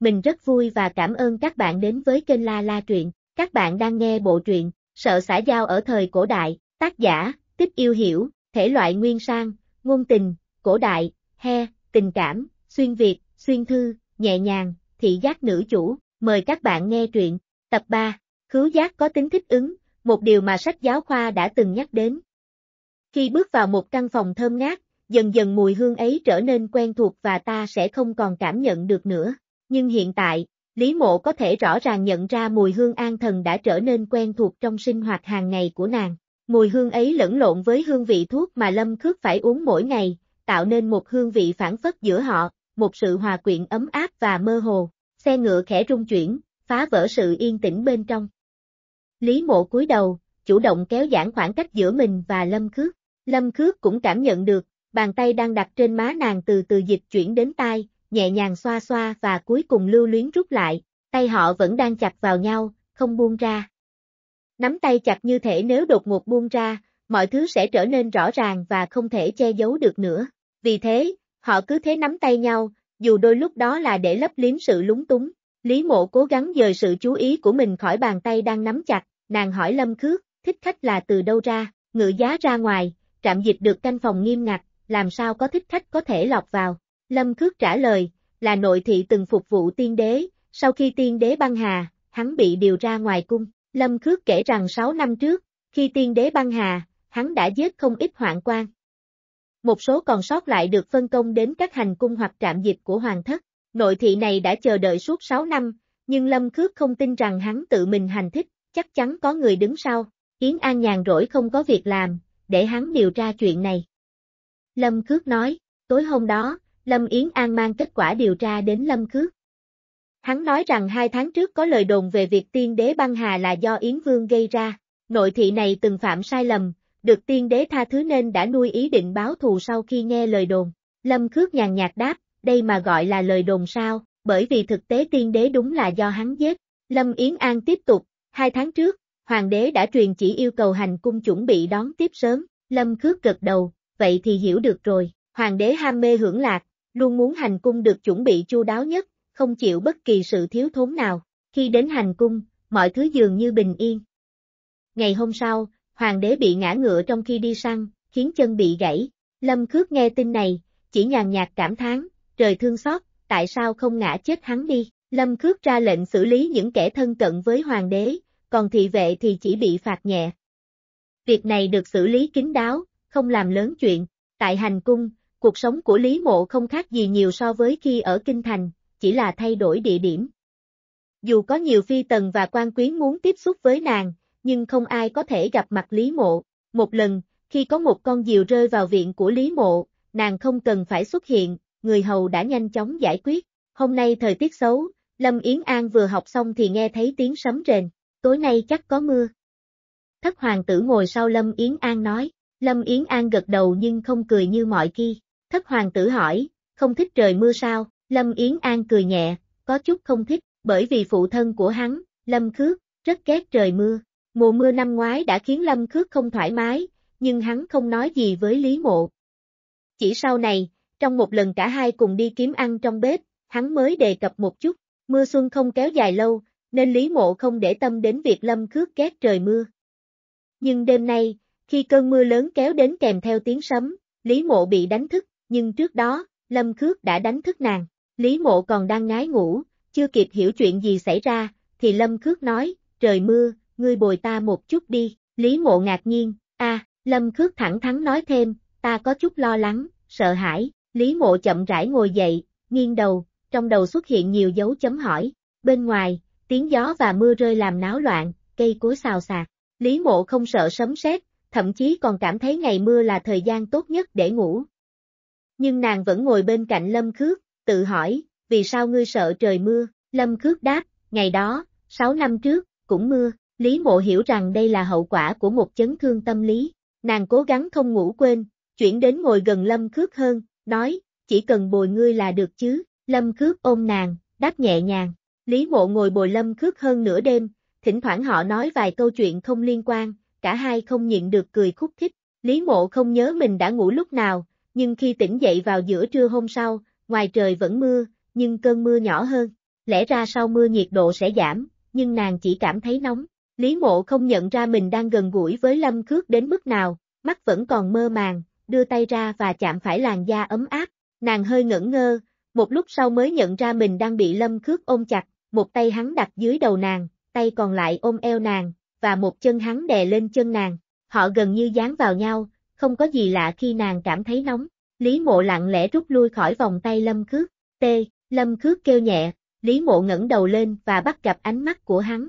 Mình rất vui và cảm ơn các bạn đến với kênh La La Truyện. Các bạn đang nghe bộ truyện Sợ xã giao ở thời cổ đại, tác giả, tích yêu hiểu, thể loại nguyên sang, ngôn tình, cổ đại, he, tình cảm, xuyên Việt, xuyên thư, nhẹ nhàng, thị giác nữ chủ. Mời các bạn nghe truyện. Tập 3. Khứu giác có tính thích ứng, một điều mà sách giáo khoa đã từng nhắc đến. Khi bước vào một căn phòng thơm ngát, dần dần mùi hương ấy trở nên quen thuộc và ta sẽ không còn cảm nhận được nữa. Nhưng hiện tại, Lý Mộ có thể rõ ràng nhận ra mùi hương an thần đã trở nên quen thuộc trong sinh hoạt hàng ngày của nàng. Mùi hương ấy lẫn lộn với hương vị thuốc mà Lâm Khước phải uống mỗi ngày, tạo nên một hương vị phản phất giữa họ, một sự hòa quyện ấm áp và mơ hồ. Xe ngựa khẽ rung chuyển, phá vỡ sự yên tĩnh bên trong. Lý Mộ cúi đầu, chủ động kéo giãn khoảng cách giữa mình và Lâm Khước. Lâm Khước cũng cảm nhận được, bàn tay đang đặt trên má nàng từ từ dịch chuyển đến tai, nhẹ nhàng xoa xoa và cuối cùng lưu luyến rút lại, tay họ vẫn đang chặt vào nhau, không buông ra. Nắm tay chặt như thể nếu đột ngột buông ra, mọi thứ sẽ trở nên rõ ràng và không thể che giấu được nữa. Vì thế, họ cứ thế nắm tay nhau, dù đôi lúc đó là để lấp liếm sự lúng túng. Lý mộ cố gắng dời sự chú ý của mình khỏi bàn tay đang nắm chặt, nàng hỏi lâm khước, thích khách là từ đâu ra, ngự giá ra ngoài, trạm dịch được canh phòng nghiêm ngặt, làm sao có thích khách có thể lọc vào. Lâm Cước trả lời, là nội thị từng phục vụ tiên đế, sau khi tiên đế băng hà, hắn bị điều ra ngoài cung. Lâm Cước kể rằng 6 năm trước, khi tiên đế băng hà, hắn đã giết không ít hoạn quan. Một số còn sót lại được phân công đến các hành cung hoặc trạm dịch của hoàng thất. Nội thị này đã chờ đợi suốt 6 năm, nhưng Lâm Cước không tin rằng hắn tự mình hành thích, chắc chắn có người đứng sau. Yến An nhàn rỗi không có việc làm, để hắn điều tra chuyện này. Lâm Cước nói, tối hôm đó, Lâm Yến An mang kết quả điều tra đến Lâm Khước. Hắn nói rằng hai tháng trước có lời đồn về việc tiên đế băng hà là do Yến Vương gây ra, nội thị này từng phạm sai lầm, được tiên đế tha thứ nên đã nuôi ý định báo thù sau khi nghe lời đồn. Lâm Khước nhàn nhạt đáp, đây mà gọi là lời đồn sao, bởi vì thực tế tiên đế đúng là do hắn giết. Lâm Yến An tiếp tục, hai tháng trước, hoàng đế đã truyền chỉ yêu cầu hành cung chuẩn bị đón tiếp sớm, Lâm Khước gật đầu, vậy thì hiểu được rồi, hoàng đế ham mê hưởng lạc, luôn muốn hành cung được chuẩn bị chu đáo nhất, không chịu bất kỳ sự thiếu thốn nào. Khi đến hành cung, mọi thứ dường như bình yên. Ngày hôm sau, hoàng đế bị ngã ngựa trong khi đi săn, khiến chân bị gãy. Lâm Khước nghe tin này, chỉ nhàn nhạt cảm thán, trời thương xót, tại sao không ngã chết hắn đi. Lâm Khước ra lệnh xử lý những kẻ thân cận với hoàng đế, còn thị vệ thì chỉ bị phạt nhẹ. Việc này được xử lý kín đáo, không làm lớn chuyện. Tại hành cung, Cuộc sống của Lý Mộ không khác gì nhiều so với khi ở Kinh Thành, chỉ là thay đổi địa điểm. Dù có nhiều phi tần và quan quý muốn tiếp xúc với nàng, nhưng không ai có thể gặp mặt Lý Mộ. Một lần, khi có một con diều rơi vào viện của Lý Mộ, nàng không cần phải xuất hiện, người hầu đã nhanh chóng giải quyết. Hôm nay thời tiết xấu, Lâm Yến An vừa học xong thì nghe thấy tiếng sấm rền, tối nay chắc có mưa. Thất hoàng tử ngồi sau Lâm Yến An nói, Lâm Yến An gật đầu nhưng không cười như mọi khi. Thất hoàng tử hỏi, không thích trời mưa sao? Lâm Yến An cười nhẹ, có chút không thích, bởi vì phụ thân của hắn, Lâm Khước, rất ghét trời mưa. Mùa mưa năm ngoái đã khiến Lâm Khước không thoải mái, nhưng hắn không nói gì với Lý Mộ. Chỉ sau này, trong một lần cả hai cùng đi kiếm ăn trong bếp, hắn mới đề cập một chút, mưa xuân không kéo dài lâu, nên Lý Mộ không để tâm đến việc Lâm Khước ghét trời mưa. Nhưng đêm nay, khi cơn mưa lớn kéo đến kèm theo tiếng sấm, Lý Mộ bị đánh thức, nhưng trước đó, Lâm Khước đã đánh thức nàng. Lý Mộ còn đang ngái ngủ, chưa kịp hiểu chuyện gì xảy ra, thì Lâm Khước nói, trời mưa, ngươi bồi ta một chút đi. Lý Mộ ngạc nhiên, a, Lâm Khước thẳng thắn nói thêm, ta có chút lo lắng, sợ hãi. Lý Mộ chậm rãi ngồi dậy, nghiêng đầu, trong đầu xuất hiện nhiều dấu chấm hỏi. Bên ngoài, tiếng gió và mưa rơi làm náo loạn, cây cối xào xạc. Lý Mộ không sợ sấm sét, thậm chí còn cảm thấy ngày mưa là thời gian tốt nhất để ngủ nhưng nàng vẫn ngồi bên cạnh Lâm Khước, tự hỏi, vì sao ngươi sợ trời mưa, Lâm Khước đáp, ngày đó, 6 năm trước, cũng mưa, Lý Mộ hiểu rằng đây là hậu quả của một chấn thương tâm lý, nàng cố gắng không ngủ quên, chuyển đến ngồi gần Lâm Khước hơn, nói, chỉ cần bồi ngươi là được chứ, Lâm Khước ôm nàng, đáp nhẹ nhàng, Lý Mộ ngồi bồi Lâm Khước hơn nửa đêm, thỉnh thoảng họ nói vài câu chuyện không liên quan, cả hai không nhịn được cười khúc khích, Lý Mộ không nhớ mình đã ngủ lúc nào, nhưng khi tỉnh dậy vào giữa trưa hôm sau, ngoài trời vẫn mưa, nhưng cơn mưa nhỏ hơn. Lẽ ra sau mưa nhiệt độ sẽ giảm, nhưng nàng chỉ cảm thấy nóng. Lý mộ không nhận ra mình đang gần gũi với lâm khước đến mức nào, mắt vẫn còn mơ màng, đưa tay ra và chạm phải làn da ấm áp. Nàng hơi ngẩn ngơ, một lúc sau mới nhận ra mình đang bị lâm khước ôm chặt, một tay hắn đặt dưới đầu nàng, tay còn lại ôm eo nàng, và một chân hắn đè lên chân nàng. Họ gần như dán vào nhau, không có gì lạ khi nàng cảm thấy nóng. Lý mộ lặng lẽ rút lui khỏi vòng tay lâm khước, Tê. lâm khước kêu nhẹ, Lý mộ ngẩng đầu lên và bắt gặp ánh mắt của hắn.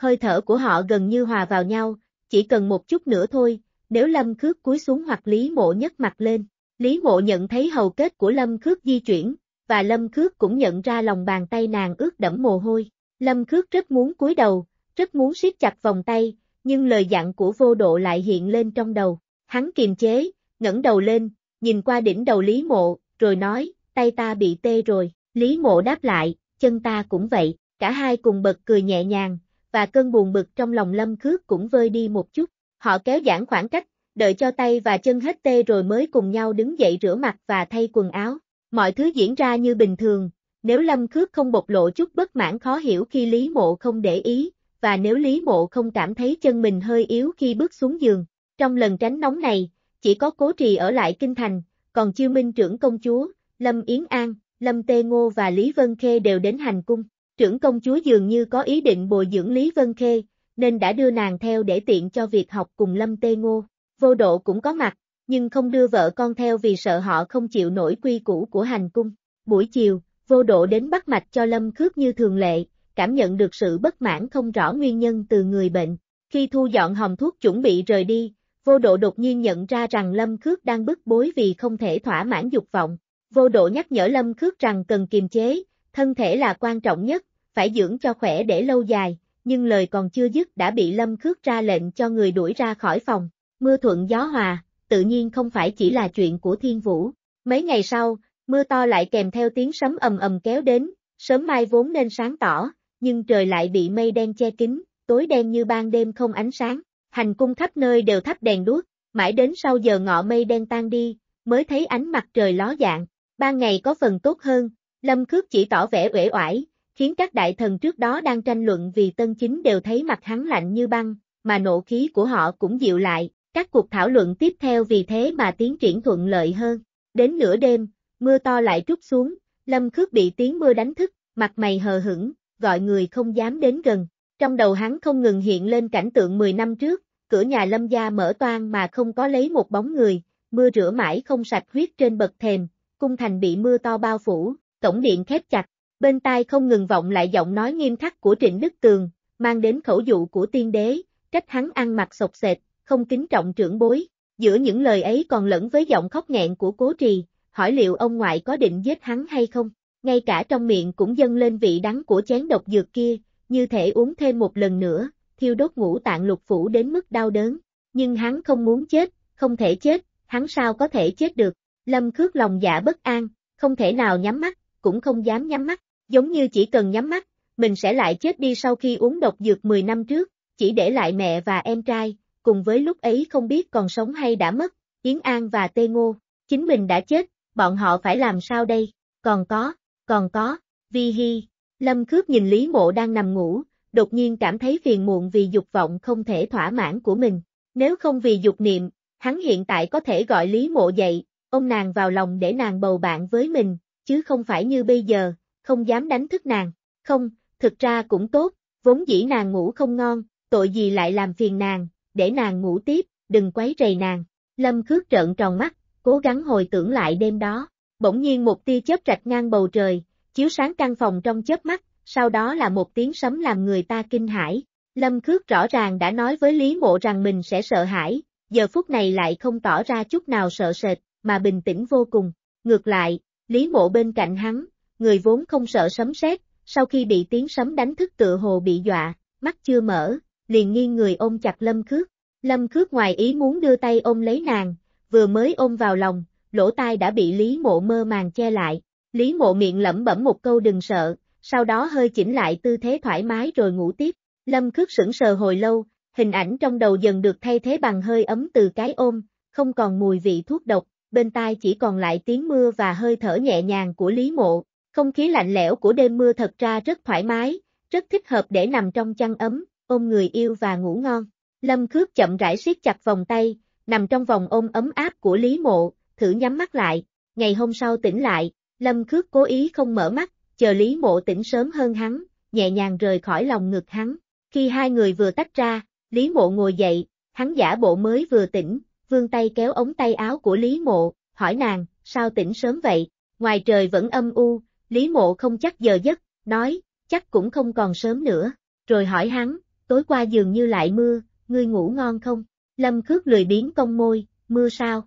Hơi thở của họ gần như hòa vào nhau, chỉ cần một chút nữa thôi, nếu lâm khước cúi xuống hoặc Lý mộ nhấc mặt lên, Lý mộ nhận thấy hầu kết của lâm khước di chuyển, và lâm khước cũng nhận ra lòng bàn tay nàng ướt đẫm mồ hôi. Lâm khước rất muốn cúi đầu, rất muốn siết chặt vòng tay, nhưng lời dặn của vô độ lại hiện lên trong đầu. Hắn kiềm chế, ngẩng đầu lên, nhìn qua đỉnh đầu Lý Mộ, rồi nói, tay ta bị tê rồi. Lý Mộ đáp lại, chân ta cũng vậy, cả hai cùng bật cười nhẹ nhàng, và cơn buồn bực trong lòng Lâm Khước cũng vơi đi một chút. Họ kéo giãn khoảng cách, đợi cho tay và chân hết tê rồi mới cùng nhau đứng dậy rửa mặt và thay quần áo. Mọi thứ diễn ra như bình thường, nếu Lâm Khước không bộc lộ chút bất mãn khó hiểu khi Lý Mộ không để ý, và nếu Lý Mộ không cảm thấy chân mình hơi yếu khi bước xuống giường, trong lần tránh nóng này, chỉ có cố trì ở lại kinh thành, còn chiêu minh trưởng công chúa, Lâm Yến An, Lâm Tê Ngô và Lý Vân Khê đều đến hành cung. Trưởng công chúa dường như có ý định bồi dưỡng Lý Vân Khê, nên đã đưa nàng theo để tiện cho việc học cùng Lâm Tê Ngô. Vô độ cũng có mặt, nhưng không đưa vợ con theo vì sợ họ không chịu nổi quy củ của hành cung. Buổi chiều, vô độ đến bắt mạch cho Lâm Khước như thường lệ, cảm nhận được sự bất mãn không rõ nguyên nhân từ người bệnh. Khi thu dọn hòm thuốc chuẩn bị rời đi, Vô độ đột nhiên nhận ra rằng Lâm Khước đang bức bối vì không thể thỏa mãn dục vọng. Vô độ nhắc nhở Lâm Khước rằng cần kiềm chế, thân thể là quan trọng nhất, phải dưỡng cho khỏe để lâu dài, nhưng lời còn chưa dứt đã bị Lâm Khước ra lệnh cho người đuổi ra khỏi phòng. Mưa thuận gió hòa, tự nhiên không phải chỉ là chuyện của thiên vũ. Mấy ngày sau, mưa to lại kèm theo tiếng sấm ầm ầm kéo đến, sớm mai vốn nên sáng tỏ, nhưng trời lại bị mây đen che kín, tối đen như ban đêm không ánh sáng hành cung khắp nơi đều thắp đèn đuốc, mãi đến sau giờ ngọ mây đen tan đi, mới thấy ánh mặt trời ló dạng, ban ngày có phần tốt hơn, Lâm Khước chỉ tỏ vẻ uể oải, khiến các đại thần trước đó đang tranh luận vì tân chính đều thấy mặt hắn lạnh như băng, mà nộ khí của họ cũng dịu lại, các cuộc thảo luận tiếp theo vì thế mà tiến triển thuận lợi hơn. Đến nửa đêm, mưa to lại trút xuống, Lâm Khước bị tiếng mưa đánh thức, mặt mày hờ hững, gọi người không dám đến gần. Trong đầu hắn không ngừng hiện lên cảnh tượng 10 năm trước, cửa nhà lâm gia mở toan mà không có lấy một bóng người, mưa rửa mãi không sạch huyết trên bậc thềm, cung thành bị mưa to bao phủ, tổng điện khép chặt, bên tai không ngừng vọng lại giọng nói nghiêm khắc của Trịnh Đức Tường, mang đến khẩu dụ của tiên đế, trách hắn ăn mặc sộc sệt, không kính trọng trưởng bối, giữa những lời ấy còn lẫn với giọng khóc nghẹn của cố trì, hỏi liệu ông ngoại có định giết hắn hay không, ngay cả trong miệng cũng dâng lên vị đắng của chén độc dược kia, như thể uống thêm một lần nữa, thiêu đốt ngũ tạng lục phủ đến mức đau đớn. Nhưng hắn không muốn chết, không thể chết, hắn sao có thể chết được. Lâm Khước lòng dạ bất an, không thể nào nhắm mắt, cũng không dám nhắm mắt, giống như chỉ cần nhắm mắt, mình sẽ lại chết đi sau khi uống độc dược 10 năm trước, chỉ để lại mẹ và em trai, cùng với lúc ấy không biết còn sống hay đã mất, Yến An và Tê Ngô, chính mình đã chết, bọn họ phải làm sao đây, còn có, còn có, Vi Hi, Lâm Cướp nhìn Lý Mộ đang nằm ngủ, đột nhiên cảm thấy phiền muộn vì dục vọng không thể thỏa mãn của mình. Nếu không vì dục niệm, hắn hiện tại có thể gọi Lý Mộ dậy, ông nàng vào lòng để nàng bầu bạn với mình, chứ không phải như bây giờ, không dám đánh thức nàng. Không, thực ra cũng tốt, vốn dĩ nàng ngủ không ngon, tội gì lại làm phiền nàng, để nàng ngủ tiếp, đừng quấy rầy nàng. Lâm Cước trợn tròn mắt, cố gắng hồi tưởng lại đêm đó. Bỗng nhiên một tia chớp rạch ngang bầu trời, chiếu sáng căn phòng trong chớp mắt, sau đó là một tiếng sấm làm người ta kinh hãi. Lâm Khước rõ ràng đã nói với Lý Mộ rằng mình sẽ sợ hãi, giờ phút này lại không tỏ ra chút nào sợ sệt, mà bình tĩnh vô cùng. Ngược lại, Lý Mộ bên cạnh hắn, người vốn không sợ sấm sét, sau khi bị tiếng sấm đánh thức tựa hồ bị dọa, mắt chưa mở, liền nghiêng người ôm chặt Lâm Khước. Lâm Khước ngoài ý muốn đưa tay ôm lấy nàng, vừa mới ôm vào lòng, lỗ tai đã bị Lý Mộ mơ màng che lại. Lý mộ miệng lẩm bẩm một câu đừng sợ, sau đó hơi chỉnh lại tư thế thoải mái rồi ngủ tiếp. Lâm khước sững sờ hồi lâu, hình ảnh trong đầu dần được thay thế bằng hơi ấm từ cái ôm, không còn mùi vị thuốc độc, bên tai chỉ còn lại tiếng mưa và hơi thở nhẹ nhàng của Lý mộ. Không khí lạnh lẽo của đêm mưa thật ra rất thoải mái, rất thích hợp để nằm trong chăn ấm, ôm người yêu và ngủ ngon. Lâm Khước chậm rãi siết chặt vòng tay, nằm trong vòng ôm ấm áp của Lý Mộ, thử nhắm mắt lại. Ngày hôm sau tỉnh lại, Lâm Khước cố ý không mở mắt, chờ Lý Mộ tỉnh sớm hơn hắn, nhẹ nhàng rời khỏi lòng ngực hắn. Khi hai người vừa tách ra, Lý Mộ ngồi dậy, hắn giả bộ mới vừa tỉnh, vươn tay kéo ống tay áo của Lý Mộ, hỏi nàng, sao tỉnh sớm vậy? Ngoài trời vẫn âm u, Lý Mộ không chắc giờ giấc, nói, chắc cũng không còn sớm nữa. Rồi hỏi hắn, tối qua dường như lại mưa, ngươi ngủ ngon không? Lâm Khước lười biến cong môi, mưa sao?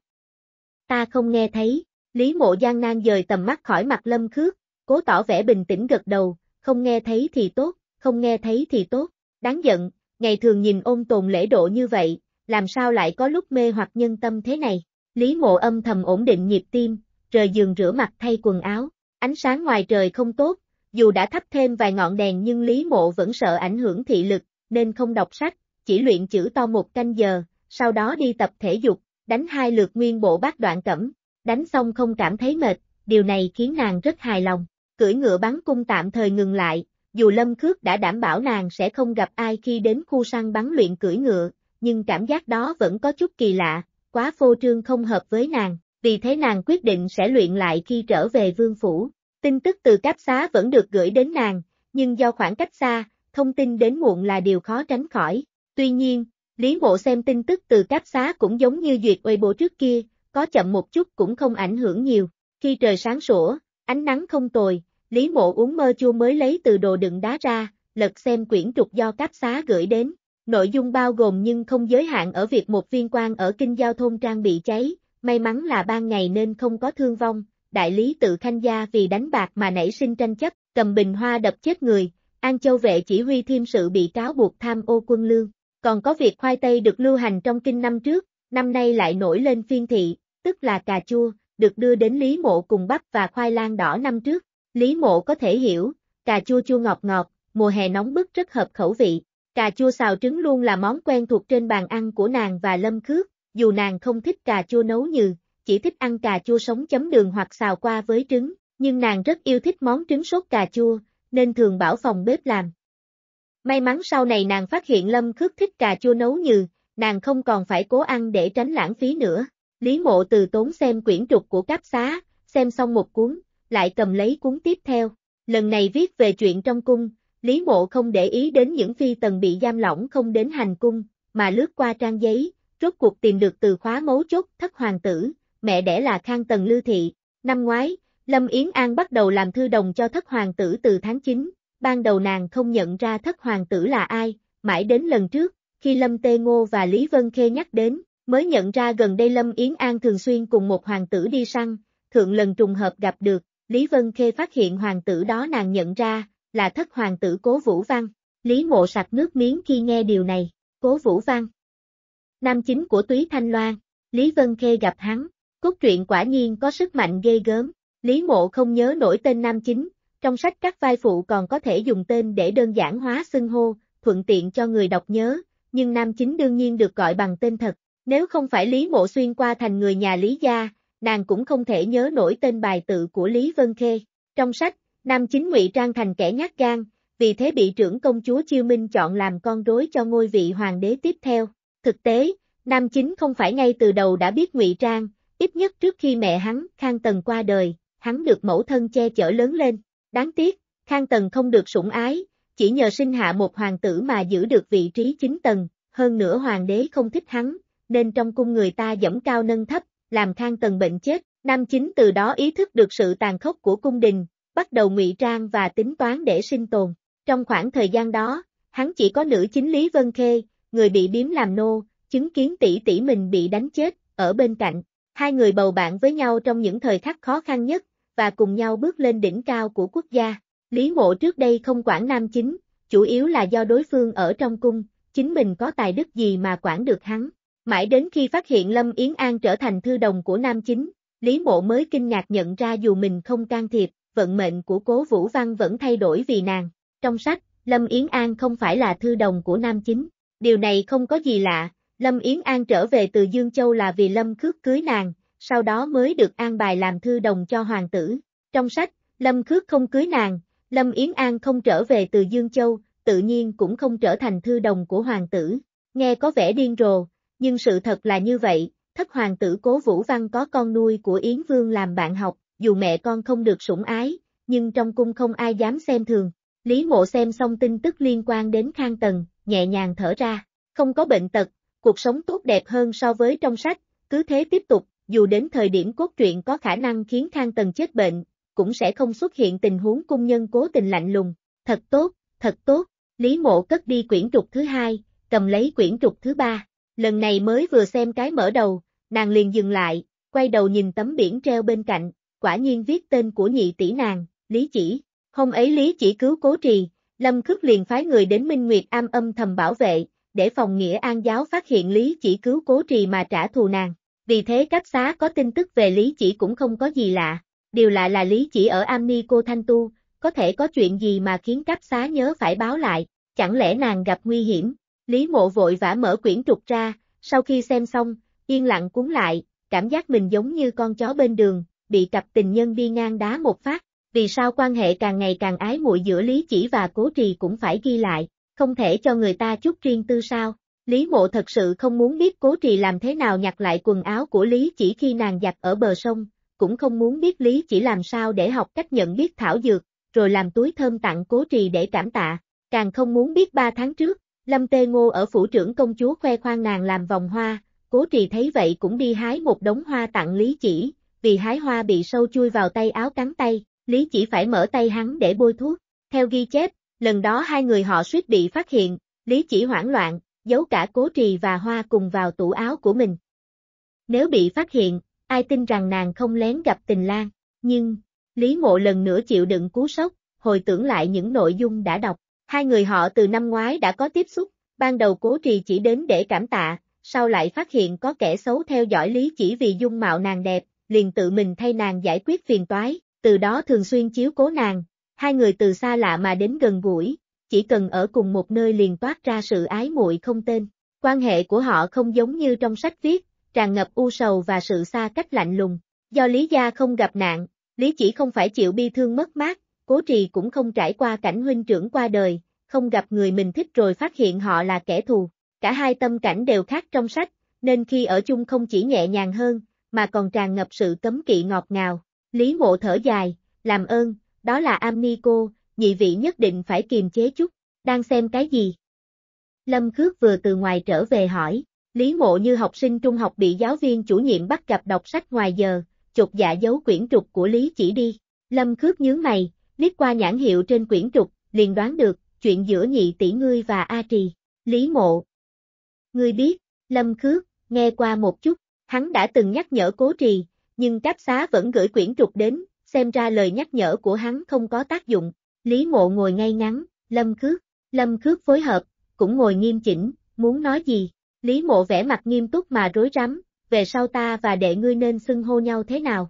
Ta không nghe thấy, Lý mộ gian nan dời tầm mắt khỏi mặt lâm khước, cố tỏ vẻ bình tĩnh gật đầu, không nghe thấy thì tốt, không nghe thấy thì tốt, đáng giận, ngày thường nhìn ôn tồn lễ độ như vậy, làm sao lại có lúc mê hoặc nhân tâm thế này. Lý mộ âm thầm ổn định nhịp tim, rời giường rửa mặt thay quần áo, ánh sáng ngoài trời không tốt, dù đã thắp thêm vài ngọn đèn nhưng Lý mộ vẫn sợ ảnh hưởng thị lực, nên không đọc sách, chỉ luyện chữ to một canh giờ, sau đó đi tập thể dục, đánh hai lượt nguyên bộ bát đoạn cẩm, đánh xong không cảm thấy mệt, điều này khiến nàng rất hài lòng. Cưỡi ngựa bắn cung tạm thời ngừng lại, dù Lâm Khước đã đảm bảo nàng sẽ không gặp ai khi đến khu săn bắn luyện cưỡi ngựa, nhưng cảm giác đó vẫn có chút kỳ lạ, quá phô trương không hợp với nàng, vì thế nàng quyết định sẽ luyện lại khi trở về vương phủ. Tin tức từ cáp xá vẫn được gửi đến nàng, nhưng do khoảng cách xa, thông tin đến muộn là điều khó tránh khỏi. Tuy nhiên, Lý Bộ xem tin tức từ cáp xá cũng giống như duyệt uê bộ trước kia, có chậm một chút cũng không ảnh hưởng nhiều. Khi trời sáng sủa, ánh nắng không tồi, Lý Mộ uống mơ chua mới lấy từ đồ đựng đá ra, lật xem quyển trục do cáp xá gửi đến. Nội dung bao gồm nhưng không giới hạn ở việc một viên quan ở kinh giao thôn trang bị cháy, may mắn là ban ngày nên không có thương vong, đại lý tự khanh gia vì đánh bạc mà nảy sinh tranh chấp, cầm bình hoa đập chết người, An Châu vệ chỉ huy thêm sự bị cáo buộc tham ô quân lương. Còn có việc khoai tây được lưu hành trong kinh năm trước, năm nay lại nổi lên phiên thị, tức là cà chua, được đưa đến Lý Mộ cùng bắp và khoai lang đỏ năm trước. Lý Mộ có thể hiểu, cà chua chua ngọt ngọt, mùa hè nóng bức rất hợp khẩu vị. Cà chua xào trứng luôn là món quen thuộc trên bàn ăn của nàng và Lâm Khước, dù nàng không thích cà chua nấu nhừ, chỉ thích ăn cà chua sống chấm đường hoặc xào qua với trứng, nhưng nàng rất yêu thích món trứng sốt cà chua, nên thường bảo phòng bếp làm. May mắn sau này nàng phát hiện Lâm Khước thích cà chua nấu nhừ, nàng không còn phải cố ăn để tránh lãng phí nữa. Lý mộ từ tốn xem quyển trục của cáp xá, xem xong một cuốn, lại cầm lấy cuốn tiếp theo. Lần này viết về chuyện trong cung, Lý mộ không để ý đến những phi tần bị giam lỏng không đến hành cung, mà lướt qua trang giấy, rốt cuộc tìm được từ khóa mấu chốt thất hoàng tử, mẹ đẻ là khang tần lưu thị. Năm ngoái, Lâm Yến An bắt đầu làm thư đồng cho thất hoàng tử từ tháng 9, ban đầu nàng không nhận ra thất hoàng tử là ai, mãi đến lần trước, khi Lâm Tê Ngô và Lý Vân Khê nhắc đến, Mới nhận ra gần đây Lâm Yến An thường xuyên cùng một hoàng tử đi săn, thượng lần trùng hợp gặp được, Lý Vân Khê phát hiện hoàng tử đó nàng nhận ra, là thất hoàng tử Cố Vũ Văn. Lý Mộ sặc nước miếng khi nghe điều này, Cố Vũ Văn. Nam chính của Túy Thanh Loan, Lý Vân Khê gặp hắn, cốt truyện quả nhiên có sức mạnh ghê gớm, Lý Mộ không nhớ nổi tên nam chính, trong sách các vai phụ còn có thể dùng tên để đơn giản hóa xưng hô, thuận tiện cho người đọc nhớ, nhưng nam chính đương nhiên được gọi bằng tên thật, nếu không phải Lý Mộ Xuyên qua thành người nhà Lý Gia, nàng cũng không thể nhớ nổi tên bài tự của Lý Vân Khê. Trong sách, Nam Chính ngụy Trang thành kẻ nhát gan, vì thế bị trưởng công chúa Chiêu Minh chọn làm con rối cho ngôi vị hoàng đế tiếp theo. Thực tế, Nam Chính không phải ngay từ đầu đã biết ngụy Trang, ít nhất trước khi mẹ hắn, Khang Tần qua đời, hắn được mẫu thân che chở lớn lên. Đáng tiếc, Khang Tần không được sủng ái, chỉ nhờ sinh hạ một hoàng tử mà giữ được vị trí chính tần, hơn nữa hoàng đế không thích hắn, nên trong cung người ta dẫm cao nâng thấp, làm khang tần bệnh chết. Nam chính từ đó ý thức được sự tàn khốc của cung đình, bắt đầu ngụy trang và tính toán để sinh tồn. Trong khoảng thời gian đó, hắn chỉ có nữ chính Lý Vân Khê, người bị biếm làm nô, chứng kiến tỷ tỷ mình bị đánh chết, ở bên cạnh. Hai người bầu bạn với nhau trong những thời khắc khó khăn nhất, và cùng nhau bước lên đỉnh cao của quốc gia. Lý mộ trước đây không quản nam chính, chủ yếu là do đối phương ở trong cung, chính mình có tài đức gì mà quản được hắn. Mãi đến khi phát hiện Lâm Yến An trở thành thư đồng của Nam Chính, Lý Mộ mới kinh ngạc nhận ra dù mình không can thiệp, vận mệnh của cố Vũ Văn vẫn thay đổi vì nàng. Trong sách, Lâm Yến An không phải là thư đồng của Nam Chính. Điều này không có gì lạ, Lâm Yến An trở về từ Dương Châu là vì Lâm Khước cưới nàng, sau đó mới được an bài làm thư đồng cho hoàng tử. Trong sách, Lâm Khước không cưới nàng, Lâm Yến An không trở về từ Dương Châu, tự nhiên cũng không trở thành thư đồng của hoàng tử. Nghe có vẻ điên rồ, nhưng sự thật là như vậy, thất hoàng tử cố Vũ Văn có con nuôi của Yến Vương làm bạn học, dù mẹ con không được sủng ái, nhưng trong cung không ai dám xem thường. Lý mộ xem xong tin tức liên quan đến khang tần, nhẹ nhàng thở ra, không có bệnh tật, cuộc sống tốt đẹp hơn so với trong sách, cứ thế tiếp tục, dù đến thời điểm cốt truyện có khả năng khiến khang tần chết bệnh, cũng sẽ không xuất hiện tình huống cung nhân cố tình lạnh lùng, thật tốt, thật tốt, Lý mộ cất đi quyển trục thứ hai, cầm lấy quyển trục thứ ba, Lần này mới vừa xem cái mở đầu, nàng liền dừng lại, quay đầu nhìn tấm biển treo bên cạnh, quả nhiên viết tên của nhị tỷ nàng, Lý Chỉ. Hôm ấy Lý Chỉ cứu cố trì, Lâm Khước liền phái người đến Minh Nguyệt am âm thầm bảo vệ, để phòng Nghĩa An giáo phát hiện Lý Chỉ cứu cố trì mà trả thù nàng. Vì thế các xá có tin tức về Lý Chỉ cũng không có gì lạ. Điều lạ là Lý Chỉ ở Am Ni cô Thanh Tu, có thể có chuyện gì mà khiến các xá nhớ phải báo lại, chẳng lẽ nàng gặp nguy hiểm, Lý mộ vội vã mở quyển trục ra, sau khi xem xong, yên lặng cuốn lại, cảm giác mình giống như con chó bên đường, bị cặp tình nhân đi ngang đá một phát, vì sao quan hệ càng ngày càng ái muội giữa Lý Chỉ và Cố Trì cũng phải ghi lại, không thể cho người ta chút riêng tư sao. Lý mộ thật sự không muốn biết Cố Trì làm thế nào nhặt lại quần áo của Lý Chỉ khi nàng giặt ở bờ sông, cũng không muốn biết Lý Chỉ làm sao để học cách nhận biết thảo dược, rồi làm túi thơm tặng Cố Trì để cảm tạ, càng không muốn biết ba tháng trước, Lâm Tê Ngô ở phủ trưởng công chúa khoe khoang nàng làm vòng hoa, cố trì thấy vậy cũng đi hái một đống hoa tặng Lý Chỉ, vì hái hoa bị sâu chui vào tay áo cắn tay, Lý Chỉ phải mở tay hắn để bôi thuốc. Theo ghi chép, lần đó hai người họ suýt bị phát hiện, Lý Chỉ hoảng loạn, giấu cả cố trì và hoa cùng vào tủ áo của mình. Nếu bị phát hiện, ai tin rằng nàng không lén gặp tình Lan? nhưng, Lý Mộ lần nữa chịu đựng cú sốc, hồi tưởng lại những nội dung đã đọc, Hai người họ từ năm ngoái đã có tiếp xúc, ban đầu cố trì chỉ đến để cảm tạ, sau lại phát hiện có kẻ xấu theo dõi lý chỉ vì dung mạo nàng đẹp, liền tự mình thay nàng giải quyết phiền toái, từ đó thường xuyên chiếu cố nàng. Hai người từ xa lạ mà đến gần gũi, chỉ cần ở cùng một nơi liền toát ra sự ái muội không tên. Quan hệ của họ không giống như trong sách viết, tràn ngập u sầu và sự xa cách lạnh lùng. Do Lý Gia không gặp nạn, Lý chỉ không phải chịu bi thương mất mát, cố trì cũng không trải qua cảnh huynh trưởng qua đời, không gặp người mình thích rồi phát hiện họ là kẻ thù. Cả hai tâm cảnh đều khác trong sách, nên khi ở chung không chỉ nhẹ nhàng hơn, mà còn tràn ngập sự cấm kỵ ngọt ngào. Lý mộ thở dài, làm ơn, đó là Amnico, nhị vị nhất định phải kiềm chế chút, đang xem cái gì? Lâm Khước vừa từ ngoài trở về hỏi, Lý mộ như học sinh trung học bị giáo viên chủ nhiệm bắt gặp đọc sách ngoài giờ, chụp dạ dấu quyển trục của Lý chỉ đi. Lâm Khước nhướng mày, liếc qua nhãn hiệu trên quyển trục, liền đoán được, chuyện giữa nhị tỷ ngươi và A Trì, Lý Mộ. Ngươi biết, Lâm Khước, nghe qua một chút, hắn đã từng nhắc nhở cố trì, nhưng cáp xá vẫn gửi quyển trục đến, xem ra lời nhắc nhở của hắn không có tác dụng. Lý Mộ ngồi ngay ngắn, Lâm Khước, Lâm Khước phối hợp, cũng ngồi nghiêm chỉnh, muốn nói gì? Lý Mộ vẻ mặt nghiêm túc mà rối rắm, về sau ta và đệ ngươi nên xưng hô nhau thế nào?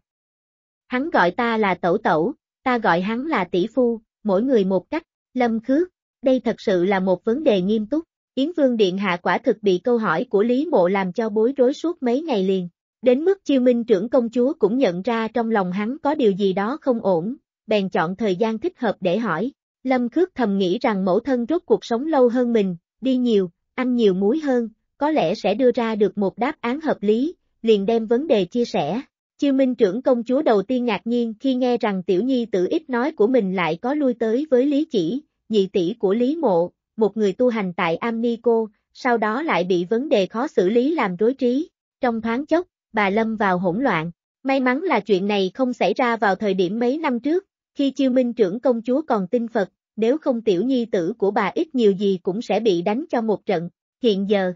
Hắn gọi ta là Tẩu Tẩu, ta gọi hắn là tỷ phu, mỗi người một cách, lâm khước, đây thật sự là một vấn đề nghiêm túc, Yến Vương Điện Hạ quả thực bị câu hỏi của Lý Mộ làm cho bối rối suốt mấy ngày liền, đến mức chiêu minh trưởng công chúa cũng nhận ra trong lòng hắn có điều gì đó không ổn, bèn chọn thời gian thích hợp để hỏi, lâm khước thầm nghĩ rằng mẫu thân rốt cuộc sống lâu hơn mình, đi nhiều, ăn nhiều muối hơn, có lẽ sẽ đưa ra được một đáp án hợp lý, liền đem vấn đề chia sẻ, Chiêu Minh trưởng công chúa đầu tiên ngạc nhiên khi nghe rằng tiểu nhi tử ít nói của mình lại có lui tới với Lý Chỉ, nhị tỷ của Lý Mộ, một người tu hành tại Amnico, sau đó lại bị vấn đề khó xử lý làm rối trí. Trong thoáng chốc, bà lâm vào hỗn loạn. May mắn là chuyện này không xảy ra vào thời điểm mấy năm trước, khi Chiêu Minh trưởng công chúa còn tin Phật, nếu không tiểu nhi tử của bà ít nhiều gì cũng sẽ bị đánh cho một trận. Hiện giờ,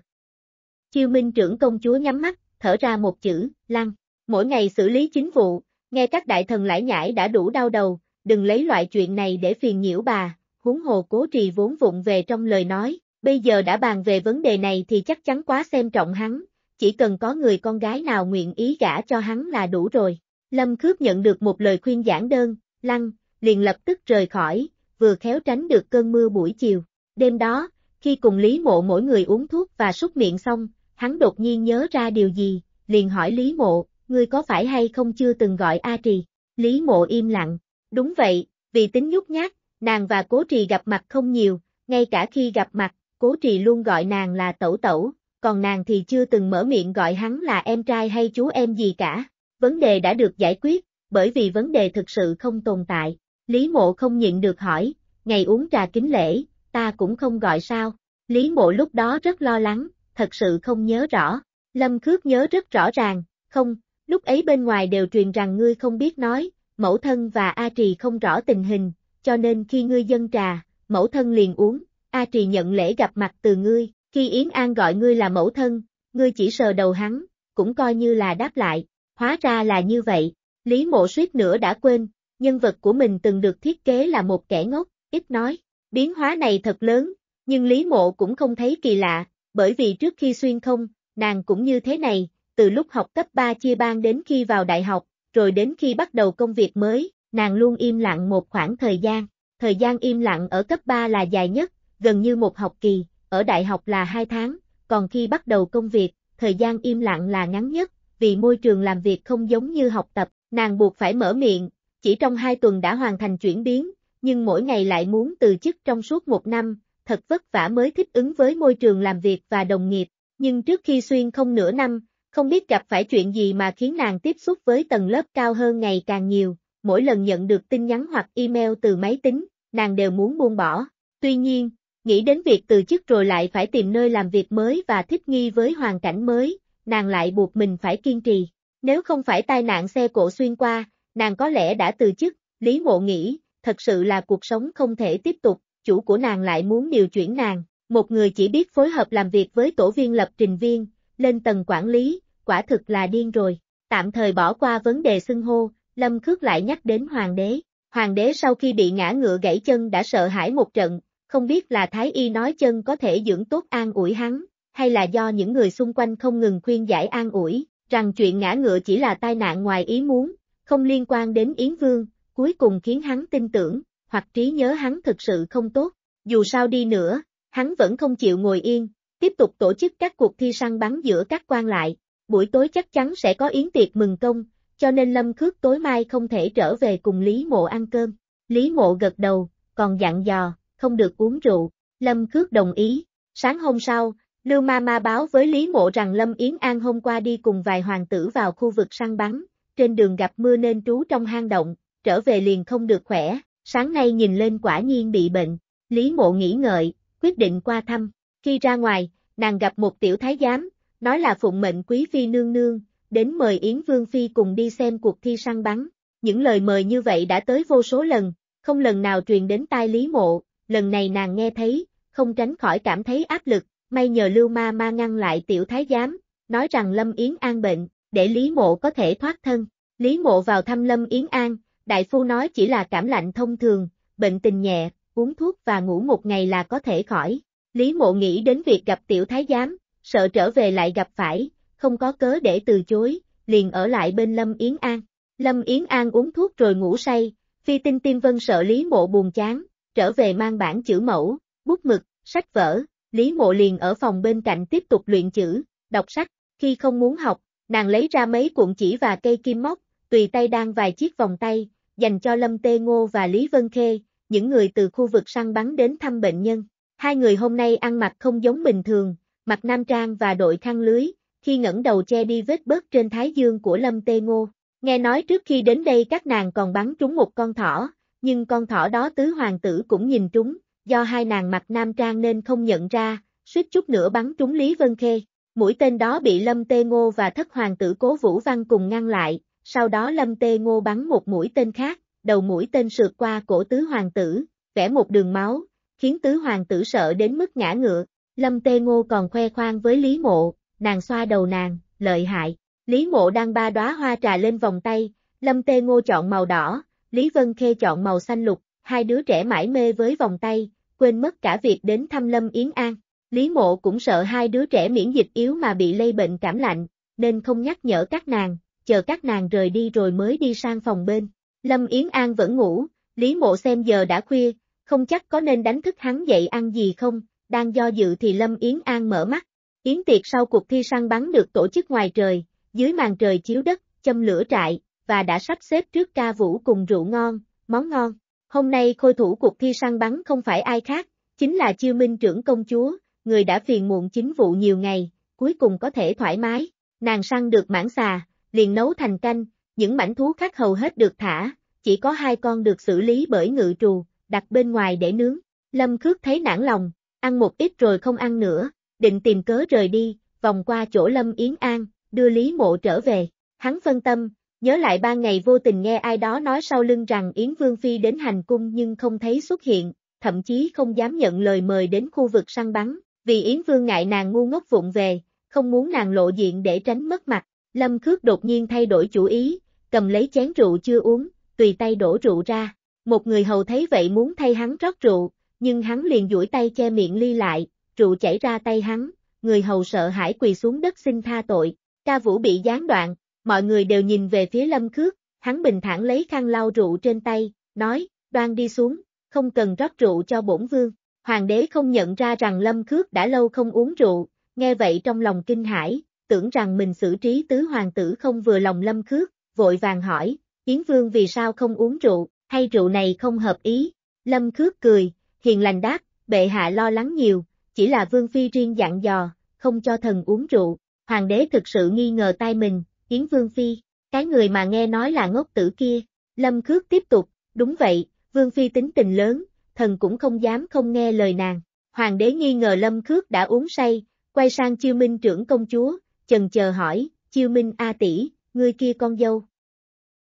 Chiêu Minh trưởng công chúa nhắm mắt, thở ra một chữ, lăng mỗi ngày xử lý chính vụ, nghe các đại thần lãi nhải đã đủ đau đầu, đừng lấy loại chuyện này để phiền nhiễu bà, huống hồ cố trì vốn vụng về trong lời nói, bây giờ đã bàn về vấn đề này thì chắc chắn quá xem trọng hắn, chỉ cần có người con gái nào nguyện ý gả cho hắn là đủ rồi. Lâm Khước nhận được một lời khuyên giản đơn, lăng, liền lập tức rời khỏi, vừa khéo tránh được cơn mưa buổi chiều. Đêm đó, khi cùng Lý Mộ mỗi người uống thuốc và súc miệng xong, hắn đột nhiên nhớ ra điều gì, liền hỏi Lý Mộ, ngươi có phải hay không chưa từng gọi A Trì? Lý Mộ im lặng, đúng vậy, vì tính nhút nhát, nàng và Cố Trì gặp mặt không nhiều, ngay cả khi gặp mặt, Cố Trì luôn gọi nàng là tẩu tẩu, còn nàng thì chưa từng mở miệng gọi hắn là em trai hay chú em gì cả. Vấn đề đã được giải quyết, bởi vì vấn đề thực sự không tồn tại. Lý Mộ không nhịn được hỏi, ngày uống trà kính lễ, ta cũng không gọi sao. Lý Mộ lúc đó rất lo lắng, thật sự không nhớ rõ. Lâm Khước nhớ rất rõ ràng, không, Lúc ấy bên ngoài đều truyền rằng ngươi không biết nói, mẫu thân và A Trì không rõ tình hình, cho nên khi ngươi dân trà, mẫu thân liền uống, A Trì nhận lễ gặp mặt từ ngươi, khi Yến An gọi ngươi là mẫu thân, ngươi chỉ sờ đầu hắn, cũng coi như là đáp lại, hóa ra là như vậy, Lý Mộ suýt nữa đã quên, nhân vật của mình từng được thiết kế là một kẻ ngốc, ít nói, biến hóa này thật lớn, nhưng Lý Mộ cũng không thấy kỳ lạ, bởi vì trước khi xuyên không, nàng cũng như thế này, từ lúc học cấp 3 chia ban đến khi vào đại học, rồi đến khi bắt đầu công việc mới, nàng luôn im lặng một khoảng thời gian. Thời gian im lặng ở cấp 3 là dài nhất, gần như một học kỳ, ở đại học là 2 tháng, còn khi bắt đầu công việc, thời gian im lặng là ngắn nhất, vì môi trường làm việc không giống như học tập, nàng buộc phải mở miệng, chỉ trong 2 tuần đã hoàn thành chuyển biến, nhưng mỗi ngày lại muốn từ chức trong suốt một năm, thật vất vả mới thích ứng với môi trường làm việc và đồng nghiệp, nhưng trước khi xuyên không nửa năm, không biết gặp phải chuyện gì mà khiến nàng tiếp xúc với tầng lớp cao hơn ngày càng nhiều, mỗi lần nhận được tin nhắn hoặc email từ máy tính, nàng đều muốn buông bỏ. Tuy nhiên, nghĩ đến việc từ chức rồi lại phải tìm nơi làm việc mới và thích nghi với hoàn cảnh mới, nàng lại buộc mình phải kiên trì. Nếu không phải tai nạn xe cổ xuyên qua, nàng có lẽ đã từ chức, Lý Mộ nghĩ, thật sự là cuộc sống không thể tiếp tục, chủ của nàng lại muốn điều chuyển nàng, một người chỉ biết phối hợp làm việc với tổ viên lập trình viên, lên tầng quản lý, quả thực là điên rồi. Tạm thời bỏ qua vấn đề xưng hô, Lâm Khước lại nhắc đến hoàng đế. Hoàng đế sau khi bị ngã ngựa gãy chân đã sợ hãi một trận, không biết là Thái Y nói chân có thể dưỡng tốt an ủi hắn, hay là do những người xung quanh không ngừng khuyên giải an ủi, rằng chuyện ngã ngựa chỉ là tai nạn ngoài ý muốn, không liên quan đến Yến Vương, cuối cùng khiến hắn tin tưởng, hoặc trí nhớ hắn thực sự không tốt. Dù sao đi nữa, hắn vẫn không chịu ngồi yên, tiếp tục tổ chức các cuộc thi săn bắn giữa các quan lại, buổi tối chắc chắn sẽ có yến tiệc mừng công, cho nên Lâm Khước tối mai không thể trở về cùng Lý Mộ ăn cơm. Lý Mộ gật đầu, còn dặn dò, không được uống rượu, Lâm Khước đồng ý. Sáng hôm sau, Lưu Ma Ma báo với Lý Mộ rằng Lâm Yến An hôm qua đi cùng vài hoàng tử vào khu vực săn bắn, trên đường gặp mưa nên trú trong hang động, trở về liền không được khỏe, sáng nay nhìn lên quả nhiên bị bệnh, Lý Mộ nghĩ ngợi, quyết định qua thăm, khi ra ngoài, nàng gặp một tiểu thái giám, nói là phụng mệnh quý phi nương nương, đến mời Yến Vương Phi cùng đi xem cuộc thi săn bắn. Những lời mời như vậy đã tới vô số lần, không lần nào truyền đến tai Lý Mộ, lần này nàng nghe thấy, không tránh khỏi cảm thấy áp lực, may nhờ Lưu Ma Ma ngăn lại tiểu thái giám, nói rằng Lâm Yến An bệnh, để Lý Mộ có thể thoát thân. Lý Mộ vào thăm Lâm Yến An, đại phu nói chỉ là cảm lạnh thông thường, bệnh tình nhẹ, uống thuốc và ngủ một ngày là có thể khỏi. Lý mộ nghĩ đến việc gặp tiểu thái giám, sợ trở về lại gặp phải, không có cớ để từ chối, liền ở lại bên Lâm Yến An. Lâm Yến An uống thuốc rồi ngủ say, phi tinh tiên vân sợ Lý mộ buồn chán, trở về mang bản chữ mẫu, bút mực, sách vở, Lý mộ liền ở phòng bên cạnh tiếp tục luyện chữ, đọc sách, khi không muốn học, nàng lấy ra mấy cuộn chỉ và cây kim móc, tùy tay đan vài chiếc vòng tay, dành cho Lâm Tê Ngô và Lý Vân Khê, những người từ khu vực săn bắn đến thăm bệnh nhân. Hai người hôm nay ăn mặc không giống bình thường, mặc nam trang và đội khăn lưới, khi ngẩng đầu che đi vết bớt trên thái dương của Lâm Tê Ngô. Nghe nói trước khi đến đây các nàng còn bắn trúng một con thỏ, nhưng con thỏ đó tứ hoàng tử cũng nhìn trúng, do hai nàng mặc nam trang nên không nhận ra, suýt chút nữa bắn trúng Lý Vân Khê. Mũi tên đó bị Lâm Tê Ngô và thất hoàng tử cố Vũ Văn cùng ngăn lại, sau đó Lâm Tê Ngô bắn một mũi tên khác, đầu mũi tên sượt qua cổ tứ hoàng tử, vẽ một đường máu, khiến tứ hoàng tử sợ đến mức ngã ngựa. Lâm Tê Ngô còn khoe khoang với Lý Mộ, nàng xoa đầu nàng, lợi hại. Lý Mộ đang ba đóa hoa trà lên vòng tay, Lâm Tê Ngô chọn màu đỏ, Lý Vân Khê chọn màu xanh lục, hai đứa trẻ mãi mê với vòng tay, quên mất cả việc đến thăm Lâm Yến An. Lý Mộ cũng sợ hai đứa trẻ miễn dịch yếu mà bị lây bệnh cảm lạnh, nên không nhắc nhở các nàng, chờ các nàng rời đi rồi mới đi sang phòng bên. Lâm Yến An vẫn ngủ, Lý Mộ xem giờ đã khuya, không chắc có nên đánh thức hắn dậy ăn gì không, đang do dự thì Lâm Yến An mở mắt. Yến tiệc sau cuộc thi săn bắn được tổ chức ngoài trời, dưới màn trời chiếu đất, châm lửa trại, và đã sắp xếp trước ca vũ cùng rượu ngon, món ngon. Hôm nay khôi thủ cuộc thi săn bắn không phải ai khác, chính là Chiêu Minh trưởng công chúa, người đã phiền muộn chính vụ nhiều ngày, cuối cùng có thể thoải mái. Nàng săn được mãn xà, liền nấu thành canh, những mảnh thú khác hầu hết được thả, chỉ có hai con được xử lý bởi ngự trù đặt bên ngoài để nướng. Lâm Khước thấy nản lòng, ăn một ít rồi không ăn nữa, định tìm cớ rời đi, vòng qua chỗ Lâm Yến An, đưa Lý Mộ trở về. Hắn phân tâm, nhớ lại ba ngày vô tình nghe ai đó nói sau lưng rằng Yến Vương Phi đến hành cung nhưng không thấy xuất hiện, thậm chí không dám nhận lời mời đến khu vực săn bắn, vì Yến Vương ngại nàng ngu ngốc vụng về, không muốn nàng lộ diện để tránh mất mặt. Lâm Khước đột nhiên thay đổi chủ ý, cầm lấy chén rượu chưa uống, tùy tay đổ rượu ra, một người hầu thấy vậy muốn thay hắn rót rượu, nhưng hắn liền duỗi tay che miệng ly lại, rượu chảy ra tay hắn, người hầu sợ hãi quỳ xuống đất xin tha tội. Ca vũ bị gián đoạn, mọi người đều nhìn về phía lâm khước, hắn bình thản lấy khăn lau rượu trên tay, nói, đoan đi xuống, không cần rót rượu cho bổn vương. Hoàng đế không nhận ra rằng lâm khước đã lâu không uống rượu, nghe vậy trong lòng kinh hãi, tưởng rằng mình xử trí tứ hoàng tử không vừa lòng lâm khước, vội vàng hỏi, Yến Vương vì sao không uống rượu, hay rượu này không hợp ý. Lâm Khước cười, hiền lành đáp, bệ hạ lo lắng nhiều, chỉ là Vương Phi riêng dặn dò, không cho thần uống rượu. Hoàng đế thực sự nghi ngờ tai mình, Yến Vương Phi, cái người mà nghe nói là ngốc tử kia. Lâm Khước tiếp tục, đúng vậy, Vương Phi tính tình lớn, thần cũng không dám không nghe lời nàng. Hoàng đế nghi ngờ Lâm Khước đã uống say, quay sang Chiêu Minh trưởng công chúa, chần chờ hỏi, Chiêu Minh A tỷ, người kia con dâu.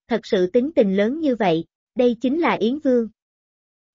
Thật sự tính tình lớn như vậy đây chính là Yến Vương.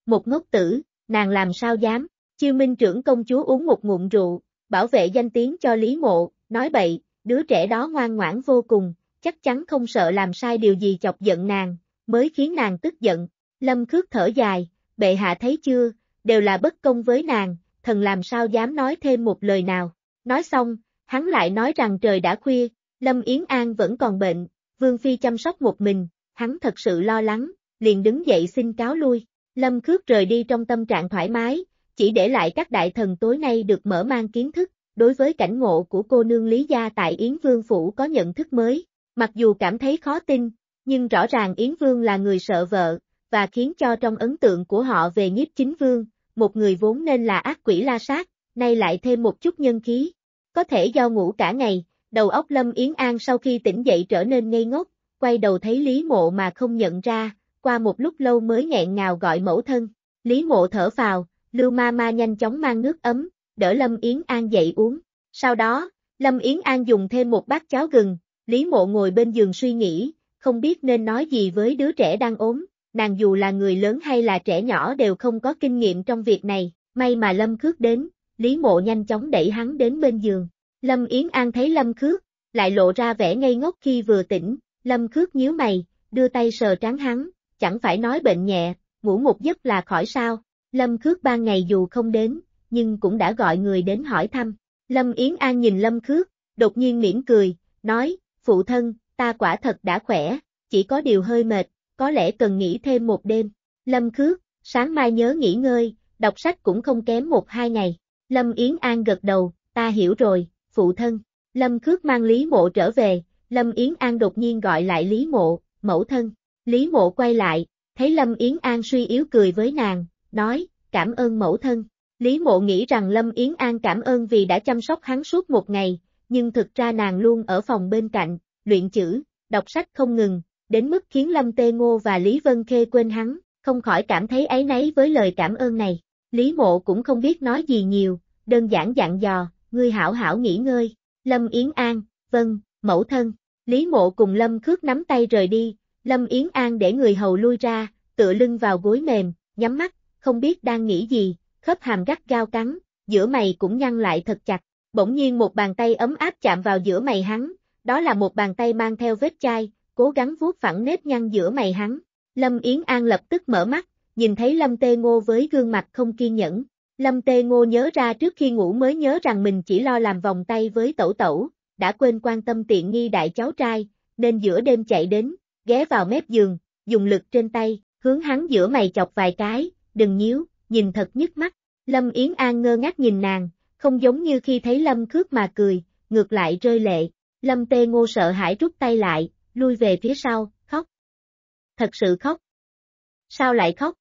Một ngốc tử, nàng làm sao dám, chiêu minh trưởng công chúa uống một ngụm rượu, bảo vệ danh tiếng cho Lý Mộ, nói bậy, đứa trẻ đó ngoan ngoãn vô cùng, chắc chắn không sợ làm sai điều gì chọc giận nàng, mới khiến nàng tức giận. Lâm Khước thở dài, bệ hạ thấy chưa, đều là bất công với nàng, thần làm sao dám nói thêm một lời nào. Nói xong, hắn lại nói rằng trời đã khuya, Lâm Yến An vẫn còn bệnh, Vương Phi chăm sóc một mình, hắn thật sự lo lắng, liền đứng dậy xin cáo lui. Lâm Khước rời đi trong tâm trạng thoải mái, chỉ để lại các đại thần tối nay được mở mang kiến thức, đối với cảnh ngộ của cô nương Lý Gia tại Yến Vương Phủ có nhận thức mới, mặc dù cảm thấy khó tin, nhưng rõ ràng Yến Vương là người sợ vợ, và khiến cho trong ấn tượng của họ về nhiếp chính vương, một người vốn nên là ác quỷ la sát, nay lại thêm một chút nhân khí. Có thể do ngủ cả ngày, đầu óc Lâm Yến An sau khi tỉnh dậy trở nên ngây ngốc, quay đầu thấy Lý Mộ mà không nhận ra, qua một lúc lâu mới nghẹn ngào gọi mẫu thân. Lý mộ thở vào, lưu ma ma nhanh chóng mang nước ấm, đỡ Lâm Yến An dậy uống. Sau đó, Lâm Yến An dùng thêm một bát cháo gừng, Lý mộ ngồi bên giường suy nghĩ, không biết nên nói gì với đứa trẻ đang ốm, nàng dù là người lớn hay là trẻ nhỏ đều không có kinh nghiệm trong việc này, may mà Lâm Khước đến, Lý Mộ nhanh chóng đẩy hắn đến bên giường. Lâm Yến An thấy Lâm Khước, lại lộ ra vẻ ngây ngốc khi vừa tỉnh, Lâm Khước nhíu mày, đưa tay sờ trán hắn, chẳng phải nói bệnh nhẹ, ngủ một giấc là khỏi sao. Lâm Khước ba ngày dù không đến, nhưng cũng đã gọi người đến hỏi thăm. Lâm Yến An nhìn Lâm Khước, đột nhiên mỉm cười, nói, phụ thân, ta quả thật đã khỏe, chỉ có điều hơi mệt, có lẽ cần nghỉ thêm một đêm. Lâm Khước, sáng mai nhớ nghỉ ngơi, đọc sách cũng không kém một hai ngày. Lâm Yến An gật đầu, ta hiểu rồi, phụ thân. Lâm Khước mang Lý Mộ trở về, Lâm Yến An đột nhiên gọi lại Lý Mộ, mẫu thân, Lý mộ quay lại, thấy Lâm Yến An suy yếu cười với nàng, nói, cảm ơn mẫu thân. Lý mộ nghĩ rằng Lâm Yến An cảm ơn vì đã chăm sóc hắn suốt một ngày, nhưng thực ra nàng luôn ở phòng bên cạnh, luyện chữ, đọc sách không ngừng, đến mức khiến Lâm Tê Ngô và Lý Vân Khê quên hắn, không khỏi cảm thấy áy náy với lời cảm ơn này. Lý mộ cũng không biết nói gì nhiều, đơn giản dặn dò, ngươi hảo hảo nghỉ ngơi, Lâm Yến An, vâng, mẫu thân, Lý mộ cùng Lâm Khước nắm tay rời đi, Lâm Yến An để người hầu lui ra, tựa lưng vào gối mềm, nhắm mắt, không biết đang nghĩ gì, khớp hàm gắt gao cắn, giữa mày cũng nhăn lại thật chặt. Bỗng nhiên một bàn tay ấm áp chạm vào giữa mày hắn, đó là một bàn tay mang theo vết chai, cố gắng vuốt phẳng nếp nhăn giữa mày hắn. Lâm Yến An lập tức mở mắt, nhìn thấy Lâm Tê Ngô với gương mặt không kiên nhẫn. Lâm Tê Ngô nhớ ra trước khi ngủ mới nhớ rằng mình chỉ lo làm vòng tay với tẩu tẩu, đã quên quan tâm tiện nghi đại cháu trai, nên giữa đêm chạy đến, ghé vào mép giường, dùng lực trên tay, hướng hắn giữa mày chọc vài cái, đừng nhíu, nhìn thật nhức mắt. Lâm Yến An ngơ ngác nhìn nàng, không giống như khi thấy Lâm Khước mà cười, ngược lại rơi lệ. Lâm Tê Ngô sợ hãi rút tay lại, lui về phía sau, khóc. Thật sự khóc. Sao lại khóc?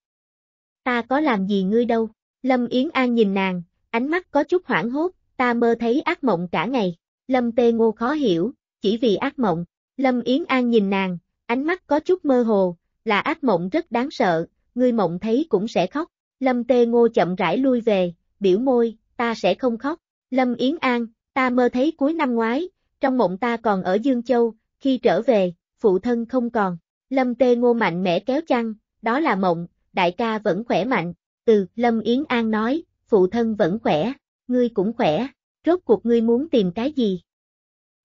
Ta có làm gì ngươi đâu? Lâm Yến An nhìn nàng, ánh mắt có chút hoảng hốt, ta mơ thấy ác mộng cả ngày. Lâm Tê Ngô khó hiểu, chỉ vì ác mộng. Lâm Yến An nhìn nàng, Ánh mắt có chút mơ hồ, là ác mộng rất đáng sợ, ngươi mộng thấy cũng sẽ khóc. Lâm Tê Ngô chậm rãi lui về, biểu môi, ta sẽ không khóc. Lâm Yến An, ta mơ thấy cuối năm ngoái, trong mộng ta còn ở Dương Châu, khi trở về, phụ thân không còn. Lâm Tê Ngô mạnh mẽ kéo chăn, đó là mộng, đại ca vẫn khỏe mạnh. Từ, Lâm Yến An nói, phụ thân vẫn khỏe, ngươi cũng khỏe, rốt cuộc ngươi muốn tìm cái gì?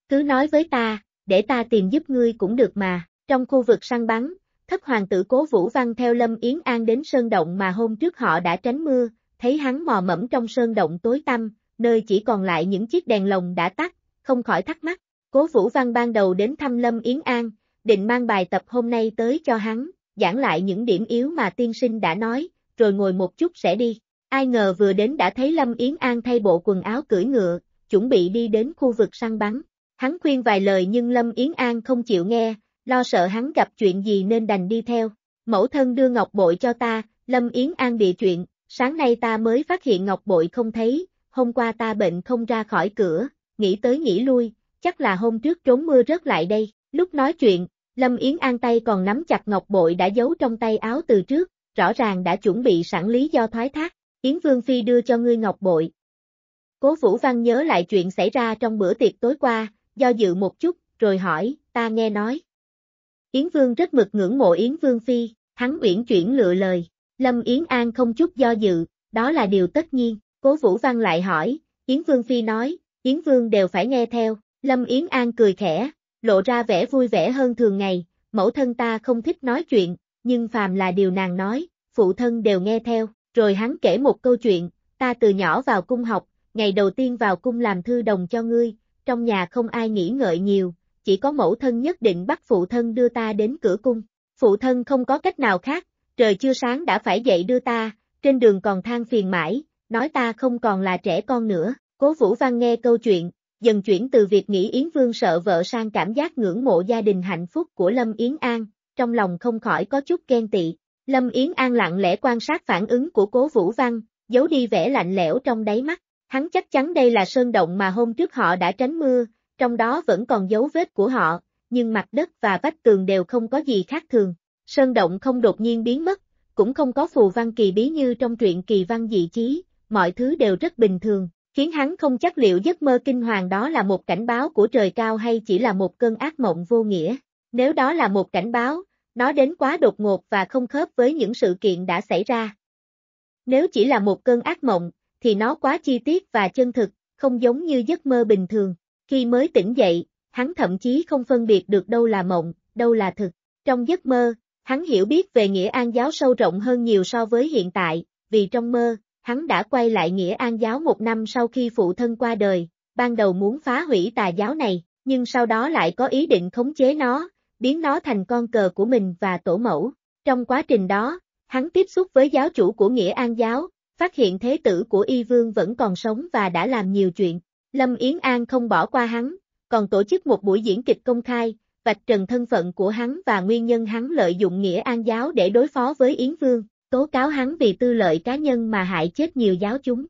Cứ nói với ta, để ta tìm giúp ngươi cũng được mà. Trong khu vực săn bắn, thất hoàng tử cố Vũ Văn theo Lâm Yến An đến sơn động mà hôm trước họ đã tránh mưa, thấy hắn mò mẫm trong sơn động tối tăm, nơi chỉ còn lại những chiếc đèn lồng đã tắt, không khỏi thắc mắc. Cố Vũ Văn ban đầu đến thăm Lâm Yến An, định mang bài tập hôm nay tới cho hắn, giảng lại những điểm yếu mà tiên sinh đã nói, rồi ngồi một chút sẽ đi. Ai ngờ vừa đến đã thấy Lâm Yến An thay bộ quần áo cưỡi ngựa, chuẩn bị đi đến khu vực săn bắn. Hắn khuyên vài lời nhưng Lâm Yến An không chịu nghe, lo sợ hắn gặp chuyện gì nên đành đi theo. Mẫu thân đưa ngọc bội cho ta, Lâm Yến An bị chuyện, sáng nay ta mới phát hiện ngọc bội không thấy, hôm qua ta bệnh không ra khỏi cửa, nghĩ tới nghĩ lui, chắc là hôm trước trốn mưa rớt lại đây. Lúc nói chuyện, Lâm Yến An tay còn nắm chặt ngọc bội đã giấu trong tay áo từ trước, rõ ràng đã chuẩn bị sẵn lý do thoái thác, Yến Vương Phi đưa cho ngươi ngọc bội. Cố Vũ Văn nhớ lại chuyện xảy ra trong bữa tiệc tối qua, do dự một chút, rồi hỏi, ta nghe nói, Yến Vương rất mực ngưỡng mộ Yến Vương Phi, hắn uyển chuyển lựa lời, Lâm Yến An không chút do dự, đó là điều tất nhiên, cố Vũ Văn lại hỏi, Yến Vương Phi nói, Yến Vương đều phải nghe theo, Lâm Yến An cười khẽ, lộ ra vẻ vui vẻ hơn thường ngày, mẫu thân ta không thích nói chuyện, nhưng phàm là điều nàng nói, phụ thân đều nghe theo, rồi hắn kể một câu chuyện, ta từ nhỏ vào cung học, ngày đầu tiên vào cung làm thư đồng cho ngươi, trong nhà không ai nghĩ ngợi nhiều, chỉ có mẫu thân nhất định bắt phụ thân đưa ta đến cửa cung. Phụ thân không có cách nào khác, trời chưa sáng đã phải dậy đưa ta, trên đường còn than phiền mãi, nói ta không còn là trẻ con nữa. Cố Vũ Văn nghe câu chuyện, dần chuyển từ việc nghĩ Yến Vương sợ vợ sang cảm giác ngưỡng mộ gia đình hạnh phúc của Lâm Yến An, trong lòng không khỏi có chút ghen tị. Lâm Yến An lặng lẽ quan sát phản ứng của Cố Vũ Văn, giấu đi vẻ lạnh lẽo trong đáy mắt. Hắn chắc chắn đây là sơn động mà hôm trước họ đã tránh mưa, trong đó vẫn còn dấu vết của họ, nhưng mặt đất và vách tường đều không có gì khác thường. Sơn động không đột nhiên biến mất, cũng không có phù văn kỳ bí như trong truyện kỳ văn dị chí, mọi thứ đều rất bình thường, khiến hắn không chắc liệu giấc mơ kinh hoàng đó là một cảnh báo của trời cao hay chỉ là một cơn ác mộng vô nghĩa. Nếu đó là một cảnh báo, nó đến quá đột ngột và không khớp với những sự kiện đã xảy ra. Nếu chỉ là một cơn ác mộng, thì nó quá chi tiết và chân thực, không giống như giấc mơ bình thường. Khi mới tỉnh dậy, hắn thậm chí không phân biệt được đâu là mộng, đâu là thực. Trong giấc mơ, hắn hiểu biết về nghĩa an giáo sâu rộng hơn nhiều so với hiện tại, vì trong mơ, hắn đã quay lại nghĩa an giáo một năm sau khi phụ thân qua đời, ban đầu muốn phá hủy tà giáo này, nhưng sau đó lại có ý định khống chế nó, biến nó thành con cờ của mình và tổ mẫu. Trong quá trình đó, hắn tiếp xúc với giáo chủ của nghĩa an giáo, phát hiện thế tử của y vương vẫn còn sống và đã làm nhiều chuyện, Lâm Yến An không bỏ qua hắn, còn tổ chức một buổi diễn kịch công khai, vạch trần thân phận của hắn và nguyên nhân hắn lợi dụng nghĩa an giáo để đối phó với Yến Vương, tố cáo hắn vì tư lợi cá nhân mà hại chết nhiều giáo chúng.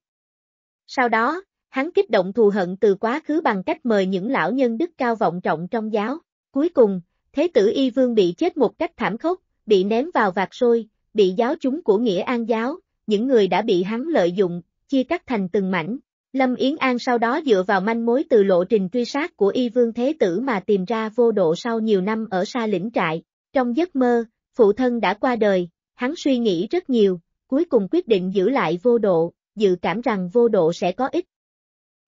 Sau đó, hắn kích động thù hận từ quá khứ bằng cách mời những lão nhân đức cao vọng trọng trong giáo. Cuối cùng, Thế tử Y Vương bị chết một cách thảm khốc, bị ném vào vạc sôi, bị giáo chúng của Nghĩa An giáo, những người đã bị hắn lợi dụng, chia cắt thành từng mảnh, Lâm Yến An sau đó dựa vào manh mối từ lộ trình truy sát của Y Vương Thế Tử mà tìm ra vô độ sau nhiều năm ở xa lĩnh trại. Trong giấc mơ, phụ thân đã qua đời, hắn suy nghĩ rất nhiều, cuối cùng quyết định giữ lại vô độ, dự cảm rằng vô độ sẽ có ích.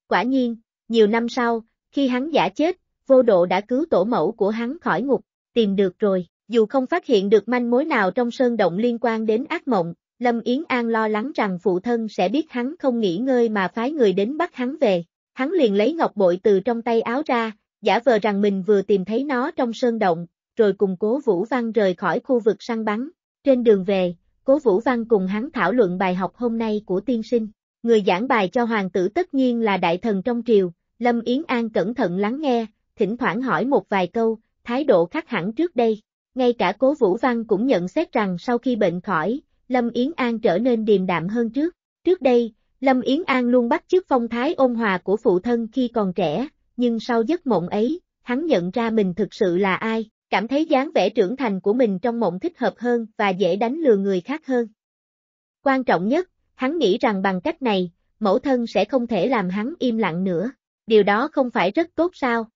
Quả nhiên, nhiều năm sau, khi hắn giả chết, vô độ đã cứu tổ mẫu của hắn khỏi ngục, tìm được rồi, dù không phát hiện được manh mối nào trong sơn động liên quan đến ác mộng, Lâm Yến An lo lắng rằng phụ thân sẽ biết hắn không nghỉ ngơi mà phái người đến bắt hắn về. Hắn liền lấy ngọc bội từ trong tay áo ra, giả vờ rằng mình vừa tìm thấy nó trong sơn động, rồi cùng cố Vũ Văn rời khỏi khu vực săn bắn. Trên đường về, cố Vũ Văn cùng hắn thảo luận bài học hôm nay của tiên sinh. Người giảng bài cho hoàng tử tất nhiên là đại thần trong triều, Lâm Yến An cẩn thận lắng nghe, thỉnh thoảng hỏi một vài câu, thái độ khác hẳn trước đây. Ngay cả cố Vũ Văn cũng nhận xét rằng sau khi bệnh khỏi, Lâm Yến An trở nên điềm đạm hơn trước. Trước đây, Lâm Yến An luôn bắt chước phong thái ôn hòa của phụ thân khi còn trẻ, nhưng sau giấc mộng ấy, hắn nhận ra mình thực sự là ai, cảm thấy dáng vẻ trưởng thành của mình trong mộng thích hợp hơn và dễ đánh lừa người khác hơn. Quan trọng nhất, hắn nghĩ rằng bằng cách này, mẫu thân sẽ không thể làm hắn im lặng nữa, điều đó không phải rất tốt sao.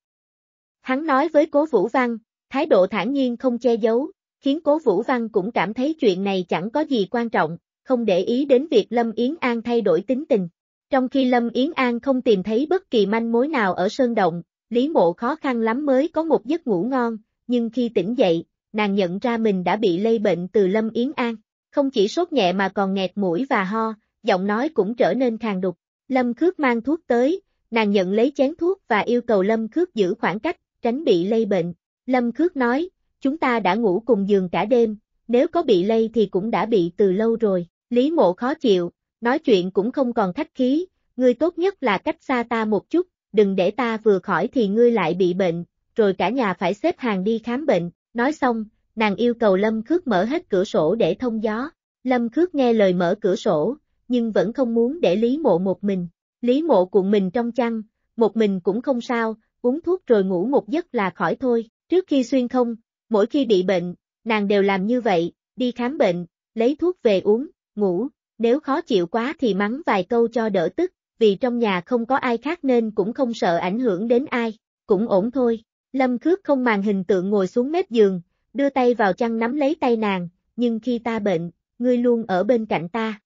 Hắn nói với cố Vũ Văn, thái độ thản nhiên không che giấu, khiến cố Vũ Văn cũng cảm thấy chuyện này chẳng có gì quan trọng, không để ý đến việc Lâm Yến An thay đổi tính tình. Trong khi Lâm Yến An không tìm thấy bất kỳ manh mối nào ở Sơn Động, Lý Mộ khó khăn lắm mới có một giấc ngủ ngon, nhưng khi tỉnh dậy, nàng nhận ra mình đã bị lây bệnh từ Lâm Yến An, không chỉ sốt nhẹ mà còn nghẹt mũi và ho, giọng nói cũng trở nên khàn đục. Lâm Khước mang thuốc tới, nàng nhận lấy chén thuốc và yêu cầu Lâm Khước giữ khoảng cách, tránh bị lây bệnh. Lâm Khước nói, chúng ta đã ngủ cùng giường cả đêm, nếu có bị lây thì cũng đã bị từ lâu rồi, Lý Mộ khó chịu, nói chuyện cũng không còn khách khí, ngươi tốt nhất là cách xa ta một chút, đừng để ta vừa khỏi thì ngươi lại bị bệnh, rồi cả nhà phải xếp hàng đi khám bệnh, nói xong, nàng yêu cầu Lâm Khước mở hết cửa sổ để thông gió, Lâm Khước nghe lời mở cửa sổ, nhưng vẫn không muốn để Lý Mộ một mình, Lý Mộ cuộn mình trong chăn, một mình cũng không sao, uống thuốc rồi ngủ một giấc là khỏi thôi, trước khi xuyên không, Mỗi khi bị bệnh, nàng đều làm như vậy, đi khám bệnh, lấy thuốc về uống, ngủ, nếu khó chịu quá thì mắng vài câu cho đỡ tức, vì trong nhà không có ai khác nên cũng không sợ ảnh hưởng đến ai, cũng ổn thôi. Lâm Khước không màn hình tượng ngồi xuống mép giường, đưa tay vào chăn nắm lấy tay nàng, nhưng khi ta bệnh, ngươi luôn ở bên cạnh ta.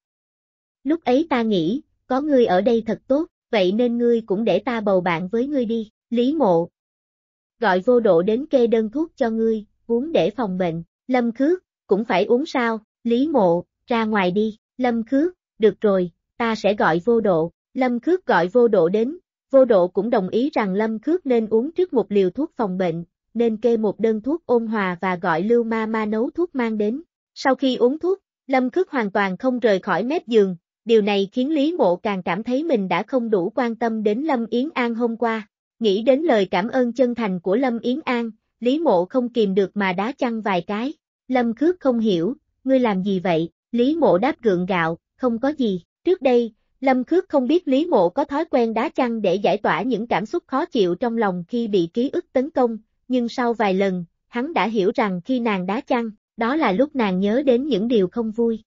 Lúc ấy ta nghĩ, có ngươi ở đây thật tốt, vậy nên ngươi cũng để ta bầu bạn với ngươi đi, Lý Mộ. Gọi vô độ đến kê đơn thuốc cho ngươi, uống để phòng bệnh, Lâm Khước, cũng phải uống sao, Lý Mộ, ra ngoài đi, Lâm Khước, được rồi, ta sẽ gọi vô độ, Lâm Khước gọi vô độ đến, vô độ cũng đồng ý rằng Lâm Khước nên uống trước một liều thuốc phòng bệnh, nên kê một đơn thuốc ôn hòa và gọi Lưu Ma Ma nấu thuốc mang đến. Sau khi uống thuốc, Lâm Khước hoàn toàn không rời khỏi mép giường, điều này khiến Lý Mộ càng cảm thấy mình đã không đủ quan tâm đến Lâm Yến An hôm qua. Nghĩ đến lời cảm ơn chân thành của Lâm Yến An, Lý mộ không kìm được mà đá chăng vài cái. Lâm Khước không hiểu, ngươi làm gì vậy? Lý mộ đáp gượng gạo, không có gì. Trước đây, Lâm Khước không biết Lý mộ có thói quen đá chăng để giải tỏa những cảm xúc khó chịu trong lòng khi bị ký ức tấn công, nhưng sau vài lần, hắn đã hiểu rằng khi nàng đá chăng, đó là lúc nàng nhớ đến những điều không vui.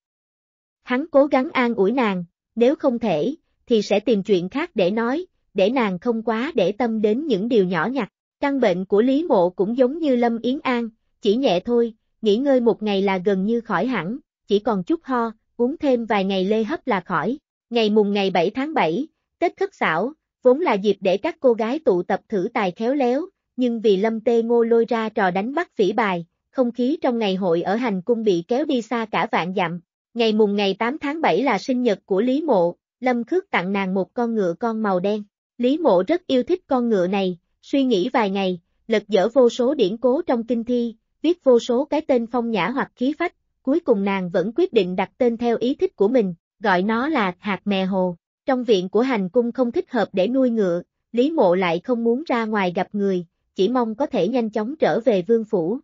Hắn cố gắng an ủi nàng, nếu không thể, thì sẽ tìm chuyện khác để nói, để nàng không quá để tâm đến những điều nhỏ nhặt. Căn bệnh của Lý Mộ cũng giống như Lâm Yến An, chỉ nhẹ thôi, nghỉ ngơi một ngày là gần như khỏi hẳn, chỉ còn chút ho, uống thêm vài ngày lê hấp là khỏi. Ngày mùng ngày 7 tháng 7, Tết Khất Xảo, vốn là dịp để các cô gái tụ tập thử tài khéo léo, nhưng vì Lâm Tê Ngô lôi ra trò đánh bắt phỉ bài, không khí trong ngày hội ở hành cung bị kéo đi xa cả vạn dặm. Ngày mùng ngày 8 tháng 7 là sinh nhật của Lý Mộ, Lâm Khước tặng nàng một con ngựa con màu đen. Lý Mộ rất yêu thích con ngựa này, Suy nghĩ vài ngày, lật dở vô số điển cố trong kinh thi, viết vô số cái tên phong nhã hoặc khí phách, cuối cùng nàng vẫn quyết định đặt tên theo ý thích của mình, gọi nó là hạt mè hồ. Trong viện của hành cung không thích hợp để nuôi ngựa, Lý Mộ lại không muốn ra ngoài gặp người, chỉ mong có thể nhanh chóng trở về vương phủ.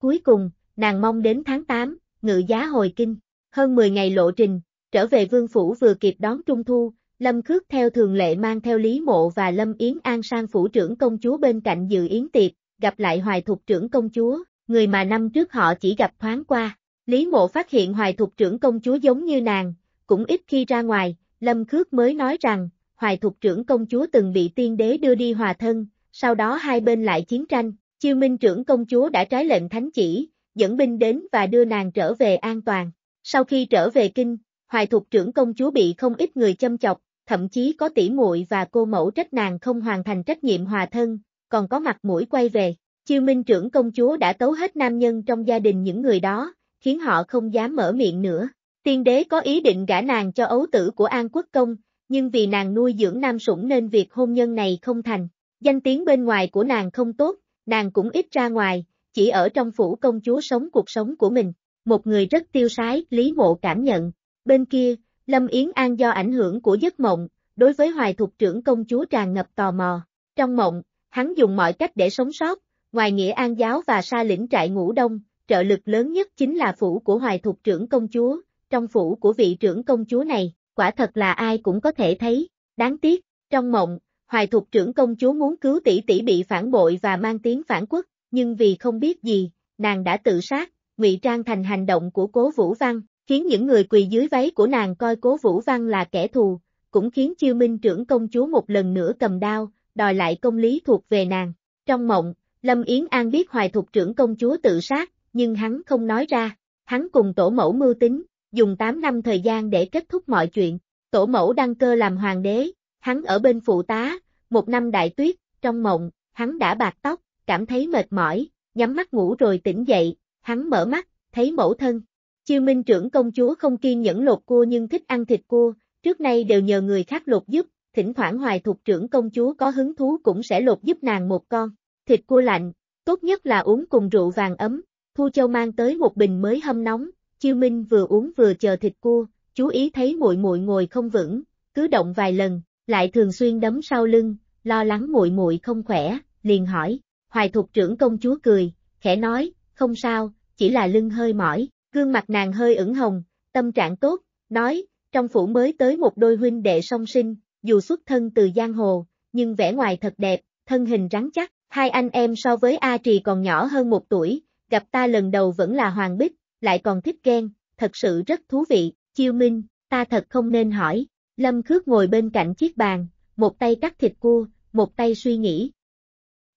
Cuối cùng, nàng mong đến tháng 8, ngự giá hồi kinh, hơn 10 ngày lộ trình, trở về vương phủ vừa kịp đón trung thu, Lâm Khước theo thường lệ mang theo Lý Mộ và Lâm Yến An sang phủ trưởng công chúa bên cạnh dự yến tiệc, gặp lại Hoài Thục trưởng công chúa, người mà năm trước họ chỉ gặp thoáng qua. Lý Mộ phát hiện Hoài Thục trưởng công chúa giống như nàng, cũng ít khi ra ngoài, Lâm Khước mới nói rằng, Hoài Thục trưởng công chúa từng bị tiên đế đưa đi hòa thân, sau đó hai bên lại chiến tranh, chiêu minh trưởng công chúa đã trái lệnh thánh chỉ, dẫn binh đến và đưa nàng trở về an toàn. Sau khi trở về kinh, Hoài Thục trưởng công chúa bị không ít người châm chọc, thậm chí có tỷ muội và cô mẫu trách nàng không hoàn thành trách nhiệm hòa thân, còn có mặt mũi quay về. Chiêu Minh trưởng công chúa đã tấu hết nam nhân trong gia đình những người đó, khiến họ không dám mở miệng nữa. Tiên đế có ý định gả nàng cho ấu tử của An Quốc Công, nhưng vì nàng nuôi dưỡng nam sủng nên việc hôn nhân này không thành. Danh tiếng bên ngoài của nàng không tốt, nàng cũng ít ra ngoài, chỉ ở trong phủ công chúa sống cuộc sống của mình. Một người rất tiêu sái, Lý Mộ cảm nhận. Bên kia, Lâm Yến An do ảnh hưởng của giấc mộng, đối với hoài thục trưởng công chúa tràn ngập tò mò. Trong mộng, hắn dùng mọi cách để sống sót, ngoài nghĩa an giáo và sa lĩnh trại ngũ đông, trợ lực lớn nhất chính là phủ của hoài thục trưởng công chúa, trong phủ của vị trưởng công chúa này, quả thật là ai cũng có thể thấy, đáng tiếc, trong mộng, hoài thục trưởng công chúa muốn cứu tỷ tỷ bị phản bội và mang tiếng phản quốc, nhưng vì không biết gì, nàng đã tự sát, ngụy trang thành hành động của cố Vũ Văn, khiến những người quỳ dưới váy của nàng coi cố Vũ Văn là kẻ thù, cũng khiến Chiêu Minh trưởng công chúa một lần nữa cầm đao, đòi lại công lý thuộc về nàng. Trong mộng, Lâm Yến An biết hoài thục trưởng công chúa tự sát, nhưng hắn không nói ra, hắn cùng tổ mẫu mưu tính, dùng 8 năm thời gian để kết thúc mọi chuyện, tổ mẫu đăng cơ làm hoàng đế, hắn ở bên phụ tá, một năm đại tuyết, trong mộng, hắn đã bạc tóc, cảm thấy mệt mỏi, nhắm mắt ngủ rồi tỉnh dậy, hắn mở mắt, thấy mẫu thân, Chiêu minh trưởng công chúa không kiên nhẫn lột cua nhưng thích ăn thịt cua, trước nay đều nhờ người khác lột giúp, thỉnh thoảng hoài thuộc trưởng công chúa có hứng thú cũng sẽ lột giúp nàng một con. Thịt cua lạnh, tốt nhất là uống cùng rượu vàng ấm, Thu Châu mang tới một bình mới hâm nóng, Chiêu Minh vừa uống vừa chờ thịt cua, chú ý thấy muội muội ngồi không vững, cứ động vài lần, lại thường xuyên đấm sau lưng, lo lắng muội muội không khỏe, liền hỏi. Hoài Thục trưởng công chúa cười, khẽ nói, không sao, chỉ là lưng hơi mỏi, Gương mặt nàng hơi ửng hồng, tâm trạng tốt, nói, trong phủ mới tới một đôi huynh đệ song sinh, dù xuất thân từ giang hồ, nhưng vẻ ngoài thật đẹp, thân hình rắn chắc, hai anh em so với A Trì còn nhỏ hơn một tuổi, gặp ta lần đầu vẫn là hoàng bích, lại còn thích ghen, thật sự rất thú vị, chiêu minh, ta thật không nên hỏi. Lâm Khước ngồi bên cạnh chiếc bàn, một tay cắt thịt cua, một tay suy nghĩ.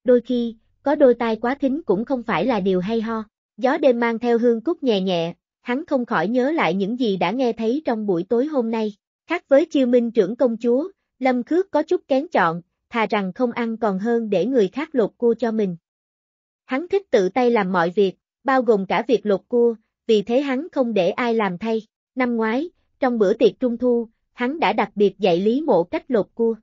Đôi khi, có đôi tai quá thính cũng không phải là điều hay ho. Gió đêm mang theo hương cúc nhẹ nhẹ, hắn không khỏi nhớ lại những gì đã nghe thấy trong buổi tối hôm nay. Khác với chiêu minh trưởng công chúa, Lâm Khước có chút kén chọn, thà rằng không ăn còn hơn để người khác lột cua cho mình. Hắn thích tự tay làm mọi việc, bao gồm cả việc lột cua, vì thế hắn không để ai làm thay. Năm ngoái, trong bữa tiệc trung thu, hắn đã đặc biệt dạy Lý Mộ cách lột cua.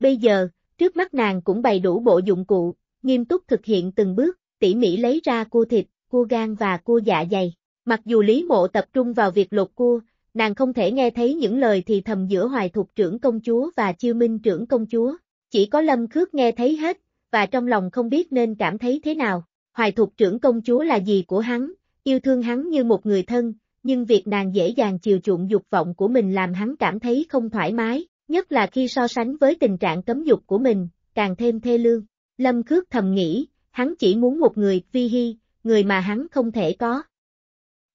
Bây giờ, trước mắt nàng cũng bày đủ bộ dụng cụ, nghiêm túc thực hiện từng bước, tỉ mỉ lấy ra cua thịt, cua gan và cua dạ dày. Mặc dù Lý Mộ tập trung vào việc lột cua, nàng không thể nghe thấy những lời thì thầm giữa hoài thục trưởng công chúa và chiêu minh trưởng công chúa. Chỉ có Lâm Khước nghe thấy hết, và trong lòng không biết nên cảm thấy thế nào. Hoài thục trưởng công chúa là gì của hắn, yêu thương hắn như một người thân, nhưng việc nàng dễ dàng chiều chuộng dục vọng của mình làm hắn cảm thấy không thoải mái, nhất là khi so sánh với tình trạng cấm dục của mình, càng thêm thê lương. Lâm Khước thầm nghĩ, hắn chỉ muốn một người, Vi Hi, người mà hắn không thể có.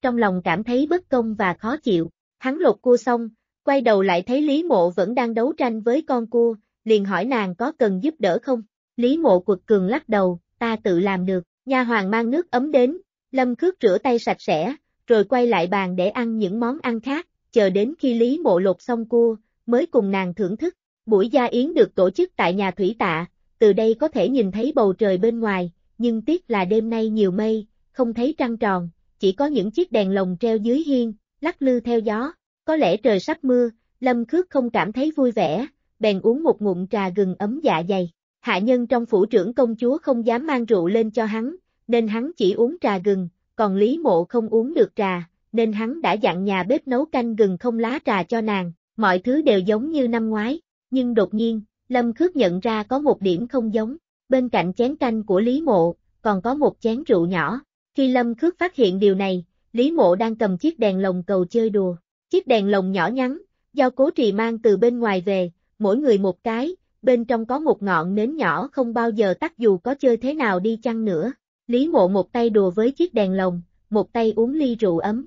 Trong lòng cảm thấy bất công và khó chịu, hắn lột cua xong, quay đầu lại thấy Lý Mộ vẫn đang đấu tranh với con cua, liền hỏi nàng có cần giúp đỡ không? Lý Mộ quật cường lắc đầu, ta tự làm được, nha hoàng mang nước ấm đến, Lâm Khước rửa tay sạch sẽ, rồi quay lại bàn để ăn những món ăn khác, chờ đến khi Lý Mộ lột xong cua, mới cùng nàng thưởng thức. Buổi gia yến được tổ chức tại nhà Thủy Tạ, từ đây có thể nhìn thấy bầu trời bên ngoài, nhưng tiếc là đêm nay nhiều mây, không thấy trăng tròn, chỉ có những chiếc đèn lồng treo dưới hiên, lắc lư theo gió. Có lẽ trời sắp mưa, Lâm Khước không cảm thấy vui vẻ, bèn uống một ngụm trà gừng ấm dạ dày. Hạ nhân trong phủ trưởng công chúa không dám mang rượu lên cho hắn, nên hắn chỉ uống trà gừng, còn Lý Mộ không uống được trà, nên hắn đã dặn nhà bếp nấu canh gừng không lá trà cho nàng, mọi thứ đều giống như năm ngoái, nhưng đột nhiên, Lâm Khước nhận ra có một điểm không giống, bên cạnh chén canh của Lý Mộ, còn có một chén rượu nhỏ. Khi Lâm Khước phát hiện điều này, Lý Mộ đang cầm chiếc đèn lồng cầu chơi đùa. Chiếc đèn lồng nhỏ nhắn, do cố trì mang từ bên ngoài về, mỗi người một cái, bên trong có một ngọn nến nhỏ không bao giờ tắt dù có chơi thế nào đi chăng nữa. Lý Mộ một tay đùa với chiếc đèn lồng, một tay uống ly rượu ấm.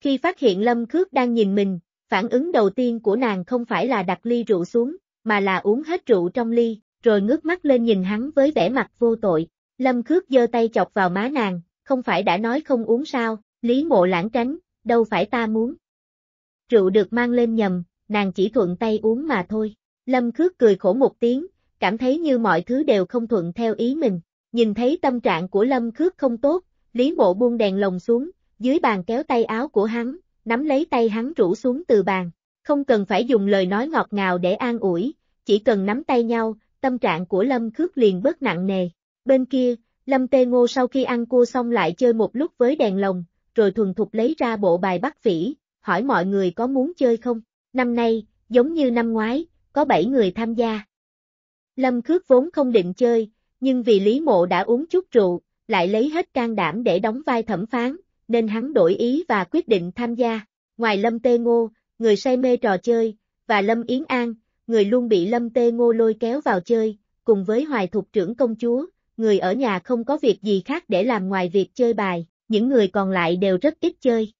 Khi phát hiện Lâm Khước đang nhìn mình, phản ứng đầu tiên của nàng không phải là đặt ly rượu xuống, mà là uống hết rượu trong ly, rồi ngước mắt lên nhìn hắn với vẻ mặt vô tội. Lâm Khước giơ tay chọc vào má nàng, không phải đã nói không uống sao, Lý Mộ lãng tránh, đâu phải ta muốn. Rượu được mang lên nhầm, nàng chỉ thuận tay uống mà thôi. Lâm Khước cười khổ một tiếng, cảm thấy như mọi thứ đều không thuận theo ý mình. Nhìn thấy tâm trạng của Lâm Khước không tốt, Lý Mộ buông đèn lồng xuống, dưới bàn kéo tay áo của hắn, nắm lấy tay hắn rủ xuống từ bàn. Không cần phải dùng lời nói ngọt ngào để an ủi, chỉ cần nắm tay nhau, tâm trạng của Lâm Khước liền bớt nặng nề. Bên kia, Lâm Tê Ngô sau khi ăn cua xong lại chơi một lúc với đèn lồng, rồi thuần thục lấy ra bộ bài bắt vĩ, hỏi mọi người có muốn chơi không. Năm nay, giống như năm ngoái, có 7 người tham gia. Lâm Khước vốn không định chơi, nhưng vì Lý Mộ đã uống chút rượu, lại lấy hết can đảm để đóng vai thẩm phán, nên hắn đổi ý và quyết định tham gia. Ngoài Lâm Tê Ngô, người say mê trò chơi, và Lâm Yến An, người luôn bị Lâm Tê Ngô lôi kéo vào chơi, cùng với Hoài Thục trưởng công chúa, người ở nhà không có việc gì khác để làm ngoài việc chơi bài, những người còn lại đều rất ít chơi.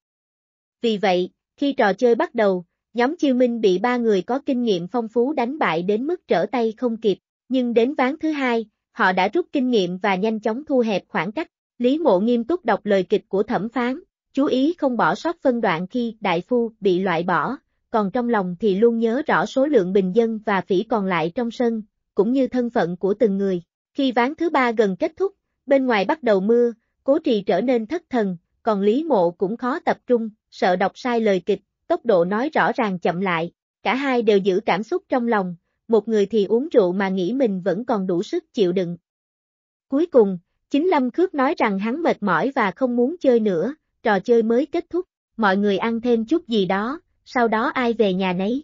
Vì vậy, khi trò chơi bắt đầu, nhóm Chiêu Minh bị ba người có kinh nghiệm phong phú đánh bại đến mức trở tay không kịp, nhưng đến ván thứ hai, họ đã rút kinh nghiệm và nhanh chóng thu hẹp khoảng cách. Lý Mộ nghiêm túc đọc lời kịch của thẩm phán, chú ý không bỏ sót phân đoạn khi đại phu bị loại bỏ, còn trong lòng thì luôn nhớ rõ số lượng bình dân và phỉ còn lại trong sân, cũng như thân phận của từng người. Khi ván thứ ba gần kết thúc, bên ngoài bắt đầu mưa, cố trì trở nên thất thần, còn Lý Mộ cũng khó tập trung, sợ đọc sai lời kịch, tốc độ nói rõ ràng chậm lại. Cả hai đều giữ cảm xúc trong lòng, một người thì uống rượu mà nghĩ mình vẫn còn đủ sức chịu đựng. Cuối cùng, chính Lâm Khước nói rằng hắn mệt mỏi và không muốn chơi nữa, trò chơi mới kết thúc, mọi người ăn thêm chút gì đó, sau đó ai về nhà nấy.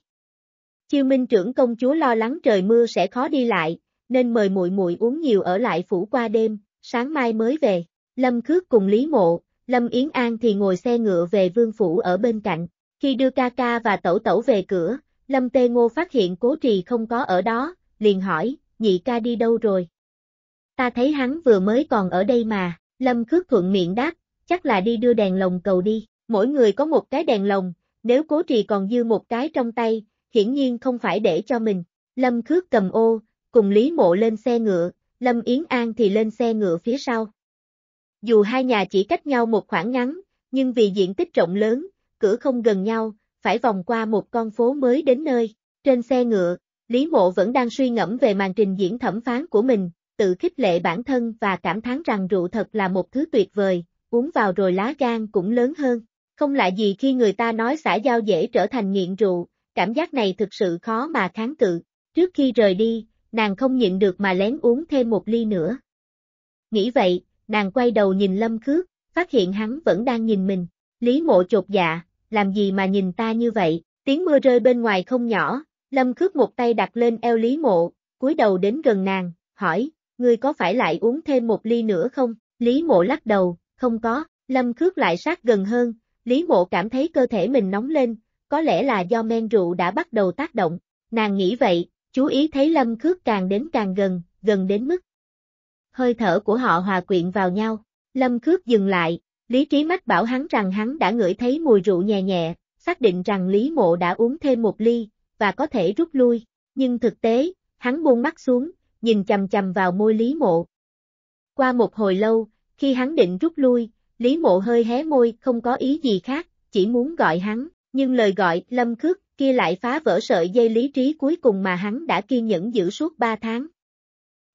Chiêu Minh trưởng công chúa lo lắng trời mưa sẽ khó đi lại, nên mời muội muội uống nhiều ở lại phủ qua đêm, sáng mai mới về. Lâm Khước cùng Lý Mộ, Lâm Yến An thì ngồi xe ngựa về vương phủ ở bên cạnh. Khi đưa ca ca và tẩu tẩu về cửa, Lâm Tê Ngô phát hiện cố trì không có ở đó, liền hỏi, nhị ca đi đâu rồi? Ta thấy hắn vừa mới còn ở đây mà, Lâm Khước thuận miệng đáp, chắc là đi đưa đèn lồng cầu đi, mỗi người có một cái đèn lồng, nếu cố trì còn dư một cái trong tay, hiển nhiên không phải để cho mình. Lâm Khước cầm ô, cùng Lý Mộ lên xe ngựa, Lâm Yến An thì lên xe ngựa phía sau. Dù hai nhà chỉ cách nhau một khoảng ngắn, nhưng vì diện tích rộng lớn, cửa không gần nhau, phải vòng qua một con phố mới đến nơi. Trên xe ngựa, Lý Mộ vẫn đang suy ngẫm về màn trình diễn thẩm phán của mình, tự khích lệ bản thân và cảm thán rằng rượu thật là một thứ tuyệt vời, uống vào rồi lá gan cũng lớn hơn. Không lạ gì khi người ta nói xã giao dễ trở thành nghiện rượu, cảm giác này thực sự khó mà kháng cự. Trước khi rời đi, nàng không nhịn được mà lén uống thêm một ly nữa. Nghĩ vậy, nàng quay đầu nhìn Lâm Khước, phát hiện hắn vẫn đang nhìn mình. Lý mộ chột dạ, làm gì mà nhìn ta như vậy, tiếng mưa rơi bên ngoài không nhỏ, Lâm Khước một tay đặt lên eo Lý mộ, cúi đầu đến gần nàng, hỏi, ngươi có phải lại uống thêm một ly nữa không? Lý mộ lắc đầu, không có, Lâm Khước lại sát gần hơn, Lý mộ cảm thấy cơ thể mình nóng lên, có lẽ là do men rượu đã bắt đầu tác động, nàng nghĩ vậy, chú ý thấy lâm khước càng đến càng gần, gần đến mức. Hơi thở của họ hòa quyện vào nhau, lâm khước dừng lại, lý trí mách bảo hắn rằng hắn đã ngửi thấy mùi rượu nhẹ nhẹ, xác định rằng lý mộ đã uống thêm một ly, và có thể rút lui, nhưng thực tế, hắn buông mắt xuống, nhìn chầm chầm vào môi lý mộ. Qua một hồi lâu, khi hắn định rút lui, Lý mộ hơi hé môi, không có ý gì khác, chỉ muốn gọi hắn, nhưng lời gọi lâm khước kia lại phá vỡ sợi dây lý trí cuối cùng mà hắn đã kiên nhẫn giữ suốt ba tháng.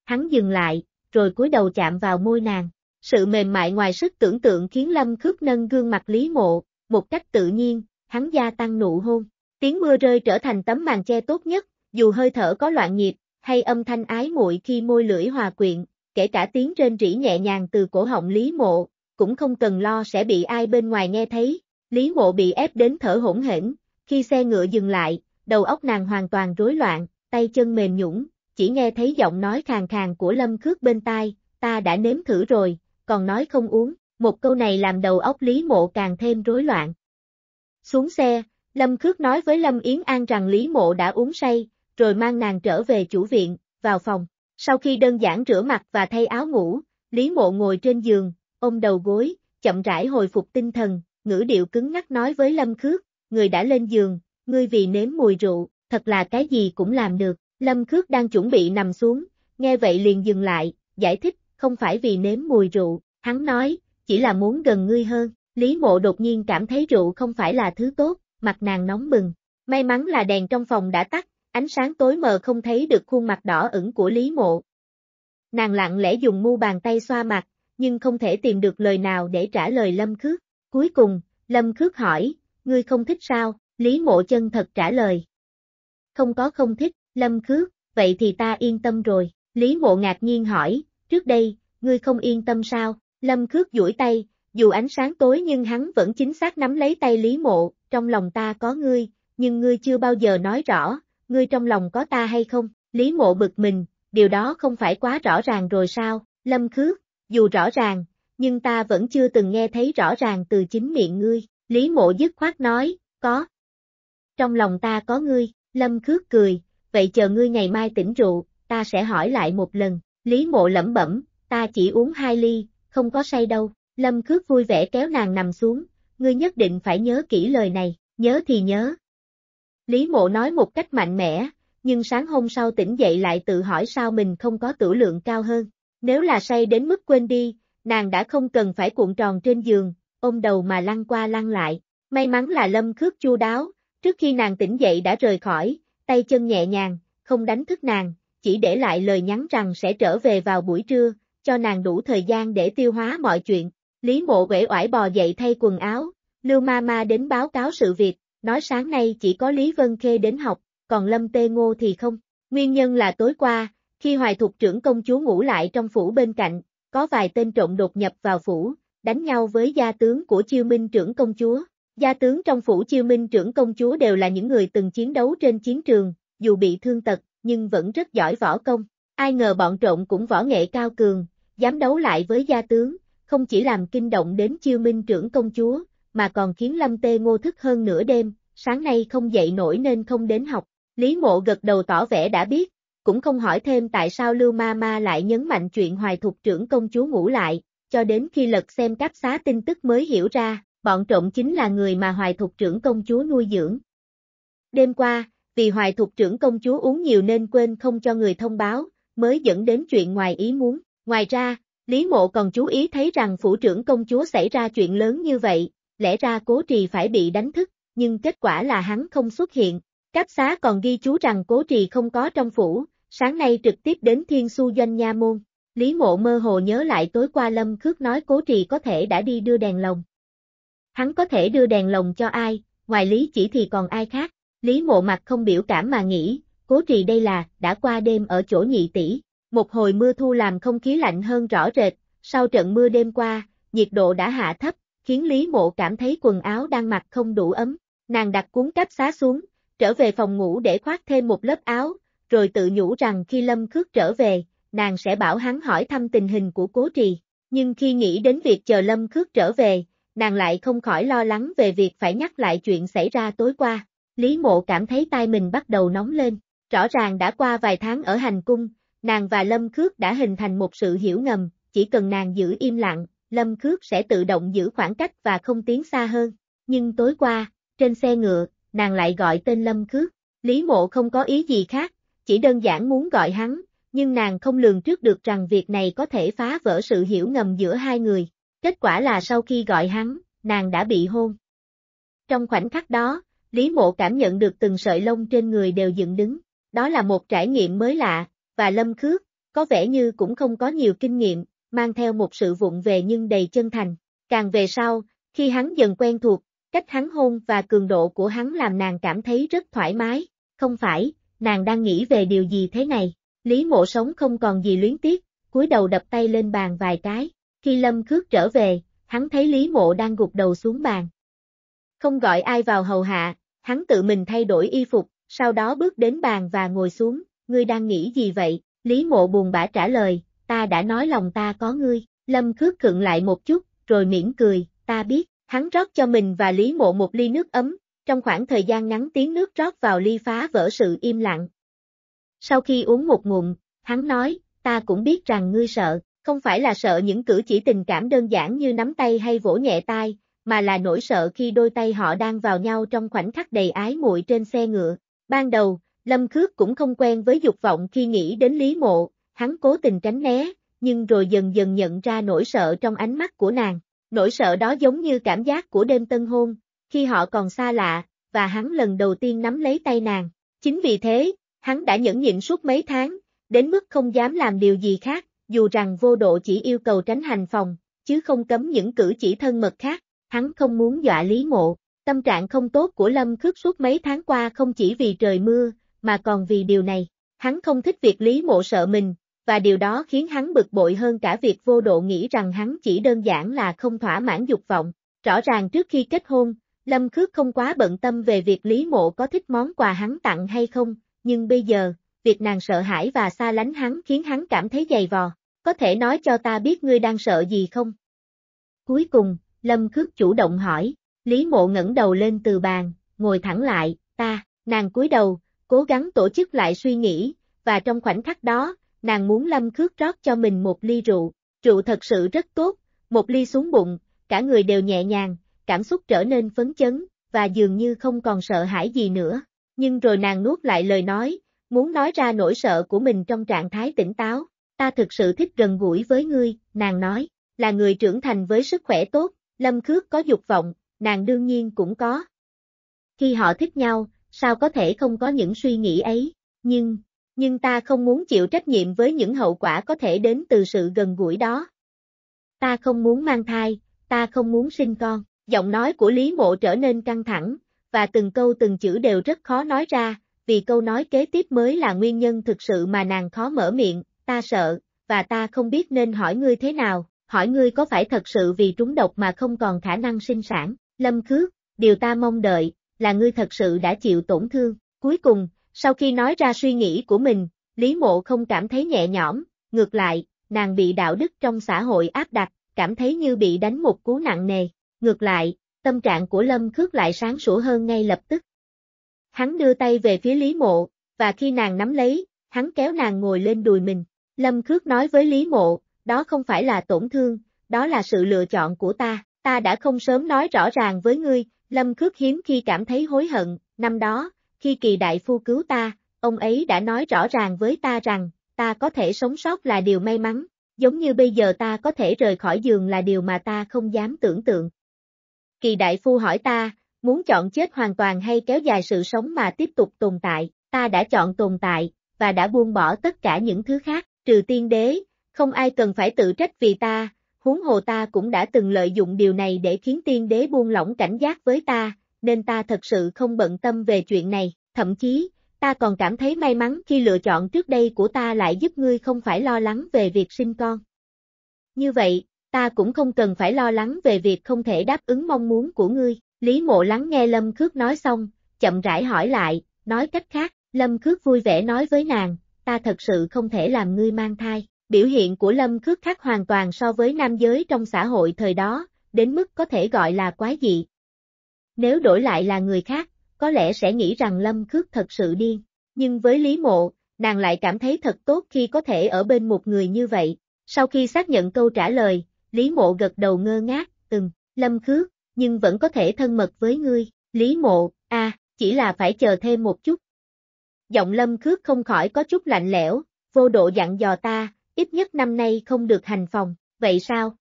Hắn dừng lại, rồi cúi đầu chạm vào môi nàng. Sự mềm mại ngoài sức tưởng tượng khiến Lâm Khước nâng gương mặt Lý Mộ, một cách tự nhiên, hắn gia tăng nụ hôn. Tiếng mưa rơi trở thành tấm màn che tốt nhất, dù hơi thở có loạn nhịp, hay âm thanh ái muội khi môi lưỡi hòa quyện, kể cả tiếng trên rỉ nhẹ nhàng từ cổ họng Lý Mộ, cũng không cần lo sẽ bị ai bên ngoài nghe thấy. Lý mộ bị ép đến thở hỗn hển, khi xe ngựa dừng lại, đầu óc nàng hoàn toàn rối loạn, tay chân mềm nhũng, chỉ nghe thấy giọng nói khàn khàn của Lâm Khước bên tai, ta đã nếm thử rồi, còn nói không uống, một câu này làm đầu óc Lý Mộ càng thêm rối loạn. Xuống xe, Lâm Khước nói với Lâm Yến An rằng Lý Mộ đã uống say, rồi mang nàng trở về chủ viện, vào phòng. Sau khi đơn giản rửa mặt và thay áo ngủ, Lý Mộ ngồi trên giường, ôm đầu gối, chậm rãi hồi phục tinh thần, ngữ điệu cứng ngắc nói với Lâm Khước, người đã lên giường, ngươi vì nếm mùi rượu, thật là cái gì cũng làm được. Lâm Khước đang chuẩn bị nằm xuống, nghe vậy liền dừng lại, giải thích, không phải vì nếm mùi rượu, hắn nói, chỉ là muốn gần ngươi hơn. Lý mộ đột nhiên cảm thấy rượu không phải là thứ tốt, mặt nàng nóng bừng. May mắn là đèn trong phòng đã tắt, ánh sáng tối mờ không thấy được khuôn mặt đỏ ửng của Lý mộ. Nàng lặng lẽ dùng mu bàn tay xoa mặt, nhưng không thể tìm được lời nào để trả lời Lâm Khước. Cuối cùng, Lâm Khước hỏi, ngươi không thích sao? Lý Mộ Chân thật trả lời. Không có không thích, Lâm Khước, vậy thì ta yên tâm rồi. Lý Mộ ngạc nhiên hỏi, trước đây, ngươi không yên tâm sao? Lâm Khước duỗi tay, dù ánh sáng tối nhưng hắn vẫn chính xác nắm lấy tay Lý Mộ, trong lòng ta có ngươi, nhưng ngươi chưa bao giờ nói rõ, ngươi trong lòng có ta hay không? Lý Mộ bực mình, điều đó không phải quá rõ ràng rồi sao? Lâm Khước, dù rõ ràng, nhưng ta vẫn chưa từng nghe thấy rõ ràng từ chính miệng ngươi, Lý Mộ dứt khoát nói, có. Trong lòng ta có ngươi, Lâm Khước cười, vậy chờ ngươi ngày mai tỉnh rượu, ta sẽ hỏi lại một lần, Lý Mộ lẩm bẩm, ta chỉ uống hai ly, không có say đâu, Lâm Khước vui vẻ kéo nàng nằm xuống, ngươi nhất định phải nhớ kỹ lời này, nhớ thì nhớ. Lý Mộ nói một cách mạnh mẽ, nhưng sáng hôm sau tỉnh dậy lại tự hỏi sao mình không có tử lượng cao hơn, nếu là say đến mức quên đi, nàng đã không cần phải cuộn tròn trên giường, ôm đầu mà lăn qua lăn lại. May mắn là Lâm Khước chu đáo, trước khi nàng tỉnh dậy đã rời khỏi, tay chân nhẹ nhàng, không đánh thức nàng, chỉ để lại lời nhắn rằng sẽ trở về vào buổi trưa, cho nàng đủ thời gian để tiêu hóa mọi chuyện. Lý mộ uể oải bò dậy thay quần áo, Lưu Ma Ma đến báo cáo sự việc, nói sáng nay chỉ có Lý Vân Khê đến học, còn Lâm Tê Ngô thì không. Nguyên nhân là tối qua, khi hoài thục trưởng công chúa ngủ lại trong phủ bên cạnh, có vài tên trộm đột nhập vào phủ, đánh nhau với gia tướng của chiêu minh trưởng công chúa. Gia tướng trong phủ chiêu minh trưởng công chúa đều là những người từng chiến đấu trên chiến trường, dù bị thương tật, nhưng vẫn rất giỏi võ công. Ai ngờ bọn trộm cũng võ nghệ cao cường, dám đấu lại với gia tướng, không chỉ làm kinh động đến chiêu minh trưởng công chúa, mà còn khiến Lâm Tê Ngô thức hơn nửa đêm, sáng nay không dậy nổi nên không đến học. Lý Mộ gật đầu tỏ vẻ đã biết, cũng không hỏi thêm tại sao Lưu Ma Ma lại nhấn mạnh chuyện hoài thục trưởng công chúa ngủ lại, cho đến khi lật xem cáp xá tin tức mới hiểu ra, bọn trộm chính là người mà hoài thục trưởng công chúa nuôi dưỡng. Đêm qua, vì hoài thục trưởng công chúa uống nhiều nên quên không cho người thông báo, mới dẫn đến chuyện ngoài ý muốn. Ngoài ra, Lý Mộ còn chú ý thấy rằng phủ trưởng công chúa xảy ra chuyện lớn như vậy, lẽ ra cố trì phải bị đánh thức, nhưng kết quả là hắn không xuất hiện. Cáp xá còn ghi chú rằng cố trì không có trong phủ, sáng nay trực tiếp đến Thiên Su Doanh Nha Môn. Lý mộ mơ hồ nhớ lại tối qua Lâm Khước nói cố trì có thể đã đi đưa đèn lồng. Hắn có thể đưa đèn lồng cho ai, ngoài Lý chỉ thì còn ai khác. Lý mộ mặt không biểu cảm mà nghĩ, cố trì đây là, đã qua đêm ở chỗ nhị tỷ. Một hồi mưa thu làm không khí lạnh hơn rõ rệt, sau trận mưa đêm qua, nhiệt độ đã hạ thấp, khiến Lý mộ cảm thấy quần áo đang mặc không đủ ấm. Nàng đặt cuốn cách xá xuống, trở về phòng ngủ để khoác thêm một lớp áo, rồi tự nhủ rằng khi Lâm Khước trở về, nàng sẽ bảo hắn hỏi thăm tình hình của cố trì. Nhưng khi nghĩ đến việc chờ Lâm Khước trở về, nàng lại không khỏi lo lắng về việc phải nhắc lại chuyện xảy ra tối qua. Lý mộ cảm thấy tai mình bắt đầu nóng lên, rõ ràng đã qua vài tháng ở hành cung, nàng và Lâm Khước đã hình thành một sự hiểu ngầm, chỉ cần nàng giữ im lặng, Lâm Khước sẽ tự động giữ khoảng cách và không tiến xa hơn. Nhưng tối qua, trên xe ngựa, nàng lại gọi tên Lâm Khước, Lý mộ không có ý gì khác, chỉ đơn giản muốn gọi hắn, nhưng nàng không lường trước được rằng việc này có thể phá vỡ sự hiểu ngầm giữa hai người. Kết quả là sau khi gọi hắn, nàng đã bị hôn. Trong khoảnh khắc đó, Lý Mộ cảm nhận được từng sợi lông trên người đều dựng đứng, đó là một trải nghiệm mới lạ, và Lâm Khước, có vẻ như cũng không có nhiều kinh nghiệm, mang theo một sự vụng về nhưng đầy chân thành. Càng về sau, khi hắn dần quen thuộc, cách hắn hôn và cường độ của hắn làm nàng cảm thấy rất thoải mái, không phải, nàng đang nghĩ về điều gì thế này. Lý mộ sống không còn gì luyến tiếc, cúi đầu đập tay lên bàn vài cái. Khi Lâm Khước trở về, hắn thấy Lý mộ đang gục đầu xuống bàn. Không gọi ai vào hầu hạ, hắn tự mình thay đổi y phục, sau đó bước đến bàn và ngồi xuống, ngươi đang nghĩ gì vậy? Lý mộ buồn bã trả lời, ta đã nói lòng ta có ngươi. Lâm Khước khựng lại một chút, rồi mỉm cười, ta biết, hắn rót cho mình và Lý mộ một ly nước ấm, trong khoảng thời gian ngắn tiếng nước rót vào ly phá vỡ sự im lặng. Sau khi uống một ngụm, hắn nói, ta cũng biết rằng ngươi sợ, không phải là sợ những cử chỉ tình cảm đơn giản như nắm tay hay vỗ nhẹ tai, mà là nỗi sợ khi đôi tay họ đang vào nhau trong khoảnh khắc đầy ái muội trên xe ngựa. Ban đầu, Lâm Khước cũng không quen với dục vọng khi nghĩ đến Lý Mộ, hắn cố tình tránh né, nhưng rồi dần dần nhận ra nỗi sợ trong ánh mắt của nàng. Nỗi sợ đó giống như cảm giác của đêm tân hôn, khi họ còn xa lạ, và hắn lần đầu tiên nắm lấy tay nàng. Chính vì thế, hắn đã nhẫn nhịn suốt mấy tháng, đến mức không dám làm điều gì khác, dù rằng vô độ chỉ yêu cầu tránh hành phòng, chứ không cấm những cử chỉ thân mật khác, hắn không muốn dọa Lý Mộ. Tâm trạng không tốt của Lâm Khước suốt mấy tháng qua không chỉ vì trời mưa, mà còn vì điều này. Hắn không thích việc Lý Mộ sợ mình, và điều đó khiến hắn bực bội hơn cả việc vô độ nghĩ rằng hắn chỉ đơn giản là không thỏa mãn dục vọng. Rõ ràng trước khi kết hôn, Lâm Khước không quá bận tâm về việc Lý Mộ có thích món quà hắn tặng hay không, nhưng bây giờ, việc nàng sợ hãi và xa lánh hắn khiến hắn cảm thấy dày vò. Có thể nói cho ta biết ngươi đang sợ gì không? Cuối cùng, Lâm Khước chủ động hỏi, Lý Mộ ngẩng đầu lên từ bàn, ngồi thẳng lại, ta, nàng cúi đầu, cố gắng tổ chức lại suy nghĩ, và trong khoảnh khắc đó, nàng muốn Lâm Khước rót cho mình một ly rượu, rượu thật sự rất tốt, một ly xuống bụng, cả người đều nhẹ nhàng, cảm xúc trở nên phấn chấn, và dường như không còn sợ hãi gì nữa. Nhưng rồi nàng nuốt lại lời nói, muốn nói ra nỗi sợ của mình trong trạng thái tỉnh táo. Ta thực sự thích gần gũi với ngươi, nàng nói, là người trưởng thành với sức khỏe tốt, Lâm Khước có dục vọng, nàng đương nhiên cũng có. Khi họ thích nhau, sao có thể không có những suy nghĩ ấy, nhưng, nhưng ta không muốn chịu trách nhiệm với những hậu quả có thể đến từ sự gần gũi đó. Ta không muốn mang thai, ta không muốn sinh con, Giọng nói của Lý Mộ trở nên căng thẳng, và từng câu từng chữ đều rất khó nói ra, vì câu nói kế tiếp mới là nguyên nhân thực sự mà nàng khó mở miệng, ta sợ, và ta không biết nên hỏi ngươi thế nào, hỏi ngươi có phải thật sự vì trúng độc mà không còn khả năng sinh sản, lâm khước, điều ta mong đợi, là ngươi thật sự đã chịu tổn thương, cuối cùng, sau khi nói ra suy nghĩ của mình, Lý Mộ không cảm thấy nhẹ nhõm, ngược lại, nàng bị đạo đức trong xã hội áp đặt, cảm thấy như bị đánh một cú nặng nề, Ngược lại, tâm trạng của Lâm Khước lại sáng sủa hơn ngay lập tức. Hắn đưa tay về phía Lý Mộ, và khi nàng nắm lấy, hắn kéo nàng ngồi lên đùi mình. Lâm Khước nói với Lý Mộ, đó không phải là tổn thương, đó là sự lựa chọn của ta, ta đã không sớm nói rõ ràng với ngươi, Lâm Khước hiếm khi cảm thấy hối hận, năm đó, khi kỳ đại phu cứu ta, ông ấy đã nói rõ ràng với ta rằng, ta có thể sống sót là điều may mắn, giống như bây giờ ta có thể rời khỏi giường là điều mà ta không dám tưởng tượng kỳ đại phu hỏi ta, muốn chọn chết hoàn toàn hay kéo dài sự sống mà tiếp tục tồn tại, ta đã chọn tồn tại, và đã buông bỏ tất cả những thứ khác, trừ tiên đế, không ai cần phải tự trách vì ta, huống hồ ta cũng đã từng lợi dụng điều này để khiến tiên đế buông lỏng cảnh giác với ta, nên ta thật sự không bận tâm về chuyện này, thậm chí, ta còn cảm thấy may mắn khi lựa chọn trước đây của ta lại giúp ngươi không phải lo lắng về việc sinh con. Như vậy, ta cũng không cần phải lo lắng về việc không thể đáp ứng mong muốn của ngươi. Lý mộ lắng nghe Lâm Khước nói xong, chậm rãi hỏi lại, nói cách khác, Lâm Khước vui vẻ nói với nàng, ta thật sự không thể làm ngươi mang thai. Biểu hiện của Lâm Khước khác hoàn toàn so với nam giới trong xã hội thời đó, đến mức có thể gọi là quái dị. Nếu đổi lại là người khác, có lẽ sẽ nghĩ rằng Lâm Khước thật sự điên, nhưng với Lý Mộ, nàng lại cảm thấy thật tốt khi có thể ở bên một người như vậy. Sau khi xác nhận câu trả lời, Lý Mộ gật đầu ngơ ngác, từng, Lâm Khước, nhưng vẫn có thể thân mật với ngươi, Lý Mộ, a, à, chỉ là phải chờ thêm một chút. Giọng Lâm Khước không khỏi có chút lạnh lẽo, vô độ dặn dò ta, ít nhất năm nay không được hành phòng, vậy sao?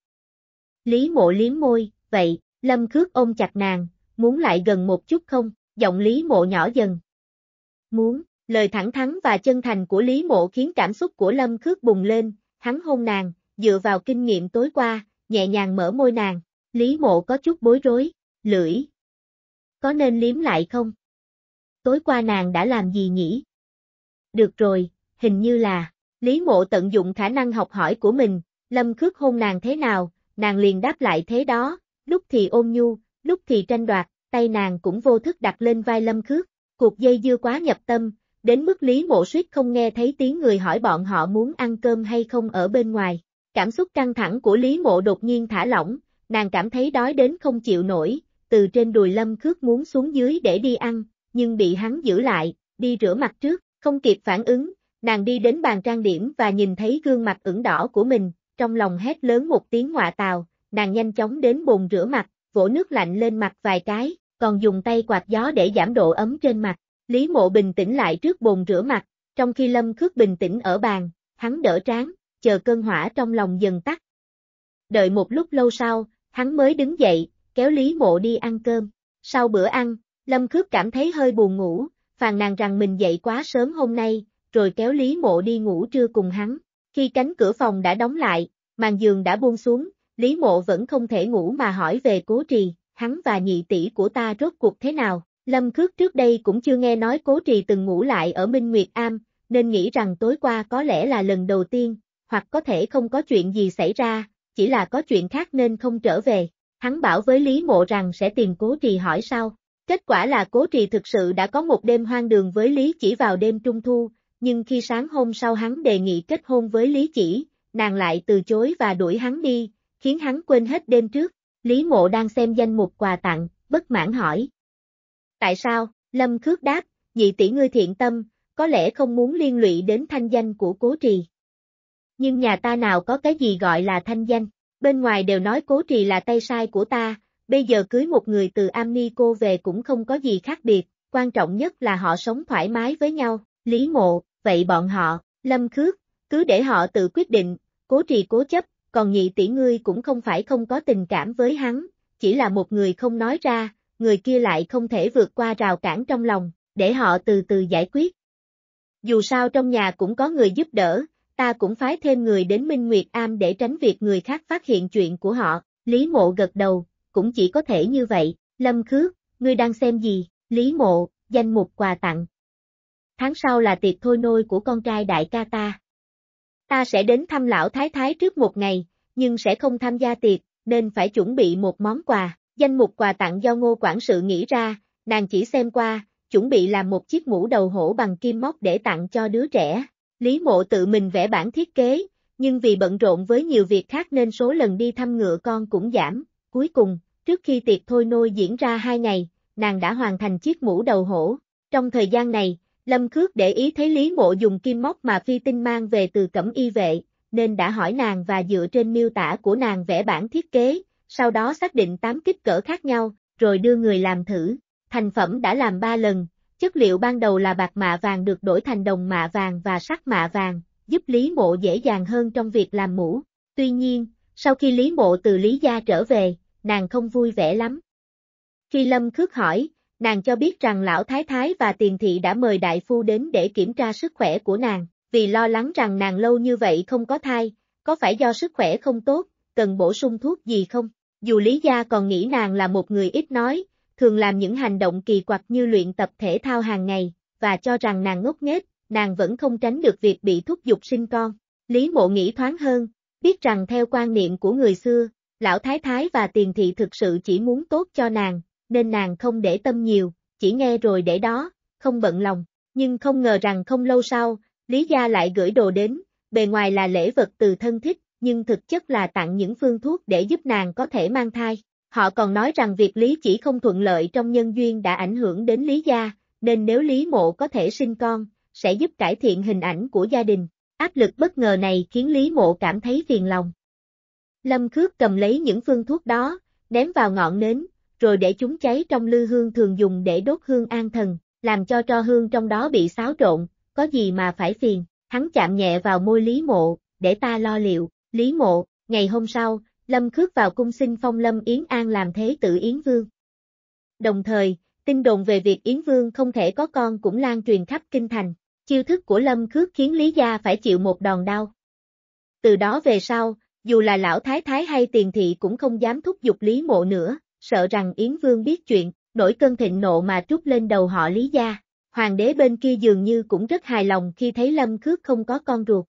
Lý Mộ liếm môi, vậy, Lâm Khước ôm chặt nàng, muốn lại gần một chút không, giọng Lý Mộ nhỏ dần. Muốn, lời thẳng thắn và chân thành của Lý Mộ khiến cảm xúc của Lâm Khước bùng lên, hắn hôn nàng, dựa vào kinh nghiệm tối qua, nhẹ nhàng mở môi nàng, Lý Mộ có chút bối rối, lưỡi. Có nên liếm lại không? Tối qua nàng đã làm gì nhỉ? Được rồi, hình như là, Lý Mộ tận dụng khả năng học hỏi của mình, Lâm Khước hôn nàng thế nào, nàng liền đáp lại thế đó, lúc thì ôm nhu, lúc thì tranh đoạt, tay nàng cũng vô thức đặt lên vai Lâm Khước, cuộc dây dưa quá nhập tâm, đến mức Lý Mộ suýt không nghe thấy tiếng người hỏi bọn họ muốn ăn cơm hay không ở bên ngoài. Cảm xúc căng thẳng của Lý Mộ đột nhiên thả lỏng, nàng cảm thấy đói đến không chịu nổi, từ trên đùi Lâm Khước muốn xuống dưới để đi ăn, nhưng bị hắn giữ lại, đi rửa mặt trước, không kịp phản ứng, nàng đi đến bàn trang điểm và nhìn thấy gương mặt ửng đỏ của mình, trong lòng hét lớn một tiếng ngọa tào, nàng nhanh chóng đến bồn rửa mặt, vỗ nước lạnh lên mặt vài cái, còn dùng tay quạt gió để giảm độ ấm trên mặt. Lý Mộ bình tĩnh lại trước bồn rửa mặt, trong khi Lâm Khước bình tĩnh ở bàn, hắn đỡ tráng chờ cơn hỏa trong lòng dần tắt. Đợi một lúc lâu sau, hắn mới đứng dậy, kéo Lý Mộ đi ăn cơm. Sau bữa ăn, Lâm Khước cảm thấy hơi buồn ngủ, phàn nàn rằng mình dậy quá sớm hôm nay, rồi kéo Lý Mộ đi ngủ trưa cùng hắn. Khi cánh cửa phòng đã đóng lại, màn giường đã buông xuống, Lý Mộ vẫn không thể ngủ mà hỏi về Cố Trì, hắn và nhị tỷ của ta rốt cuộc thế nào? Lâm Khước trước đây cũng chưa nghe nói Cố Trì từng ngủ lại ở Minh Nguyệt Am, nên nghĩ rằng tối qua có lẽ là lần đầu tiên, hoặc có thể không có chuyện gì xảy ra, chỉ là có chuyện khác nên không trở về. Hắn bảo với Lý Mộ rằng sẽ tìm Cố Trì hỏi sau. Kết quả là Cố Trì thực sự đã có một đêm hoang đường với Lý Chỉ vào đêm trung thu, nhưng khi sáng hôm sau hắn đề nghị kết hôn với Lý Chỉ, nàng lại từ chối và đuổi hắn đi, khiến hắn quên hết đêm trước. Lý Mộ đang xem danh mục quà tặng, bất mãn hỏi. Tại sao? Lâm Khước đáp, nhị tỷ ngươi thiện tâm, có lẽ không muốn liên lụy đến thanh danh của Cố Trì nhưng nhà ta nào có cái gì gọi là thanh danh, bên ngoài đều nói cố trì là tay sai của ta, bây giờ cưới một người từ Amico về cũng không có gì khác biệt, quan trọng nhất là họ sống thoải mái với nhau, lý mộ, vậy bọn họ, lâm khước, cứ để họ tự quyết định, cố trì cố chấp, còn nhị tỷ ngươi cũng không phải không có tình cảm với hắn, chỉ là một người không nói ra, người kia lại không thể vượt qua rào cản trong lòng, để họ từ từ giải quyết. Dù sao trong nhà cũng có người giúp đỡ, ta cũng phái thêm người đến Minh Nguyệt Am để tránh việc người khác phát hiện chuyện của họ, Lý Mộ gật đầu, cũng chỉ có thể như vậy, Lâm Khước, ngươi đang xem gì, Lý Mộ, danh mục quà tặng. Tháng sau là tiệc thôi nôi của con trai đại ca ta. Ta sẽ đến thăm lão thái thái trước một ngày, nhưng sẽ không tham gia tiệc, nên phải chuẩn bị một món quà, danh mục quà tặng do ngô quản sự nghĩ ra, nàng chỉ xem qua, chuẩn bị làm một chiếc mũ đầu hổ bằng kim móc để tặng cho đứa trẻ, Lý mộ tự mình vẽ bản thiết kế, nhưng vì bận rộn với nhiều việc khác nên số lần đi thăm ngựa con cũng giảm. Cuối cùng, trước khi tiệc thôi nôi diễn ra hai ngày, nàng đã hoàn thành chiếc mũ đầu hổ. Trong thời gian này, Lâm Khước để ý thấy Lý Mộ dùng kim móc mà Phi Tinh mang về từ cẩm y vệ, nên đã hỏi nàng và dựa trên miêu tả của nàng vẽ bản thiết kế, sau đó xác định tám kích cỡ khác nhau, rồi đưa người làm thử. Thành phẩm đã làm ba lần, Chất liệu ban đầu là bạc mạ vàng được đổi thành đồng mạ vàng và sắt mạ vàng, giúp Lý Mộ dễ dàng hơn trong việc làm mũ. Tuy nhiên, sau khi Lý Mộ từ Lý Gia trở về, nàng không vui vẻ lắm. Khi Lâm Khước hỏi, nàng cho biết rằng Lão Thái Thái và Tiền Thị đã mời Đại Phu đến để kiểm tra sức khỏe của nàng, vì lo lắng rằng nàng lâu như vậy không có thai, có phải do sức khỏe không tốt, cần bổ sung thuốc gì không? Dù Lý Gia còn nghĩ nàng là một người ít nói, thường làm những hành động kỳ quặc như luyện tập thể thao hàng ngày, và cho rằng nàng ngốc nghếch, nàng vẫn không tránh được việc bị thúc giục sinh con. Lý mộ nghĩ thoáng hơn, biết rằng theo quan niệm của người xưa, lão thái thái và tiền thị thực sự chỉ muốn tốt cho nàng, nên nàng không để tâm nhiều, chỉ nghe rồi để đó, không bận lòng, nhưng không ngờ rằng không lâu sau, Lý gia lại gửi đồ đến, bề ngoài là lễ vật từ thân thích, nhưng thực chất là tặng những phương thuốc để giúp nàng có thể mang thai. Họ còn nói rằng việc Lý chỉ không thuận lợi trong nhân duyên đã ảnh hưởng đến Lý gia, nên nếu Lý mộ có thể sinh con, sẽ giúp cải thiện hình ảnh của gia đình. Áp lực bất ngờ này khiến Lý mộ cảm thấy phiền lòng. Lâm Khước cầm lấy những phương thuốc đó, ném vào ngọn nến, rồi để chúng cháy trong lư hương thường dùng để đốt hương an thần, làm cho tro hương trong đó bị xáo trộn, có gì mà phải phiền. Hắn chạm nhẹ vào môi Lý mộ, để ta lo liệu. Lý mộ, ngày hôm sau, Lâm Khước vào cung xin phong Lâm Yến An làm thế tử Yến Vương. Đồng thời, tin đồn về việc Yến Vương không thể có con cũng lan truyền khắp kinh thành, chiêu thức của Lâm Khước khiến Lý Gia phải chịu một đòn đau. Từ đó về sau, dù là lão thái thái hay tiền thị cũng không dám thúc giục Lý Mộ nữa, sợ rằng Yến Vương biết chuyện, nổi cơn thịnh nộ mà trút lên đầu họ Lý Gia. Hoàng đế bên kia dường như cũng rất hài lòng khi thấy Lâm Khước không có con ruột.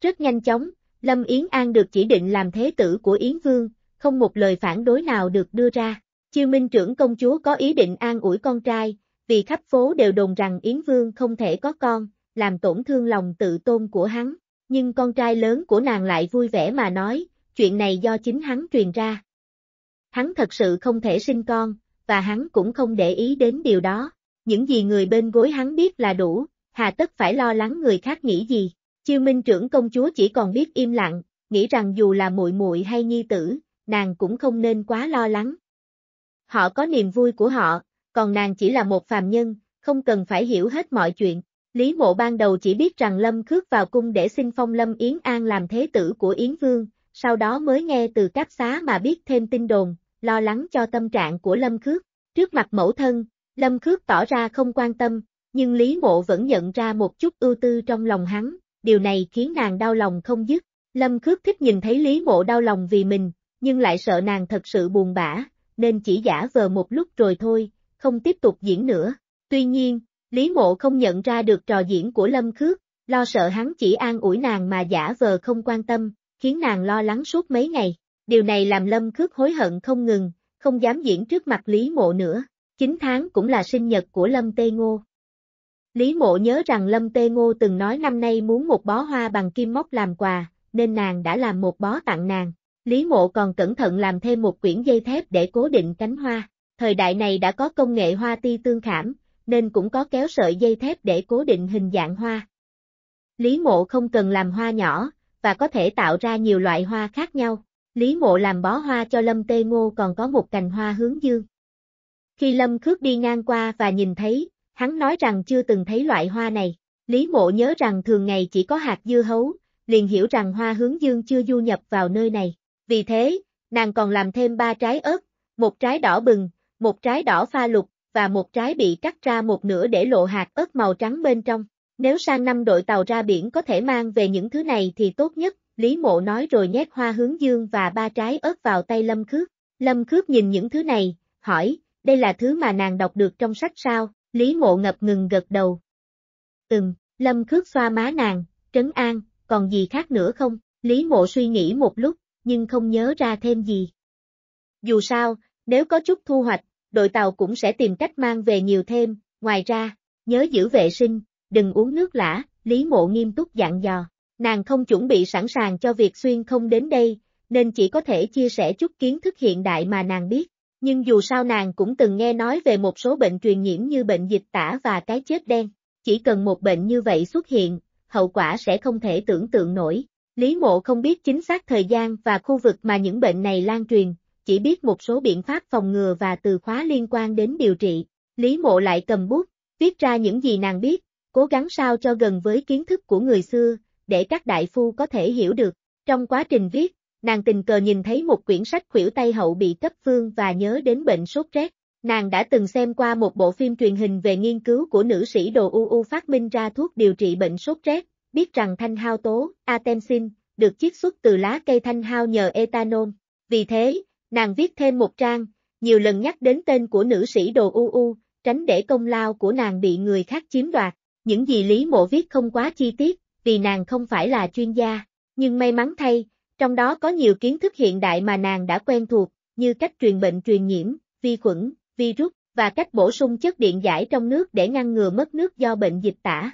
Rất nhanh chóng, Lâm Yến An được chỉ định làm thế tử của Yến Vương, không một lời phản đối nào được đưa ra. Chiêu Minh trưởng công chúa có ý định an ủi con trai, vì khắp phố đều đồn rằng Yến Vương không thể có con, làm tổn thương lòng tự tôn của hắn. Nhưng con trai lớn của nàng lại vui vẻ mà nói, chuyện này do chính hắn truyền ra. Hắn thật sự không thể sinh con, và hắn cũng không để ý đến điều đó. Những gì người bên gối hắn biết là đủ, hà tất phải lo lắng người khác nghĩ gì. Chiêu Minh trưởng công chúa chỉ còn biết im lặng, nghĩ rằng dù là muội muội hay nhi tử, nàng cũng không nên quá lo lắng. Họ có niềm vui của họ, còn nàng chỉ là một phàm nhân, không cần phải hiểu hết mọi chuyện. Lý Mộ ban đầu chỉ biết rằng Lâm Khước vào cung để xin phong Lâm Yến An làm thế tử của Yến Vương, sau đó mới nghe từ cáp xá mà biết thêm tin đồn, lo lắng cho tâm trạng của Lâm Khước. Trước mặt mẫu thân, Lâm Khước tỏ ra không quan tâm, nhưng Lý Mộ vẫn nhận ra một chút ưu tư trong lòng hắn, điều này khiến nàng đau lòng không dứt. Lâm Khước thích nhìn thấy Lý Mộ đau lòng vì mình, nhưng lại sợ nàng thật sự buồn bã, nên chỉ giả vờ một lúc rồi thôi, không tiếp tục diễn nữa. Tuy nhiên, Lý Mộ không nhận ra được trò diễn của Lâm Khước, lo sợ hắn chỉ an ủi nàng mà giả vờ không quan tâm, khiến nàng lo lắng suốt mấy ngày. Điều này làm Lâm Khước hối hận không ngừng, không dám diễn trước mặt Lý Mộ nữa. 9 tháng cũng là sinh nhật của Lâm Tê Ngô, Lý mộ nhớ rằng Lâm Tê Ngô từng nói năm nay muốn một bó hoa bằng kim móc làm quà, nên nàng đã làm một bó tặng nàng. Lý mộ còn cẩn thận làm thêm một quyển dây thép để cố định cánh hoa. Thời đại này đã có công nghệ hoa ti tương khảm, nên cũng có kéo sợi dây thép để cố định hình dạng hoa. Lý mộ không cần làm hoa nhỏ, và có thể tạo ra nhiều loại hoa khác nhau. Lý mộ làm bó hoa cho Lâm Tê Ngô còn có một cành hoa hướng dương. Khi Lâm Khước đi ngang qua và nhìn thấy, hắn nói rằng chưa từng thấy loại hoa này. Lý mộ nhớ rằng thường ngày chỉ có hạt dưa hấu, liền hiểu rằng hoa hướng dương chưa du nhập vào nơi này. Vì thế, nàng còn làm thêm ba trái ớt, một trái đỏ bừng, một trái đỏ pha lục, và một trái bị cắt ra một nửa để lộ hạt ớt màu trắng bên trong. Nếu sang năm đội tàu ra biển có thể mang về những thứ này thì tốt nhất, Lý Mộ nói rồi nhét hoa hướng dương và ba trái ớt vào tay Lâm Khước. Lâm Khước nhìn những thứ này, hỏi, đây là thứ mà nàng đọc được trong sách sao? Lý mộ ngập ngừng gật đầu. Từng Lâm Khước xoa má nàng, trấn an, còn gì khác nữa không? Lý mộ suy nghĩ một lúc, nhưng không nhớ ra thêm gì. Dù sao, nếu có chút thu hoạch, đội tàu cũng sẽ tìm cách mang về nhiều thêm, ngoài ra, nhớ giữ vệ sinh, đừng uống nước lã, Lý mộ nghiêm túc dặn dò. Nàng không chuẩn bị sẵn sàng cho việc xuyên không đến đây, nên chỉ có thể chia sẻ chút kiến thức hiện đại mà nàng biết nhưng dù sao nàng cũng từng nghe nói về một số bệnh truyền nhiễm như bệnh dịch tả và cái chết đen. Chỉ cần một bệnh như vậy xuất hiện, hậu quả sẽ không thể tưởng tượng nổi. Lý mộ không biết chính xác thời gian và khu vực mà những bệnh này lan truyền, chỉ biết một số biện pháp phòng ngừa và từ khóa liên quan đến điều trị. Lý mộ lại cầm bút, viết ra những gì nàng biết, cố gắng sao cho gần với kiến thức của người xưa, để các đại phu có thể hiểu được. Trong quá trình viết, nàng tình cờ nhìn thấy một quyển sách khuỷu tay hậu bị cấp phương và nhớ đến bệnh sốt rét. Nàng đã từng xem qua một bộ phim truyền hình về nghiên cứu của nữ sĩ Đồ U U phát minh ra thuốc điều trị bệnh sốt rét, biết rằng thanh hao tố, atensin, được chiết xuất từ lá cây thanh hao nhờ etanol. Vì thế, nàng viết thêm một trang, nhiều lần nhắc đến tên của nữ sĩ Đồ U U, tránh để công lao của nàng bị người khác chiếm đoạt. Những gì Lý Mộ viết không quá chi tiết, vì nàng không phải là chuyên gia. Nhưng may mắn thay, trong đó có nhiều kiến thức hiện đại mà nàng đã quen thuộc, như cách truyền bệnh truyền nhiễm, vi khuẩn, virus, và cách bổ sung chất điện giải trong nước để ngăn ngừa mất nước do bệnh dịch tả.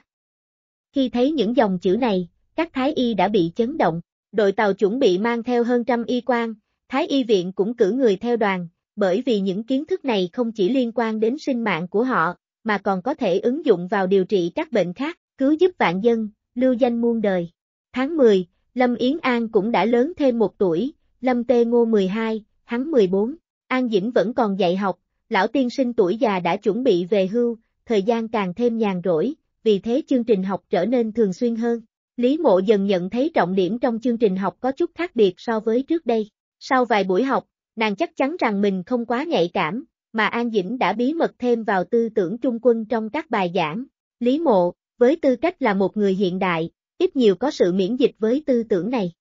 Khi thấy những dòng chữ này, các thái y đã bị chấn động, đội tàu chuẩn bị mang theo hơn trăm y quan, thái y viện cũng cử người theo đoàn, bởi vì những kiến thức này không chỉ liên quan đến sinh mạng của họ, mà còn có thể ứng dụng vào điều trị các bệnh khác, cứu giúp vạn dân, lưu danh muôn đời. Tháng 10, Lâm Yến An cũng đã lớn thêm một tuổi, Lâm Tê Ngô 12, hắn 14. An Dĩnh vẫn còn dạy học, lão tiên sinh tuổi già đã chuẩn bị về hưu, thời gian càng thêm nhàn rỗi, vì thế chương trình học trở nên thường xuyên hơn. Lý Mộ dần nhận thấy trọng điểm trong chương trình học có chút khác biệt so với trước đây. Sau vài buổi học, nàng chắc chắn rằng mình không quá nhạy cảm, mà An Dĩnh đã bí mật thêm vào tư tưởng trung quân trong các bài giảng. Lý Mộ, với tư cách là một người hiện đại, ít nhiều có sự miễn dịch với tư tưởng này.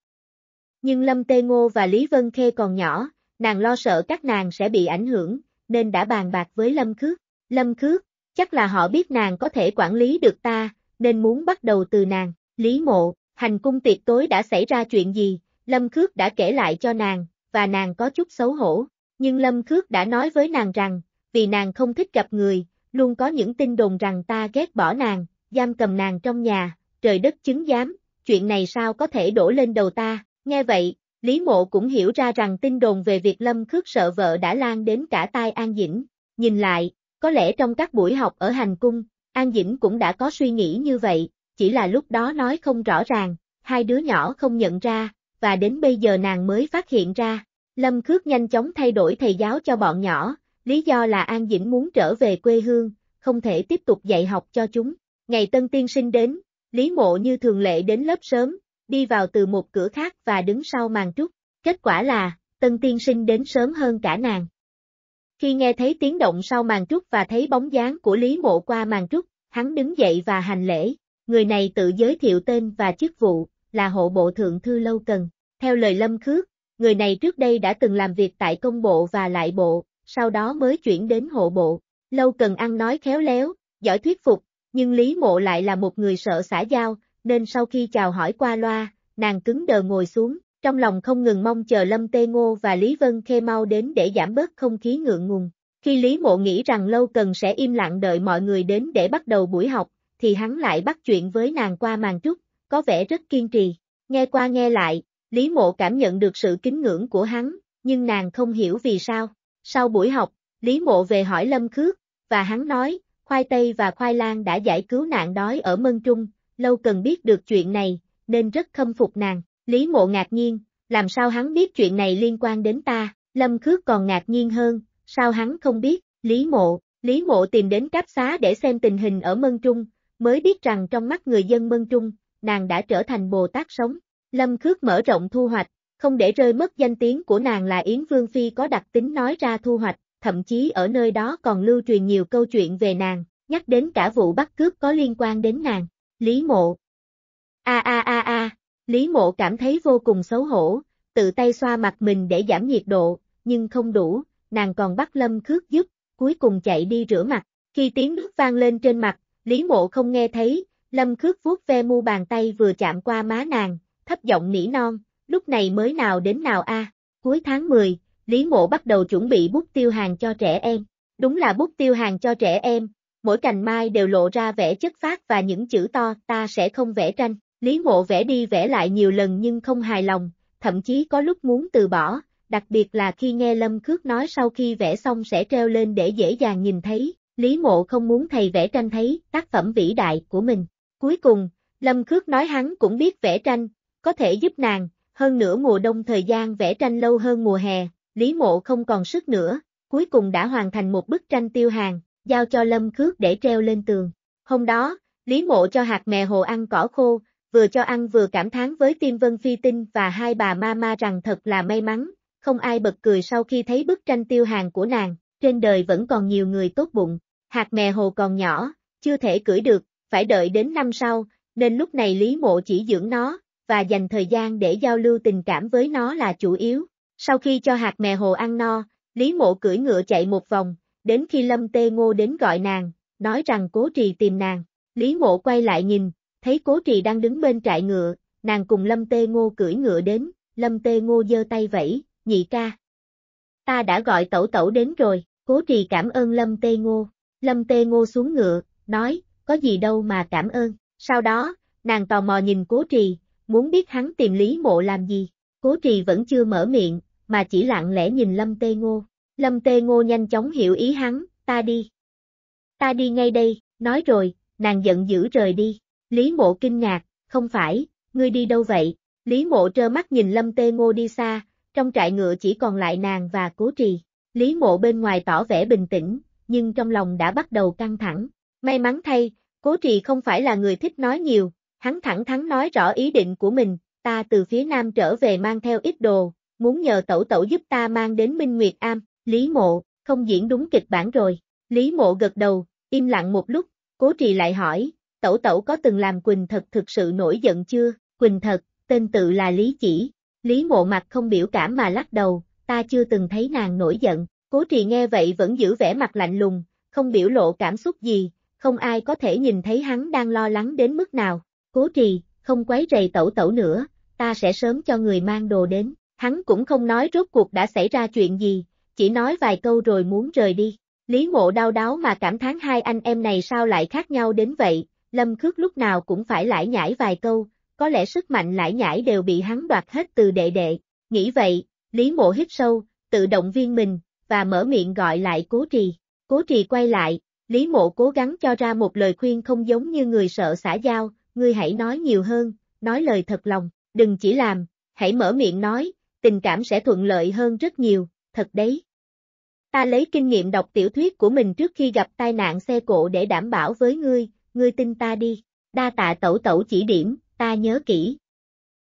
Nhưng Lâm Tê Ngô và Lý Vân Khê còn nhỏ, nàng lo sợ các nàng sẽ bị ảnh hưởng, nên đã bàn bạc với Lâm Khước. Lâm Khước, chắc là họ biết nàng có thể quản lý được ta, nên muốn bắt đầu từ nàng. Lý Mộ, hành cung tiệc tối đã xảy ra chuyện gì, Lâm Khước đã kể lại cho nàng, và nàng có chút xấu hổ. Nhưng Lâm Khước đã nói với nàng rằng, vì nàng không thích gặp người, luôn có những tin đồn rằng ta ghét bỏ nàng, giam cầm nàng trong nhà, trời đất chứng giám, chuyện này sao có thể đổ lên đầu ta, nghe vậy, Lý Mộ cũng hiểu ra rằng tin đồn về việc Lâm Khước sợ vợ đã lan đến cả tai An Dĩnh, nhìn lại, có lẽ trong các buổi học ở hành cung, An Dĩnh cũng đã có suy nghĩ như vậy, chỉ là lúc đó nói không rõ ràng, hai đứa nhỏ không nhận ra, và đến bây giờ nàng mới phát hiện ra, Lâm Khước nhanh chóng thay đổi thầy giáo cho bọn nhỏ, lý do là An Dĩnh muốn trở về quê hương, không thể tiếp tục dạy học cho chúng. Ngày tân tiên sinh đến, Lý mộ như thường lệ đến lớp sớm, đi vào từ một cửa khác và đứng sau màn trúc. Kết quả là, tân tiên sinh đến sớm hơn cả nàng. Khi nghe thấy tiếng động sau màn trúc và thấy bóng dáng của Lý mộ qua màn trúc, hắn đứng dậy và hành lễ. Người này tự giới thiệu tên và chức vụ, là hộ bộ thượng thư lâu cần. Theo lời Lâm Khước, người này trước đây đã từng làm việc tại công bộ và lại bộ, sau đó mới chuyển đến hộ bộ. Lâu cần ăn nói khéo léo, giỏi thuyết phục, nhưng Lý Mộ lại là một người sợ xã giao, nên sau khi chào hỏi qua loa, nàng cứng đờ ngồi xuống, trong lòng không ngừng mong chờ Lâm Tê Ngô và Lý Vân Khê mau đến để giảm bớt không khí ngượng ngùng. Khi Lý Mộ nghĩ rằng lâu cần sẽ im lặng đợi mọi người đến để bắt đầu buổi học, thì hắn lại bắt chuyện với nàng qua màn trúc, có vẻ rất kiên trì. Nghe qua nghe lại, Lý Mộ cảm nhận được sự kính ngưỡng của hắn, nhưng nàng không hiểu vì sao. Sau buổi học, Lý Mộ về hỏi Lâm Khước, và hắn nói, khoai tây và khoai lang đã giải cứu nạn đói ở Mân Trung, lâu cần biết được chuyện này, nên rất khâm phục nàng. Lý mộ ngạc nhiên, làm sao hắn biết chuyện này liên quan đến ta, Lâm Khước còn ngạc nhiên hơn, sao hắn không biết, Lý mộ, Lý mộ tìm đến cáp xá để xem tình hình ở Mân Trung, mới biết rằng trong mắt người dân Mân Trung, nàng đã trở thành Bồ Tát sống. Lâm Khước mở rộng thu hoạch, không để rơi mất danh tiếng của nàng là Yến Vương Phi có đặc tính nói ra thu hoạch, thậm chí ở nơi đó còn lưu truyền nhiều câu chuyện về nàng, nhắc đến cả vụ bắt cướp có liên quan đến nàng. Lý Mộ A a a a, Lý Mộ cảm thấy vô cùng xấu hổ, tự tay xoa mặt mình để giảm nhiệt độ, nhưng không đủ, nàng còn bắt Lâm Khước giúp, cuối cùng chạy đi rửa mặt. Khi tiếng nước vang lên trên mặt, Lý Mộ không nghe thấy, Lâm Khước vuốt ve mu bàn tay vừa chạm qua má nàng, thấp giọng nỉ non, lúc này mới nào đến nào a, cuối tháng 10, Lý Mộ bắt đầu chuẩn bị bút tiêu hàng cho trẻ em. Đúng là bút tiêu hàng cho trẻ em, mỗi cành mai đều lộ ra vẻ chất phát và những chữ to, ta sẽ không vẽ tranh. Lý Mộ vẽ đi vẽ lại nhiều lần nhưng không hài lòng, thậm chí có lúc muốn từ bỏ, đặc biệt là khi nghe Lâm Khước nói sau khi vẽ xong sẽ treo lên để dễ dàng nhìn thấy, Lý Mộ không muốn thầy vẽ tranh thấy tác phẩm vĩ đại của mình. Cuối cùng, Lâm Khước nói hắn cũng biết vẽ tranh, có thể giúp nàng, hơn nữa mùa đông thời gian vẽ tranh lâu hơn mùa hè, Lý Mộ không còn sức nữa, cuối cùng đã hoàn thành một bức tranh tiêu hàng, giao cho Lâm Khước để treo lên tường. Hôm đó, Lý Mộ cho hạt mè hồ ăn cỏ khô, vừa cho ăn vừa cảm thán với Tiêm Vân Phi Tinh và hai bà ma ma rằng thật là may mắn, không ai bật cười sau khi thấy bức tranh tiêu hàng của nàng, trên đời vẫn còn nhiều người tốt bụng, hạt mè hồ còn nhỏ, chưa thể cưỡi được, phải đợi đến năm sau, nên lúc này Lý Mộ chỉ dưỡng nó, và dành thời gian để giao lưu tình cảm với nó là chủ yếu. Sau khi cho hạt mè hồ ăn no, Lý Mộ cưỡi ngựa chạy một vòng, đến khi Lâm Tê Ngô đến gọi nàng, nói rằng Cố Trì tìm nàng. Lý Mộ quay lại nhìn, thấy Cố Trì đang đứng bên trại ngựa, nàng cùng Lâm Tê Ngô cưỡi ngựa đến, Lâm Tê Ngô giơ tay vẫy, nhị ca. Ta đã gọi tẩu tẩu đến rồi, Cố Trì cảm ơn Lâm Tê Ngô. Lâm Tê Ngô xuống ngựa, nói, có gì đâu mà cảm ơn. Sau đó, nàng tò mò nhìn Cố Trì, muốn biết hắn tìm Lý Mộ làm gì. Cố Trì vẫn chưa mở miệng, mà chỉ lặng lẽ nhìn Lâm Tê Ngô. Lâm Tê Ngô nhanh chóng hiểu ý hắn, ta đi. Ta đi ngay đây, nói rồi, nàng giận dữ rời đi. Lý mộ kinh ngạc, không phải, ngươi đi đâu vậy? Lý mộ trơ mắt nhìn Lâm Tê Ngô đi xa, trong trại ngựa chỉ còn lại nàng và cố trì. Lý mộ bên ngoài tỏ vẻ bình tĩnh, nhưng trong lòng đã bắt đầu căng thẳng. May mắn thay, cố trì không phải là người thích nói nhiều, hắn thẳng thắn nói rõ ý định của mình, ta từ phía nam trở về mang theo ít đồ, muốn nhờ tẩu tẩu giúp ta mang đến Minh Nguyệt Am, Lý Mộ, không diễn đúng kịch bản rồi. Lý Mộ gật đầu, im lặng một lúc, cố trì lại hỏi, tẩu tẩu có từng làm Quỳnh Thật thực sự nổi giận chưa? Quỳnh Thật, tên tự là Lý Chỉ. Lý Mộ mặt không biểu cảm mà lắc đầu, ta chưa từng thấy nàng nổi giận. Cố trì nghe vậy vẫn giữ vẻ mặt lạnh lùng, không biểu lộ cảm xúc gì, không ai có thể nhìn thấy hắn đang lo lắng đến mức nào. Cố trì, không quấy rầy tẩu tẩu nữa, ta sẽ sớm cho người mang đồ đến. Hắn cũng không nói rốt cuộc đã xảy ra chuyện gì, chỉ nói vài câu rồi muốn rời đi. Lý mộ đau đáo mà cảm thán hai anh em này sao lại khác nhau đến vậy, lâm khước lúc nào cũng phải lải nhải vài câu, có lẽ sức mạnh lải nhải đều bị hắn đoạt hết từ đệ đệ. Nghĩ vậy, Lý mộ hít sâu, tự động viên mình, và mở miệng gọi lại cố trì. Cố trì quay lại, Lý mộ cố gắng cho ra một lời khuyên không giống như người sợ xã giao, ngươi hãy nói nhiều hơn, nói lời thật lòng, đừng chỉ làm, hãy mở miệng nói, tình cảm sẽ thuận lợi hơn rất nhiều, thật đấy. Ta lấy kinh nghiệm đọc tiểu thuyết của mình trước khi gặp tai nạn xe cộ để đảm bảo với ngươi, ngươi tin ta đi, đa tạ tẩu tẩu chỉ điểm, ta nhớ kỹ.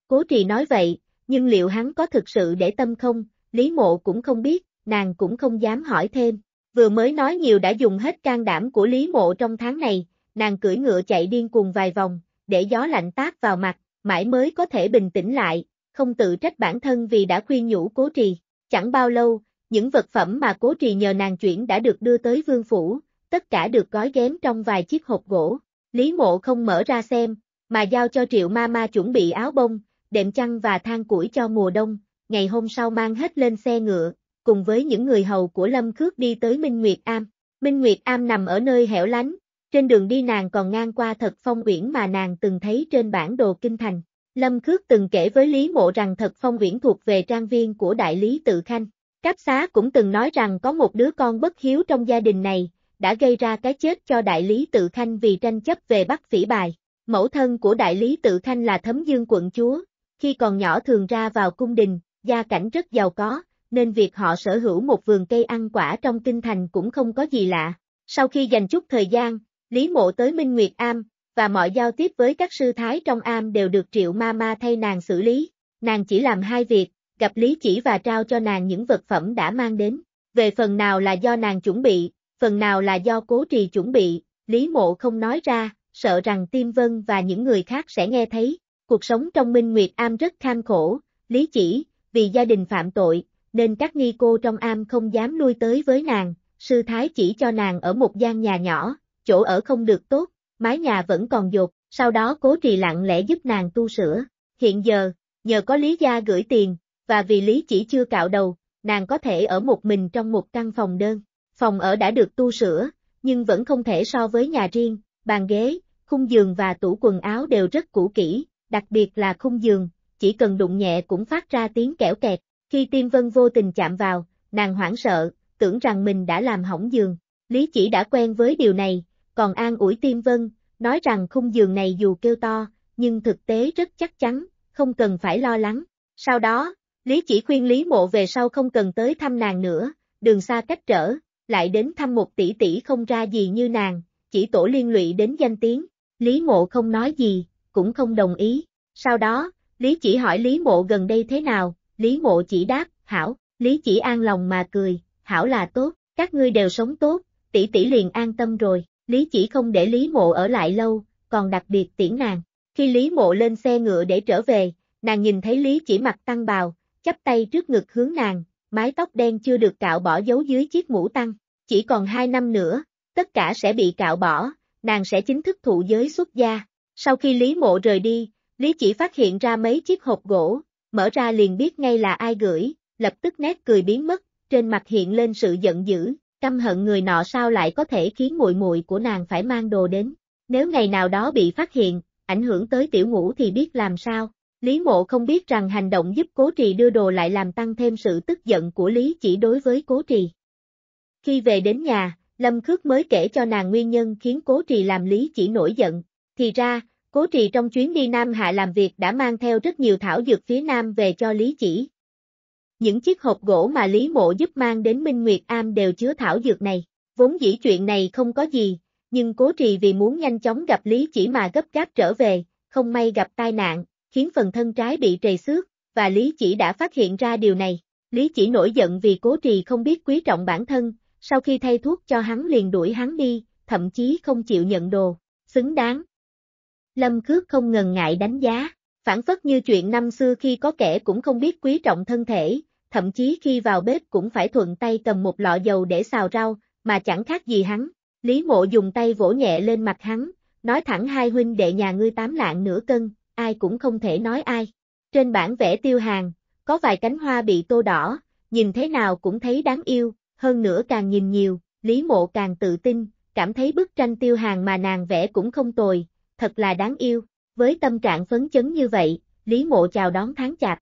Cố trì nói vậy, nhưng liệu hắn có thực sự để tâm không, Lý Mộ cũng không biết, nàng cũng không dám hỏi thêm. Vừa mới nói nhiều đã dùng hết can đảm của Lý Mộ trong tháng này, nàng cưỡi ngựa chạy điên cuồng vài vòng, để gió lạnh tác vào mặt, mãi mới có thể bình tĩnh lại, không tự trách bản thân vì đã khuyên nhủ cố trì. Chẳng bao lâu, những vật phẩm mà cố trì nhờ nàng chuyển đã được đưa tới vương phủ, tất cả được gói ghém trong vài chiếc hộp gỗ. Lý mộ không mở ra xem, mà giao cho triệu ma ma chuẩn bị áo bông, đệm chăn và than củi cho mùa đông, ngày hôm sau mang hết lên xe ngựa, cùng với những người hầu của Lâm Khước đi tới Minh Nguyệt Am. Minh Nguyệt Am nằm ở nơi hẻo lánh, trên đường đi nàng còn ngang qua thật phong uyển mà nàng từng thấy trên bản đồ kinh thành. Lâm Khước từng kể với Lý Mộ rằng thật phong viễn thuộc về trang viên của đại lý tự khanh. Cáp xá cũng từng nói rằng có một đứa con bất hiếu trong gia đình này, đã gây ra cái chết cho đại lý tự khanh vì tranh chấp về Bắc phỉ bài. Mẫu thân của đại lý tự khanh là thấm dương quận chúa, khi còn nhỏ thường ra vào cung đình, gia cảnh rất giàu có, nên việc họ sở hữu một vườn cây ăn quả trong kinh thành cũng không có gì lạ. Sau khi dành chút thời gian, Lý Mộ tới Minh Nguyệt Am, và mọi giao tiếp với các sư thái trong am đều được Triệu Ma Ma thay nàng xử lý. Nàng chỉ làm hai việc, gặp Lý Chỉ và trao cho nàng những vật phẩm đã mang đến. Về phần nào là do nàng chuẩn bị, phần nào là do cố trì chuẩn bị, Lý Mộ không nói ra, sợ rằng Tiêm Vân và những người khác sẽ nghe thấy. Cuộc sống trong Minh Nguyệt Am rất kham khổ, Lý Chỉ, vì gia đình phạm tội, nên các nghi cô trong am không dám lui tới với nàng, sư thái chỉ cho nàng ở một gian nhà nhỏ, chỗ ở không được tốt, mái nhà vẫn còn dột, sau đó cố trì lặng lẽ giúp nàng tu sửa. Hiện giờ, nhờ có Lý Gia gửi tiền, và vì Lý chỉ chưa cạo đầu, nàng có thể ở một mình trong một căn phòng đơn. Phòng ở đã được tu sửa, nhưng vẫn không thể so với nhà riêng, bàn ghế, khung giường và tủ quần áo đều rất cũ kỹ, đặc biệt là khung giường, chỉ cần đụng nhẹ cũng phát ra tiếng kẽo kẹt. Khi Tiêm Vân vô tình chạm vào, nàng hoảng sợ, tưởng rằng mình đã làm hỏng giường. Lý chỉ đã quen với điều này, còn an ủi Tiêm Vân, nói rằng khung giường này dù kêu to, nhưng thực tế rất chắc chắn, không cần phải lo lắng. Sau đó, Lý chỉ khuyên Lý Mộ về sau không cần tới thăm nàng nữa, đường xa cách trở, lại đến thăm một tỷ tỷ không ra gì như nàng, chỉ tổ liên lụy đến danh tiếng. Lý Mộ không nói gì, cũng không đồng ý. Sau đó, Lý chỉ hỏi Lý Mộ gần đây thế nào, Lý Mộ chỉ đáp, hảo, Lý chỉ an lòng mà cười, hảo là tốt, các ngươi đều sống tốt, tỷ tỷ liền an tâm rồi. Lý chỉ không để Lý mộ ở lại lâu, còn đặc biệt tiễn nàng. Khi Lý mộ lên xe ngựa để trở về, nàng nhìn thấy Lý chỉ mặc tăng bào, chắp tay trước ngực hướng nàng, mái tóc đen chưa được cạo bỏ giấu dưới chiếc mũ tăng. Chỉ còn hai năm nữa, tất cả sẽ bị cạo bỏ, nàng sẽ chính thức thụ giới xuất gia. Sau khi Lý mộ rời đi, Lý chỉ phát hiện ra mấy chiếc hộp gỗ, mở ra liền biết ngay là ai gửi, lập tức nét cười biến mất, trên mặt hiện lên sự giận dữ căm hận người nọ sao lại có thể khiến muội muội của nàng phải mang đồ đến. Nếu ngày nào đó bị phát hiện, ảnh hưởng tới tiểu ngũ thì biết làm sao. Lý mộ không biết rằng hành động giúp cố trì đưa đồ lại làm tăng thêm sự tức giận của Lý chỉ đối với cố trì. Khi về đến nhà, Lâm Khước mới kể cho nàng nguyên nhân khiến cố trì làm Lý chỉ nổi giận. Thì ra, cố trì trong chuyến đi Nam Hạ làm việc đã mang theo rất nhiều thảo dược phía Nam về cho Lý chỉ, những chiếc hộp gỗ mà Lý Mộ giúp mang đến Minh Nguyệt Am đều chứa thảo dược này. Vốn dĩ chuyện này không có gì, nhưng cố trì vì muốn nhanh chóng gặp Lý chỉ mà gấp gáp trở về, không may gặp tai nạn, khiến phần thân trái bị trầy xước, và Lý chỉ đã phát hiện ra điều này. Lý chỉ nổi giận vì cố trì không biết quý trọng bản thân, sau khi thay thuốc cho hắn liền đuổi hắn đi, thậm chí không chịu nhận đồ, xứng đáng. Lâm Khước không ngần ngại đánh giá, phản phất như chuyện năm xưa khi có kẻ cũng không biết quý trọng thân thể, thậm chí khi vào bếp cũng phải thuận tay cầm một lọ dầu để xào rau, mà chẳng khác gì hắn. Lý mộ dùng tay vỗ nhẹ lên mặt hắn, nói thẳng hai huynh đệ nhà ngươi tám lạng nửa cân, ai cũng không thể nói ai. Trên bản vẽ tiêu hàng, có vài cánh hoa bị tô đỏ, nhìn thế nào cũng thấy đáng yêu, hơn nữa càng nhìn nhiều, Lý Mộ càng tự tin, cảm thấy bức tranh tiêu hàng mà nàng vẽ cũng không tồi, thật là đáng yêu. Với tâm trạng phấn chấn như vậy, Lý Mộ chào đón tháng chạp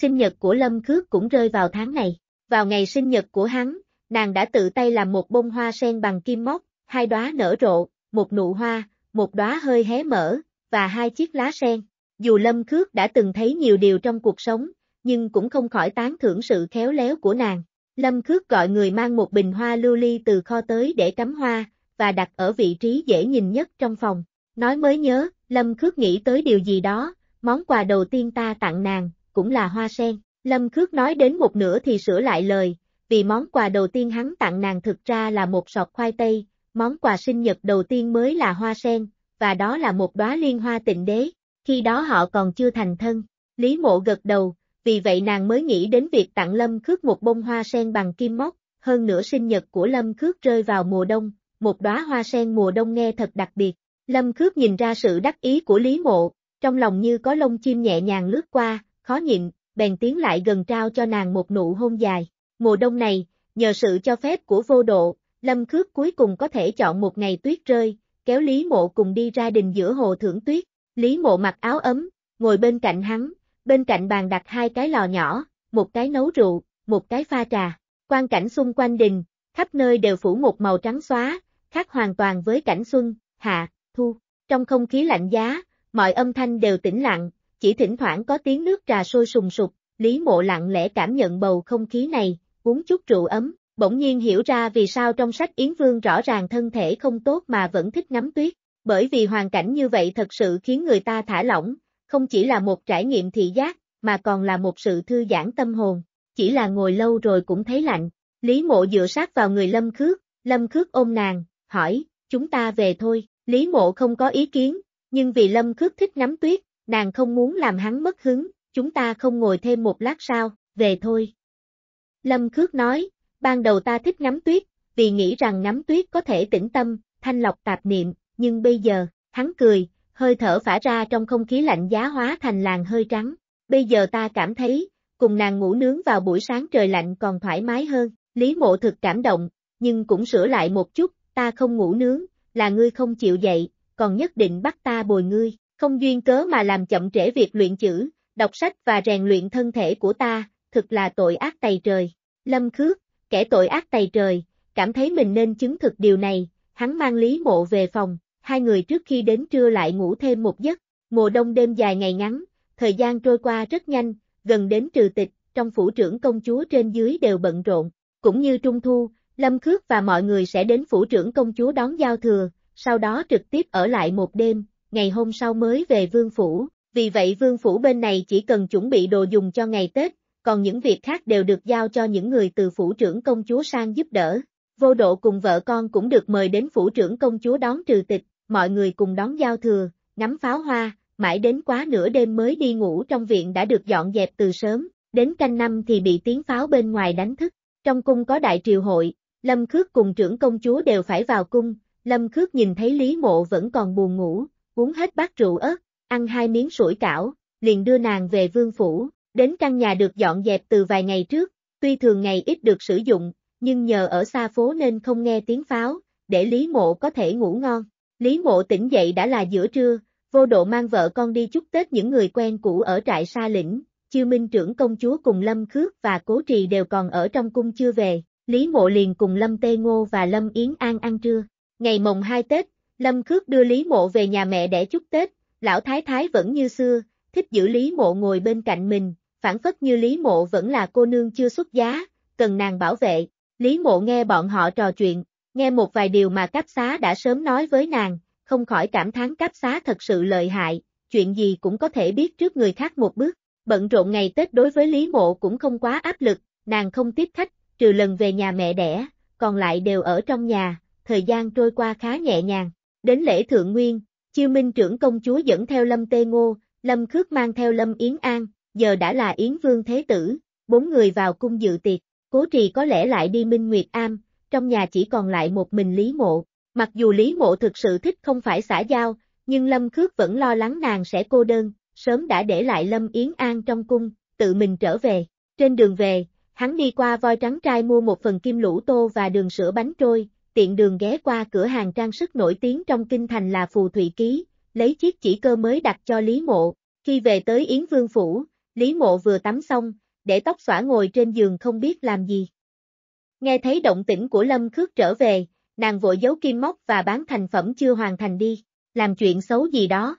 sinh nhật của Lâm Khước cũng rơi vào tháng này. Vào ngày sinh nhật của hắn, nàng đã tự tay làm một bông hoa sen bằng kim móc, hai đóa nở rộ, một nụ hoa, một đóa hơi hé mở, và hai chiếc lá sen. Dù Lâm Khước đã từng thấy nhiều điều trong cuộc sống, nhưng cũng không khỏi tán thưởng sự khéo léo của nàng. Lâm Khước gọi người mang một bình hoa lưu ly từ kho tới để cắm hoa, và đặt ở vị trí dễ nhìn nhất trong phòng. Nói mới nhớ, Lâm Khước nghĩ tới điều gì đó, món quà đầu tiên ta tặng nàng, cũng là hoa sen. Lâm Khước nói đến một nửa thì sửa lại lời, vì món quà đầu tiên hắn tặng nàng thực ra là một sọt khoai tây, món quà sinh nhật đầu tiên mới là hoa sen, và đó là một đóa liên hoa tịnh đế, khi đó họ còn chưa thành thân. Lý Mộ gật đầu, vì vậy nàng mới nghĩ đến việc tặng Lâm Khước một bông hoa sen bằng kim móc, hơn nữa sinh nhật của Lâm Khước rơi vào mùa đông, một đóa hoa sen mùa đông nghe thật đặc biệt. Lâm Khước nhìn ra sự đắc ý của Lý Mộ, trong lòng như có lông chim nhẹ nhàng lướt qua, khó nhịn, bèn tiến lại gần trao cho nàng một nụ hôn dài. Mùa đông này, nhờ sự cho phép của vô độ, Lâm Khước cuối cùng có thể chọn một ngày tuyết rơi, kéo Lý Mộ cùng đi ra đình giữa hồ thưởng tuyết. Lý Mộ mặc áo ấm, ngồi bên cạnh hắn, bên cạnh bàn đặt hai cái lò nhỏ, một cái nấu rượu, một cái pha trà. Quan cảnh xung quanh đình, khắp nơi đều phủ một màu trắng xóa, khác hoàn toàn với cảnh xuân, hạ, thu. Trong không khí lạnh giá, mọi âm thanh đều tĩnh lặng, chỉ thỉnh thoảng có tiếng nước trà sôi sùng sục, Lý Mộ lặng lẽ cảm nhận bầu không khí này, uống chút rượu ấm, bỗng nhiên hiểu ra vì sao trong sách Yến Vương rõ ràng thân thể không tốt mà vẫn thích ngắm tuyết, bởi vì hoàn cảnh như vậy thật sự khiến người ta thả lỏng, không chỉ là một trải nghiệm thị giác, mà còn là một sự thư giãn tâm hồn, chỉ là ngồi lâu rồi cũng thấy lạnh, Lý Mộ dựa sát vào người Lâm Khước, Lâm Khước ôm nàng, hỏi, chúng ta về thôi, Lý Mộ không có ý kiến, nhưng vì Lâm Khước thích ngắm tuyết, nàng không muốn làm hắn mất hứng, chúng ta không ngồi thêm một lát sao, về thôi. Lâm Khước nói, ban đầu ta thích ngắm tuyết, vì nghĩ rằng ngắm tuyết có thể tĩnh tâm, thanh lọc tạp niệm, nhưng bây giờ, hắn cười, hơi thở phả ra trong không khí lạnh giá hóa thành làn hơi trắng. Bây giờ ta cảm thấy, cùng nàng ngủ nướng vào buổi sáng trời lạnh còn thoải mái hơn, Lý Mộ thực cảm động, nhưng cũng sửa lại một chút, ta không ngủ nướng, là ngươi không chịu dậy, còn nhất định bắt ta bồi ngươi, không duyên cớ mà làm chậm trễ việc luyện chữ, đọc sách và rèn luyện thân thể của ta, thực là tội ác tày trời. Lâm Khước, kẻ tội ác tày trời, cảm thấy mình nên chứng thực điều này, hắn mang Lý Mộ về phòng, hai người trước khi đến trưa lại ngủ thêm một giấc, mùa đông đêm dài ngày ngắn, thời gian trôi qua rất nhanh, gần đến trừ tịch, trong phủ trưởng công chúa trên dưới đều bận rộn, cũng như trung thu, Lâm Khước và mọi người sẽ đến phủ trưởng công chúa đón giao thừa, sau đó trực tiếp ở lại một đêm, ngày hôm sau mới về vương phủ, vì vậy vương phủ bên này chỉ cần chuẩn bị đồ dùng cho ngày Tết, còn những việc khác đều được giao cho những người từ phủ trưởng công chúa sang giúp đỡ. Vô độ cùng vợ con cũng được mời đến phủ trưởng công chúa đón trừ tịch, mọi người cùng đón giao thừa, ngắm pháo hoa, mãi đến quá nửa đêm mới đi ngủ trong viện đã được dọn dẹp từ sớm, đến canh năm thì bị tiếng pháo bên ngoài đánh thức. Trong cung có đại triều hội, Lâm Khước cùng trưởng công chúa đều phải vào cung, Lâm Khước nhìn thấy Lý Mộ vẫn còn buồn ngủ, uống hết bát rượu ớt, ăn hai miếng sủi cảo, liền đưa nàng về vương phủ, đến căn nhà được dọn dẹp từ vài ngày trước, tuy thường ngày ít được sử dụng, nhưng nhờ ở xa phố nên không nghe tiếng pháo, để Lý Mộ có thể ngủ ngon. Lý Mộ tỉnh dậy đã là giữa trưa, vô độ mang vợ con đi chúc Tết những người quen cũ ở trại Sa Lĩnh, Chiêu Minh trưởng công chúa cùng Lâm Khước và Cố Trì đều còn ở trong cung chưa về, Lý Mộ liền cùng Lâm Tê Ngô và Lâm Yến An ăn trưa. Ngày mồng 2 Tết, Lâm Khước đưa Lý Mộ về nhà mẹ để chúc Tết, lão thái thái vẫn như xưa, thích giữ Lý Mộ ngồi bên cạnh mình, phản phất như Lý Mộ vẫn là cô nương chưa xuất giá, cần nàng bảo vệ. Lý Mộ nghe bọn họ trò chuyện, nghe một vài điều mà Cáp Xá đã sớm nói với nàng, không khỏi cảm thán Cáp Xá thật sự lợi hại, chuyện gì cũng có thể biết trước người khác một bước. Bận rộn ngày Tết đối với Lý Mộ cũng không quá áp lực, nàng không tiếp khách, trừ lần về nhà mẹ đẻ, còn lại đều ở trong nhà, thời gian trôi qua khá nhẹ nhàng. Đến lễ thượng nguyên, chiêu minh trưởng công chúa dẫn theo Lâm Tê Ngô, Lâm Khước mang theo Lâm Yến An, giờ đã là Yến Vương Thế Tử, bốn người vào cung dự tiệc, cố trì có lẽ lại đi Minh Nguyệt Am, trong nhà chỉ còn lại một mình Lý Mộ, mặc dù Lý Mộ thực sự thích không phải xã giao, nhưng Lâm Khước vẫn lo lắng nàng sẽ cô đơn, sớm đã để lại Lâm Yến An trong cung, tự mình trở về, trên đường về, hắn đi qua voi trắng trai mua một phần kim lũ tô và đường sữa bánh trôi, tiện đường ghé qua cửa hàng trang sức nổi tiếng trong kinh thành là Phù thủy Ký, lấy chiếc chỉ cơ mới đặt cho Lý Mộ. Khi về tới Yến Vương Phủ, Lý Mộ vừa tắm xong, để tóc xõa ngồi trên giường không biết làm gì. Nghe thấy động tĩnh của Lâm Khước trở về, nàng vội giấu kim móc và bán thành phẩm chưa hoàn thành đi, làm chuyện xấu gì đó.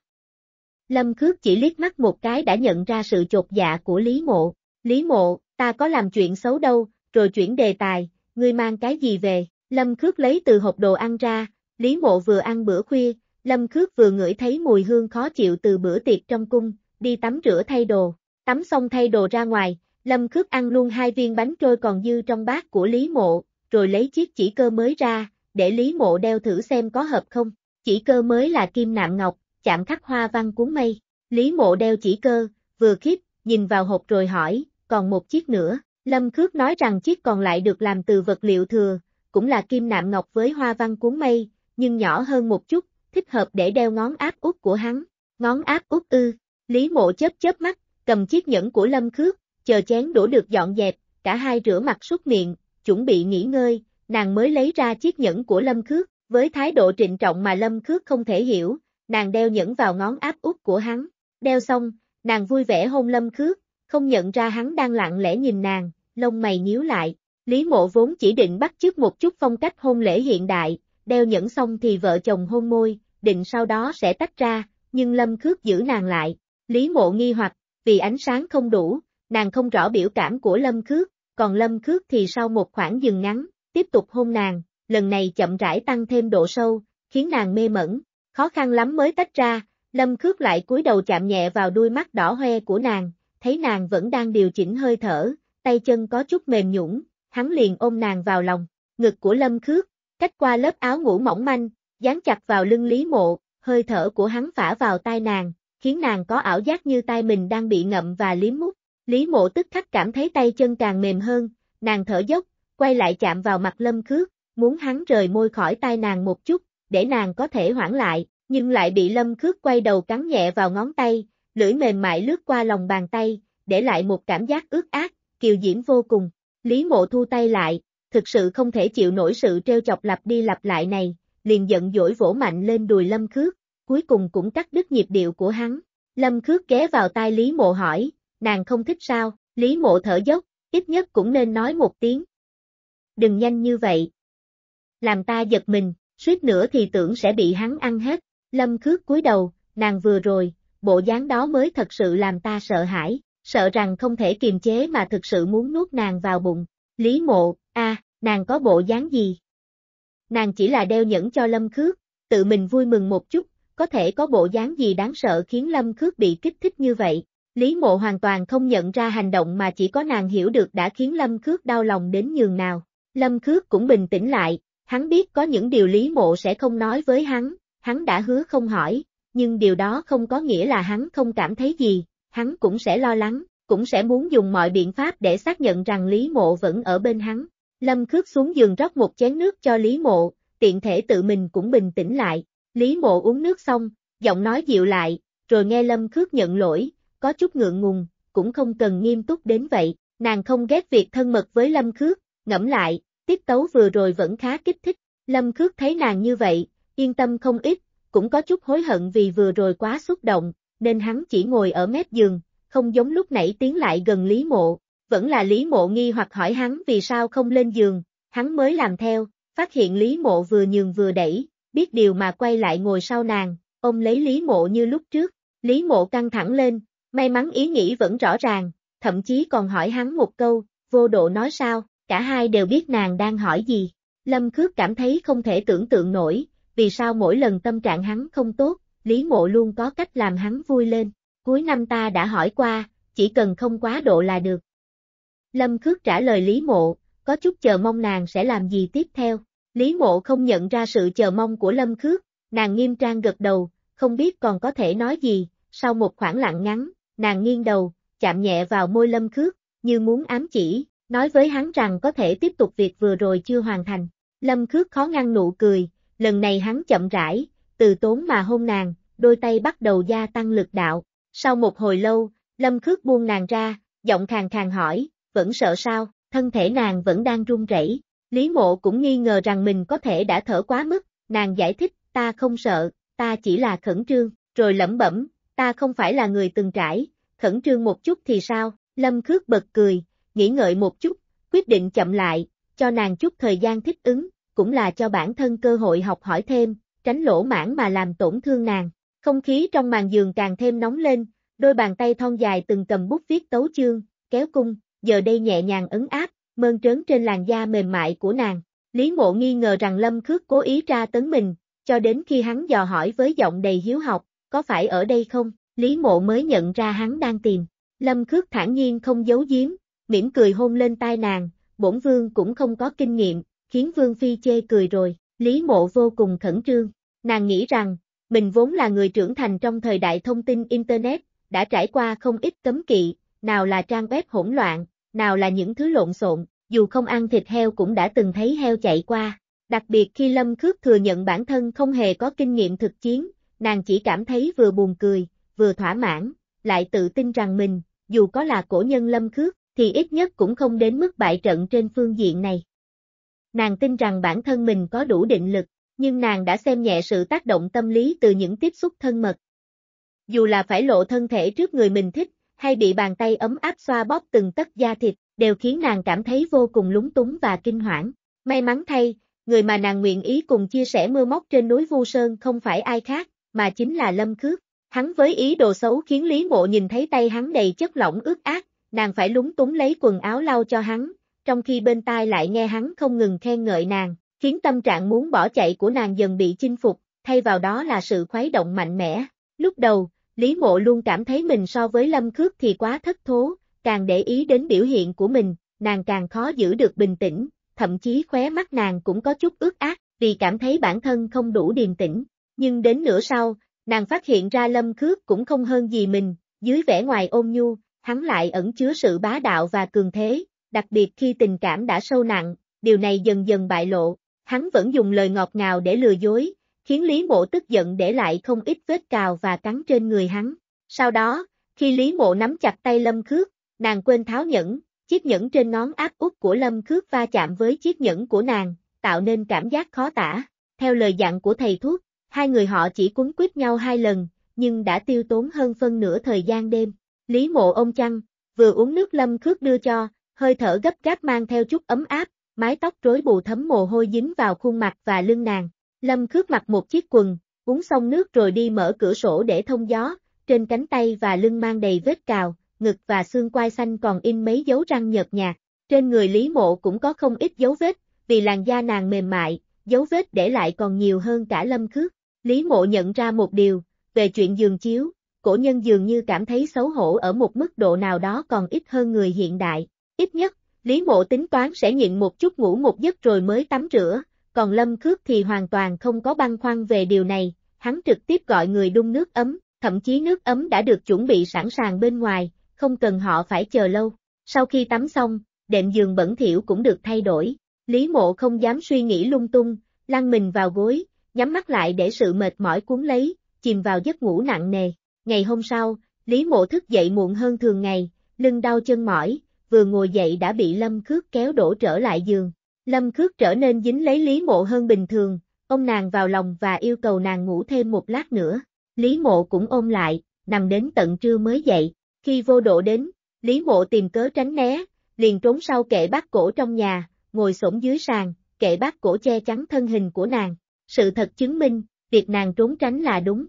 Lâm Khước chỉ liếc mắt một cái đã nhận ra sự chột dạ của Lý Mộ. Lý Mộ, ta có làm chuyện xấu đâu, rồi chuyển đề tài, ngươi mang cái gì về? Lâm Khước lấy từ hộp đồ ăn ra, Lý Mộ vừa ăn bữa khuya, Lâm Khước vừa ngửi thấy mùi hương khó chịu từ bữa tiệc trong cung, đi tắm rửa thay đồ, tắm xong thay đồ ra ngoài, Lâm Khước ăn luôn hai viên bánh trôi còn dư trong bát của Lý Mộ, rồi lấy chiếc chỉ cơ mới ra, để Lý Mộ đeo thử xem có hợp không, chỉ cơ mới là kim nạm ngọc, chạm khắc hoa văn cuốn mây, Lý Mộ đeo chỉ cơ, vừa khiếp, nhìn vào hộp rồi hỏi, còn một chiếc nữa, Lâm Khước nói rằng chiếc còn lại được làm từ vật liệu thừa, cũng là kim nạm ngọc với hoa văn cuốn mây, nhưng nhỏ hơn một chút, thích hợp để đeo ngón áp út của hắn. Ngón áp út ư, Lý Mộ chớp chớp mắt, cầm chiếc nhẫn của Lâm Khước, chờ chén đũa được dọn dẹp, cả hai rửa mặt súc miệng, chuẩn bị nghỉ ngơi, nàng mới lấy ra chiếc nhẫn của Lâm Khước, với thái độ trịnh trọng mà Lâm Khước không thể hiểu, nàng đeo nhẫn vào ngón áp út của hắn. Đeo xong, nàng vui vẻ hôn Lâm Khước, không nhận ra hắn đang lặng lẽ nhìn nàng, lông mày nhíu lại, Lý mộ vốn chỉ định bắt chước một chút phong cách hôn lễ hiện đại, đeo nhẫn xong thì vợ chồng hôn môi, định sau đó sẽ tách ra, nhưng Lâm Khước giữ nàng lại. Lý mộ nghi hoặc, vì ánh sáng không đủ, nàng không rõ biểu cảm của Lâm Khước, còn Lâm Khước thì sau một khoảng dừng ngắn, tiếp tục hôn nàng, lần này chậm rãi tăng thêm độ sâu, khiến nàng mê mẩn, khó khăn lắm mới tách ra, Lâm Khước lại cúi đầu chạm nhẹ vào đuôi mắt đỏ hoe của nàng, thấy nàng vẫn đang điều chỉnh hơi thở, tay chân có chút mềm nhũn, hắn liền ôm nàng vào lòng, ngực của lâm khước, cách qua lớp áo ngủ mỏng manh, dán chặt vào lưng lý mộ, hơi thở của hắn phả vào tai nàng, khiến nàng có ảo giác như tai mình đang bị ngậm và liếm mút. Lý mộ tức khắc cảm thấy tay chân càng mềm hơn, nàng thở dốc, quay lại chạm vào mặt lâm khước, muốn hắn rời môi khỏi tai nàng một chút, để nàng có thể hoãn lại, nhưng lại bị lâm khước quay đầu cắn nhẹ vào ngón tay, lưỡi mềm mại lướt qua lòng bàn tay, để lại một cảm giác ướt át, kiều diễm vô cùng. Lý mộ thu tay lại, thực sự không thể chịu nổi sự treo chọc lặp đi lặp lại này, liền giận dỗi vỗ mạnh lên đùi Lâm Khước, cuối cùng cũng cắt đứt nhịp điệu của hắn. Lâm Khước ghé vào tai Lý mộ hỏi, nàng không thích sao, Lý mộ thở dốc, ít nhất cũng nên nói một tiếng. Đừng nhanh như vậy. Làm ta giật mình, suýt nữa thì tưởng sẽ bị hắn ăn hết. Lâm Khước cúi đầu, nàng vừa rồi, bộ dáng đó mới thật sự làm ta sợ hãi sợ rằng không thể kiềm chế mà thực sự muốn nuốt nàng vào bụng. Lý mộ, a, nàng có bộ dáng gì? Nàng chỉ là đeo nhẫn cho Lâm Khước, tự mình vui mừng một chút, có thể có bộ dáng gì đáng sợ khiến Lâm Khước bị kích thích như vậy. Lý mộ hoàn toàn không nhận ra hành động mà chỉ có nàng hiểu được đã khiến Lâm Khước đau lòng đến nhường nào. Lâm Khước cũng bình tĩnh lại, hắn biết có những điều Lý mộ sẽ không nói với hắn, hắn đã hứa không hỏi, nhưng điều đó không có nghĩa là hắn không cảm thấy gì, hắn cũng sẽ lo lắng, cũng sẽ muốn dùng mọi biện pháp để xác nhận rằng Lý Mộ vẫn ở bên hắn. Lâm Khước xuống giường rót một chén nước cho Lý Mộ, tiện thể tự mình cũng bình tĩnh lại. Lý Mộ uống nước xong, giọng nói dịu lại, rồi nghe Lâm Khước nhận lỗi, có chút ngượng ngùng, cũng không cần nghiêm túc đến vậy. Nàng không ghét việc thân mật với Lâm Khước, ngẫm lại, tiết tấu vừa rồi vẫn khá kích thích. Lâm Khước thấy nàng như vậy, yên tâm không ít, cũng có chút hối hận vì vừa rồi quá xúc động, nên hắn chỉ ngồi ở mép giường, không giống lúc nãy tiến lại gần Lý Mộ, vẫn là Lý Mộ nghi hoặc hỏi hắn vì sao không lên giường, hắn mới làm theo, phát hiện Lý Mộ vừa nhường vừa đẩy, biết điều mà quay lại ngồi sau nàng, ông lấy Lý Mộ như lúc trước, Lý Mộ căng thẳng lên, may mắn ý nghĩ vẫn rõ ràng, thậm chí còn hỏi hắn một câu, vô độ nói sao, cả hai đều biết nàng đang hỏi gì. Lâm Khước cảm thấy không thể tưởng tượng nổi, vì sao mỗi lần tâm trạng hắn không tốt, Lý Mộ luôn có cách làm hắn vui lên, cuối năm ta đã hỏi qua, chỉ cần không quá độ là được. Lâm Khước trả lời Lý Mộ, có chút chờ mong nàng sẽ làm gì tiếp theo. Lý Mộ không nhận ra sự chờ mong của Lâm Khước, nàng nghiêm trang gật đầu, không biết còn có thể nói gì, sau một khoảng lặng ngắn, nàng nghiêng đầu, chạm nhẹ vào môi Lâm Khước, như muốn ám chỉ, nói với hắn rằng có thể tiếp tục việc vừa rồi chưa hoàn thành. Lâm Khước khó ngăn nụ cười, lần này hắn chậm rãi, từ tốn mà hôn nàng, đôi tay bắt đầu gia tăng lực đạo. Sau một hồi lâu, Lâm Khước buông nàng ra, giọng khàn khàn hỏi, vẫn sợ sao, thân thể nàng vẫn đang run rẩy. Lý mộ cũng nghi ngờ rằng mình có thể đã thở quá mức, nàng giải thích, ta không sợ, ta chỉ là khẩn trương, rồi lẩm bẩm, ta không phải là người từng trải, khẩn trương một chút thì sao, Lâm Khước bật cười, nghĩ ngợi một chút, quyết định chậm lại, cho nàng chút thời gian thích ứng, cũng là cho bản thân cơ hội học hỏi thêm, tránh lỗ mãn mà làm tổn thương nàng. Không khí trong màn giường càng thêm nóng lên, đôi bàn tay thon dài từng cầm bút viết tấu chương, kéo cung, giờ đây nhẹ nhàng ấn áp, mơn trớn trên làn da mềm mại của nàng. Lý mộ nghi ngờ rằng Lâm Khước cố ý tra tấn mình, cho đến khi hắn dò hỏi với giọng đầy hiếu học, có phải ở đây không, Lý mộ mới nhận ra hắn đang tìm. Lâm Khước thản nhiên không giấu giếm, mỉm cười hôn lên tai nàng, bổn vương cũng không có kinh nghiệm, khiến vương phi chê cười rồi, Lý mộ vô cùng khẩn trương. Nàng nghĩ rằng, mình vốn là người trưởng thành trong thời đại thông tin Internet, đã trải qua không ít cấm kỵ, nào là trang web hỗn loạn, nào là những thứ lộn xộn, dù không ăn thịt heo cũng đã từng thấy heo chạy qua. Đặc biệt khi Lâm Khước thừa nhận bản thân không hề có kinh nghiệm thực chiến, nàng chỉ cảm thấy vừa buồn cười, vừa thỏa mãn, lại tự tin rằng mình, dù có là cổ nhân Lâm Khước, thì ít nhất cũng không đến mức bại trận trên phương diện này. Nàng tin rằng bản thân mình có đủ định lực, nhưng nàng đã xem nhẹ sự tác động tâm lý từ những tiếp xúc thân mật. Dù là phải lộ thân thể trước người mình thích, hay bị bàn tay ấm áp xoa bóp từng tấc da thịt, đều khiến nàng cảm thấy vô cùng lúng túng và kinh hoảng. May mắn thay, người mà nàng nguyện ý cùng chia sẻ mưa móc trên núi Vu Sơn không phải ai khác, mà chính là Lâm Khước. Hắn với ý đồ xấu khiến Lý Mộ nhìn thấy tay hắn đầy chất lỏng ướt át, nàng phải lúng túng lấy quần áo lau cho hắn, trong khi bên tai lại nghe hắn không ngừng khen ngợi nàng khiến tâm trạng muốn bỏ chạy của nàng dần bị chinh phục, thay vào đó là sự khuấy động mạnh mẽ. Lúc đầu, Lý Mộ luôn cảm thấy mình so với Lâm Khước thì quá thất thố, càng để ý đến biểu hiện của mình, nàng càng khó giữ được bình tĩnh, thậm chí khóe mắt nàng cũng có chút ướt ác, vì cảm thấy bản thân không đủ điềm tĩnh. Nhưng đến nửa sau, nàng phát hiện ra Lâm Khước cũng không hơn gì mình, dưới vẻ ngoài ôn nhu, hắn lại ẩn chứa sự bá đạo và cường thế, đặc biệt khi tình cảm đã sâu nặng, điều này dần dần bại lộ, hắn vẫn dùng lời ngọt ngào để lừa dối, khiến Lý Mộ tức giận để lại không ít vết cào và cắn trên người hắn. Sau đó, khi Lý Mộ nắm chặt tay Lâm Khước, nàng quên tháo nhẫn, chiếc nhẫn trên ngón áp út của Lâm Khước va chạm với chiếc nhẫn của nàng, tạo nên cảm giác khó tả. Theo lời dặn của thầy thuốc, hai người họ chỉ cuốn quýt nhau hai lần, nhưng đã tiêu tốn hơn phân nửa thời gian đêm. Lý Mộ ôm chăn, vừa uống nước Lâm Khước đưa cho, hơi thở gấp gáp mang theo chút ấm áp, mái tóc rối bù thấm mồ hôi dính vào khuôn mặt và lưng nàng. Lâm Khước mặc một chiếc quần, uống xong nước rồi đi mở cửa sổ để thông gió, trên cánh tay và lưng mang đầy vết cào, ngực và xương quai xanh còn in mấy dấu răng nhợt nhạt. Trên người Lý Mộ cũng có không ít dấu vết, vì làn da nàng mềm mại, dấu vết để lại còn nhiều hơn cả Lâm Khước. Lý Mộ nhận ra một điều, về chuyện giường chiếu, cổ nhân dường như cảm thấy xấu hổ ở một mức độ nào đó còn ít hơn người hiện đại. Ít nhất, Lý mộ tính toán sẽ nhịn một chút ngủ một giấc rồi mới tắm rửa, còn lâm khước thì hoàn toàn không có băn khoăn về điều này, hắn trực tiếp gọi người đun nước ấm, thậm chí nước ấm đã được chuẩn bị sẵn sàng bên ngoài, không cần họ phải chờ lâu. Sau khi tắm xong, đệm giường bẩn thỉu cũng được thay đổi, Lý mộ không dám suy nghĩ lung tung, lăn mình vào gối, nhắm mắt lại để sự mệt mỏi cuốn lấy, chìm vào giấc ngủ nặng nề. Ngày hôm sau, Lý mộ thức dậy muộn hơn thường ngày, lưng đau chân mỏi, vừa ngồi dậy đã bị Lâm Khước kéo đổ trở lại giường. Lâm Khước trở nên dính lấy Lý Mộ hơn bình thường, ông nàng vào lòng và yêu cầu nàng ngủ thêm một lát nữa. Lý Mộ cũng ôm lại, nằm đến tận trưa mới dậy. Khi vô độ đến, Lý Mộ tìm cớ tránh né, liền trốn sau kệ bát cổ trong nhà, ngồi xổm dưới sàn, kệ bát cổ che chắn thân hình của nàng. Sự thật chứng minh, việc nàng trốn tránh là đúng.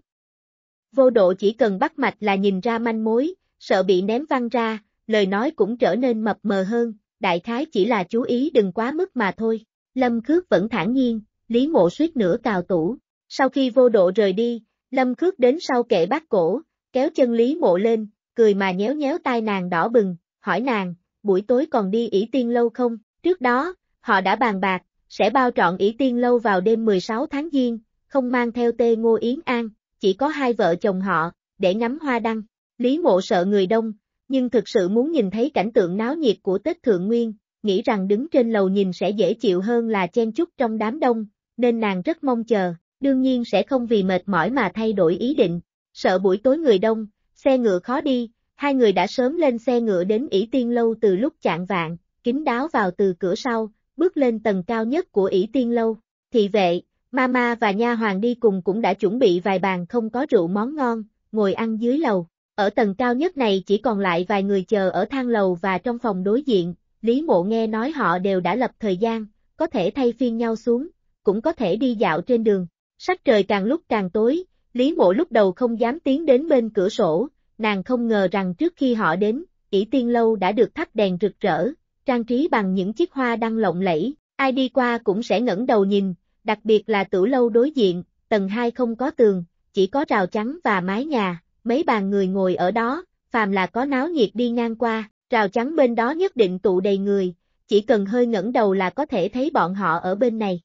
Vô độ chỉ cần bắt mạch là nhìn ra manh mối, sợ bị ném văng ra, lời nói cũng trở nên mập mờ hơn, đại khái chỉ là chú ý đừng quá mức mà thôi. Lâm Khước vẫn thản nhiên, Lý Mộ suýt nữa cào tủ. Sau khi vô độ rời đi, Lâm Khước đến sau kệ bát cổ, kéo chân Lý Mộ lên, cười mà nhéo nhéo tai nàng đỏ bừng, hỏi nàng, buổi tối còn đi ỷ tiên lâu không? Trước đó, họ đã bàn bạc, sẽ bao trọn ỷ tiên lâu vào đêm 16 tháng Giêng, không mang theo tê Ngô Yến An, chỉ có hai vợ chồng họ, để ngắm hoa đăng. Lý Mộ sợ người đông, nhưng thực sự muốn nhìn thấy cảnh tượng náo nhiệt của Tết Thượng Nguyên, nghĩ rằng đứng trên lầu nhìn sẽ dễ chịu hơn là chen chúc trong đám đông, nên nàng rất mong chờ, đương nhiên sẽ không vì mệt mỏi mà thay đổi ý định, sợ buổi tối người đông, xe ngựa khó đi, hai người đã sớm lên xe ngựa đến ỷ Tiên Lâu từ lúc chạng vạn, kín đáo vào từ cửa sau, bước lên tầng cao nhất của ỷ Tiên Lâu, thị vệ, Mama và nha hoàng đi cùng cũng đã chuẩn bị vài bàn không có rượu món ngon, ngồi ăn dưới lầu. Ở tầng cao nhất này chỉ còn lại vài người chờ ở thang lầu và trong phòng đối diện, Lý Mộ nghe nói họ đều đã lập thời gian, có thể thay phiên nhau xuống, cũng có thể đi dạo trên đường. Sắc trời càng lúc càng tối, Lý Mộ lúc đầu không dám tiến đến bên cửa sổ, nàng không ngờ rằng trước khi họ đến, ỷ tiên lâu đã được thắp đèn rực rỡ, trang trí bằng những chiếc hoa đăng lộng lẫy, ai đi qua cũng sẽ ngẩng đầu nhìn, đặc biệt là tử lâu đối diện, tầng 2 không có tường, chỉ có rào trắng và mái nhà, mấy bàn người ngồi ở đó, phàm là có náo nhiệt đi ngang qua, rào chắn bên đó nhất định tụ đầy người, chỉ cần hơi ngẩng đầu là có thể thấy bọn họ ở bên này.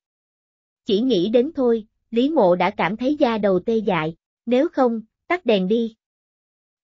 Chỉ nghĩ đến thôi, Lý Mộ đã cảm thấy da đầu tê dại, nếu không, tắt đèn đi.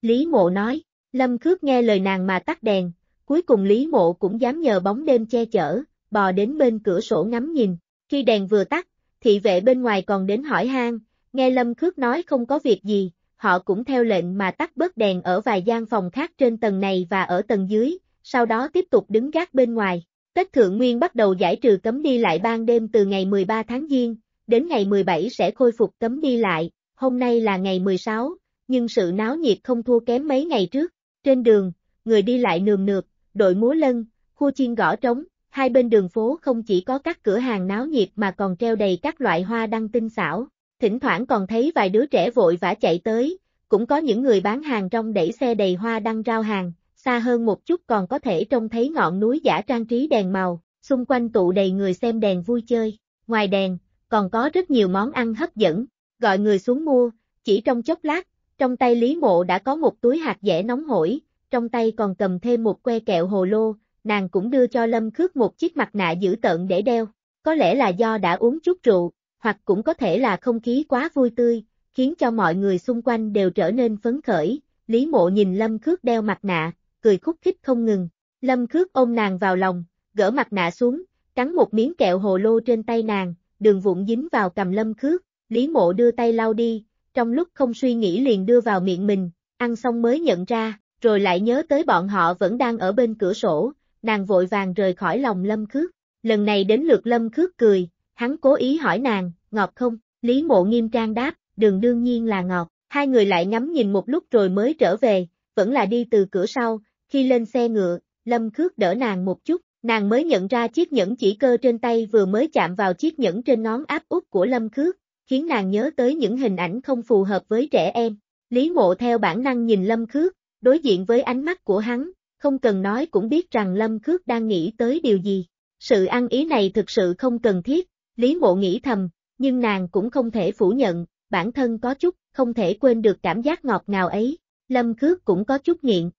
Lý Mộ nói, Lâm Khước nghe lời nàng mà tắt đèn, cuối cùng Lý Mộ cũng dám nhờ bóng đêm che chở, bò đến bên cửa sổ ngắm nhìn, khi đèn vừa tắt, thị vệ bên ngoài còn đến hỏi han, nghe Lâm Khước nói không có việc gì, họ cũng theo lệnh mà tắt bớt đèn ở vài gian phòng khác trên tầng này và ở tầng dưới, sau đó tiếp tục đứng gác bên ngoài. Tết Thượng Nguyên bắt đầu giải trừ cấm đi lại ban đêm từ ngày 13 tháng Giêng, đến ngày 17 sẽ khôi phục cấm đi lại, hôm nay là ngày 16, nhưng sự náo nhiệt không thua kém mấy ngày trước. Trên đường, người đi lại nườm nượp, đội múa lân, khu chiên gõ trống, hai bên đường phố không chỉ có các cửa hàng náo nhiệt mà còn treo đầy các loại hoa đăng tinh xảo. Thỉnh thoảng còn thấy vài đứa trẻ vội vã chạy tới, cũng có những người bán hàng trong đẩy xe đầy hoa đăng rao hàng, xa hơn một chút còn có thể trông thấy ngọn núi giả trang trí đèn màu, xung quanh tụ đầy người xem đèn vui chơi. Ngoài đèn, còn có rất nhiều món ăn hấp dẫn, gọi người xuống mua, chỉ trong chốc lát, trong tay Lý Mộ đã có một túi hạt dẻ nóng hổi, trong tay còn cầm thêm một que kẹo hồ lô, nàng cũng đưa cho Lâm Khước một chiếc mặt nạ giữ tận để đeo, có lẽ là do đã uống chút rượu, hoặc cũng có thể là không khí quá vui tươi, khiến cho mọi người xung quanh đều trở nên phấn khởi. Lý mộ nhìn Lâm Khước đeo mặt nạ, cười khúc khích không ngừng. Lâm Khước ôm nàng vào lòng, gỡ mặt nạ xuống, cắn một miếng kẹo hồ lô trên tay nàng, đường vụn dính vào cầm Lâm Khước. Lý mộ đưa tay lau đi, trong lúc không suy nghĩ liền đưa vào miệng mình, ăn xong mới nhận ra, rồi lại nhớ tới bọn họ vẫn đang ở bên cửa sổ, nàng vội vàng rời khỏi lòng Lâm Khước. Lần này đến lượt Lâm Khước cười, Hắn cố ý hỏi nàng, ngọt không? Lý mộ nghiêm trang đáp, đường đương nhiên là ngọt. Hai người lại ngắm nhìn một lúc rồi mới trở về, vẫn là đi từ cửa sau, khi lên xe ngựa, Lâm Khước đỡ nàng một chút, nàng mới nhận ra chiếc nhẫn chỉ cơ trên tay vừa mới chạm vào chiếc nhẫn trên ngón áp út của Lâm Khước, khiến nàng nhớ tới những hình ảnh không phù hợp với trẻ em. Lý mộ theo bản năng nhìn Lâm Khước, đối diện với ánh mắt của hắn, không cần nói cũng biết rằng Lâm Khước đang nghĩ tới điều gì. Sự ăn ý này thực sự không cần thiết, Lý mộ nghĩ thầm, nhưng nàng cũng không thể phủ nhận, bản thân có chút, không thể quên được cảm giác ngọt ngào ấy. Lâm Khước cũng có chút nghiện.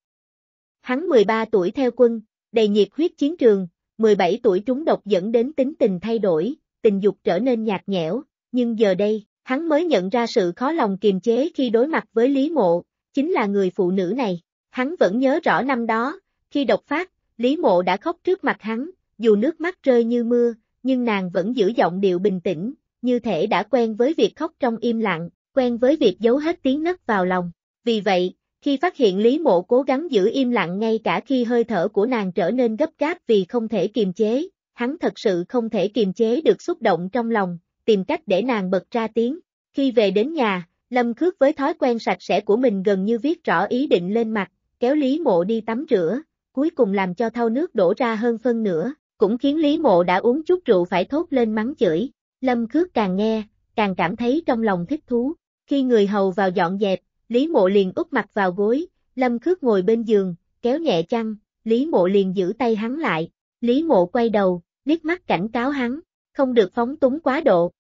Hắn 13 tuổi theo quân, đầy nhiệt huyết chiến trường, 17 tuổi trúng độc dẫn đến tính tình thay đổi, tình dục trở nên nhạt nhẽo, nhưng giờ đây, hắn mới nhận ra sự khó lòng kiềm chế khi đối mặt với Lý Mộ, chính là người phụ nữ này. Hắn vẫn nhớ rõ năm đó, khi độc phát, Lý Mộ đã khóc trước mặt hắn, dù nước mắt rơi như mưa, nhưng nàng vẫn giữ giọng điệu bình tĩnh, như thể đã quen với việc khóc trong im lặng, quen với việc giấu hết tiếng nấc vào lòng. Vì vậy, khi phát hiện Lý Mộ cố gắng giữ im lặng ngay cả khi hơi thở của nàng trở nên gấp gáp vì không thể kiềm chế, hắn thật sự không thể kiềm chế được xúc động trong lòng, tìm cách để nàng bật ra tiếng. Khi về đến nhà, Lâm Khước với thói quen sạch sẽ của mình gần như viết rõ ý định lên mặt, kéo Lý Mộ đi tắm rửa, cuối cùng làm cho thau nước đổ ra hơn phân nửa, cũng khiến Lý Mộ đã uống chút rượu phải thốt lên mắng chửi. Lâm Khước càng nghe, càng cảm thấy trong lòng thích thú. Khi người hầu vào dọn dẹp, Lý Mộ liền úp mặt vào gối, Lâm Khước ngồi bên giường, kéo nhẹ chăn, Lý Mộ liền giữ tay hắn lại. Lý Mộ quay đầu, liếc mắt cảnh cáo hắn, không được phóng túng quá độ.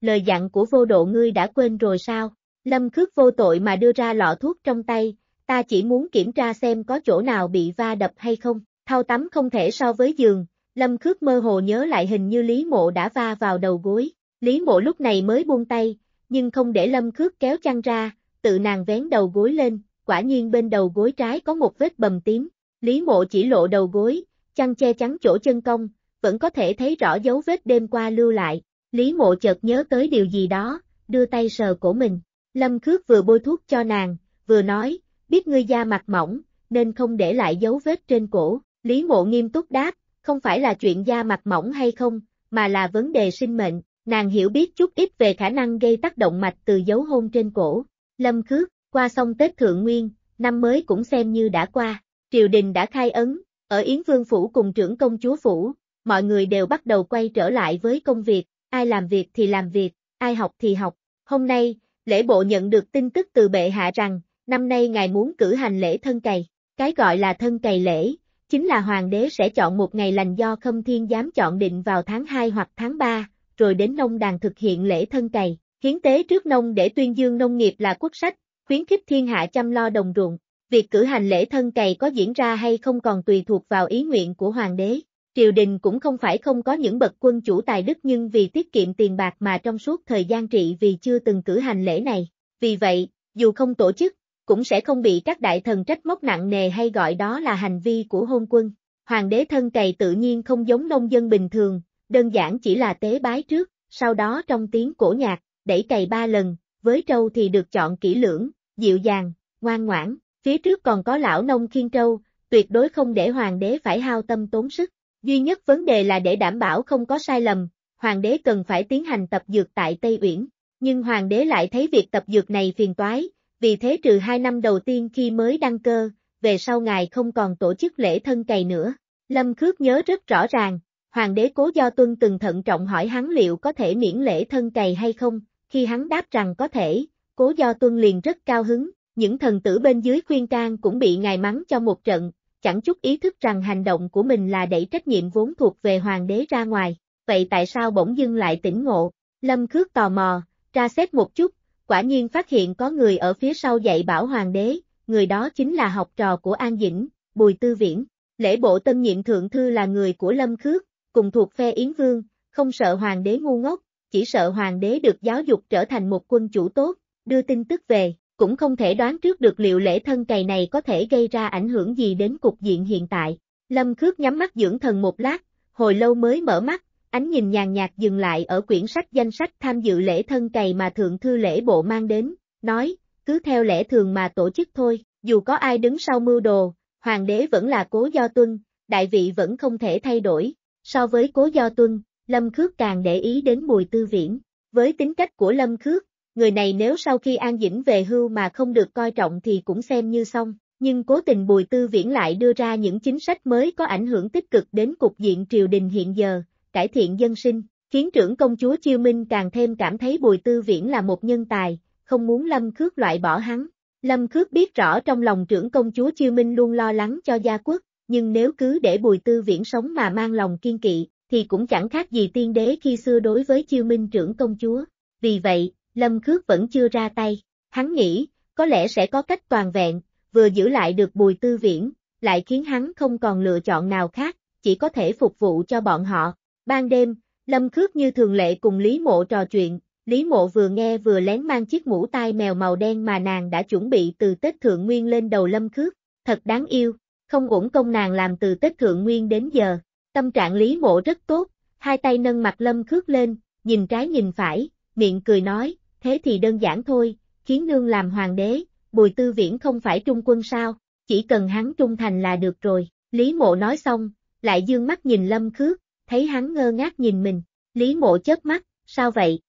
Lời dặn của vô độ ngươi đã quên rồi sao? Lâm Khước vô tội mà đưa ra lọ thuốc trong tay, ta chỉ muốn kiểm tra xem có chỗ nào bị va đập hay không, thao tắm không thể so với giường, Lâm Khước mơ hồ nhớ lại hình như Lý Mộ đã va vào đầu gối, Lý Mộ lúc này mới buông tay, nhưng không để Lâm Khước kéo chăn ra, tự nàng vén đầu gối lên, quả nhiên bên đầu gối trái có một vết bầm tím, Lý Mộ chỉ lộ đầu gối, chăn che chắn chỗ chân cong, vẫn có thể thấy rõ dấu vết đêm qua lưu lại, Lý Mộ chợt nhớ tới điều gì đó, đưa tay sờ cổ mình, Lâm Khước vừa bôi thuốc cho nàng, vừa nói, biết ngươi da mặt mỏng, nên không để lại dấu vết trên cổ, Lý Mộ nghiêm túc đáp, không phải là chuyện da mặt mỏng hay không, mà là vấn đề sinh mệnh, nàng hiểu biết chút ít về khả năng gây tác động mạch từ dấu hôn trên cổ. Lâm Khước, qua xong Tết Thượng Nguyên, năm mới cũng xem như đã qua, triều đình đã khai ấn, ở Yến Vương Phủ cùng trưởng công chúa Phủ, mọi người đều bắt đầu quay trở lại với công việc, ai làm việc thì làm việc, ai học thì học. Hôm nay, lễ bộ nhận được tin tức từ bệ hạ rằng, năm nay ngài muốn cử hành lễ thân cày, cái gọi là thân cày lễ, chính là hoàng đế sẽ chọn một ngày lành do khâm thiên giám chọn định vào tháng 2 hoặc tháng 3, rồi đến nông đàn thực hiện lễ thân cày, hiến tế trước nông để tuyên dương nông nghiệp là quốc sách, khuyến khích thiên hạ chăm lo đồng ruộng. Việc cử hành lễ thân cày có diễn ra hay không còn tùy thuộc vào ý nguyện của hoàng đế. Triều đình cũng không phải không có những bậc quân chủ tài đức nhưng vì tiết kiệm tiền bạc mà trong suốt thời gian trị vì chưa từng cử hành lễ này. Vì vậy, dù không tổ chức, cũng sẽ không bị các đại thần trách móc nặng nề hay gọi đó là hành vi của hôn quân. Hoàng đế thân cày tự nhiên không giống nông dân bình thường, đơn giản chỉ là tế bái trước, sau đó trong tiếng cổ nhạc, đẩy cày ba lần, với trâu thì được chọn kỹ lưỡng, dịu dàng, ngoan ngoãn, phía trước còn có lão nông khiên trâu, tuyệt đối không để hoàng đế phải hao tâm tốn sức. Duy nhất vấn đề là để đảm bảo không có sai lầm, hoàng đế cần phải tiến hành tập dược tại Tây Uyển, nhưng hoàng đế lại thấy việc tập dược này phiền toái, vì thế trừ hai năm đầu tiên khi mới đăng cơ, về sau ngài không còn tổ chức lễ thân cày nữa. Lâm Khước nhớ rất rõ ràng, Hoàng đế Cố Do Tuân từng thận trọng hỏi hắn liệu có thể miễn lễ thân cày hay không, khi hắn đáp rằng có thể, Cố Do Tuân liền rất cao hứng, những thần tử bên dưới khuyên can cũng bị ngài mắng cho một trận, chẳng chút ý thức rằng hành động của mình là đẩy trách nhiệm vốn thuộc về Hoàng đế ra ngoài, vậy tại sao bỗng dưng lại tỉnh ngộ? Lâm Khước tò mò, tra xét một chút, quả nhiên phát hiện có người ở phía sau dạy bảo hoàng đế, người đó chính là học trò của An Dĩnh, Bùi Tư Viễn. Lễ bộ tân nhiệm thượng thư là người của Lâm Khước, cùng thuộc phe Yến Vương, không sợ hoàng đế ngu ngốc, chỉ sợ hoàng đế được giáo dục trở thành một quân chủ tốt, đưa tin tức về, cũng không thể đoán trước được liệu lễ thân cày này có thể gây ra ảnh hưởng gì đến cục diện hiện tại. Lâm Khước nhắm mắt dưỡng thần một lát, hồi lâu mới mở mắt, ánh nhìn nhàn nhạt dừng lại ở quyển sách danh sách tham dự lễ thân cày mà thượng thư lễ bộ mang đến, nói, cứ theo lễ thường mà tổ chức thôi, dù có ai đứng sau mưu đồ, hoàng đế vẫn là cố do tuân, đại vị vẫn không thể thay đổi. So với cố do tuân, Lâm Khước càng để ý đến mùi tư viễn. Với tính cách của Lâm Khước, người này nếu sau khi an dĩnh về hưu mà không được coi trọng thì cũng xem như xong, nhưng cố tình Bùi Tư Viễn lại đưa ra những chính sách mới có ảnh hưởng tích cực đến cục diện triều đình hiện giờ, cải thiện dân sinh, khiến trưởng công chúa Chiêu Minh càng thêm cảm thấy Bùi Tư Viễn là một nhân tài, không muốn Lâm Khước loại bỏ hắn. Lâm Khước biết rõ trong lòng trưởng công chúa Chiêu Minh luôn lo lắng cho gia quốc, nhưng nếu cứ để Bùi Tư Viễn sống mà mang lòng kiên kỵ, thì cũng chẳng khác gì tiên đế khi xưa đối với Chiêu Minh trưởng công chúa. Vì vậy, Lâm Khước vẫn chưa ra tay. Hắn nghĩ, có lẽ sẽ có cách toàn vẹn, vừa giữ lại được Bùi Tư Viễn, lại khiến hắn không còn lựa chọn nào khác, chỉ có thể phục vụ cho bọn họ. Ban đêm, Lâm Khước như thường lệ cùng Lý Mộ trò chuyện, Lý Mộ vừa nghe vừa lén mang chiếc mũ tai mèo màu đen mà nàng đã chuẩn bị từ Tết Thượng Nguyên lên đầu Lâm Khước, thật đáng yêu, không uổng công nàng làm từ Tết Thượng Nguyên đến giờ. Tâm trạng Lý Mộ rất tốt, hai tay nâng mặt Lâm Khước lên, nhìn trái nhìn phải, miệng cười nói, thế thì đơn giản thôi, khiến nương làm hoàng đế, Bùi Tư Viễn không phải trung quân sao, chỉ cần hắn trung thành là được rồi. Lý Mộ nói xong, lại dương mắt nhìn Lâm Khước, thấy hắn ngơ ngác nhìn mình, Lý Mộ chớp mắt, sao vậy?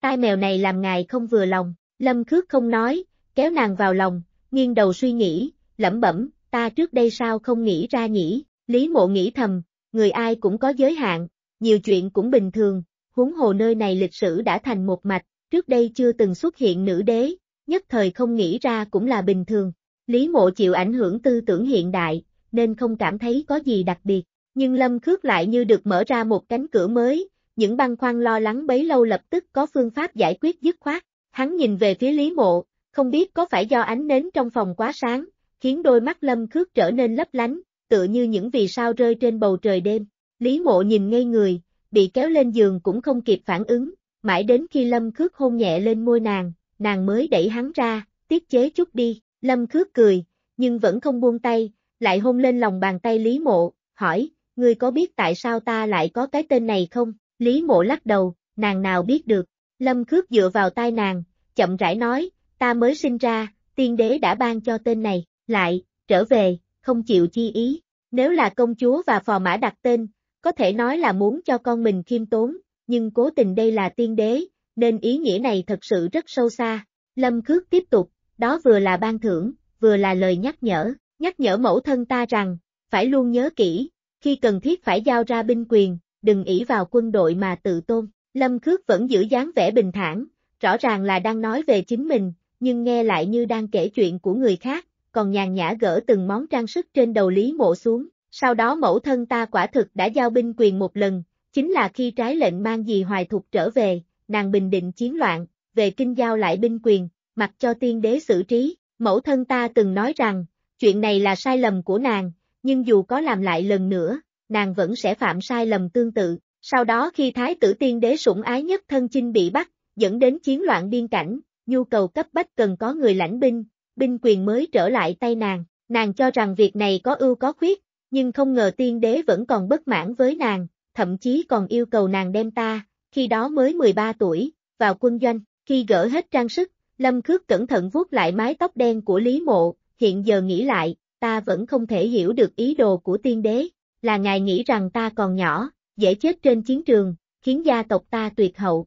Tai mèo này làm ngài không vừa lòng, Lâm Khước không nói, kéo nàng vào lòng, nghiêng đầu suy nghĩ, lẩm bẩm, ta trước đây sao không nghĩ ra nhỉ? Lý Mộ nghĩ thầm, người ai cũng có giới hạn, nhiều chuyện cũng bình thường, huống hồ nơi này lịch sử đã thành một mạch, trước đây chưa từng xuất hiện nữ đế, nhất thời không nghĩ ra cũng là bình thường. Lý Mộ chịu ảnh hưởng tư tưởng hiện đại, nên không cảm thấy có gì đặc biệt. Nhưng Lâm Khước lại như được mở ra một cánh cửa mới, những băn khoăn lo lắng bấy lâu lập tức có phương pháp giải quyết dứt khoát. Hắn nhìn về phía Lý Mộ, không biết có phải do ánh nến trong phòng quá sáng, khiến đôi mắt Lâm Khước trở nên lấp lánh, tựa như những vì sao rơi trên bầu trời đêm. Lý Mộ nhìn ngây người, bị kéo lên giường cũng không kịp phản ứng, mãi đến khi Lâm Khước hôn nhẹ lên môi nàng, nàng mới đẩy hắn ra, tiết chế chút đi. Lâm Khước cười, nhưng vẫn không buông tay, lại hôn lên lòng bàn tay Lý Mộ, hỏi, ngươi có biết tại sao ta lại có cái tên này không? Lý mộ lắc đầu, nàng nào biết được. Lâm Khước dựa vào tai nàng, chậm rãi nói, ta mới sinh ra, tiên đế đã ban cho tên này, lại, trở về, không chịu chi ý. Nếu là công chúa và phò mã đặt tên, có thể nói là muốn cho con mình khiêm tốn, nhưng cố tình đây là tiên đế, nên ý nghĩa này thật sự rất sâu xa. Lâm Khước tiếp tục, đó vừa là ban thưởng, vừa là lời nhắc nhở, nhắc nhở mẫu thân ta rằng, phải luôn nhớ kỹ, khi cần thiết phải giao ra binh quyền, đừng ỷ vào quân đội mà tự tôn. Lâm Khước vẫn giữ dáng vẻ bình thản, rõ ràng là đang nói về chính mình, nhưng nghe lại như đang kể chuyện của người khác, còn nhàn nhã gỡ từng món trang sức trên đầu Lý Mộ xuống. Sau đó mẫu thân ta quả thực đã giao binh quyền một lần, chính là khi trái lệnh mang gì hoài thục trở về, nàng bình định chiến loạn, về kinh giao lại binh quyền, mặc cho tiên đế xử trí, mẫu thân ta từng nói rằng, chuyện này là sai lầm của nàng, nhưng dù có làm lại lần nữa, nàng vẫn sẽ phạm sai lầm tương tự. Sau đó khi thái tử tiên đế sủng ái nhất thân chinh bị bắt, dẫn đến chiến loạn biên cảnh, nhu cầu cấp bách cần có người lãnh binh, binh quyền mới trở lại tay nàng. Nàng cho rằng việc này có ưu có khuyết, nhưng không ngờ tiên đế vẫn còn bất mãn với nàng, thậm chí còn yêu cầu nàng đem ta, khi đó mới 13 tuổi, vào quân doanh, khi gỡ hết trang sức, Lâm Khước cẩn thận vuốt lại mái tóc đen của Lý Mộ, hiện giờ nghĩ lại, ta vẫn không thể hiểu được ý đồ của tiên đế, là ngài nghĩ rằng ta còn nhỏ, dễ chết trên chiến trường, khiến gia tộc ta tuyệt hậu.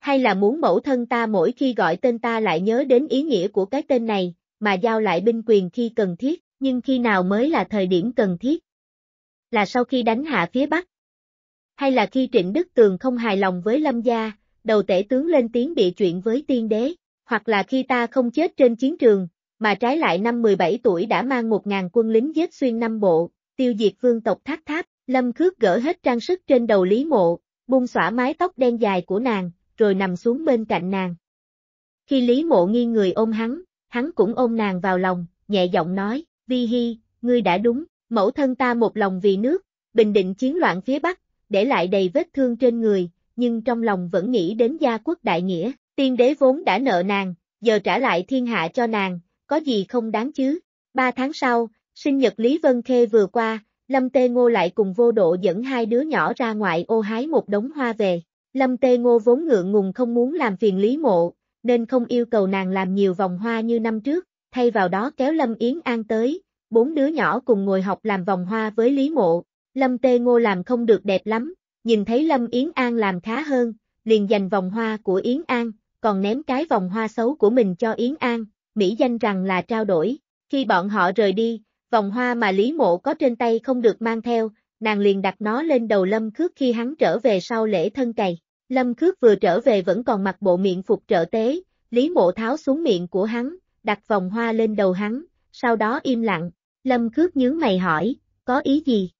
Hay là muốn mẫu thân ta mỗi khi gọi tên ta lại nhớ đến ý nghĩa của cái tên này, mà giao lại binh quyền khi cần thiết, nhưng khi nào mới là thời điểm cần thiết? Là sau khi đánh hạ phía Bắc? Hay là khi Trịnh Đức Tường không hài lòng với Lâm Gia, đầu tể tướng lên tiếng bị chuyện với tiên đế, hoặc là khi ta không chết trên chiến trường, mà trái lại năm 17 tuổi đã mang 1.000 quân lính giết xuyên năm bộ, tiêu diệt vương tộc thác tháp, lâm khước gỡ hết trang sức trên đầu lý mộ, bung xõa mái tóc đen dài của nàng, rồi nằm xuống bên cạnh nàng. Khi lý mộ nghiêng người ôm hắn, hắn cũng ôm nàng vào lòng, nhẹ giọng nói, vi hi, ngươi đã đúng, mẫu thân ta một lòng vì nước, bình định chiến loạn phía Bắc, để lại đầy vết thương trên người, nhưng trong lòng vẫn nghĩ đến gia quốc đại nghĩa, tiên đế vốn đã nợ nàng, giờ trả lại thiên hạ cho nàng, có gì không đáng chứ. Ba tháng sau, sinh nhật Lý Vân Khê vừa qua, Lâm Tê Ngô lại cùng vô độ dẫn hai đứa nhỏ ra ngoại ô hái một đống hoa về. Lâm Tê Ngô vốn ngượng ngùng không muốn làm phiền Lý Mộ, nên không yêu cầu nàng làm nhiều vòng hoa như năm trước, thay vào đó kéo Lâm Yến An tới, bốn đứa nhỏ cùng ngồi học làm vòng hoa với Lý Mộ. Lâm Tê Ngô làm không được đẹp lắm, nhìn thấy Lâm Yến An làm khá hơn, liền dành vòng hoa của Yến An, còn ném cái vòng hoa xấu của mình cho Yến An, mỹ danh rằng là trao đổi. Khi bọn họ rời đi, vòng hoa mà Lý Mộ có trên tay không được mang theo, nàng liền đặt nó lên đầu Lâm Khước khi hắn trở về sau lễ thân cày. Lâm Khước vừa trở về vẫn còn mặc bộ miệng phục trợ tế, Lý Mộ tháo xuống miệng của hắn, đặt vòng hoa lên đầu hắn, sau đó im lặng. Lâm Khước nhướng mày hỏi, có ý gì?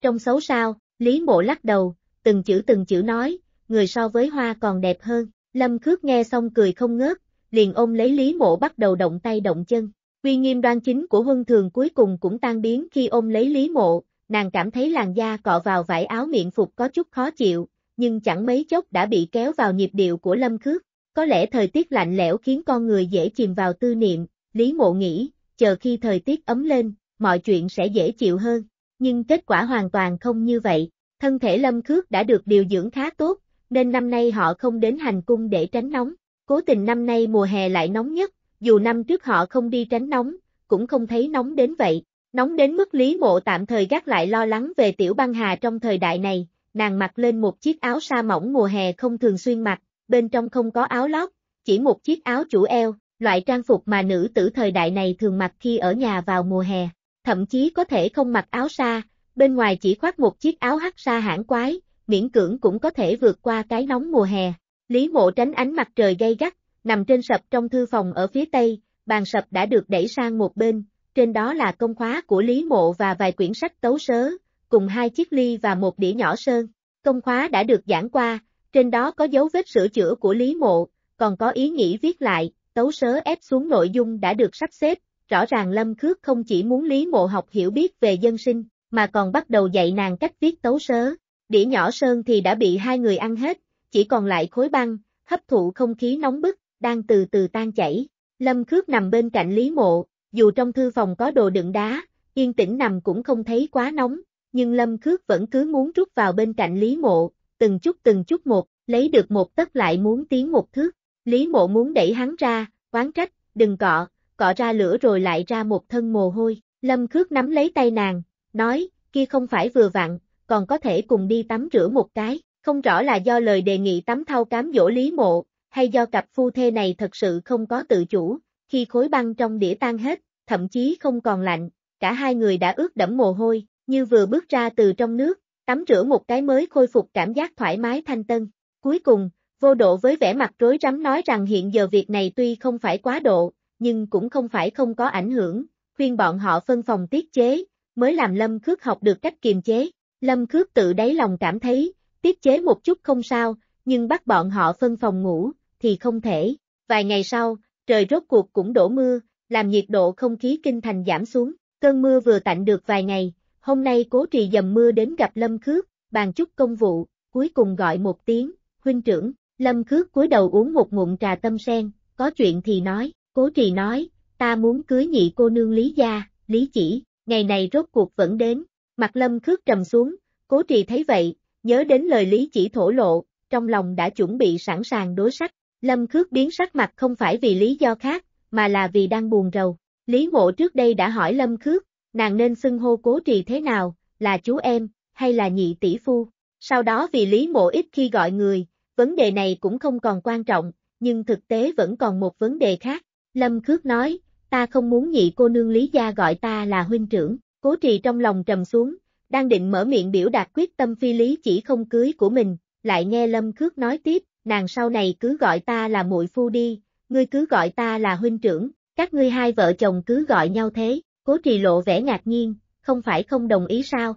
Trong xấu sao, Lý Mộ lắc đầu, từng chữ từng chữ nói, người so với hoa còn đẹp hơn. Lâm Khước nghe xong cười không ngớt, liền ôm lấy Lý Mộ bắt đầu động tay động chân. quy nghiêm đoan chính của huân thường cuối cùng cũng tan biến khi ôm lấy Lý Mộ, nàng cảm thấy làn da cọ vào vải áo miệng phục có chút khó chịu, nhưng chẳng mấy chốc đã bị kéo vào nhịp điệu của Lâm Khước. Có lẽ thời tiết lạnh lẽo khiến con người dễ chìm vào tư niệm, Lý Mộ nghĩ, chờ khi thời tiết ấm lên, mọi chuyện sẽ dễ chịu hơn. Nhưng kết quả hoàn toàn không như vậy, thân thể Lâm Khước đã được điều dưỡng khá tốt, nên năm nay họ không đến hành cung để tránh nóng. Cố tình năm nay mùa hè lại nóng nhất, dù năm trước họ không đi tránh nóng, cũng không thấy nóng đến vậy. Nóng đến mức Lý Mộ tạm thời gác lại lo lắng về Tiểu Băng Hà trong thời đại này, nàng mặc lên một chiếc áo sa mỏng mùa hè không thường xuyên mặc, bên trong không có áo lót, chỉ một chiếc áo chủ eo, loại trang phục mà nữ tử thời đại này thường mặc khi ở nhà vào mùa hè, thậm chí có thể không mặc áo sa, bên ngoài chỉ khoác một chiếc áo hắc sa hãng quái, miễn cưỡng cũng có thể vượt qua cái nóng mùa hè. Lý mộ tránh ánh mặt trời gay gắt, nằm trên sập trong thư phòng ở phía tây, bàn sập đã được đẩy sang một bên, trên đó là công khóa của Lý mộ và vài quyển sách tấu sớ, cùng hai chiếc ly và một đĩa nhỏ sơn. Công khóa đã được giảng qua, trên đó có dấu vết sửa chữa của Lý mộ, còn có ý nghĩ viết lại, tấu sớ ép xuống nội dung đã được sắp xếp, rõ ràng Lâm Khước không chỉ muốn Lý Mộ học hiểu biết về dân sinh, mà còn bắt đầu dạy nàng cách viết tấu sớ. Đĩa nhỏ sơn thì đã bị hai người ăn hết, chỉ còn lại khối băng, hấp thụ không khí nóng bức, đang từ từ tan chảy. Lâm Khước nằm bên cạnh Lý Mộ, dù trong thư phòng có đồ đựng đá, yên tĩnh nằm cũng không thấy quá nóng, nhưng Lâm Khước vẫn cứ muốn rút vào bên cạnh Lý Mộ, từng chút từng chút một, lấy được một tấc lại muốn tiến một thước. Lý Mộ muốn đẩy hắn ra, oán trách, đừng cọ, cọ ra lửa rồi lại ra một thân mồ hôi. Lâm Khước nắm lấy tay nàng, nói, kia không phải vừa vặn, còn có thể cùng đi tắm rửa một cái. Không rõ là do lời đề nghị tắm thau cám dỗ lý mộ, hay do cặp phu thê này thật sự không có tự chủ, khi khối băng trong đĩa tan hết, thậm chí không còn lạnh, cả hai người đã ướt đẫm mồ hôi, như vừa bước ra từ trong nước, tắm rửa một cái mới khôi phục cảm giác thoải mái thanh tân. Cuối cùng, vô độ với vẻ mặt rối rắm nói rằng hiện giờ việc này tuy không phải quá độ, nhưng cũng không phải không có ảnh hưởng, khuyên bọn họ phân phòng tiết chế, mới làm Lâm Khước học được cách kiềm chế. Lâm Khước tự đáy lòng cảm thấy, tiết chế một chút không sao, nhưng bắt bọn họ phân phòng ngủ, thì không thể. Vài ngày sau, trời rốt cuộc cũng đổ mưa, làm nhiệt độ không khí kinh thành giảm xuống, cơn mưa vừa tạnh được vài ngày, hôm nay cố trì dầm mưa đến gặp Lâm Khước, bàn chút công vụ, cuối cùng gọi một tiếng, huynh trưởng, Lâm Khước cúi đầu uống một ngụm trà tâm sen, có chuyện thì nói, cố trì nói, ta muốn cưới nhị cô nương Lý Gia, Lý Chỉ, ngày này rốt cuộc vẫn đến, mặt Lâm Khước trầm xuống, cố trì thấy vậy, nhớ đến lời lý chỉ thổ lộ, trong lòng đã chuẩn bị sẵn sàng đối sách, Lâm Khước biến sắc mặt không phải vì lý do khác, mà là vì đang buồn rầu. Lý mộ trước đây đã hỏi Lâm Khước, nàng nên xưng hô cố trì thế nào, là chú em, hay là nhị tỷ phu. Sau đó vì Lý mộ ít khi gọi người, vấn đề này cũng không còn quan trọng, nhưng thực tế vẫn còn một vấn đề khác. Lâm Khước nói, ta không muốn nhị cô nương Lý Gia gọi ta là huynh trưởng, cố trì trong lòng trầm xuống, đang định mở miệng biểu đạt quyết tâm phi lý chỉ không cưới của mình, lại nghe Lâm Khước nói tiếp, nàng sau này cứ gọi ta là muội phu đi, ngươi cứ gọi ta là huynh trưởng, các ngươi hai vợ chồng cứ gọi nhau thế, cố trì lộ vẻ ngạc nhiên, không phải không đồng ý sao?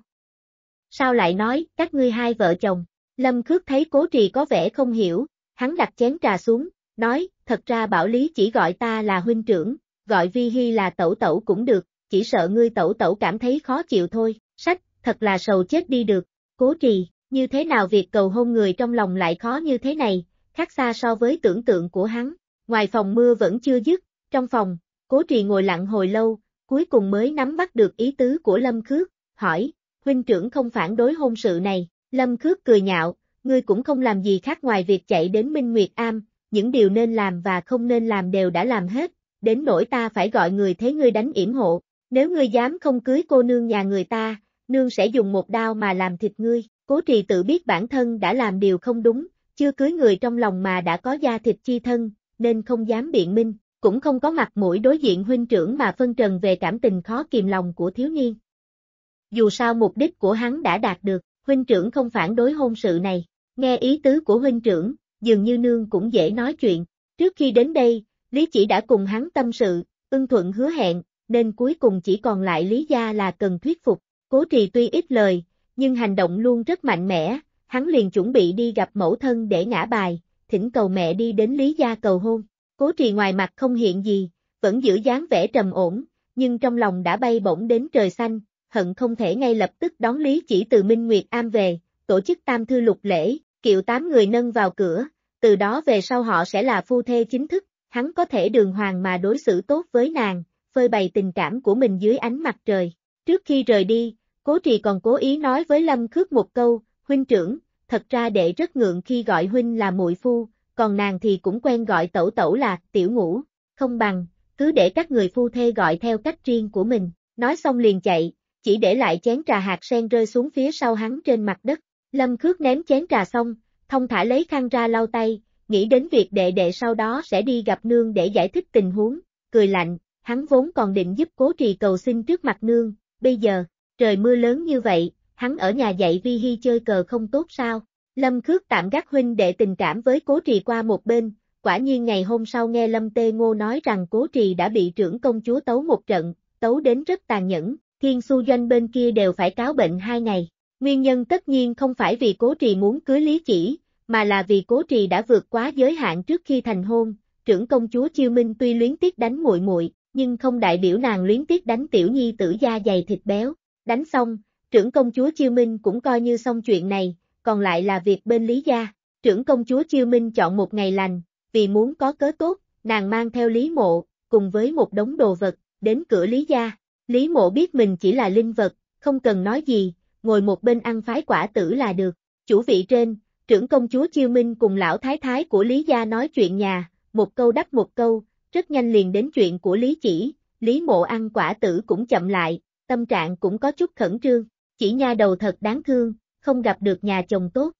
Sao lại nói, các ngươi hai vợ chồng, Lâm Khước thấy cố trì có vẻ không hiểu, hắn đặt chén trà xuống, nói, thật ra bảo lý chỉ gọi ta là huynh trưởng, gọi Vi Hi là tẩu tẩu cũng được, chỉ sợ ngươi tẩu tẩu cảm thấy khó chịu thôi, sách, thật là sầu chết đi được, cố trì, như thế nào việc cầu hôn người trong lòng lại khó như thế này, khác xa so với tưởng tượng của hắn, ngoài phòng mưa vẫn chưa dứt, trong phòng, cố trì ngồi lặng hồi lâu, cuối cùng mới nắm bắt được ý tứ của Lâm Khước, hỏi, huynh trưởng không phản đối hôn sự này, Lâm Khước cười nhạo, ngươi cũng không làm gì khác ngoài việc chạy đến Minh Nguyệt Am, những điều nên làm và không nên làm đều đã làm hết, đến nỗi ta phải gọi người thế ngươi đánh yểm hộ, nếu ngươi dám không cưới cô nương nhà người ta, nương sẽ dùng một đao mà làm thịt ngươi, cố trì tự biết bản thân đã làm điều không đúng, chưa cưới người trong lòng mà đã có gia thịt chi thân, nên không dám biện minh, cũng không có mặt mũi đối diện huynh trưởng mà phân trần về cảm tình khó kìm lòng của thiếu niên. Dù sao mục đích của hắn đã đạt được, huynh trưởng không phản đối hôn sự này, nghe ý tứ của huynh trưởng, dường như nương cũng dễ nói chuyện, trước khi đến đây, Lý chỉ đã cùng hắn tâm sự, ưng thuận hứa hẹn, nên cuối cùng chỉ còn lại Lý gia là cần thuyết phục, Cố trì tuy ít lời, nhưng hành động luôn rất mạnh mẽ, hắn liền chuẩn bị đi gặp mẫu thân để ngã bài, thỉnh cầu mẹ đi đến Lý Gia cầu hôn. Cố trì ngoài mặt không hiện gì, vẫn giữ dáng vẻ trầm ổn, nhưng trong lòng đã bay bổng đến trời xanh, hận không thể ngay lập tức đón Lý chỉ từ Minh Nguyệt Am về, tổ chức tam thư lục lễ, kiệu tám người nâng vào cửa, từ đó về sau họ sẽ là phu thê chính thức, hắn có thể đường hoàng mà đối xử tốt với nàng, phơi bày tình cảm của mình dưới ánh mặt trời. Trước khi rời đi, Cố trì còn cố ý nói với Lâm Khước một câu, huynh trưởng, thật ra đệ rất ngượng khi gọi huynh là muội phu, còn nàng thì cũng quen gọi tẩu tẩu là tiểu ngũ, không bằng, cứ để các người phu thê gọi theo cách riêng của mình, nói xong liền chạy, chỉ để lại chén trà hạt sen rơi xuống phía sau hắn trên mặt đất, Lâm Khước ném chén trà xong, thông thả lấy khăn ra lau tay, nghĩ đến việc đệ đệ sau đó sẽ đi gặp nương để giải thích tình huống, cười lạnh, hắn vốn còn định giúp cố trì cầu xin trước mặt nương, bây giờ, trời mưa lớn như vậy, hắn ở nhà dạy Vi Hi chơi cờ không tốt sao? Lâm Khước tạm gác huynh để tình cảm với Cố Trì qua một bên, quả nhiên ngày hôm sau nghe Lâm Tê Ngô nói rằng Cố Trì đã bị trưởng công chúa tấu một trận, tấu đến rất tàn nhẫn, thiên su doanh bên kia đều phải cáo bệnh hai ngày. Nguyên nhân tất nhiên không phải vì Cố Trì muốn cưới Lý Chỉ, mà là vì Cố Trì đã vượt quá giới hạn trước khi thành hôn, trưởng công chúa Chiêu Minh tuy luyến tiếc đánh muội muội, nhưng không đại biểu nàng luyến tiếc đánh tiểu nhi tử da dày thịt béo. Đánh xong, trưởng công chúa Chiêu Minh cũng coi như xong chuyện này, còn lại là việc bên Lý Gia. Trưởng công chúa Chiêu Minh chọn một ngày lành, vì muốn có cớ tốt, nàng mang theo Lý Mộ, cùng với một đống đồ vật, đến cửa Lý Gia. Lý Mộ biết mình chỉ là linh vật, không cần nói gì, ngồi một bên ăn phái quả tử là được. Chủ vị trên, trưởng công chúa Chiêu Minh cùng lão thái thái của Lý Gia nói chuyện nhà, một câu đắp một câu, rất nhanh liền đến chuyện của Lý Chỉ, Lý Mộ ăn quả tử cũng chậm lại, tâm trạng cũng có chút khẩn trương, chỉ nha đầu thật đáng thương, không gặp được nhà chồng tốt.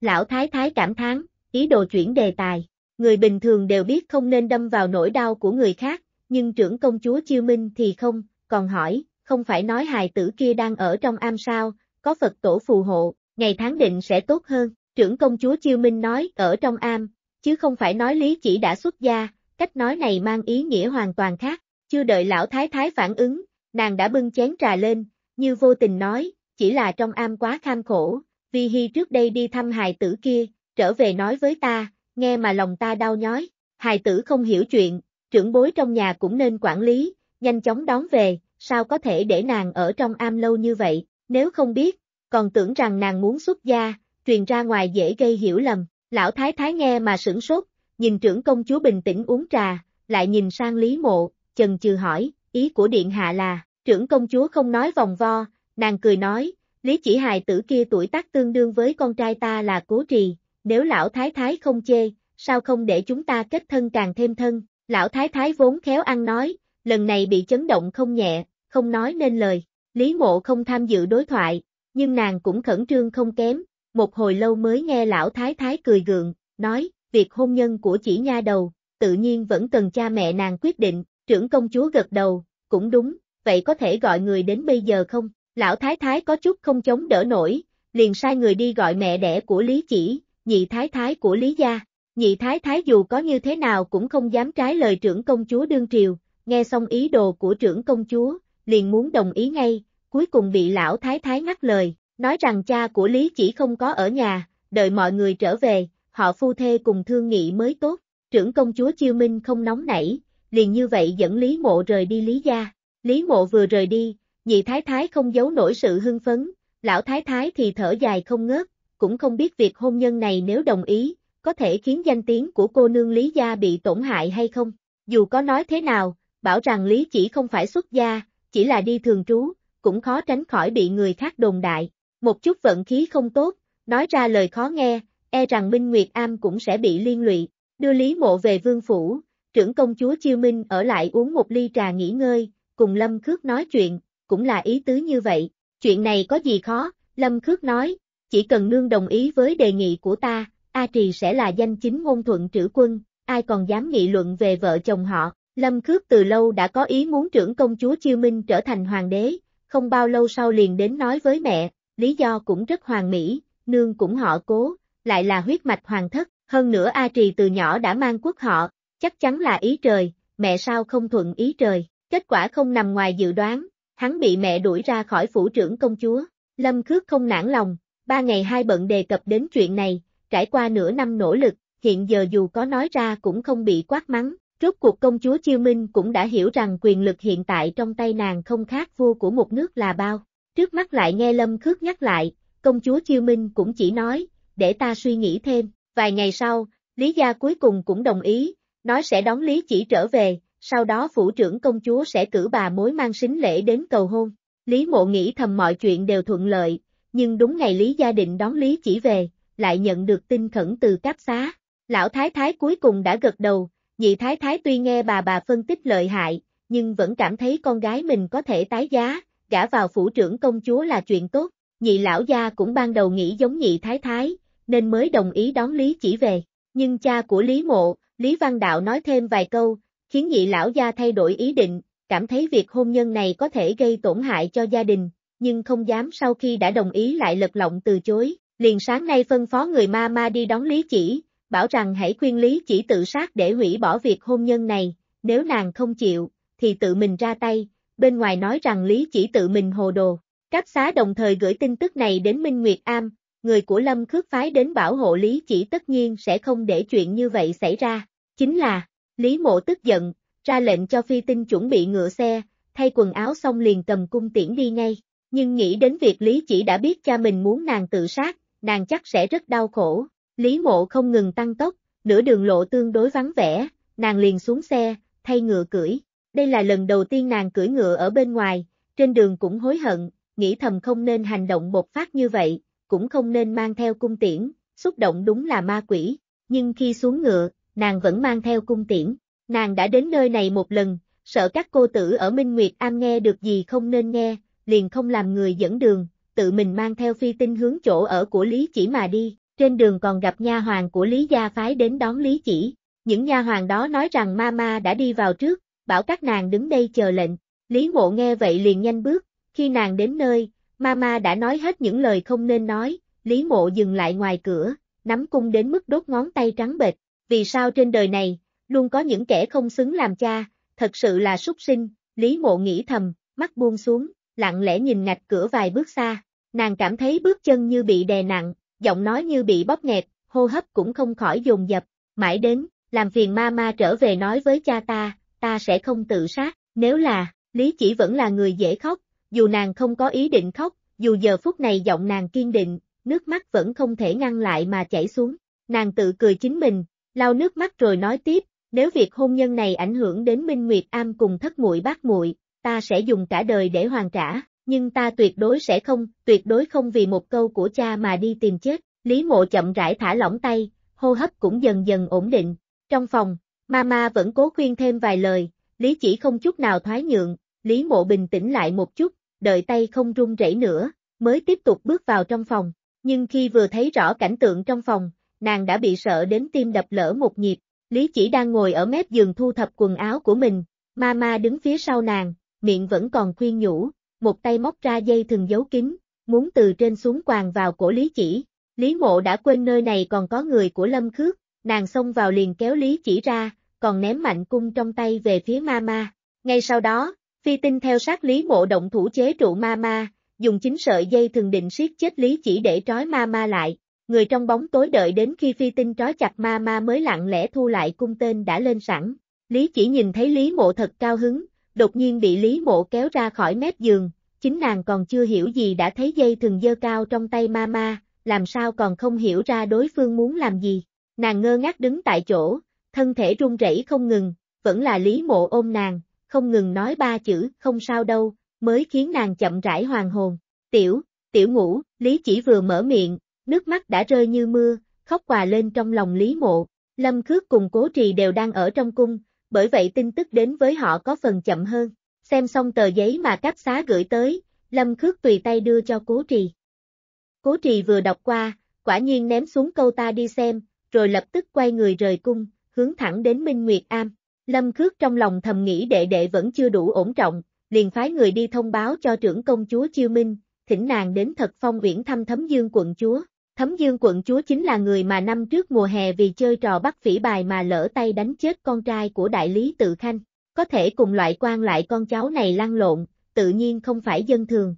Lão thái thái cảm thán, ý đồ chuyển đề tài, người bình thường đều biết không nên đâm vào nỗi đau của người khác, nhưng trưởng công chúa Chiêu Minh thì không, còn hỏi, không phải nói hài tử kia đang ở trong am sao, có Phật tổ phù hộ, ngày tháng định sẽ tốt hơn, trưởng công chúa Chiêu Minh nói ở trong am, chứ không phải nói lý chỉ đã xuất gia, cách nói này mang ý nghĩa hoàn toàn khác, chưa đợi lão thái thái phản ứng, Nàng đã bưng chén trà lên, như vô tình nói, chỉ là trong am quá kham khổ, Vi Hi trước đây đi thăm hài tử kia, trở về nói với ta, nghe mà lòng ta đau nhói, hài tử không hiểu chuyện, trưởng bối trong nhà cũng nên quản lý, nhanh chóng đón về, sao có thể để nàng ở trong am lâu như vậy, nếu không biết, còn tưởng rằng nàng muốn xuất gia, truyền ra ngoài dễ gây hiểu lầm, lão thái thái nghe mà sửng sốt, nhìn trưởng công chúa bình tĩnh uống trà, lại nhìn sang Lý Mộ, chần chừ hỏi, ý của điện hạ là, trưởng công chúa không nói vòng vo, nàng cười nói, lý chỉ hài tử kia tuổi tác tương đương với con trai ta là cố trì, nếu lão thái thái không chê, sao không để chúng ta kết thân càng thêm thân, lão thái thái vốn khéo ăn nói, lần này bị chấn động không nhẹ, không nói nên lời, lý mộ không tham dự đối thoại, nhưng nàng cũng khẩn trương không kém, một hồi lâu mới nghe lão thái thái cười gượng, nói, việc hôn nhân của chỉ nha đầu, tự nhiên vẫn cần cha mẹ nàng quyết định, Trưởng công chúa gật đầu, cũng đúng, vậy có thể gọi người đến bây giờ không? Lão thái thái có chút không chống đỡ nổi, liền sai người đi gọi mẹ đẻ của Lý Chỉ, nhị thái thái của Lý Gia. Nhị thái thái dù có như thế nào cũng không dám trái lời trưởng công chúa đương triều, nghe xong ý đồ của trưởng công chúa, liền muốn đồng ý ngay, cuối cùng bị lão thái thái ngắt lời, nói rằng cha của Lý Chỉ không có ở nhà, đợi mọi người trở về, họ phu thê cùng thương nghị mới tốt. Trưởng công chúa Chiêu Minh không nóng nảy, liền như vậy dẫn Lý Mộ rời đi Lý Gia. Lý Mộ vừa rời đi, nhị thái thái không giấu nổi sự hưng phấn, lão thái thái thì thở dài không ngớt, cũng không biết việc hôn nhân này nếu đồng ý, có thể khiến danh tiếng của cô nương Lý Gia bị tổn hại hay không. Dù có nói thế nào, bảo rằng Lý chỉ không phải xuất gia, chỉ là đi thường trú, cũng khó tránh khỏi bị người khác đồn đại. Một chút vận khí không tốt, nói ra lời khó nghe, e rằng Minh Nguyệt Am cũng sẽ bị liên lụy. Đưa Lý Mộ về Vương Phủ, trưởng công chúa Chiêu Minh ở lại uống một ly trà nghỉ ngơi, cùng Lâm Khước nói chuyện, cũng là ý tứ như vậy, chuyện này có gì khó, Lâm Khước nói, chỉ cần nương đồng ý với đề nghị của ta, A Trì sẽ là danh chính ngôn thuận trữ quân, ai còn dám nghị luận về vợ chồng họ, Lâm Khước từ lâu đã có ý muốn trưởng công chúa Chiêu Minh trở thành hoàng đế, không bao lâu sau liền đến nói với mẹ, lý do cũng rất hoàn mỹ, nương cũng họ cố, lại là huyết mạch hoàng thất, hơn nữa A Trì từ nhỏ đã mang quốc họ, chắc chắn là ý trời, mẹ sao không thuận ý trời, kết quả không nằm ngoài dự đoán, hắn bị mẹ đuổi ra khỏi phủ trưởng công chúa, Lâm Khước không nản lòng, ba ngày hai bận đề cập đến chuyện này, trải qua nửa năm nỗ lực, hiện giờ dù có nói ra cũng không bị quát mắng, rốt cuộc công chúa Chiêu Minh cũng đã hiểu rằng quyền lực hiện tại trong tay nàng không khác vua của một nước là bao, trước mắt lại nghe Lâm Khước nhắc lại, công chúa Chiêu Minh cũng chỉ nói, để ta suy nghĩ thêm, vài ngày sau, Lý Gia cuối cùng cũng đồng ý, nó sẽ đón Lý Chỉ trở về, sau đó phủ trưởng công chúa sẽ cử bà mối mang sính lễ đến cầu hôn. Lý Mộ nghĩ thầm mọi chuyện đều thuận lợi, nhưng đúng ngày Lý gia định đón Lý Chỉ về, lại nhận được tin khẩn từ cáp xá. Lão Thái Thái cuối cùng đã gật đầu, nhị Thái Thái tuy nghe bà bà phân tích lợi hại, nhưng vẫn cảm thấy con gái mình có thể tái giá, gả vào phủ trưởng công chúa là chuyện tốt. Nhị lão gia cũng ban đầu nghĩ giống nhị Thái Thái, nên mới đồng ý đón Lý Chỉ về. Nhưng cha của Lý Mộ, Lý Văn Đạo nói thêm vài câu, khiến nhị lão gia thay đổi ý định, cảm thấy việc hôn nhân này có thể gây tổn hại cho gia đình, nhưng không dám sau khi đã đồng ý lại lật lọng từ chối, liền sáng nay phân phó người ma ma đi đón Lý Chỉ, bảo rằng hãy khuyên Lý Chỉ tự sát để hủy bỏ việc hôn nhân này, nếu nàng không chịu, thì tự mình ra tay, bên ngoài nói rằng Lý Chỉ tự mình hồ đồ. Cáp xá đồng thời gửi tin tức này đến Minh Nguyệt Am, người của Lâm Khước Phái đến bảo hộ Lý Chỉ tất nhiên sẽ không để chuyện như vậy xảy ra. Chính là, Lý Mộ tức giận, ra lệnh cho phi tinh chuẩn bị ngựa xe, thay quần áo xong liền cầm cung tiễn đi ngay. Nhưng nghĩ đến việc Lý chỉ đã biết cha mình muốn nàng tự sát, nàng chắc sẽ rất đau khổ. Lý mộ không ngừng tăng tốc, nửa đường lộ tương đối vắng vẻ, nàng liền xuống xe, thay ngựa cưỡi. Đây là lần đầu tiên nàng cưỡi ngựa ở bên ngoài, trên đường cũng hối hận, nghĩ thầm không nên hành động bột phát như vậy, cũng không nên mang theo cung tiễn, xúc động đúng là ma quỷ. Nhưng khi xuống ngựa, nàng vẫn mang theo cung tiễn. Nàng đã đến nơi này một lần, sợ các cô tử ở Minh Nguyệt Am nghe được gì không nên nghe, liền không làm người dẫn đường, tự mình mang theo phi tinh hướng chỗ ở của Lý Chỉ mà đi, trên đường còn gặp nha hoàng của Lý Gia phái đến đón Lý Chỉ. Những nha hoàng đó nói rằng Mama đã đi vào trước, bảo các nàng đứng đây chờ lệnh. Lý Mộ nghe vậy liền nhanh bước, khi nàng đến nơi, Mama đã nói hết những lời không nên nói, Lý Mộ dừng lại ngoài cửa, nắm cung đến mức đốt ngón tay trắng bệch, vì sao trên đời này, luôn có những kẻ không xứng làm cha, thật sự là súc sinh, Lý Mộ nghĩ thầm, mắt buông xuống, lặng lẽ nhìn ngạch cửa vài bước xa, nàng cảm thấy bước chân như bị đè nặng, giọng nói như bị bóp nghẹt, hô hấp cũng không khỏi dồn dập, mãi đến, làm phiền ma ma trở về nói với cha ta, ta sẽ không tự sát, nếu là, Lý chỉ vẫn là người dễ khóc, dù nàng không có ý định khóc, dù giờ phút này giọng nàng kiên định, nước mắt vẫn không thể ngăn lại mà chảy xuống, nàng tự cười chính mình, lau nước mắt rồi nói tiếp, nếu việc hôn nhân này ảnh hưởng đến Minh Nguyệt Am cùng thất muội bát muội, ta sẽ dùng cả đời để hoàn trả, nhưng ta tuyệt đối sẽ không, tuyệt đối không vì một câu của cha mà đi tìm chết. Lý Mộ chậm rãi thả lỏng tay, hô hấp cũng dần dần ổn định. Trong phòng, Mama vẫn cố khuyên thêm vài lời, Lý chỉ không chút nào thoái nhượng, Lý Mộ bình tĩnh lại một chút, đợi tay không run rẩy nữa, mới tiếp tục bước vào trong phòng. Nhưng khi vừa thấy rõ cảnh tượng trong phòng, nàng đã bị sợ đến tim đập lỡ một nhịp, Lý chỉ đang ngồi ở mép giường thu thập quần áo của mình, Mama đứng phía sau nàng, miệng vẫn còn khuyên nhủ, một tay móc ra dây thừng giấu kín, muốn từ trên xuống quàng vào cổ Lý chỉ. Lý mộ đã quên nơi này còn có người của Lâm Khước, nàng xông vào liền kéo Lý chỉ ra, còn ném mạnh cung trong tay về phía Mama. Ngay sau đó, phi tinh theo sát Lý mộ động thủ chế trụ Mama, dùng chính sợi dây thường định siết chết Lý chỉ để trói Ma Ma lại, người trong bóng tối đợi đến khi phi tinh trói chặt ma ma mới lặng lẽ thu lại cung tên đã lên sẵn. Lý chỉ nhìn thấy Lý mộ thật cao hứng, đột nhiên bị Lý mộ kéo ra khỏi mép giường, chính nàng còn chưa hiểu gì đã thấy dây thừng dơ cao trong tay ma ma, làm sao còn không hiểu ra đối phương muốn làm gì. Nàng ngơ ngác đứng tại chỗ, thân thể run rẩy không ngừng, vẫn là Lý mộ ôm nàng, không ngừng nói ba chữ, không sao đâu, mới khiến nàng chậm rãi hoàng hồn. Tiểu, tiểu ngủ, Lý chỉ vừa mở miệng, nước mắt đã rơi như mưa, khóc quà lên trong lòng Lý Mộ. Lâm Khước cùng Cố Trì đều đang ở trong cung, bởi vậy tin tức đến với họ có phần chậm hơn. Xem xong tờ giấy mà cấp xá gửi tới, Lâm Khước tùy tay đưa cho Cố Trì. Cố Trì vừa đọc qua, quả nhiên ném xuống câu ta đi xem, rồi lập tức quay người rời cung, hướng thẳng đến Minh Nguyệt Am. Lâm Khước trong lòng thầm nghĩ đệ đệ vẫn chưa đủ ổn trọng, liền phái người đi thông báo cho trưởng công chúa Chiêu Minh, thỉnh nàng đến thật phong uyển thăm thấm dương quận chúa. Thấm Dương quận chúa chính là người mà năm trước mùa hè vì chơi trò bắt phỉ bài mà lỡ tay đánh chết con trai của đại lý tự khanh, có thể cùng loại quan lại con cháu này lăn lộn, tự nhiên không phải dân thường.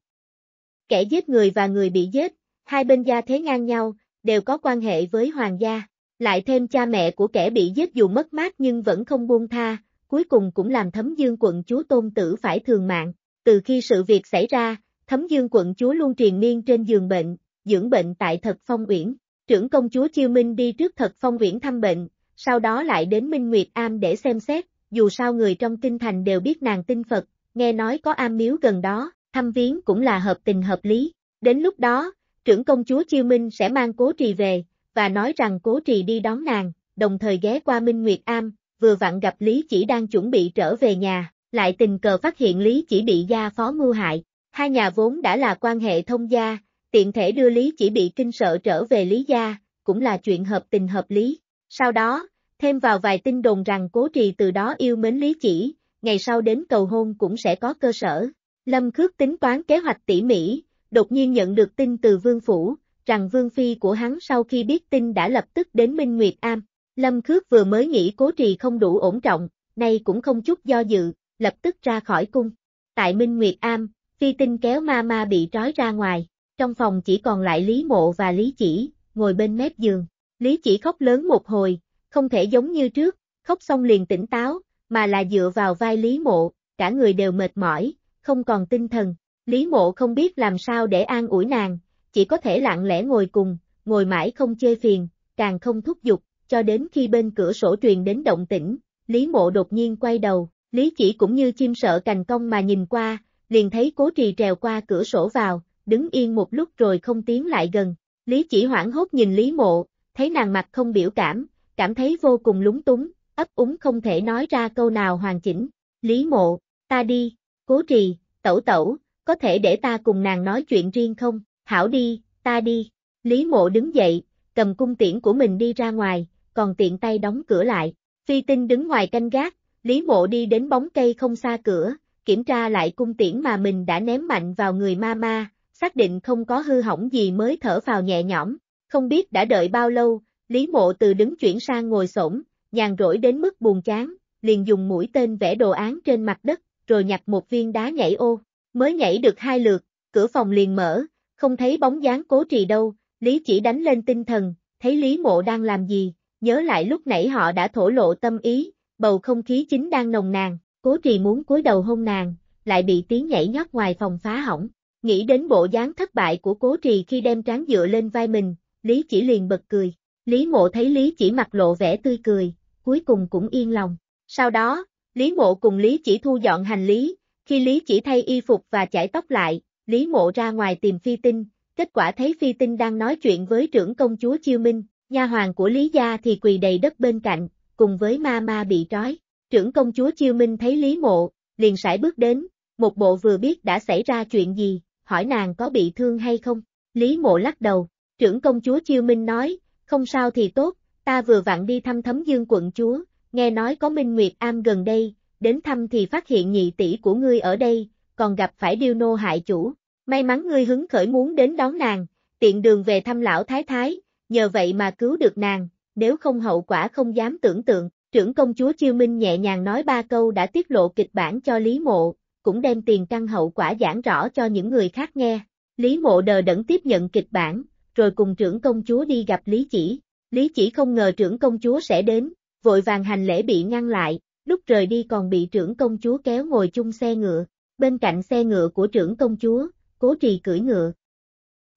Kẻ giết người và người bị giết, hai bên gia thế ngang nhau, đều có quan hệ với hoàng gia, lại thêm cha mẹ của kẻ bị giết dù mất mát nhưng vẫn không buông tha, cuối cùng cũng làm Thấm Dương quận chúa tôn tử phải thường mạng. Từ khi sự việc xảy ra, Thấm Dương quận chúa luôn triền miên trên giường bệnh, dưỡng bệnh tại Thật Phong Uyển. Trưởng công chúa Chiêu Minh đi trước Thật Phong Uyển thăm bệnh, sau đó lại đến Minh Nguyệt Am để xem xét, dù sao người trong kinh thành đều biết nàng tin Phật, nghe nói có am miếu gần đó, thăm viếng cũng là hợp tình hợp lý. Đến lúc đó, trưởng công chúa Chiêu Minh sẽ mang cố trì về, và nói rằng cố trì đi đón nàng, đồng thời ghé qua Minh Nguyệt Am, vừa vặn gặp Lý Chỉ đang chuẩn bị trở về nhà, lại tình cờ phát hiện Lý Chỉ bị gia phó mưu hại. Hai nhà vốn đã là quan hệ thông gia, tiện thể đưa Lý chỉ bị kinh sợ trở về Lý gia, cũng là chuyện hợp tình hợp lý. Sau đó, thêm vào vài tin đồn rằng cố trì từ đó yêu mến Lý chỉ, ngày sau đến cầu hôn cũng sẽ có cơ sở. Lâm Khước tính toán kế hoạch tỉ mỉ, đột nhiên nhận được tin từ Vương Phủ, rằng Vương Phi của hắn sau khi biết tin đã lập tức đến Minh Nguyệt Am. Lâm Khước vừa mới nghĩ cố trì không đủ ổn trọng, nay cũng không chút do dự, lập tức ra khỏi cung. Tại Minh Nguyệt Am, Phi tinh kéo ma ma bị trói ra ngoài. Trong phòng chỉ còn lại Lý Mộ và Lý Chỉ, ngồi bên mép giường. Lý Chỉ khóc lớn một hồi, không thể giống như trước, khóc xong liền tỉnh táo, mà là dựa vào vai Lý Mộ, cả người đều mệt mỏi, không còn tinh thần. Lý Mộ không biết làm sao để an ủi nàng, chỉ có thể lặng lẽ ngồi cùng, ngồi mãi không chơi phiền, càng không thúc giục, cho đến khi bên cửa sổ truyền đến động tĩnh, Lý Mộ đột nhiên quay đầu, Lý Chỉ cũng như chim sợ cành cong mà nhìn qua, liền thấy Cố Trì trèo qua cửa sổ vào, đứng yên một lúc rồi không tiến lại gần. Lý chỉ hoảng hốt nhìn Lý mộ, thấy nàng mặt không biểu cảm, cảm thấy vô cùng lúng túng, ấp úng không thể nói ra câu nào hoàn chỉnh. Lý mộ, ta đi, cố trì, tẩu tẩu, có thể để ta cùng nàng nói chuyện riêng không? Hảo đi, ta đi. Lý mộ đứng dậy, cầm cung tiễn của mình đi ra ngoài, còn tiện tay đóng cửa lại. Phi tinh đứng ngoài canh gác, Lý mộ đi đến bóng cây không xa cửa, kiểm tra lại cung tiễn mà mình đã ném mạnh vào người ma ma, xác định không có hư hỏng gì mới thở vào nhẹ nhõm, không biết đã đợi bao lâu, Lý Mộ từ đứng chuyển sang ngồi xổm, nhàn rỗi đến mức buồn chán, liền dùng mũi tên vẽ đồ án trên mặt đất, rồi nhặt một viên đá nhảy ô, mới nhảy được hai lượt, cửa phòng liền mở, không thấy bóng dáng cố trì đâu, Lý chỉ đánh lên tinh thần, thấy Lý Mộ đang làm gì, nhớ lại lúc nãy họ đã thổ lộ tâm ý, bầu không khí chính đang nồng nàn, cố trì muốn cúi đầu hôn nàng, lại bị tiếng nhảy nhót ngoài phòng phá hỏng, Nghĩ đến bộ dáng thất bại của cố trì khi đem tráng dựa lên vai mình, Lý chỉ liền bật cười. Lý mộ thấy Lý chỉ mặt lộ vẻ tươi cười, cuối cùng cũng yên lòng. Sau đó, Lý mộ cùng Lý chỉ thu dọn hành lý, khi Lý chỉ thay y phục và chải tóc lại, Lý mộ ra ngoài tìm phi tinh, kết quả thấy phi tinh đang nói chuyện với trưởng công chúa Chiêu Minh, nha hoàng của Lý gia thì quỳ đầy đất bên cạnh, cùng với ma ma bị trói. Trưởng công chúa Chiêu Minh thấy Lý mộ, liền sải bước đến, một bộ vừa biết đã xảy ra chuyện gì, hỏi nàng có bị thương hay không. Lý mộ lắc đầu, trưởng công chúa Chiêu Minh nói, không sao thì tốt, ta vừa vặn đi thăm thấm dương quận chúa, nghe nói có Minh Nguyệt Am gần đây, đến thăm thì phát hiện nhị tỷ của ngươi ở đây, còn gặp phải điêu nô hại chủ. May mắn ngươi hứng khởi muốn đến đón nàng, tiện đường về thăm lão thái thái, nhờ vậy mà cứu được nàng, nếu không hậu quả không dám tưởng tượng. Trưởng công chúa Chiêu Minh nhẹ nhàng nói ba câu đã tiết lộ kịch bản cho Lý Mộ, cũng đem tiền căn hậu quả giảng rõ cho những người khác nghe. Lý mộ đờ đẫn tiếp nhận kịch bản, rồi cùng trưởng công chúa đi gặp Lý chỉ. Lý chỉ không ngờ trưởng công chúa sẽ đến, vội vàng hành lễ bị ngăn lại, lúc rời đi còn bị trưởng công chúa kéo ngồi chung xe ngựa, bên cạnh xe ngựa của trưởng công chúa, cố trì cưỡi ngựa.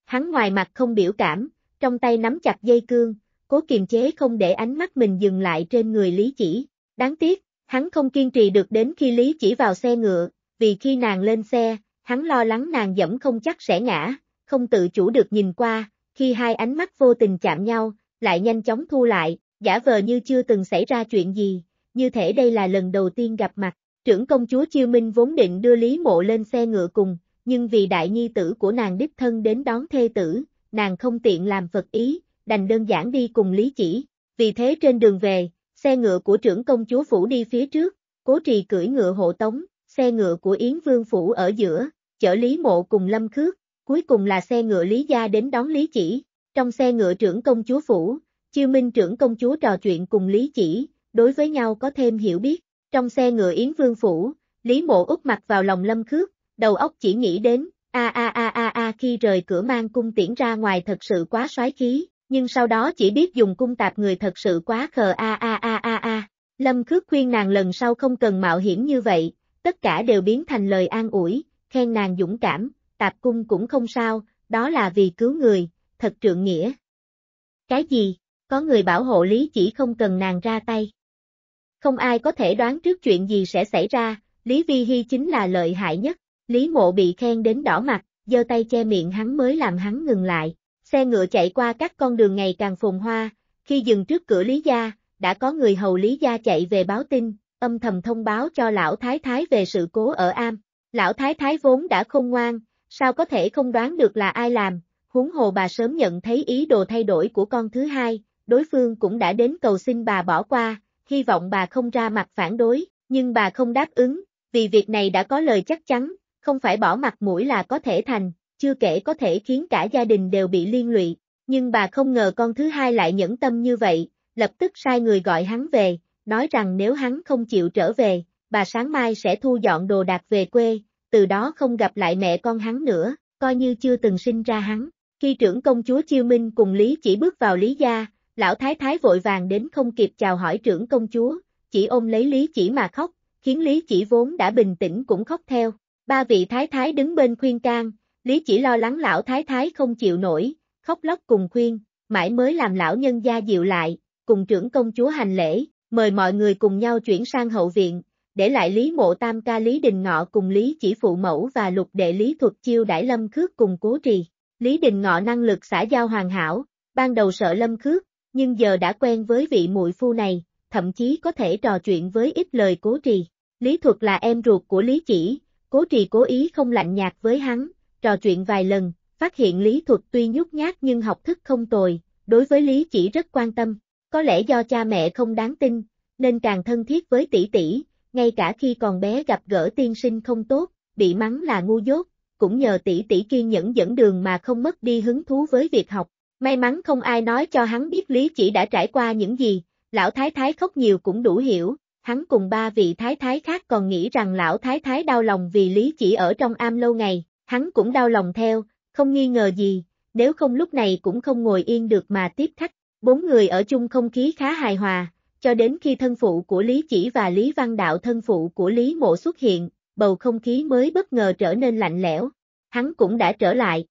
Hắn ngoài mặt không biểu cảm, trong tay nắm chặt dây cương, cố kiềm chế không để ánh mắt mình dừng lại trên người Lý Chỉ. Đáng tiếc, hắn không kiên trì được đến khi Lý Chỉ vào xe ngựa, vì khi nàng lên xe, hắn lo lắng nàng dẫm không chắc sẽ ngã, không tự chủ được nhìn qua, khi hai ánh mắt vô tình chạm nhau, lại nhanh chóng thu lại, giả vờ như chưa từng xảy ra chuyện gì, như thể đây là lần đầu tiên gặp mặt. Trưởng công chúa Chiêu Minh vốn định đưa Lý Mộ lên xe ngựa cùng, nhưng vì đại nhi tử của nàng đích thân đến đón thê tử, nàng không tiện làm phật ý, đành đơn giản đi cùng Lý Chỉ. Vì thế trên đường về, xe ngựa của trưởng công chúa phủ đi phía trước, cố trì cưỡi ngựa hộ tống, xe ngựa của Yến Vương Phủ ở giữa, chở Lý Mộ cùng Lâm Khước, cuối cùng là xe ngựa Lý Gia đến đón Lý Chỉ. Trong xe ngựa trưởng công chúa Phủ, Chiêu Minh trưởng công chúa trò chuyện cùng Lý Chỉ, đối với nhau có thêm hiểu biết. Trong xe ngựa Yến Vương Phủ, Lý Mộ úp mặt vào lòng Lâm Khước, đầu óc chỉ nghĩ đến, a a a a a khi rời cửa mang cung tiễn ra ngoài thật sự quá xoái khí, nhưng sau đó chỉ biết dùng cung tạp người thật sự quá khờ a a a a a. Lâm Khước khuyên nàng lần sau không cần mạo hiểm như vậy, tất cả đều biến thành lời an ủi, khen nàng dũng cảm, tạp cung cũng không sao, đó là vì cứu người, thật trượng nghĩa. Cái gì, có người bảo hộ lý chỉ không cần nàng ra tay. Không ai có thể đoán trước chuyện gì sẽ xảy ra, Lý Vi Hy chính là lợi hại nhất, Lý Mộ bị khen đến đỏ mặt, giơ tay che miệng hắn mới làm hắn ngừng lại, xe ngựa chạy qua các con đường ngày càng phồn hoa, khi dừng trước cửa Lý Gia, đã có người hầu Lý Gia chạy về báo tin, âm thầm thông báo cho lão thái thái về sự cố ở am. Lão thái thái vốn đã không ngoan, sao có thể không đoán được là ai làm, huống hồ bà sớm nhận thấy ý đồ thay đổi của con thứ hai, đối phương cũng đã đến cầu xin bà bỏ qua, hy vọng bà không ra mặt phản đối, nhưng bà không đáp ứng, vì việc này đã có lời chắc chắn, không phải bỏ mặt mũi là có thể thành, chưa kể có thể khiến cả gia đình đều bị liên lụy, nhưng bà không ngờ con thứ hai lại nhẫn tâm như vậy, lập tức sai người gọi hắn về, nói rằng nếu hắn không chịu trở về, bà sáng mai sẽ thu dọn đồ đạc về quê, từ đó không gặp lại mẹ con hắn nữa, coi như chưa từng sinh ra hắn. Khi trưởng công chúa Chiêu Minh cùng Lý chỉ bước vào Lý gia, lão thái thái vội vàng đến không kịp chào hỏi trưởng công chúa, chỉ ôm lấy Lý chỉ mà khóc, khiến Lý chỉ vốn đã bình tĩnh cũng khóc theo. Ba vị thái thái đứng bên khuyên can, Lý chỉ lo lắng lão thái thái không chịu nổi, khóc lóc cùng khuyên, mãi mới làm lão nhân gia dịu lại, cùng trưởng công chúa hành lễ, mời mọi người cùng nhau chuyển sang hậu viện, để lại Lý Mộ Tam ca Lý Đình Ngọ cùng Lý Chỉ Phụ Mẫu và lục đệ Lý Thuật Chiêu đãi Lâm Khước cùng cố trì. Lý Đình Ngọ năng lực xã giao hoàn hảo, ban đầu sợ Lâm Khước, nhưng giờ đã quen với vị muội phu này, thậm chí có thể trò chuyện với ít lời cố trì. Lý Thuật là em ruột của Lý Chỉ, cố trì cố ý không lạnh nhạt với hắn, trò chuyện vài lần, phát hiện Lý Thuật tuy nhút nhát nhưng học thức không tồi, đối với Lý Chỉ rất quan tâm. Có lẽ do cha mẹ không đáng tin, nên càng thân thiết với tỷ tỷ, ngay cả khi còn bé gặp gỡ tiên sinh không tốt, bị mắng là ngu dốt, cũng nhờ tỷ tỷ kiên nhẫn dẫn đường mà không mất đi hứng thú với việc học. May mắn không ai nói cho hắn biết Lý chỉ đã trải qua những gì, lão thái thái khóc nhiều cũng đủ hiểu, hắn cùng ba vị thái thái khác còn nghĩ rằng lão thái thái đau lòng vì Lý chỉ ở trong am lâu ngày, hắn cũng đau lòng theo, không nghi ngờ gì, nếu không lúc này cũng không ngồi yên được mà tiếp khách. Bốn người ở chung không khí khá hài hòa, cho đến khi thân phụ của Lý Chỉ và Lý Văn Đạo thân phụ của Lý Mộ xuất hiện, bầu không khí mới bất ngờ trở nên lạnh lẽo. Hắn cũng đã trở lại.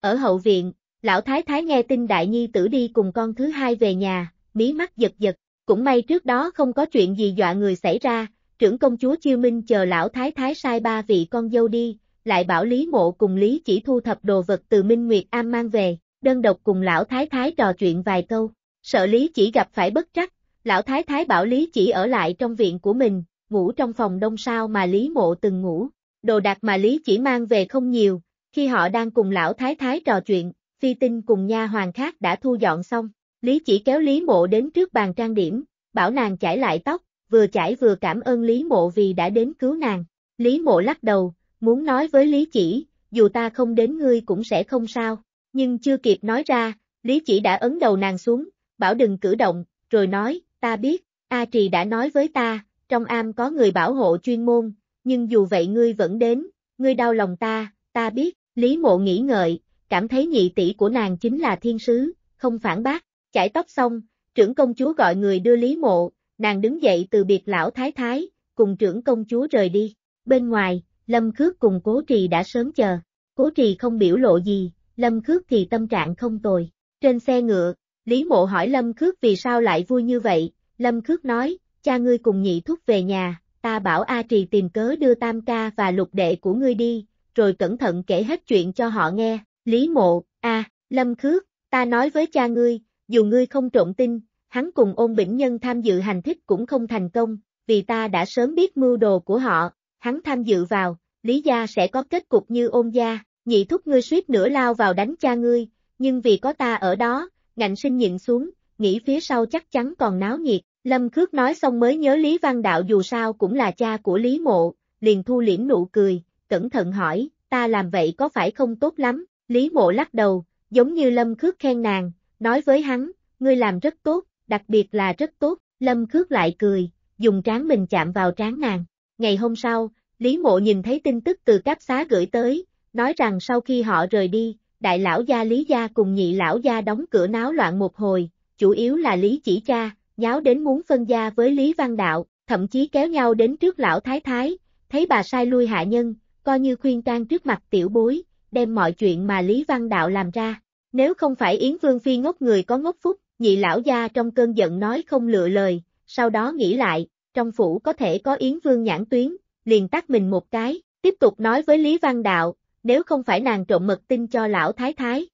Ở hậu viện, lão thái thái nghe tin đại nhi tử đi cùng con thứ hai về nhà, mí mắt giật giật, cũng may trước đó không có chuyện gì dọa người xảy ra, trưởng công chúa Chiêu Minh chờ lão thái thái sai ba vị con dâu đi, lại bảo Lý Mộ cùng Lý Chỉ thu thập đồ vật từ Minh Nguyệt Am mang về, đơn độc cùng lão thái thái trò chuyện vài câu, sợ Lý chỉ gặp phải bất trắc, lão thái thái bảo Lý chỉ ở lại trong viện của mình, ngủ trong phòng đông sao mà Lý mộ từng ngủ, đồ đạc mà Lý chỉ mang về không nhiều, khi họ đang cùng lão thái thái trò chuyện, phi tinh cùng nha hoàng khác đã thu dọn xong, Lý chỉ kéo Lý mộ đến trước bàn trang điểm, bảo nàng chải lại tóc, vừa chải vừa cảm ơn Lý mộ vì đã đến cứu nàng, Lý mộ lắc đầu, muốn nói với Lý chỉ, dù ta không đến ngươi cũng sẽ không sao, nhưng chưa kịp nói ra, Lý Chỉ đã ấn đầu nàng xuống, bảo đừng cử động, rồi nói, ta biết, A Trì đã nói với ta, trong am có người bảo hộ chuyên môn, nhưng dù vậy ngươi vẫn đến, ngươi đau lòng ta, ta biết, Lý Mộ nghĩ ngợi, cảm thấy nhị tỷ của nàng chính là thiên sứ, không phản bác, chải tóc xong, trưởng công chúa gọi người đưa Lý Mộ, nàng đứng dậy từ biệt lão thái thái, cùng trưởng công chúa rời đi, bên ngoài, Lâm Khước cùng Cố Trì đã sớm chờ, Cố Trì không biểu lộ gì, Lâm Khước thì tâm trạng không tồi. Trên xe ngựa, Lý Mộ hỏi Lâm Khước vì sao lại vui như vậy, Lâm Khước nói, cha ngươi cùng nhị thúc về nhà, ta bảo A Trì tìm cớ đưa tam ca và lục đệ của ngươi đi, rồi cẩn thận kể hết chuyện cho họ nghe, Lý Mộ, a, Lâm Khước, ta nói với cha ngươi, dù ngươi không trộn tin, hắn cùng ôn bỉnh nhân tham dự hành thích cũng không thành công, vì ta đã sớm biết mưu đồ của họ, hắn tham dự vào, Lý gia sẽ có kết cục như ôn gia, Nhị thúc ngươi suýt nữa lao vào đánh cha ngươi, nhưng vì có ta ở đó, ngạnh sinh nhịn xuống, nghĩ phía sau chắc chắn còn náo nhiệt. Lâm Khước nói xong mới nhớ Lý Văn Đạo dù sao cũng là cha của Lý Mộ, liền thu liễm nụ cười, cẩn thận hỏi, ta làm vậy có phải không tốt lắm, Lý Mộ lắc đầu, giống như Lâm Khước khen nàng, nói với hắn, ngươi làm rất tốt, đặc biệt là rất tốt, Lâm Khước lại cười, dùng trán mình chạm vào trán nàng. Ngày hôm sau, Lý Mộ nhìn thấy tin tức từ cáp xá gửi tới, nói rằng sau khi họ rời đi, đại lão gia Lý Gia cùng nhị lão gia đóng cửa náo loạn một hồi, chủ yếu là Lý Chỉ Cha, nháo đến muốn phân gia với Lý Văn Đạo, thậm chí kéo nhau đến trước lão thái thái, thấy bà sai lui hạ nhân, coi như khuyên can trước mặt tiểu bối, đem mọi chuyện mà Lý Văn Đạo làm ra. Nếu không phải Yến Vương Phi ngốc người có ngốc phúc, nhị lão gia trong cơn giận nói không lựa lời, sau đó nghĩ lại, trong phủ có thể có Yến Vương nhãn tuyến, liền tắt mình một cái, tiếp tục nói với Lý Văn Đạo, nếu không phải nàng trộm mật tin cho lão thái thái.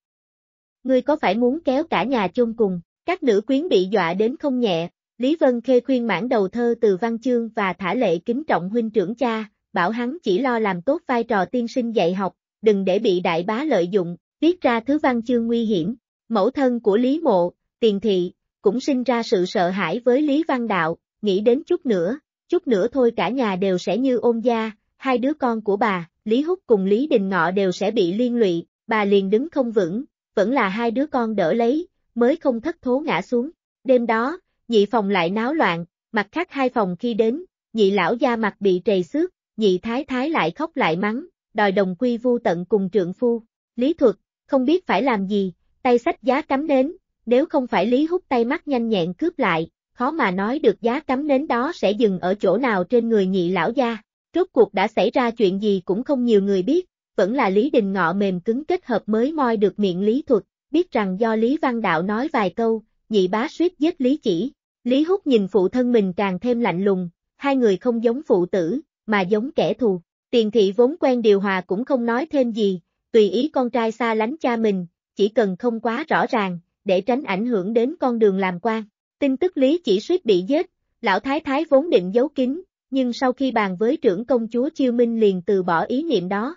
Ngươi có phải muốn kéo cả nhà chung cùng, các nữ quyến bị dọa đến không nhẹ, Lý Vân Khê khuyên mãn đầu thơ từ văn chương và thả lệ kính trọng huynh trưởng cha, bảo hắn chỉ lo làm tốt vai trò tiên sinh dạy học, đừng để bị đại bá lợi dụng, viết ra thứ văn chương nguy hiểm. Mẫu thân của Lý Mộ, Tiền Thị, cũng sinh ra sự sợ hãi với Lý Văn Đạo, nghĩ đến chút nữa, chút nữa thôi cả nhà đều sẽ như ôn gia, hai đứa con của bà, Lý Húc cùng Lý Đình Ngọ đều sẽ bị liên lụy, bà liền đứng không vững, vẫn là hai đứa con đỡ lấy, mới không thất thố ngã xuống. Đêm đó, nhị phòng lại náo loạn, mặt khác hai phòng khi đến, nhị lão gia mặt bị trầy xước, nhị thái thái lại khóc lại mắng, đòi đồng quy vu tận cùng trượng phu. Lý Thuật, không biết phải làm gì, tay sách giá cắm đến nếu không phải Lý Húc tay mắt nhanh nhẹn cướp lại, khó mà nói được giá cắm nến đó sẽ dừng ở chỗ nào trên người nhị lão gia. Rốt cuộc đã xảy ra chuyện gì cũng không nhiều người biết, vẫn là Lý Đình Ngọ mềm cứng kết hợp mới moi được miệng Lý Thuật, biết rằng do Lý Văn Đạo nói vài câu, nhị bá suýt giết Lý Chỉ. Lý Húc nhìn phụ thân mình càng thêm lạnh lùng, hai người không giống phụ tử, mà giống kẻ thù. Tiền thị vốn quen điều hòa cũng không nói thêm gì, tùy ý con trai xa lánh cha mình, chỉ cần không quá rõ ràng, để tránh ảnh hưởng đến con đường làm quan. Tin tức Lý Chỉ suýt bị giết, lão thái thái vốn định giấu kín, nhưng sau khi bàn với trưởng công chúa Chiêu Minh liền từ bỏ ý niệm đó.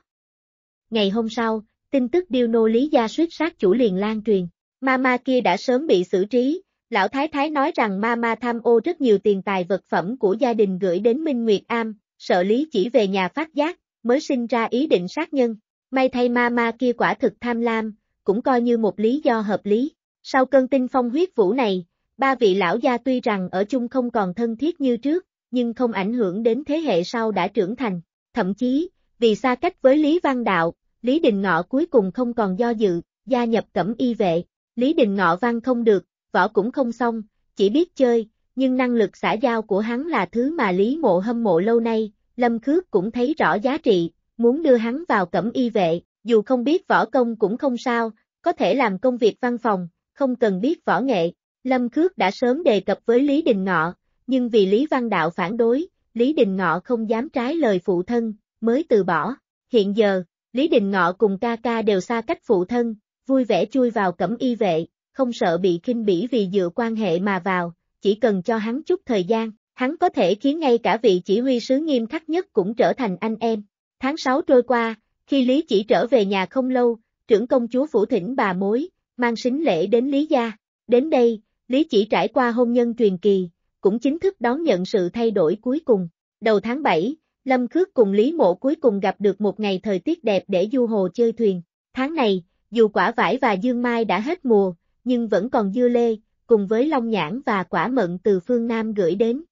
Ngày hôm sau, tin tức điêu nô lý gia suýt sát chủ liền lan truyền. Mama kia đã sớm bị xử trí, lão thái thái nói rằng Mama tham ô rất nhiều tiền tài vật phẩm của gia đình gửi đến Minh Nguyệt Am, sợ lý chỉ về nhà phát giác, mới sinh ra ý định sát nhân. May thay Mama kia quả thực tham lam, cũng coi như một lý do hợp lý. Sau cơn tinh phong huyết vũ này, ba vị lão gia tuy rằng ở chung không còn thân thiết như trước, nhưng không ảnh hưởng đến thế hệ sau đã trưởng thành. Thậm chí, vì xa cách với Lý Văn Đạo, Lý Đình Ngọ cuối cùng không còn do dự, gia nhập cẩm y vệ. Lý Đình Ngọ văn không được, võ cũng không xong, chỉ biết chơi, nhưng năng lực xã giao của hắn là thứ mà Lý Mộ hâm mộ lâu nay, Lâm Khước cũng thấy rõ giá trị, muốn đưa hắn vào cẩm y vệ, dù không biết võ công cũng không sao, có thể làm công việc văn phòng, không cần biết võ nghệ. Lâm Khước đã sớm đề cập với Lý Đình Ngọ, nhưng vì Lý Văn Đạo phản đối, Lý Đình Ngọ không dám trái lời phụ thân, mới từ bỏ. Hiện giờ, Lý Đình Ngọ cùng ca ca đều xa cách phụ thân, vui vẻ chui vào cẩm y vệ, không sợ bị khinh bỉ vì dựa quan hệ mà vào, chỉ cần cho hắn chút thời gian, hắn có thể khiến ngay cả vị chỉ huy sứ nghiêm khắc nhất cũng trở thành anh em. Tháng 6 trôi qua, khi Lý chỉ trở về nhà không lâu, trưởng công chúa phủ thỉnh bà mối, mang sính lễ đến Lý gia. Đến đây, Lý chỉ trải qua hôn nhân truyền kỳ, cũng chính thức đón nhận sự thay đổi cuối cùng. Đầu tháng 7, Lâm Khước cùng Lý Mộ cuối cùng gặp được một ngày thời tiết đẹp để du hồ chơi thuyền. Tháng này, dù quả vải và dương mai đã hết mùa, nhưng vẫn còn dưa lê, cùng với long nhãn và quả mận từ phương Nam gửi đến.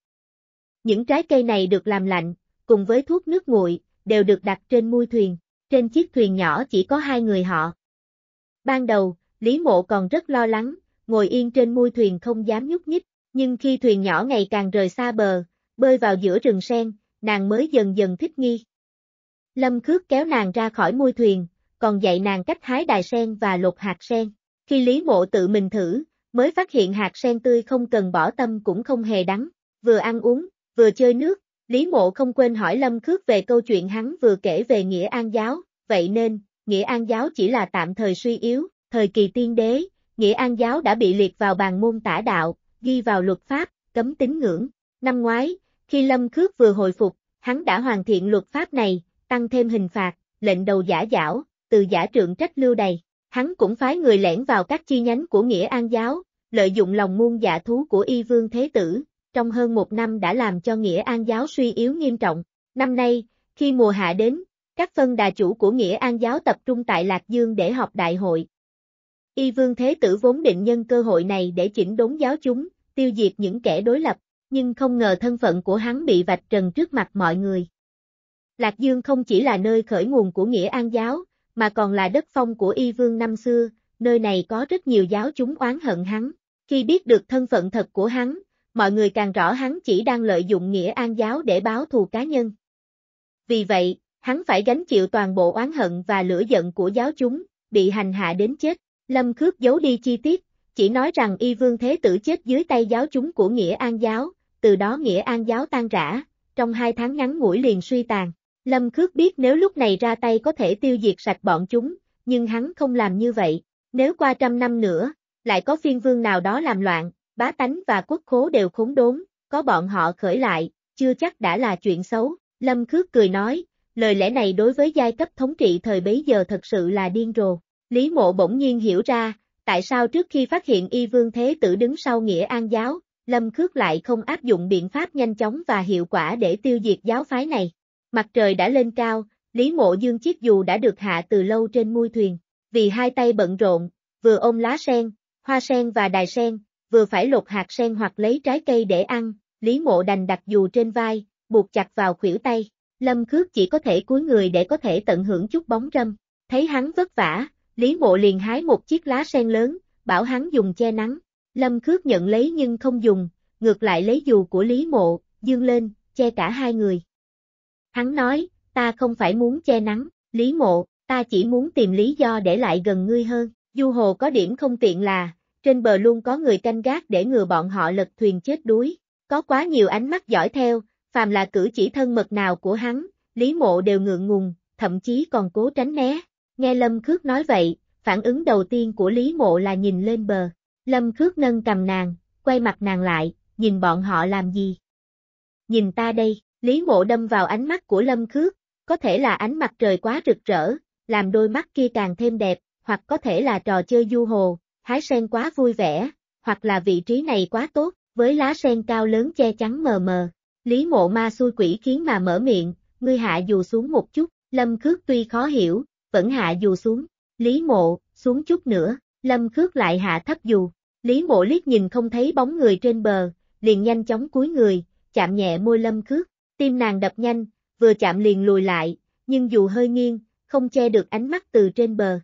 Những trái cây này được làm lạnh, cùng với thuốc nước nguội, đều được đặt trên mui thuyền. Trên chiếc thuyền nhỏ chỉ có hai người họ. Ban đầu, Lý Mộ còn rất lo lắng, ngồi yên trên mui thuyền không dám nhúc nhích, nhưng khi thuyền nhỏ ngày càng rời xa bờ, bơi vào giữa rừng sen, nàng mới dần dần thích nghi. Lâm Khước kéo nàng ra khỏi môi thuyền, còn dạy nàng cách hái đài sen và lột hạt sen. Khi Lý Mộ tự mình thử, mới phát hiện hạt sen tươi không cần bỏ tâm cũng không hề đắng. Vừa ăn uống, vừa chơi nước, Lý Mộ không quên hỏi Lâm Khước về câu chuyện hắn vừa kể về Nghĩa An Giáo, vậy nên, Nghĩa An Giáo chỉ là tạm thời suy yếu, thời kỳ tiên đế, Nghĩa An Giáo đã bị liệt vào bàn môn tả đạo, ghi vào luật pháp, cấm tín ngưỡng. Năm ngoái, khi Lâm Khước vừa hồi phục, hắn đã hoàn thiện luật pháp này, tăng thêm hình phạt, lệnh đầu giả giảo, từ giả trượng trách lưu đầy. Hắn cũng phái người lẻn vào các chi nhánh của Nghĩa An giáo, lợi dụng lòng muôn giả dạ thú của Y Vương Thế Tử, trong hơn một năm đã làm cho Nghĩa An giáo suy yếu nghiêm trọng. Năm nay, khi mùa hạ đến, các phân đà chủ của Nghĩa An giáo tập trung tại Lạc Dương để họp đại hội, Y vương thế tử vốn định nhân cơ hội này để chỉnh đốn giáo chúng, tiêu diệt những kẻ đối lập, nhưng không ngờ thân phận của hắn bị vạch trần trước mặt mọi người. Lạc Dương không chỉ là nơi khởi nguồn của nghĩa an giáo, mà còn là đất phong của Y vương năm xưa, nơi này có rất nhiều giáo chúng oán hận hắn. Khi biết được thân phận thật của hắn, mọi người càng rõ hắn chỉ đang lợi dụng nghĩa an giáo để báo thù cá nhân. Vì vậy, hắn phải gánh chịu toàn bộ oán hận và lửa giận của giáo chúng, bị hành hạ đến chết. Lâm Khước giấu đi chi tiết, chỉ nói rằng y vương thế tử chết dưới tay giáo chúng của Nghĩa An giáo, từ đó Nghĩa An giáo tan rã, trong hai tháng ngắn ngủi liền suy tàn. Lâm Khước biết nếu lúc này ra tay có thể tiêu diệt sạch bọn chúng, nhưng hắn không làm như vậy. Nếu qua trăm năm nữa, lại có phiên vương nào đó làm loạn, bá tánh và quốc khố đều khốn đốn, có bọn họ khởi lại, chưa chắc đã là chuyện xấu. Lâm Khước cười nói, lời lẽ này đối với giai cấp thống trị thời bấy giờ thật sự là điên rồ. Lý mộ bỗng nhiên hiểu ra, tại sao trước khi phát hiện y vương thế tử đứng sau nghĩa an giáo, lâm khước lại không áp dụng biện pháp nhanh chóng và hiệu quả để tiêu diệt giáo phái này. Mặt trời đã lên cao, Lý mộ dương chiếc dù đã được hạ từ lâu trên mui thuyền, vì hai tay bận rộn, vừa ôm lá sen, hoa sen và đài sen, vừa phải lột hạt sen hoặc lấy trái cây để ăn, Lý mộ đành đặt dù trên vai, buộc chặt vào khuỷu tay. Lâm Khước chỉ có thể cúi người để có thể tận hưởng chút bóng râm, thấy hắn vất vả, Lý mộ liền hái một chiếc lá sen lớn, bảo hắn dùng che nắng. Lâm Khước nhận lấy nhưng không dùng, ngược lại lấy dù của Lý mộ, dương lên, che cả hai người. Hắn nói, ta không phải muốn che nắng, Lý mộ, ta chỉ muốn tìm lý do để lại gần ngươi hơn. Du hồ có điểm không tiện là, trên bờ luôn có người canh gác để ngừa bọn họ lật thuyền chết đuối. Có quá nhiều ánh mắt dõi theo, phàm là cử chỉ thân mật nào của hắn, Lý Mộ đều ngượng ngùng, thậm chí còn cố tránh né. Nghe Lâm Khước nói vậy, phản ứng đầu tiên của Lý Mộ là nhìn lên bờ. Lâm Khước nâng cầm nàng, quay mặt nàng lại, nhìn bọn họ làm gì. Nhìn ta đây, Lý Mộ đâm vào ánh mắt của Lâm Khước, có thể là ánh mặt trời quá rực rỡ, làm đôi mắt kia càng thêm đẹp, hoặc có thể là trò chơi du hồ, hái sen quá vui vẻ, hoặc là vị trí này quá tốt, với lá sen cao lớn che chắn mờ mờ. Lý Mộ ma xui quỷ khiến mà mở miệng, ngươi hạ dù xuống một chút, Lâm Khước tuy khó hiểu, vẫn hạ dù xuống, Lý Mộ, xuống chút nữa, Lâm Khước lại hạ thấp dù, Lý Mộ liếc nhìn không thấy bóng người trên bờ, liền nhanh chóng cúi người, chạm nhẹ môi Lâm Khước, tim nàng đập nhanh, vừa chạm liền lùi lại, nhưng dù hơi nghiêng, không che được ánh mắt từ trên bờ.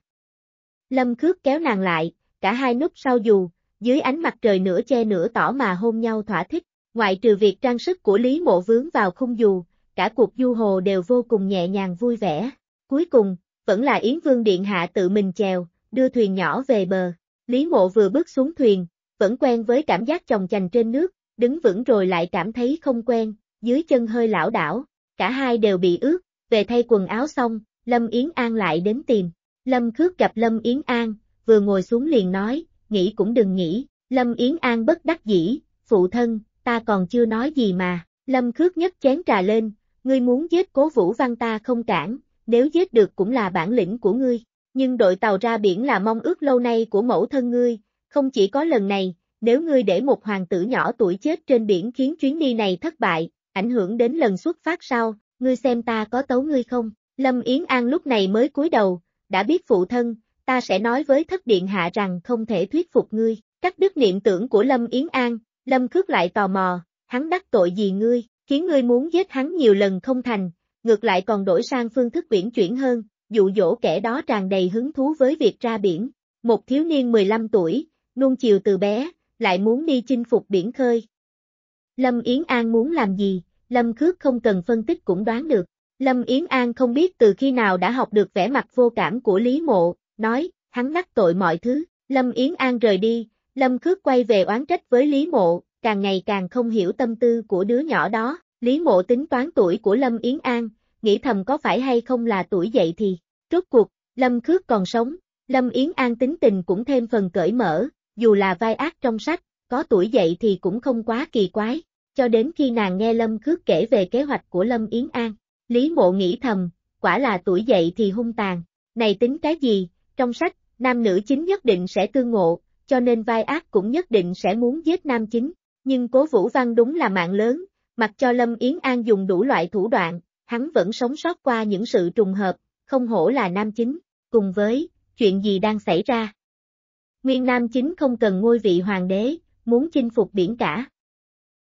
Lâm Khước kéo nàng lại, cả hai núp sau dù, dưới ánh mặt trời nửa che nửa tỏ mà hôn nhau thỏa thích, ngoại trừ việc trang sức của Lý Mộ vướng vào khung dù, cả cuộc du hồ đều vô cùng nhẹ nhàng vui vẻ. Cuối cùng, vẫn là Yến Vương Điện Hạ tự mình chèo, đưa thuyền nhỏ về bờ. Lý Mộ vừa bước xuống thuyền, vẫn quen với cảm giác chồng chành trên nước, đứng vững rồi lại cảm thấy không quen, dưới chân hơi lảo đảo, cả hai đều bị ướt, về thay quần áo xong, Lâm Yến An lại đến tìm. Lâm Khước gặp Lâm Yến An, vừa ngồi xuống liền nói, nghĩ cũng đừng nghĩ, Lâm Yến An bất đắc dĩ, phụ thân, ta còn chưa nói gì mà, Lâm Khước nhấc chén trà lên, ngươi muốn giết cố vũ văn ta không cản, nếu giết được cũng là bản lĩnh của ngươi. Nhưng đội tàu ra biển là mong ước lâu nay của mẫu thân ngươi, không chỉ có lần này, nếu ngươi để một hoàng tử nhỏ tuổi chết trên biển khiến chuyến đi này thất bại, ảnh hưởng đến lần xuất phát sau, ngươi xem ta có tấu ngươi không? Lâm Yến An lúc này mới cúi đầu, đã biết phụ thân, ta sẽ nói với thất điện hạ rằng không thể thuyết phục ngươi. Cắt đứt niệm tưởng của Lâm Yến An, Lâm Khước lại tò mò, hắn đắc tội gì ngươi, khiến ngươi muốn giết hắn nhiều lần không thành, ngược lại còn đổi sang phương thức biển chuyển hơn, dụ dỗ kẻ đó tràn đầy hứng thú với việc ra biển. Một thiếu niên 15 tuổi, nuông chiều từ bé, lại muốn đi chinh phục biển khơi. Lâm Yến An muốn làm gì, Lâm Khước không cần phân tích cũng đoán được. Lâm Yến An không biết từ khi nào đã học được vẻ mặt vô cảm của Lý Mộ, nói, hắn đắc tội mọi thứ. Lâm Yến An rời đi, Lâm Khước quay về oán trách với Lý Mộ, càng ngày càng không hiểu tâm tư của đứa nhỏ đó. Lý mộ tính toán tuổi của Lâm Yến An, nghĩ thầm có phải hay không là tuổi dậy thì, rốt cuộc, Lâm Khước còn sống, Lâm Yến An tính tình cũng thêm phần cởi mở, dù là vai ác trong sách, có tuổi dậy thì cũng không quá kỳ quái, cho đến khi nàng nghe Lâm Khước kể về kế hoạch của Lâm Yến An, Lý mộ nghĩ thầm, quả là tuổi dậy thì hung tàn, này tính cái gì, trong sách, nam nữ chính nhất định sẽ tương ngộ, cho nên vai ác cũng nhất định sẽ muốn giết nam chính, nhưng cố Vũ Văn đúng là mạng lớn, Mặc cho Lâm Yến An dùng đủ loại thủ đoạn, hắn vẫn sống sót qua những sự trùng hợp, không hổ là nam chính, cùng với, chuyện gì đang xảy ra. Nguyên nam chính không cần ngôi vị hoàng đế, muốn chinh phục biển cả.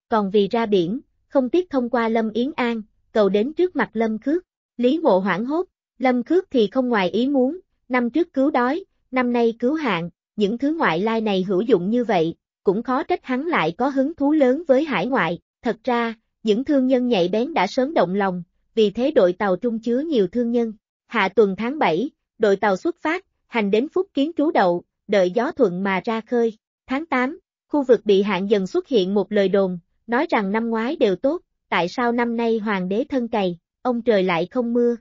Còn vì ra biển, không tiếc thông qua Lâm Yến An, cầu đến trước mặt Lâm Khước, Lý Mộ hoảng hốt, Lâm Khước thì không ngoài ý muốn, năm trước cứu đói, năm nay cứu hạn, những thứ ngoại lai này hữu dụng như vậy, cũng khó trách hắn lại có hứng thú lớn với hải ngoại, Thật ra, những thương nhân nhạy bén đã sớm động lòng, vì thế đội tàu trung chứa nhiều thương nhân. Hạ tuần tháng 7, đội tàu xuất phát, hành đến phúc kiến trú đậu, đợi gió thuận mà ra khơi. Tháng 8, khu vực bị hạn dần xuất hiện một lời đồn, nói rằng năm ngoái đều tốt, tại sao năm nay hoàng đế thân cày, ông trời lại không mưa?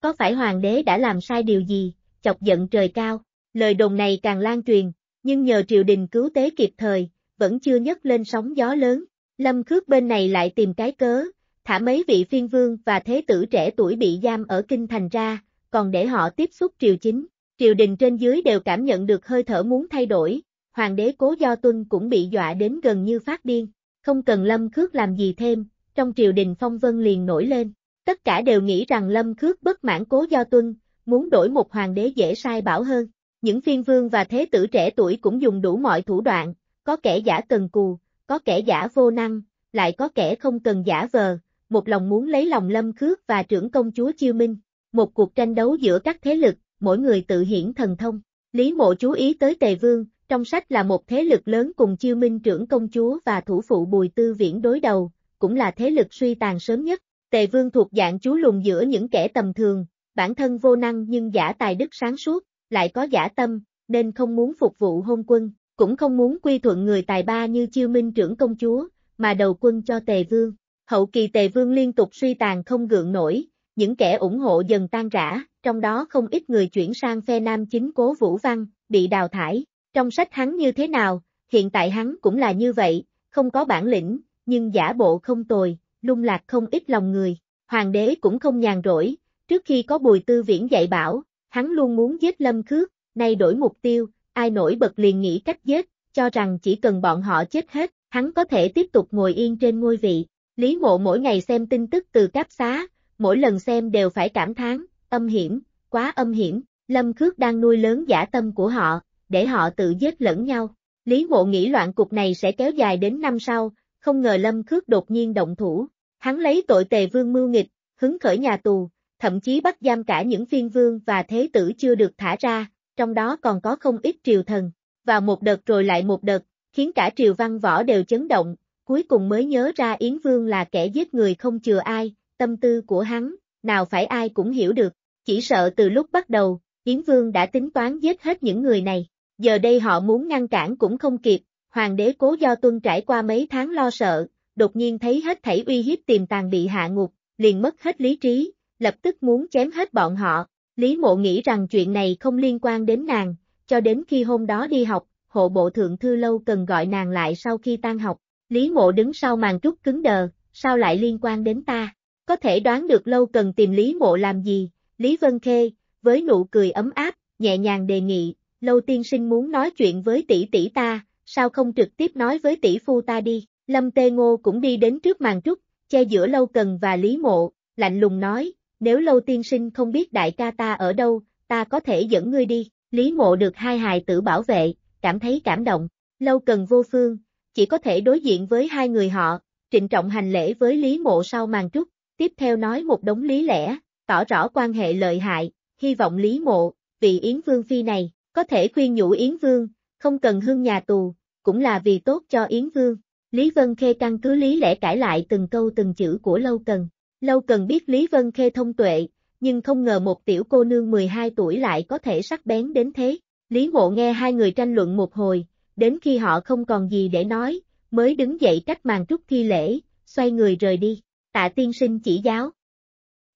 Có phải hoàng đế đã làm sai điều gì, chọc giận trời cao? Lời đồn này càng lan truyền, nhưng nhờ triều đình cứu tế kịp thời, vẫn chưa nhấc lên sóng gió lớn. Lâm Khước bên này lại tìm cái cớ, thả mấy vị phiên vương và thế tử trẻ tuổi bị giam ở Kinh Thành ra, còn để họ tiếp xúc triều chính. Triều đình trên dưới đều cảm nhận được hơi thở muốn thay đổi, hoàng đế cố do tuân cũng bị dọa đến gần như phát điên, không cần Lâm Khước làm gì thêm, trong triều đình phong vân liền nổi lên. Tất cả đều nghĩ rằng Lâm Khước bất mãn cố do tuân, muốn đổi một hoàng đế dễ sai bảo hơn. Những phiên vương và thế tử trẻ tuổi cũng dùng đủ mọi thủ đoạn, có kẻ giả cần cù, có kẻ giả vô năng, lại có kẻ không cần giả vờ, một lòng muốn lấy lòng Lâm Khước và trưởng công chúa Chiêu Minh. Một cuộc tranh đấu giữa các thế lực, mỗi người tự hiển thần thông. Lý Mộ chú ý tới Tề Vương, trong sách là một thế lực lớn cùng Chiêu Minh trưởng công chúa và thủ phụ Bùi Tư Viễn đối đầu, cũng là thế lực suy tàn sớm nhất. Tề Vương thuộc dạng chú lùn giữa những kẻ tầm thường, bản thân vô năng nhưng giả tài đức sáng suốt, lại có giả tâm, nên không muốn phục vụ hôn quân, cũng không muốn quy thuận người tài ba như chiêu minh trưởng công chúa, mà đầu quân cho Tề Vương. Hậu kỳ Tề Vương liên tục suy tàn không gượng nổi, những kẻ ủng hộ dần tan rã, trong đó không ít người chuyển sang phe nam chính cố Vũ Văn, bị đào thải. Trong sách hắn như thế nào, hiện tại hắn cũng là như vậy, không có bản lĩnh, nhưng giả bộ không tồi, lung lạc không ít lòng người. Hoàng đế cũng không nhàn rỗi, trước khi có bùi tư viễn dạy bảo, hắn luôn muốn giết lâm khước, nay đổi mục tiêu, ai nổi bật liền nghĩ cách giết, cho rằng chỉ cần bọn họ chết hết, hắn có thể tiếp tục ngồi yên trên ngôi vị. Lý mộ mỗi ngày xem tin tức từ cáp xá, mỗi lần xem đều phải cảm thán, âm hiểm, quá âm hiểm, Lâm Khước đang nuôi lớn giả tâm của họ, để họ tự giết lẫn nhau. Lý mộ nghĩ loạn cục này sẽ kéo dài đến năm sau, không ngờ Lâm Khước đột nhiên động thủ. Hắn lấy tội tề vương mưu nghịch, hứng khởi nhà tù, thậm chí bắt giam cả những phiên vương và thế tử chưa được thả ra, trong đó còn có không ít triều thần, vào một đợt rồi lại một đợt, khiến cả triều văn võ đều chấn động, cuối cùng mới nhớ ra Yến Vương là kẻ giết người không chừa ai, tâm tư của hắn, nào phải ai cũng hiểu được, chỉ sợ từ lúc bắt đầu, Yến Vương đã tính toán giết hết những người này, giờ đây họ muốn ngăn cản cũng không kịp, hoàng đế cố do tuân trải qua mấy tháng lo sợ, đột nhiên thấy hết thảy uy hiếp tiềm tàng bị hạ ngục, liền mất hết lý trí, lập tức muốn chém hết bọn họ, Lý Mộ nghĩ rằng chuyện này không liên quan đến nàng, cho đến khi hôm đó đi học, hộ bộ thượng thư lâu cần gọi nàng lại sau khi tan học. Lý Mộ đứng sau màn trúc cứng đờ, sao lại liên quan đến ta? Có thể đoán được lâu cần tìm Lý Mộ làm gì? Lý Vân Khê, với nụ cười ấm áp, nhẹ nhàng đề nghị, lâu tiên sinh muốn nói chuyện với tỷ tỷ ta, sao không trực tiếp nói với tỷ phu ta đi? Lâm Tê Ngô cũng đi đến trước màn trúc, che giữa lâu cần và Lý Mộ, lạnh lùng nói, nếu lâu tiên sinh không biết đại ca ta ở đâu, ta có thể dẫn ngươi đi, Lý Mộ được hai hài tử bảo vệ, cảm thấy cảm động, lâu cần vô phương, chỉ có thể đối diện với hai người họ, trịnh trọng hành lễ với Lý Mộ sau màn trúc, tiếp theo nói một đống lý lẽ, tỏ rõ quan hệ lợi hại, hy vọng Lý Mộ, vì Yến Vương Phi này, có thể khuyên nhủ Yến Vương, không cần hương nhà tù, cũng là vì tốt cho Yến Vương. Lý Vân Khê căn cứ lý lẽ cãi lại từng câu từng chữ của Lâu Cần, Lâu cần biết Lý Vân Khê thông tuệ, nhưng không ngờ một tiểu cô nương 12 tuổi lại có thể sắc bén đến thế. Lý Mộ nghe hai người tranh luận một hồi, đến khi họ không còn gì để nói, mới đứng dậy cách màn trúc thi lễ, xoay người rời đi, tạ tiên sinh chỉ giáo.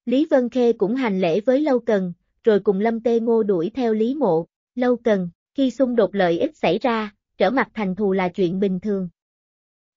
Lý Vân Khê cũng hành lễ với Lâu Cần, rồi cùng Lâm Tê Ngô đuổi theo Lý Mộ, Lâu Cần, khi xung đột lợi ích xảy ra, trở mặt thành thù là chuyện bình thường.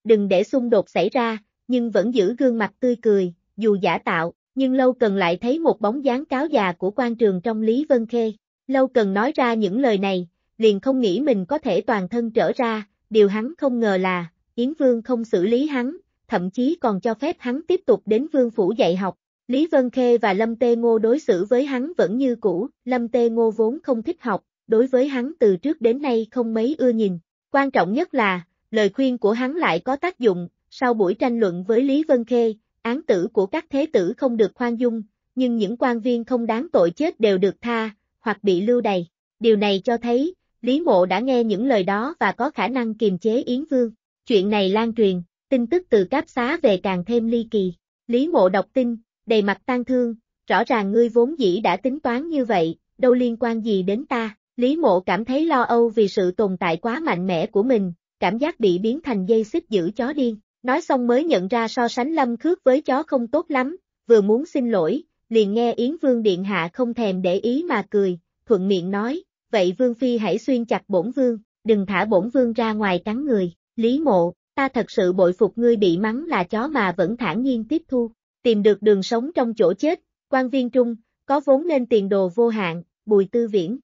Đừng để xung đột xảy ra, nhưng vẫn giữ gương mặt tươi cười, dù giả tạo, nhưng Lâu Cần lại thấy một bóng dáng cáo già của quan trường trong Lý Vân Khê. Lâu Cần nói ra những lời này, liền không nghĩ mình có thể toàn thân trở ra, điều hắn không ngờ là, Yến Vương không xử lý hắn, thậm chí còn cho phép hắn tiếp tục đến Vương Phủ dạy học. Lý Vân Khê và Lâm Tê Ngô đối xử với hắn vẫn như cũ, Lâm Tê Ngô vốn không thích học, đối với hắn từ trước đến nay không mấy ưa nhìn. Quan trọng nhất là, lời khuyên của hắn lại có tác dụng, sau buổi tranh luận với Lý Vân Khê, án tử của các thế tử không được khoan dung, nhưng những quan viên không đáng tội chết đều được tha, hoặc bị lưu đày. Điều này cho thấy, Lý Mộ đã nghe những lời đó và có khả năng kiềm chế Yến Vương. Chuyện này lan truyền, tin tức từ cáp xá về càng thêm ly kỳ. Lý Mộ đọc tin, đầy mặt tang thương, rõ ràng ngươi vốn dĩ đã tính toán như vậy, đâu liên quan gì đến ta. Lý Mộ cảm thấy lo âu vì sự tồn tại quá mạnh mẽ của mình, cảm giác bị biến thành dây xích giữ chó điên. Nói xong mới nhận ra so sánh Lâm Khước với chó không tốt lắm, vừa muốn xin lỗi, liền nghe Yến Vương Điện Hạ không thèm để ý mà cười, thuận miệng nói, vậy Vương Phi hãy xuyên chặt bổn Vương, đừng thả bổn Vương ra ngoài cắn người, Lý Mộ, ta thật sự bội phục ngươi bị mắng là chó mà vẫn thản nhiên tiếp thu, tìm được đường sống trong chỗ chết, quan viên trung, có vốn nên tiền đồ vô hạn, bùi tư viễn.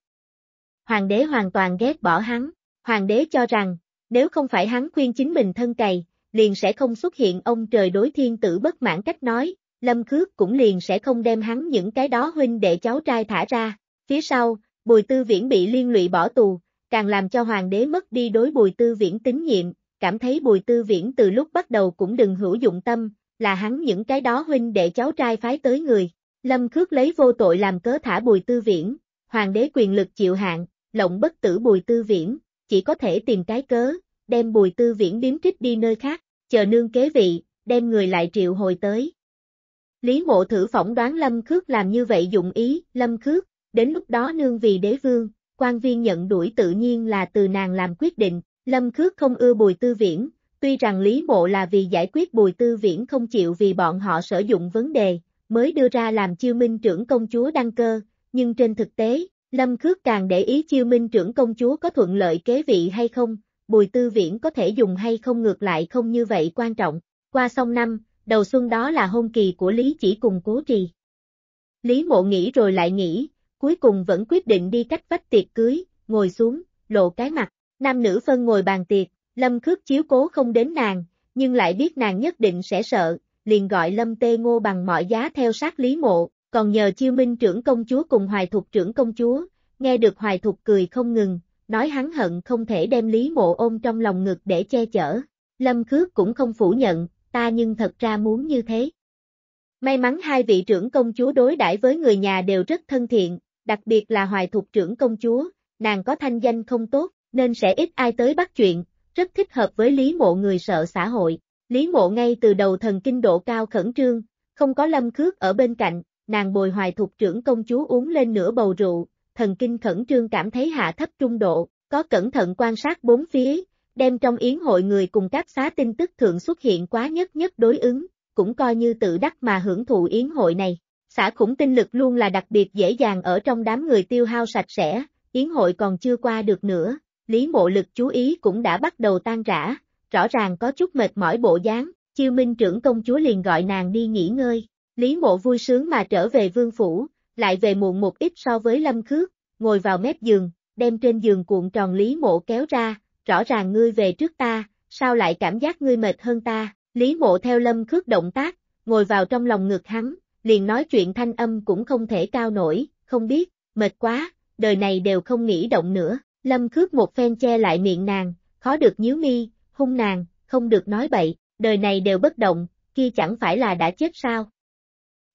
Hoàng đế hoàn toàn ghét bỏ hắn, hoàng đế cho rằng, nếu không phải hắn khuyên chính mình thân cày, liền sẽ không xuất hiện ông trời đối thiên tử bất mãn cách nói, Lâm Khước cũng liền sẽ không đem hắn những cái đó huynh để cháu trai thả ra. Phía sau, Bùi Tư Viễn bị liên lụy bỏ tù, càng làm cho hoàng đế mất đi đối Bùi Tư Viễn tín nhiệm, cảm thấy Bùi Tư Viễn từ lúc bắt đầu cũng đừng hữu dụng tâm, là hắn những cái đó huynh để cháu trai phái tới người. Lâm Khước lấy vô tội làm cớ thả Bùi Tư Viễn, hoàng đế quyền lực chịu hạn, lộng bất tử Bùi Tư Viễn, chỉ có thể tìm cái cớ, đem bùi tư viễn điếm trích đi nơi khác, chờ nương kế vị, đem người lại triệu hồi tới. Lý mộ thử phỏng đoán Lâm Khước làm như vậy dụng ý, Lâm Khước, đến lúc đó nương vì đế vương, quan viên nhận đuổi tự nhiên là từ nàng làm quyết định, Lâm Khước không ưa bùi tư viễn, tuy rằng Lý mộ là vì giải quyết bùi tư viễn không chịu vì bọn họ sử dụng vấn đề, mới đưa ra làm chiêu minh trưởng công chúa đăng cơ, nhưng trên thực tế, Lâm Khước càng để ý chiêu minh trưởng công chúa có thuận lợi kế vị hay không, Bùi Tư Viễn có thể dùng hay không ngược lại không như vậy quan trọng. Qua sông năm, đầu xuân đó là hôn kỳ của Lý chỉ cùng cố trì. Lý mộ nghĩ rồi lại nghĩ, cuối cùng vẫn quyết định đi cách vách tiệc cưới, ngồi xuống, lộ cái mặt, nam nữ phân ngồi bàn tiệc, Lâm Khước chiếu cố không đến nàng, nhưng lại biết nàng nhất định sẽ sợ, liền gọi Lâm Tê Ngô bằng mọi giá theo sát Lý Mộ, còn nhờ Chiêu Minh trưởng công chúa cùng Hoài Thục trưởng công chúa, nghe được Hoài Thục cười không ngừng, nói hắn hận không thể đem Lý Mộ ôm trong lòng ngực để che chở. Lâm Khước cũng không phủ nhận, ta nhưng thật ra muốn như thế. May mắn hai vị trưởng công chúa đối đãi với người nhà đều rất thân thiện, đặc biệt là hoài thục trưởng công chúa, nàng có thanh danh không tốt, nên sẽ ít ai tới bắt chuyện, rất thích hợp với Lý Mộ người sợ xã hội. Lý Mộ ngay từ đầu thần kinh độ cao khẩn trương, không có lâm khước ở bên cạnh, nàng bồi hoài thục trưởng công chúa uống lên nửa bầu rượu, thần kinh khẩn trương cảm thấy hạ thấp trung độ, có cẩn thận quan sát bốn phía, đem trong yến hội người cùng các xá tin tức thường xuất hiện quá nhất nhất đối ứng, cũng coi như tự đắc mà hưởng thụ yến hội này. Xã khủng tinh lực luôn là đặc biệt dễ dàng ở trong đám người tiêu hao sạch sẽ, yến hội còn chưa qua được nữa, lý mộ lực chú ý cũng đã bắt đầu tan rã, rõ ràng có chút mệt mỏi bộ dáng, chiêu minh trưởng công chúa liền gọi nàng đi nghỉ ngơi, lý mộ vui sướng mà trở về vương phủ, lại về muộn một ít so với Lâm Khước, ngồi vào mép giường, đem trên giường cuộn tròn Lý Mộ kéo ra, rõ ràng ngươi về trước ta, sao lại cảm giác ngươi mệt hơn ta, Lý Mộ theo Lâm Khước động tác, ngồi vào trong lòng ngực hắn, liền nói chuyện thanh âm cũng không thể cao nổi, không biết, mệt quá, đời này đều không nghĩ động nữa, Lâm Khước một phen che lại miệng nàng, khó được nhíu mi, hung nàng, không được nói bậy, đời này đều bất động, kia chẳng phải là đã chết sao.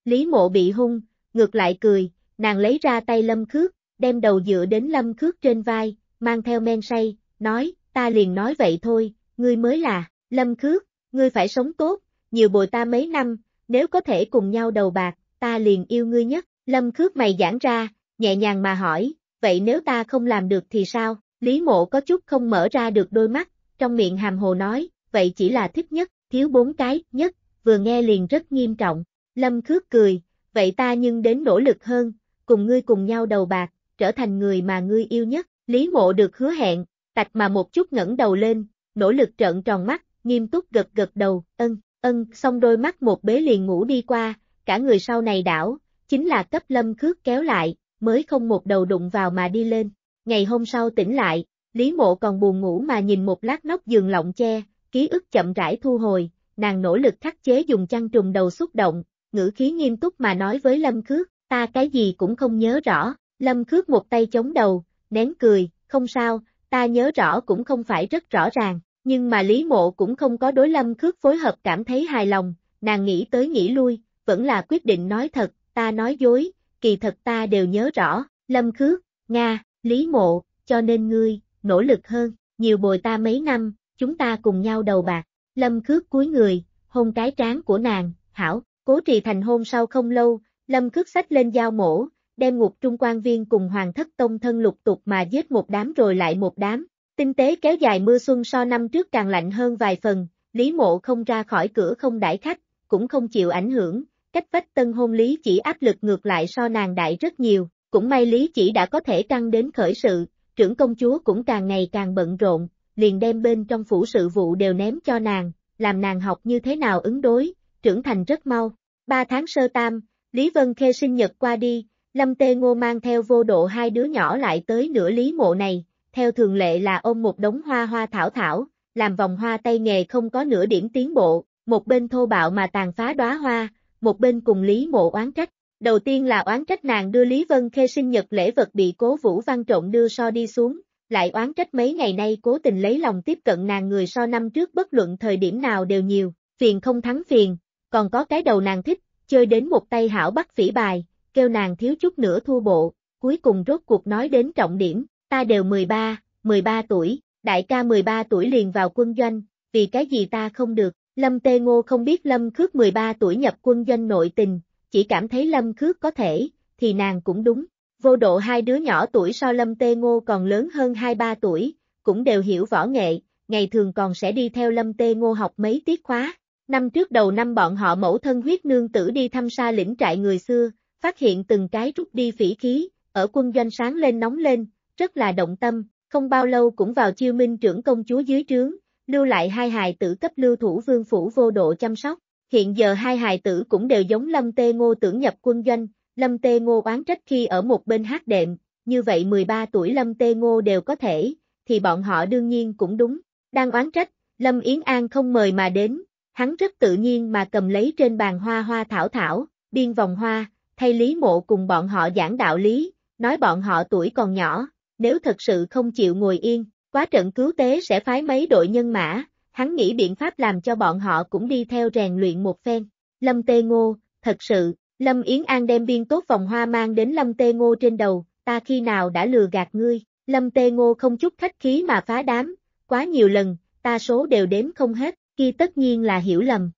Lý mộ bị hung, ngược lại cười, nàng lấy ra tay lâm khước, đem đầu dựa đến lâm khước trên vai, mang theo men say, nói, ta liền nói vậy thôi, ngươi mới là, lâm khước, ngươi phải sống tốt, nhiều bồi ta mấy năm, nếu có thể cùng nhau đầu bạc, ta liền yêu ngươi nhất, lâm khước mày giãn ra, nhẹ nhàng mà hỏi, vậy nếu ta không làm được thì sao, lý mộ có chút không mở ra được đôi mắt, trong miệng hàm hồ nói, vậy chỉ là thích nhất, thiếu bốn cái, nhất, vừa nghe liền rất nghiêm trọng, lâm khước cười, vậy ta nhưng đến nỗ lực hơn, cùng ngươi cùng nhau đầu bạc, trở thành người mà ngươi yêu nhất, Lý Mộ được hứa hẹn, tạch mà một chút ngẩng đầu lên, nỗ lực trợn tròn mắt, nghiêm túc gật gật đầu, ân, ân, xong đôi mắt một bế liền ngủ đi qua, cả người sau này đảo, chính là cấp lâm khước kéo lại, mới không một đầu đụng vào mà đi lên. Ngày hôm sau tỉnh lại, Lý Mộ còn buồn ngủ mà nhìn một lát nóc giường lọng che, ký ức chậm rãi thu hồi, nàng nỗ lực khắc chế dùng chăn trùng đầu xúc động, ngữ khí nghiêm túc mà nói với Lâm Khước, ta cái gì cũng không nhớ rõ, Lâm Khước một tay chống đầu, nén cười, không sao, ta nhớ rõ cũng không phải rất rõ ràng, nhưng mà Lý Mộ cũng không có đối Lâm Khước phối hợp cảm thấy hài lòng, nàng nghĩ tới nghĩ lui, vẫn là quyết định nói thật, ta nói dối, kỳ thật ta đều nhớ rõ, Lâm Khước, Nga, Lý Mộ, cho nên ngươi, nỗ lực hơn, nhiều bồi ta mấy năm, chúng ta cùng nhau đầu bạc, Lâm Khước cúi người, hôn cái trán của nàng, hảo, Cố trì thành hôn sau không lâu, Lâm cước sách lên giao mổ, đem ngục trung quan viên cùng hoàng thất tông thân lục tục mà giết một đám rồi lại một đám. Tinh tế kéo dài mưa xuân so năm trước càng lạnh hơn vài phần, Lý Mộ không ra khỏi cửa không đãi khách, cũng không chịu ảnh hưởng, cách vách tân hôn Lý chỉ áp lực ngược lại so nàng đại rất nhiều, cũng may Lý chỉ đã có thể căng đến khởi sự, trưởng công chúa cũng càng ngày càng bận rộn, liền đem bên trong phủ sự vụ đều ném cho nàng, làm nàng học như thế nào ứng đối, trưởng thành rất mau. Ba tháng sơ tam, Lý Vân Khê sinh nhật qua đi, Lâm Tê Ngô mang theo vô độ hai đứa nhỏ lại tới nửa lý mộ này, theo thường lệ là ôm một đống hoa hoa thảo thảo, làm vòng hoa tay nghề không có nửa điểm tiến bộ, một bên thô bạo mà tàn phá đóa hoa, một bên cùng Lý Mộ oán trách. Đầu tiên là oán trách nàng đưa Lý Vân Khê sinh nhật lễ vật bị cố vũ văn trộn đưa so đi xuống, lại oán trách mấy ngày nay cố tình lấy lòng tiếp cận nàng người so năm trước bất luận thời điểm nào đều nhiều, phiền không thắng phiền, còn có cái đầu nàng thích, chơi đến một tay hảo bắt phỉ bài, kêu nàng thiếu chút nữa thua bộ, cuối cùng rốt cuộc nói đến trọng điểm, ta đều 13, 13 tuổi, đại ca 13 tuổi liền vào quân doanh, vì cái gì ta không được, Lâm Tê Ngô không biết Lâm Khước 13 tuổi nhập quân doanh nội tình, chỉ cảm thấy Lâm Khước có thể, thì nàng cũng đúng, vô độ hai đứa nhỏ tuổi so Lâm Tê Ngô còn lớn hơn 2-3 tuổi, cũng đều hiểu võ nghệ, ngày thường còn sẽ đi theo Lâm Tê Ngô học mấy tiết khóa, Năm trước đầu năm bọn họ mẫu thân huyết nương tử đi thăm xa lĩnh trại người xưa, phát hiện từng cái rút đi phỉ khí, ở quân doanh sáng lên nóng lên, rất là động tâm, không bao lâu cũng vào chiêu minh trưởng công chúa dưới trướng, lưu lại hai hài tử cấp lưu thủ vương phủ vô độ chăm sóc. Hiện giờ hai hài tử cũng đều giống Lâm Tê Ngô tưởng nhập quân doanh, Lâm Tê Ngô oán trách khi ở một bên hát đệm, như vậy 13 tuổi Lâm Tê Ngô đều có thể, thì bọn họ đương nhiên cũng đúng. Đang oán trách, Lâm Yến An không mời mà đến, Hắn rất tự nhiên mà cầm lấy trên bàn hoa hoa thảo thảo, biên vòng hoa, thay Lý Mộ cùng bọn họ giảng đạo lý, nói bọn họ tuổi còn nhỏ, nếu thật sự không chịu ngồi yên, quá trận cứu tế sẽ phái mấy đội nhân mã, hắn nghĩ biện pháp làm cho bọn họ cũng đi theo rèn luyện một phen. Lâm Tê Ngô, thật sự, Lâm Yến An đem biên tốt vòng hoa mang đến Lâm Tê Ngô trên đầu, ta khi nào đã lừa gạt ngươi, Lâm Tê Ngô không chút khách khí mà phá đám, quá nhiều lần, ta số đều đếm không hết, kia tất nhiên là hiểu lầm.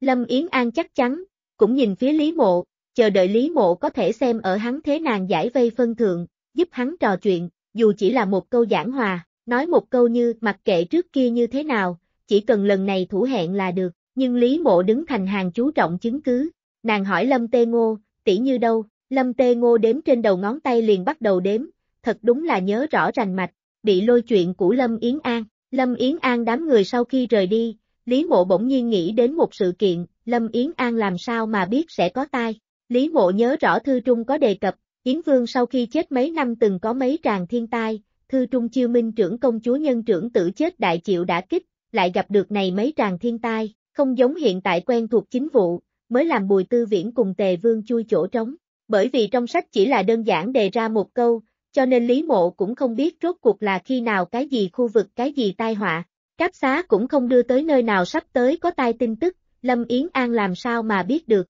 Lâm Yến An chắc chắn, cũng nhìn phía Lý Mộ, chờ đợi Lý Mộ có thể xem ở hắn thế nàng giải vây phân thượng, giúp hắn trò chuyện, dù chỉ là một câu giảng hòa, nói một câu như mặc kệ trước kia như thế nào, chỉ cần lần này thủ hẹn là được, nhưng Lý Mộ đứng thành hàng chú trọng chứng cứ, nàng hỏi Lâm Tê Ngô, tỷ như đâu, Lâm Tê Ngô đếm trên đầu ngón tay liền bắt đầu đếm, thật đúng là nhớ rõ rành mạch, bị lôi chuyện của Lâm Yến An, Lâm Yến An đám người sau khi rời đi, Lý Mộ bỗng nhiên nghĩ đến một sự kiện, Lâm Yến An làm sao mà biết sẽ có tai. Lý Mộ nhớ rõ thư trung có đề cập, Yến Vương sau khi chết mấy năm từng có mấy tràng thiên tai, thư trung chiêu minh trưởng công chúa nhân trưởng tử chết đại triệu đã kích, lại gặp được này mấy tràng thiên tai, không giống hiện tại quen thuộc chính vụ, mới làm bùi tư viễn cùng tề vương chui chỗ trống. Bởi vì trong sách chỉ là đơn giản đề ra một câu, cho nên Lý Mộ cũng không biết rốt cuộc là khi nào cái gì khu vực cái gì tai họa. Cáp xá cũng không đưa tới nơi nào sắp tới có tai tin tức, Lâm Yến An làm sao mà biết được.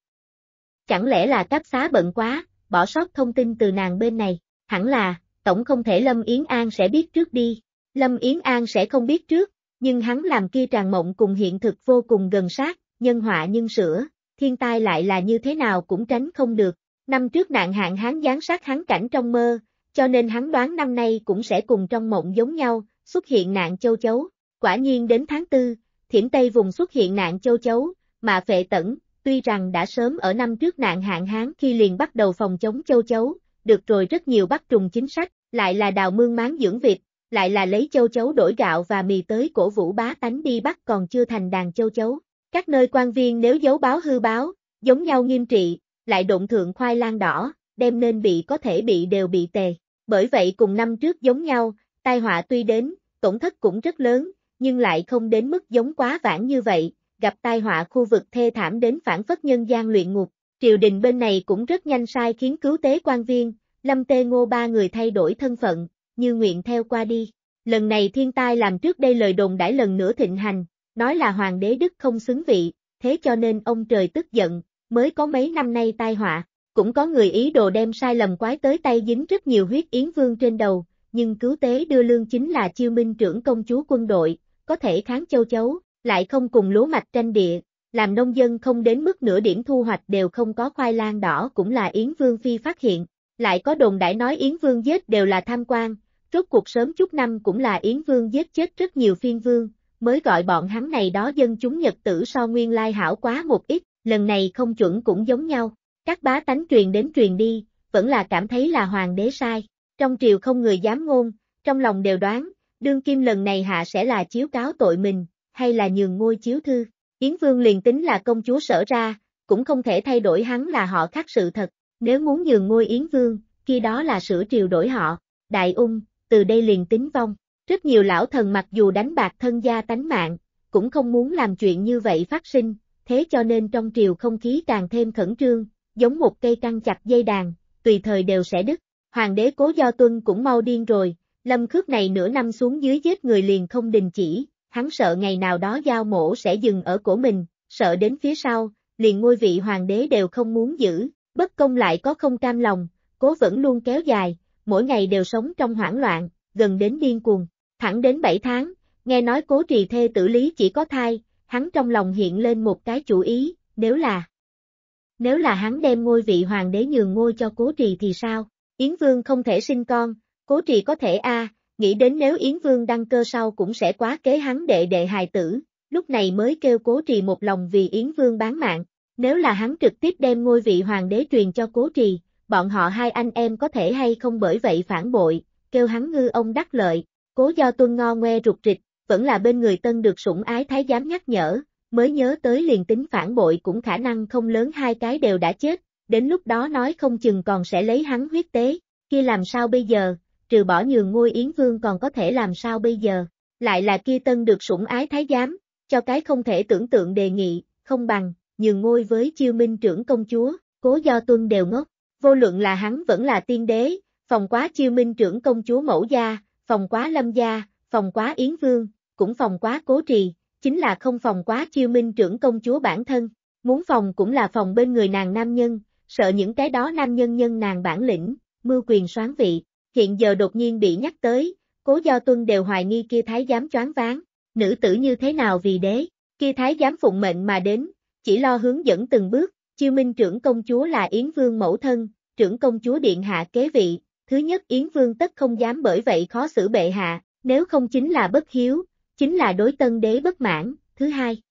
Chẳng lẽ là cáp xá bận quá, bỏ sót thông tin từ nàng bên này, hẳn là, tổng không thể Lâm Yến An sẽ biết trước đi. Lâm Yến An sẽ không biết trước, nhưng hắn làm kia tràn mộng cùng hiện thực vô cùng gần sát, nhân họa nhưng sửa, thiên tai lại là như thế nào cũng tránh không được. Năm trước nạn hạn hán gián sát hắn cảnh trong mơ, cho nên hắn đoán năm nay cũng sẽ cùng trong mộng giống nhau, xuất hiện nạn châu chấu. Quả nhiên đến tháng 4, thiểm Tây vùng xuất hiện nạn châu chấu, mà phệ tẩn, tuy rằng đã sớm ở năm trước nạn hạn hán khi liền bắt đầu phòng chống châu chấu, được rồi rất nhiều bắt trùng chính sách, lại là đào mương máng dưỡng vịt, lại là lấy châu chấu đổi gạo và mì tới cổ vũ bá tánh đi bắt còn chưa thành đàn châu chấu. Các nơi quan viên nếu giấu báo hư báo, giống nhau nghiêm trị, lại đụng thượng khoai lang đỏ, đem nên bị có thể bị đều bị tề. Bởi vậy cùng năm trước giống nhau, tai họa tuy đến, tổn thất cũng rất lớn, nhưng lại không đến mức giống quá vãng như vậy, gặp tai họa khu vực thê thảm đến phản phất nhân gian luyện ngục. Triều đình bên này cũng rất nhanh sai khiến cứu tế quan viên, Lâm Tê Ngô ba người thay đổi thân phận, như nguyện theo qua đi. Lần này thiên tai làm trước đây lời đồn đãi lần nữa thịnh hành, nói là hoàng đế đức không xứng vị, thế cho nên ông trời tức giận, mới có mấy năm nay tai họa. Cũng có người ý đồ đem sai lầm quái tới tay dính rất nhiều huyết yến vương trên đầu, nhưng cứu tế đưa lương chính là chiêu minh trưởng công chúa quân đội, có thể kháng châu chấu, lại không cùng lúa mạch tranh địa, làm nông dân không đến mức nửa điểm thu hoạch đều không có khoai lang đỏ cũng là Yến Vương Phi phát hiện, lại có đồn đại nói Yến Vương giết đều là tham quan, rốt cuộc sớm chút năm cũng là Yến Vương giết chết rất nhiều phiên vương, mới gọi bọn hắn này đó dân chúng nhật tử so nguyên lai hảo quá một ít, lần này không chuẩn cũng giống nhau. Các bá tánh truyền đến truyền đi, vẫn là cảm thấy là hoàng đế sai. Trong triều không người dám ngôn, trong lòng đều đoán, đương kim lần này hạ sẽ là chiếu cáo tội mình, hay là nhường ngôi chiếu thư. Yến Vương liền tính là công chúa sở ra, cũng không thể thay đổi hắn là họ khác sự thật. Nếu muốn nhường ngôi Yến Vương, khi đó là sửa triều đổi họ. Đại ung, từ đây liền tính vong. Rất nhiều lão thần mặc dù đánh bạc thân gia tánh mạng, cũng không muốn làm chuyện như vậy phát sinh, thế cho nên trong triều không khí càng thêm khẩn trương, giống một cây căng chặt dây đàn, tùy thời đều sẽ đứt. Hoàng đế cố do tuân cũng mau điên rồi, lâm khước này nửa năm xuống dưới giết người liền không đình chỉ, hắn sợ ngày nào đó giao mổ sẽ dừng ở cổ mình, sợ đến phía sau, liền ngôi vị hoàng đế đều không muốn giữ, bất công lại có không cam lòng, cố vẫn luôn kéo dài, mỗi ngày đều sống trong hoảng loạn, gần đến điên cuồng, thẳng đến 7 tháng, nghe nói cố trì thê tử lý chỉ có thai, hắn trong lòng hiện lên một cái chủ ý, nếu là nếu là hắn đem ngôi vị hoàng đế nhường ngôi cho cố trì thì sao? Yến Vương không thể sinh con, cố trì có thể a à, nghĩ đến nếu Yến Vương đăng cơ sau cũng sẽ quá kế hắn đệ đệ hài tử, lúc này mới kêu cố trì một lòng vì Yến Vương bán mạng. Nếu là hắn trực tiếp đem ngôi vị hoàng đế truyền cho cố trì, bọn họ hai anh em có thể hay không bởi vậy phản bội, kêu hắn ngư ông đắc lợi, cố do tuân ngo ngoe rụt rịch, vẫn là bên người tân được sủng ái thái giám nhắc nhở, mới nhớ tới liền tính phản bội cũng khả năng không lớn hai cái đều đã chết, đến lúc đó nói không chừng còn sẽ lấy hắn huyết tế, kia làm sao bây giờ, trừ bỏ nhường ngôi Yến Vương còn có thể làm sao bây giờ, lại là kia tân được sủng ái thái giám, cho cái không thể tưởng tượng đề nghị, không bằng, nhường ngôi với chiêu minh trưởng công chúa, cố do tuân đều ngốc, vô luận là hắn vẫn là tiên đế, phòng quá chiêu minh trưởng công chúa mẫu gia, phòng quá lâm gia, phòng quá Yến Vương, cũng phòng quá cố trì, chính là không phòng quá chiêu minh trưởng công chúa bản thân, muốn phòng cũng là phòng bên người nàng nam nhân, sợ những cái đó nam nhân nhân nàng bản lĩnh, mưu quyền soán vị, hiện giờ đột nhiên bị nhắc tới, cố do tuân đều hoài nghi kia thái giám choáng ván, nữ tử như thế nào vì đế, kia thái giám phụng mệnh mà đến, chỉ lo hướng dẫn từng bước, chiêu minh trưởng công chúa là Yến Vương mẫu thân, trưởng công chúa điện hạ kế vị, thứ nhất Yến Vương tất không dám bởi vậy khó xử bệ hạ, nếu không chính là bất hiếu, chính là đối tân đế bất mãn, thứ hai.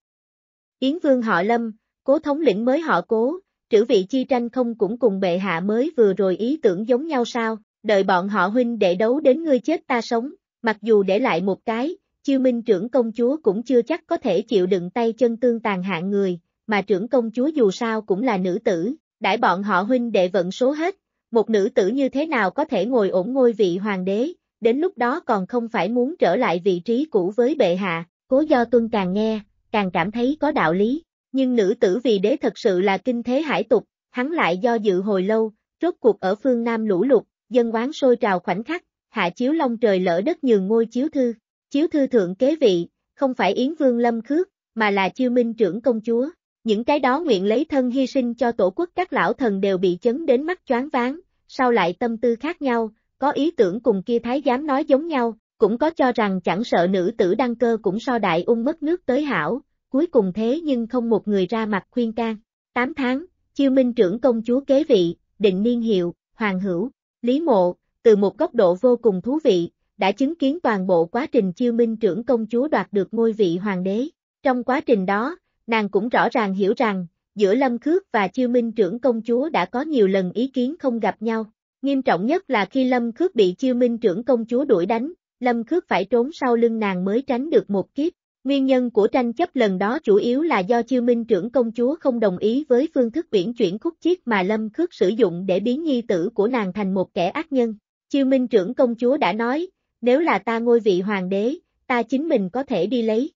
Yến Vương họ Lâm, cố thống lĩnh mới họ cố, trữ vị chi tranh không cũng cùng bệ hạ mới vừa rồi ý tưởng giống nhau sao, đợi bọn họ huynh để đấu đến ngươi chết ta sống, mặc dù để lại một cái, chiêu minh trưởng công chúa cũng chưa chắc có thể chịu đựng tay chân tương tàn hạng người, mà trưởng công chúa dù sao cũng là nữ tử, đãi bọn họ huynh đệ vận số hết, một nữ tử như thế nào có thể ngồi ổn ngôi vị hoàng đế, đến lúc đó còn không phải muốn trở lại vị trí cũ với bệ hạ, cố do tuân càng nghe, càng cảm thấy có đạo lý, nhưng nữ tử vì đế thật sự là kinh thế hải tục, hắn lại do dự hồi lâu, rốt cuộc ở phương Nam lũ lụt, dân oán sôi trào khoảnh khắc, hạ chiếu long trời lỡ đất nhường ngôi chiếu thư, chiếu thư thượng kế vị, không phải Yến Vương Lâm Khước, mà là chiêu minh trưởng công chúa. Những cái đó nguyện lấy thân hy sinh cho tổ quốc các lão thần đều bị chấn đến mắt choáng váng, sau lại tâm tư khác nhau, có ý tưởng cùng kia thái giám nói giống nhau, cũng có cho rằng chẳng sợ nữ tử đăng cơ cũng so đại ung mất nước tới hảo, cuối cùng thế nhưng không một người ra mặt khuyên can. 8 tháng, chiêu minh trưởng công chúa kế vị, định niên hiệu, hoàng hữu, lý mộ, từ một góc độ vô cùng thú vị, đã chứng kiến toàn bộ quá trình chiêu minh trưởng công chúa đoạt được ngôi vị hoàng đế. Trong quá trình đó, nàng cũng rõ ràng hiểu rằng, giữa Lâm Khước và chiêu minh trưởng công chúa đã có nhiều lần ý kiến không gặp nhau. Nghiêm trọng nhất là khi Lâm Khước bị Chiêu Minh trưởng công chúa đuổi đánh, Lâm Khước phải trốn sau lưng nàng mới tránh được một kiếp. Nguyên nhân của tranh chấp lần đó chủ yếu là do Chiêu Minh trưởng công chúa không đồng ý với phương thức uyển chuyển khúc chiết mà Lâm Khước sử dụng để biến nhi tử của nàng thành một kẻ ác nhân. Chiêu Minh trưởng công chúa đã nói, nếu là ta ngôi vị hoàng đế, ta chính mình có thể đi lấy.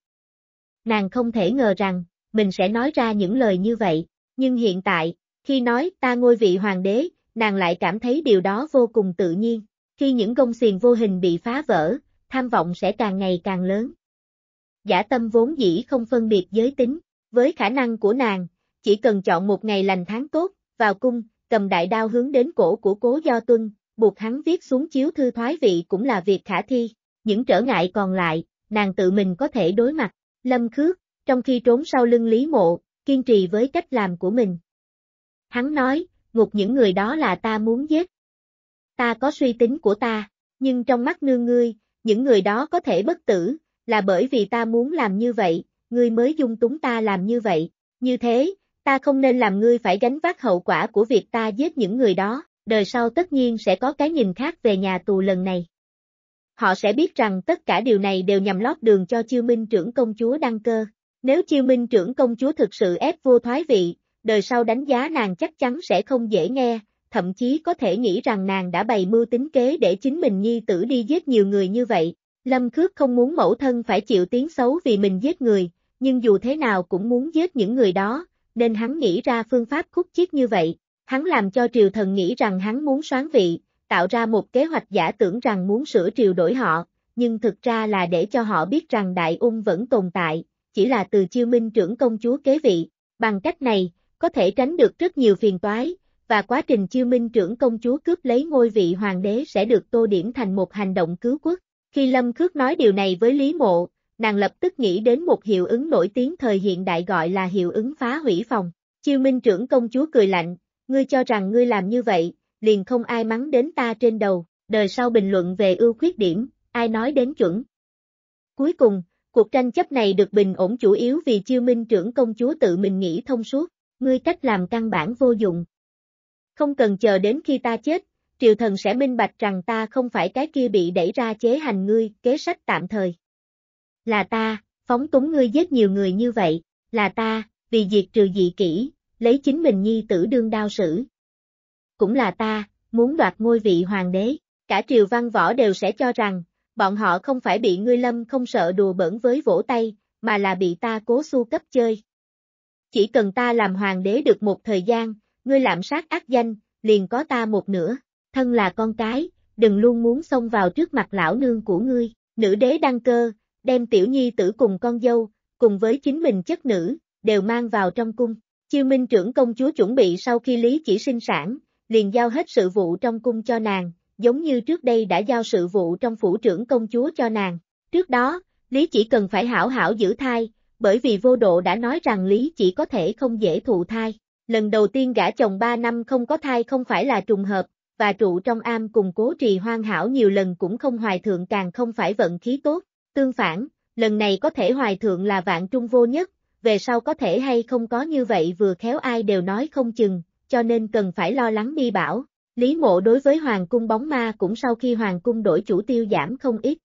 Nàng không thể ngờ rằng, mình sẽ nói ra những lời như vậy, nhưng hiện tại, khi nói ta ngôi vị hoàng đế, nàng lại cảm thấy điều đó vô cùng tự nhiên. Khi những gông xiềng vô hình bị phá vỡ, tham vọng sẽ càng ngày càng lớn. Giả tâm vốn dĩ không phân biệt giới tính, với khả năng của nàng, chỉ cần chọn một ngày lành tháng tốt, vào cung, cầm đại đao hướng đến cổ của cố do tuân, buộc hắn viết xuống chiếu thư thoái vị cũng là việc khả thi, những trở ngại còn lại, nàng tự mình có thể đối mặt, lâm khước, trong khi trốn sau lưng Lý Mộ, kiên trì với cách làm của mình. Hắn nói, ngục những người đó là ta muốn giết. Ta có suy tính của ta, nhưng trong mắt nương ngươi, những người đó có thể bất tử, là bởi vì ta muốn làm như vậy, ngươi mới dung túng ta làm như vậy, như thế, ta không nên làm ngươi phải gánh vác hậu quả của việc ta giết những người đó, đời sau tất nhiên sẽ có cái nhìn khác về nhà tù lần này. Họ sẽ biết rằng tất cả điều này đều nhằm lót đường cho chiêu minh trưởng công chúa đăng cơ. Nếu chiêu minh trưởng công chúa thực sự ép vô thoái vị, đời sau đánh giá nàng chắc chắn sẽ không dễ nghe, thậm chí có thể nghĩ rằng nàng đã bày mưu tính kế để chính mình nhi tử đi giết nhiều người như vậy. Lâm Khước không muốn mẫu thân phải chịu tiếng xấu vì mình giết người, nhưng dù thế nào cũng muốn giết những người đó, nên hắn nghĩ ra phương pháp khúc chiết như vậy. Hắn làm cho triều thần nghĩ rằng hắn muốn soán vị, tạo ra một kế hoạch giả tưởng rằng muốn sửa triều đổi họ, nhưng thực ra là để cho họ biết rằng Đại Ung vẫn tồn tại, chỉ là từ chiêu minh trưởng công chúa kế vị. Bằng cách này, có thể tránh được rất nhiều phiền toái, và quá trình chiêu minh trưởng công chúa cướp lấy ngôi vị hoàng đế sẽ được tô điểm thành một hành động cứu quốc. Khi Lâm Khước nói điều này với Lý Mộ, nàng lập tức nghĩ đến một hiệu ứng nổi tiếng thời hiện đại gọi là hiệu ứng phá hủy phòng. Chiêu minh trưởng công chúa cười lạnh, ngươi cho rằng ngươi làm như vậy, liền không ai mắng đến ta trên đầu, đời sau bình luận về ưu khuyết điểm, ai nói đến chuẩn. Cuối cùng, cuộc tranh chấp này được bình ổn chủ yếu vì chiêu minh trưởng công chúa tự mình nghĩ thông suốt, ngươi cách làm căn bản vô dụng. Không cần chờ đến khi ta chết, triều thần sẽ minh bạch rằng ta không phải cái kia bị đẩy ra chế hành ngươi, kế sách tạm thời. Là ta, phóng túng ngươi giết nhiều người như vậy, là ta, vì diệt trừ dị kỹ, lấy chính mình nhi tử đương đao sử. Cũng là ta, muốn đoạt ngôi vị hoàng đế, cả triều văn võ đều sẽ cho rằng, bọn họ không phải bị ngươi lâm không sợ đùa bỡn với vỗ tay, mà là bị ta cố su cấp chơi. Chỉ cần ta làm hoàng đế được một thời gian, ngươi lạm sát ác danh, liền có ta một nửa. Thân là con cái, đừng luôn muốn xông vào trước mặt lão nương của ngươi. Nữ đế đăng cơ, đem tiểu nhi tử cùng con dâu, cùng với chính mình chất nữ, đều mang vào trong cung. Chiêu minh trưởng công chúa chuẩn bị sau khi lý chỉ sinh sản, liền giao hết sự vụ trong cung cho nàng, giống như trước đây đã giao sự vụ trong phủ trưởng công chúa cho nàng. Trước đó, lý chỉ cần phải hảo hảo giữ thai, bởi vì vô độ đã nói rằng Lý chỉ có thể không dễ thụ thai. Lần đầu tiên gã chồng 3 năm không có thai không phải là trùng hợp, và trụ trong am cùng cố trì hoang hảo nhiều lần cũng không hoài thượng càng không phải vận khí tốt. Tương phản, lần này có thể hoài thượng là vạn trung vô nhất, về sau có thể hay không có như vậy vừa khéo ai đều nói không chừng, cho nên cần phải lo lắng đi bảo. Lý mộ đối với hoàng cung bóng ma cũng sau khi hoàng cung đổi chủ tiêu giảm không ít.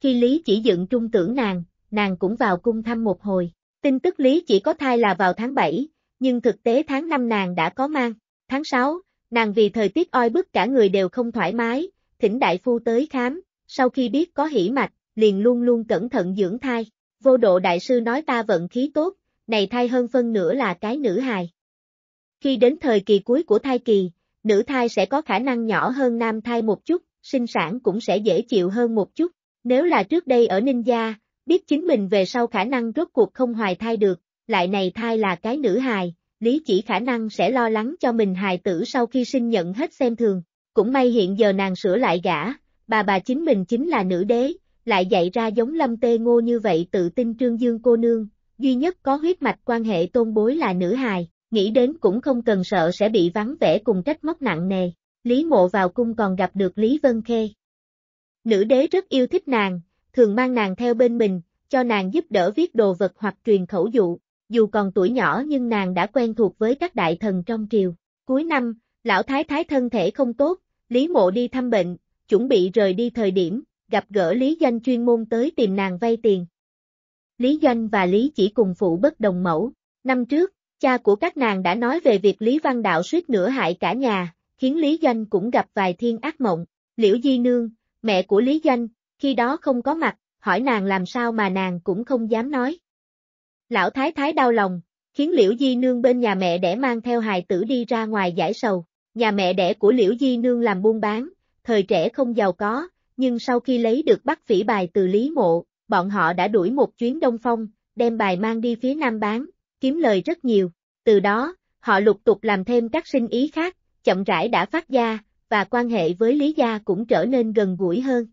Khi Lý chỉ dựng trung tưởng nàng, nàng cũng vào cung thăm một hồi. Tin tức lý chỉ có thai là vào tháng 7, nhưng thực tế tháng 5 nàng đã có mang. Tháng 6, nàng vì thời tiết oi bức cả người đều không thoải mái, thỉnh đại phu tới khám, sau khi biết có hỉ mạch, liền luôn luôn cẩn thận dưỡng thai. Vô độ đại sư nói ta vận khí tốt, này thai hơn phân nửa là cái nữ hài. Khi đến thời kỳ cuối của thai kỳ, nữ thai sẽ có khả năng nhỏ hơn nam thai một chút, sinh sản cũng sẽ dễ chịu hơn một chút. Nếu là trước đây ở Ninh Gia, biết chính mình về sau khả năng rốt cuộc không hoài thai được, lại này thai là cái nữ hài, lý chỉ khả năng sẽ lo lắng cho mình hài tử sau khi sinh nhận hết xem thường, cũng may hiện giờ nàng sửa lại gã, bà bà chính mình chính là nữ đế, lại dạy ra giống lâm tê ngô như vậy tự tin trương dương cô nương, duy nhất có huyết mạch quan hệ tôn bối là nữ hài, nghĩ đến cũng không cần sợ sẽ bị vắng vẻ cùng trách móc nặng nề, Lý Mộ vào cung còn gặp được Lý Vân Khê. Nữ đế rất yêu thích nàng, thường mang nàng theo bên mình, cho nàng giúp đỡ viết đồ vật hoặc truyền khẩu dụ. Dù còn tuổi nhỏ nhưng nàng đã quen thuộc với các đại thần trong triều. Cuối năm, lão thái thái thân thể không tốt, Lý Mộ đi thăm bệnh, chuẩn bị rời đi thời điểm, gặp gỡ Lý Doanh chuyên môn tới tìm nàng vay tiền. Lý Doanh và Lý chỉ cùng phụ bất đồng mẫu. Năm trước, cha của các nàng đã nói về việc Lý Văn Đạo suýt nửa hại cả nhà, khiến Lý Doanh cũng gặp vài thiên ác mộng. Liễu Di Nương, mẹ của Lý Doanh, khi đó không có mặt, hỏi nàng làm sao mà nàng cũng không dám nói. Lão thái thái đau lòng, khiến Liễu Di Nương bên nhà mẹ đẻ mang theo hài tử đi ra ngoài giải sầu. Nhà mẹ đẻ của Liễu Di Nương làm buôn bán, thời trẻ không giàu có, nhưng sau khi lấy được bắt phỉ bài từ Lý Mộ, bọn họ đã đuổi một chuyến Đông Phong, đem bài mang đi phía Nam bán, kiếm lời rất nhiều. Từ đó, họ lục tục làm thêm các sinh ý khác, chậm rãi đã phát gia, và quan hệ với Lý Gia cũng trở nên gần gũi hơn.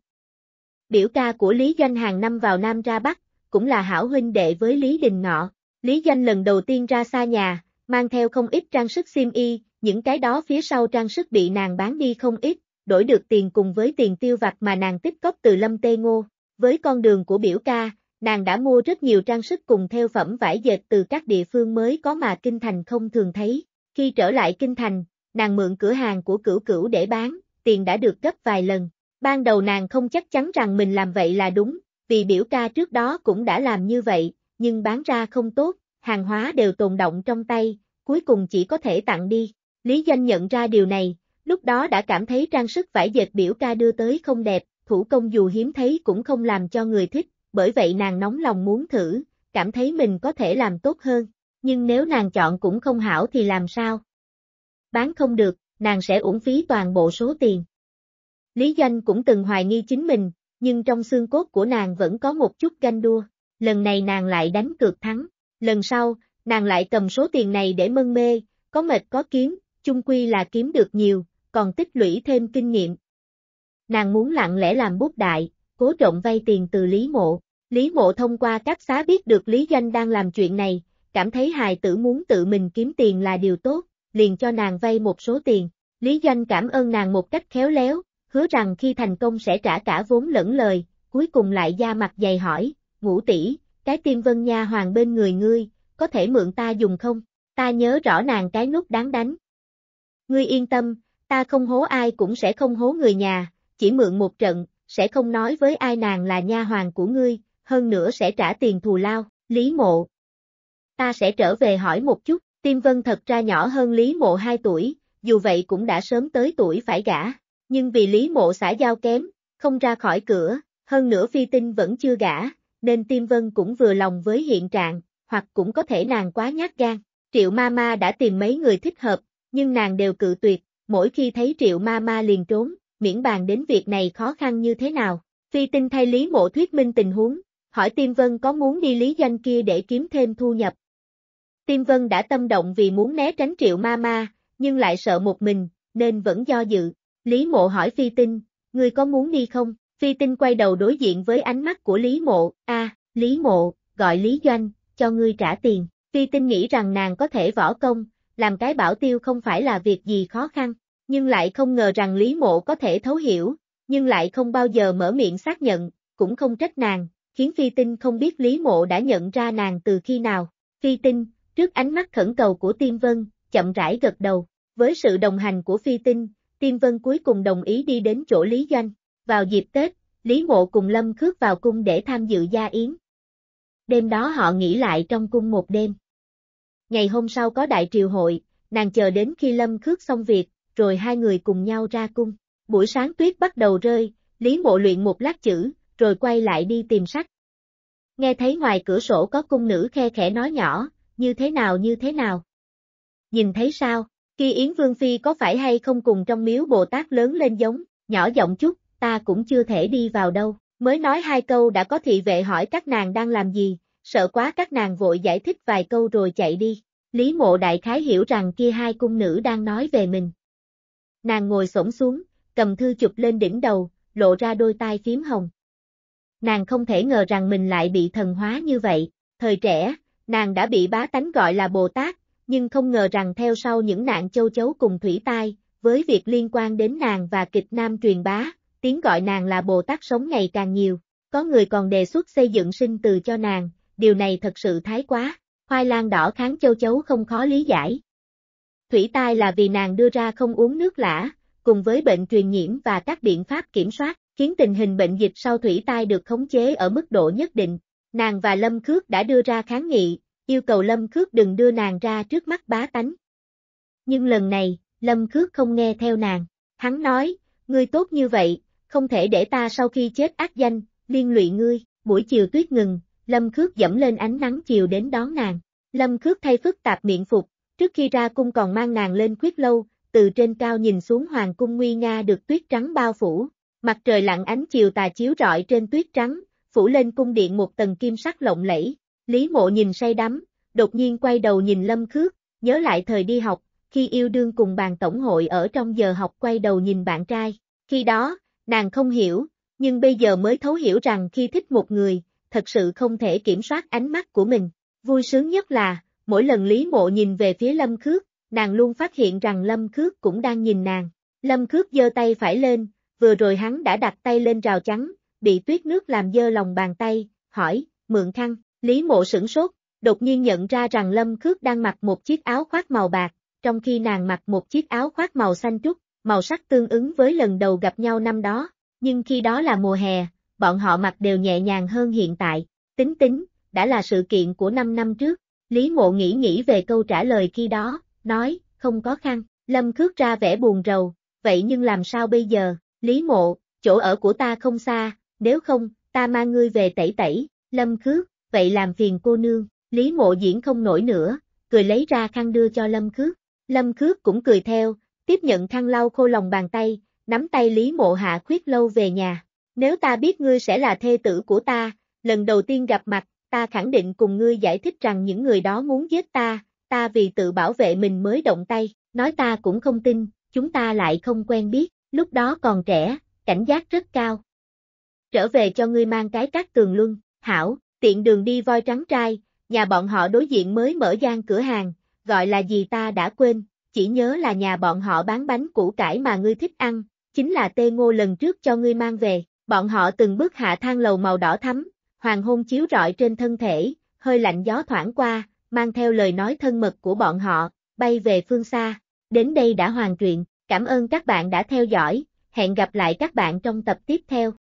Biểu ca của Lý Doanh hàng năm vào Nam ra Bắc, cũng là hảo huynh đệ với Lý Đình Ngọ. Lý Doanh lần đầu tiên ra xa nhà, mang theo không ít trang sức xiêm y, những cái đó phía sau trang sức bị nàng bán đi không ít, đổi được tiền cùng với tiền tiêu vặt mà nàng tích cóp từ Lâm Tê Ngô. Với con đường của biểu ca, nàng đã mua rất nhiều trang sức cùng theo phẩm vải dệt từ các địa phương mới có mà Kinh Thành không thường thấy. Khi trở lại Kinh Thành, nàng mượn cửa hàng của cửu cửu để bán, tiền đã được gấp vài lần. Ban đầu nàng không chắc chắn rằng mình làm vậy là đúng, vì biểu ca trước đó cũng đã làm như vậy, nhưng bán ra không tốt, hàng hóa đều tồn động trong tay, cuối cùng chỉ có thể tặng đi. Lý Doanh nhận ra điều này, lúc đó đã cảm thấy trang sức vải dệt biểu ca đưa tới không đẹp, thủ công dù hiếm thấy cũng không làm cho người thích, bởi vậy nàng nóng lòng muốn thử, cảm thấy mình có thể làm tốt hơn, nhưng nếu nàng chọn cũng không hảo thì làm sao? Bán không được, nàng sẽ uổng phí toàn bộ số tiền. Lý Doanh cũng từng hoài nghi chính mình, nhưng trong xương cốt của nàng vẫn có một chút ganh đua. Lần này nàng lại đánh cược thắng, lần sau, nàng lại cầm số tiền này để mân mê, có mệt có kiếm, chung quy là kiếm được nhiều, còn tích lũy thêm kinh nghiệm. Nàng muốn lặng lẽ làm bút đại, cố trộn vay tiền từ Lý Mộ. Lý Mộ thông qua các xá biết được Lý Doanh đang làm chuyện này, cảm thấy hài tử muốn tự mình kiếm tiền là điều tốt, liền cho nàng vay một số tiền. Lý Doanh cảm ơn nàng một cách khéo léo, hứa rằng khi thành công sẽ trả cả vốn lẫn lời, cuối cùng lại da mặt dày hỏi, ngũ tỷ, cái tiên vân nha hoàng bên người ngươi, có thể mượn ta dùng không? Ta nhớ rõ nàng cái nút đáng đánh. Ngươi yên tâm, ta không hố ai cũng sẽ không hố người nhà, chỉ mượn một trận, sẽ không nói với ai nàng là nha hoàng của ngươi, hơn nữa sẽ trả tiền thù lao, Lý Mộ. Ta sẽ trở về hỏi một chút, Tiêm Vân thật ra nhỏ hơn Lý Mộ 2 tuổi, dù vậy cũng đã sớm tới tuổi phải gả. Nhưng vì Lý Mộ xã giao kém, không ra khỏi cửa, hơn nữa phi tinh vẫn chưa gã, nên Tiêm Vân cũng vừa lòng với hiện trạng, hoặc cũng có thể nàng quá nhát gan. Triệu Mama đã tìm mấy người thích hợp, nhưng nàng đều cự tuyệt, mỗi khi thấy Triệu Mama liền trốn, miễn bàn đến việc này khó khăn như thế nào. Phi tinh thay Lý Mộ thuyết minh tình huống, hỏi Tiêm Vân có muốn đi lý danh kia để kiếm thêm thu nhập. Tiêm Vân đã tâm động vì muốn né tránh Triệu Mama, nhưng lại sợ một mình, nên vẫn do dự. Lý mộ hỏi phi tinh, ngươi có muốn đi không? Phi tinh quay đầu đối diện với ánh mắt của Lý mộ, a Lý mộ, gọi Lý doanh, cho ngươi trả tiền. Phi tinh nghĩ rằng nàng có thể võ công, làm cái bảo tiêu không phải là việc gì khó khăn, nhưng lại không ngờ rằng Lý mộ có thể thấu hiểu, nhưng lại không bao giờ mở miệng xác nhận, cũng không trách nàng, khiến phi tinh không biết Lý mộ đã nhận ra nàng từ khi nào. Phi tinh, trước ánh mắt khẩn cầu của tiên vân, chậm rãi gật đầu, với sự đồng hành của phi tinh, Tiên Vân cuối cùng đồng ý đi đến chỗ Lý Doanh. Vào dịp Tết, Lý Mộ cùng Lâm Khước vào cung để tham dự gia yến. Đêm đó họ nghỉ lại trong cung một đêm. Ngày hôm sau có đại triều hội, nàng chờ đến khi Lâm Khước xong việc, rồi hai người cùng nhau ra cung. Buổi sáng tuyết bắt đầu rơi, Lý Mộ luyện một lát chữ, rồi quay lại đi tìm sách. Nghe thấy ngoài cửa sổ có cung nữ khe khẽ nói nhỏ, như thế nào như thế nào. Nhìn thấy sao? Khi Yến Vương Phi có phải hay không cùng trong miếu Bồ Tát lớn lên giống, nhỏ giọng chút, ta cũng chưa thể đi vào đâu, mới nói hai câu đã có thị vệ hỏi các nàng đang làm gì, sợ quá các nàng vội giải thích vài câu rồi chạy đi. Lý mộ đại khái hiểu rằng kia hai cung nữ đang nói về mình. Nàng ngồi xổm xuống, cầm thư chụp lên đỉnh đầu, lộ ra đôi tai phím hồng. Nàng không thể ngờ rằng mình lại bị thần hóa như vậy, thời trẻ, nàng đã bị bá tánh gọi là Bồ Tát, nhưng không ngờ rằng theo sau những nạn châu chấu cùng thủy tai, với việc liên quan đến nàng và kịch nam truyền bá, tiếng gọi nàng là Bồ Tát sống ngày càng nhiều, có người còn đề xuất xây dựng sinh từ cho nàng, điều này thật sự thái quá, khoai lang đỏ kháng châu chấu không khó lý giải. Thủy tai là vì nàng đưa ra không uống nước lã, cùng với bệnh truyền nhiễm và các biện pháp kiểm soát, khiến tình hình bệnh dịch sau thủy tai được khống chế ở mức độ nhất định. Nàng và Lâm Khước đã đưa ra kháng nghị, yêu cầu Lâm Khước đừng đưa nàng ra trước mắt bá tánh. Nhưng lần này, Lâm Khước không nghe theo nàng, hắn nói, ngươi tốt như vậy, không thể để ta sau khi chết ác danh, liên lụy ngươi, buổi chiều tuyết ngừng, Lâm Khước dẫm lên ánh nắng chiều đến đón nàng, Lâm Khước thay phức tạp miệng phục, trước khi ra cung còn mang nàng lên quyết lâu, từ trên cao nhìn xuống hoàng cung nguy nga được tuyết trắng bao phủ, mặt trời lặng ánh chiều tà chiếu rọi trên tuyết trắng, phủ lên cung điện một tầng kim sắc lộng lẫy, Lý mộ nhìn say đắm, đột nhiên quay đầu nhìn lâm khước, nhớ lại thời đi học, khi yêu đương cùng bàn tổng hội ở trong giờ học quay đầu nhìn bạn trai. Khi đó, nàng không hiểu, nhưng bây giờ mới thấu hiểu rằng khi thích một người, thật sự không thể kiểm soát ánh mắt của mình. Vui sướng nhất là, mỗi lần Lý Mộ nhìn về phía Lâm Khước, nàng luôn phát hiện rằng Lâm Khước cũng đang nhìn nàng. Lâm Khước giơ tay phải lên, vừa rồi hắn đã đặt tay lên rào trắng, bị tuyết nước làm dơ lòng bàn tay, hỏi, mượn khăn. Lý mộ sửng sốt, đột nhiên nhận ra rằng Lâm Khước đang mặc một chiếc áo khoác màu bạc, trong khi nàng mặc một chiếc áo khoác màu xanh trúc, màu sắc tương ứng với lần đầu gặp nhau năm đó, nhưng khi đó là mùa hè, bọn họ mặc đều nhẹ nhàng hơn hiện tại, tính tính, đã là sự kiện của 5 năm trước, Lý Mộ nghĩ nghĩ về câu trả lời khi đó, nói, không có khăn, Lâm Khước ra vẻ buồn rầu, vậy nhưng làm sao bây giờ, Lý Mộ, chỗ ở của ta không xa, nếu không, ta mang ngươi về tẩy tẩy, Lâm Khước, vậy làm phiền cô nương, Lý Mộ Diễn không nổi nữa, cười lấy ra khăn đưa cho Lâm Khước. Lâm Khước cũng cười theo, tiếp nhận khăn lau khô lòng bàn tay, nắm tay Lý Mộ Hạ khuyết lâu về nhà. Nếu ta biết ngươi sẽ là thê tử của ta, lần đầu tiên gặp mặt, ta khẳng định cùng ngươi giải thích rằng những người đó muốn giết ta, ta vì tự bảo vệ mình mới động tay, nói ta cũng không tin, chúng ta lại không quen biết, lúc đó còn trẻ, cảnh giác rất cao. Trở về cho ngươi mang cái cát tường luân, hảo, tiện đường đi voi trắng trai, nhà bọn họ đối diện mới mở gian cửa hàng, gọi là gì ta đã quên, chỉ nhớ là nhà bọn họ bán bánh củ cải mà ngươi thích ăn, chính là tê ngô lần trước cho ngươi mang về, bọn họ từng bước hạ thang lầu màu đỏ thắm, hoàng hôn chiếu rọi trên thân thể, hơi lạnh gió thoảng qua, mang theo lời nói thân mật của bọn họ, bay về phương xa, đến đây đã hoàn truyện, cảm ơn các bạn đã theo dõi, hẹn gặp lại các bạn trong tập tiếp theo.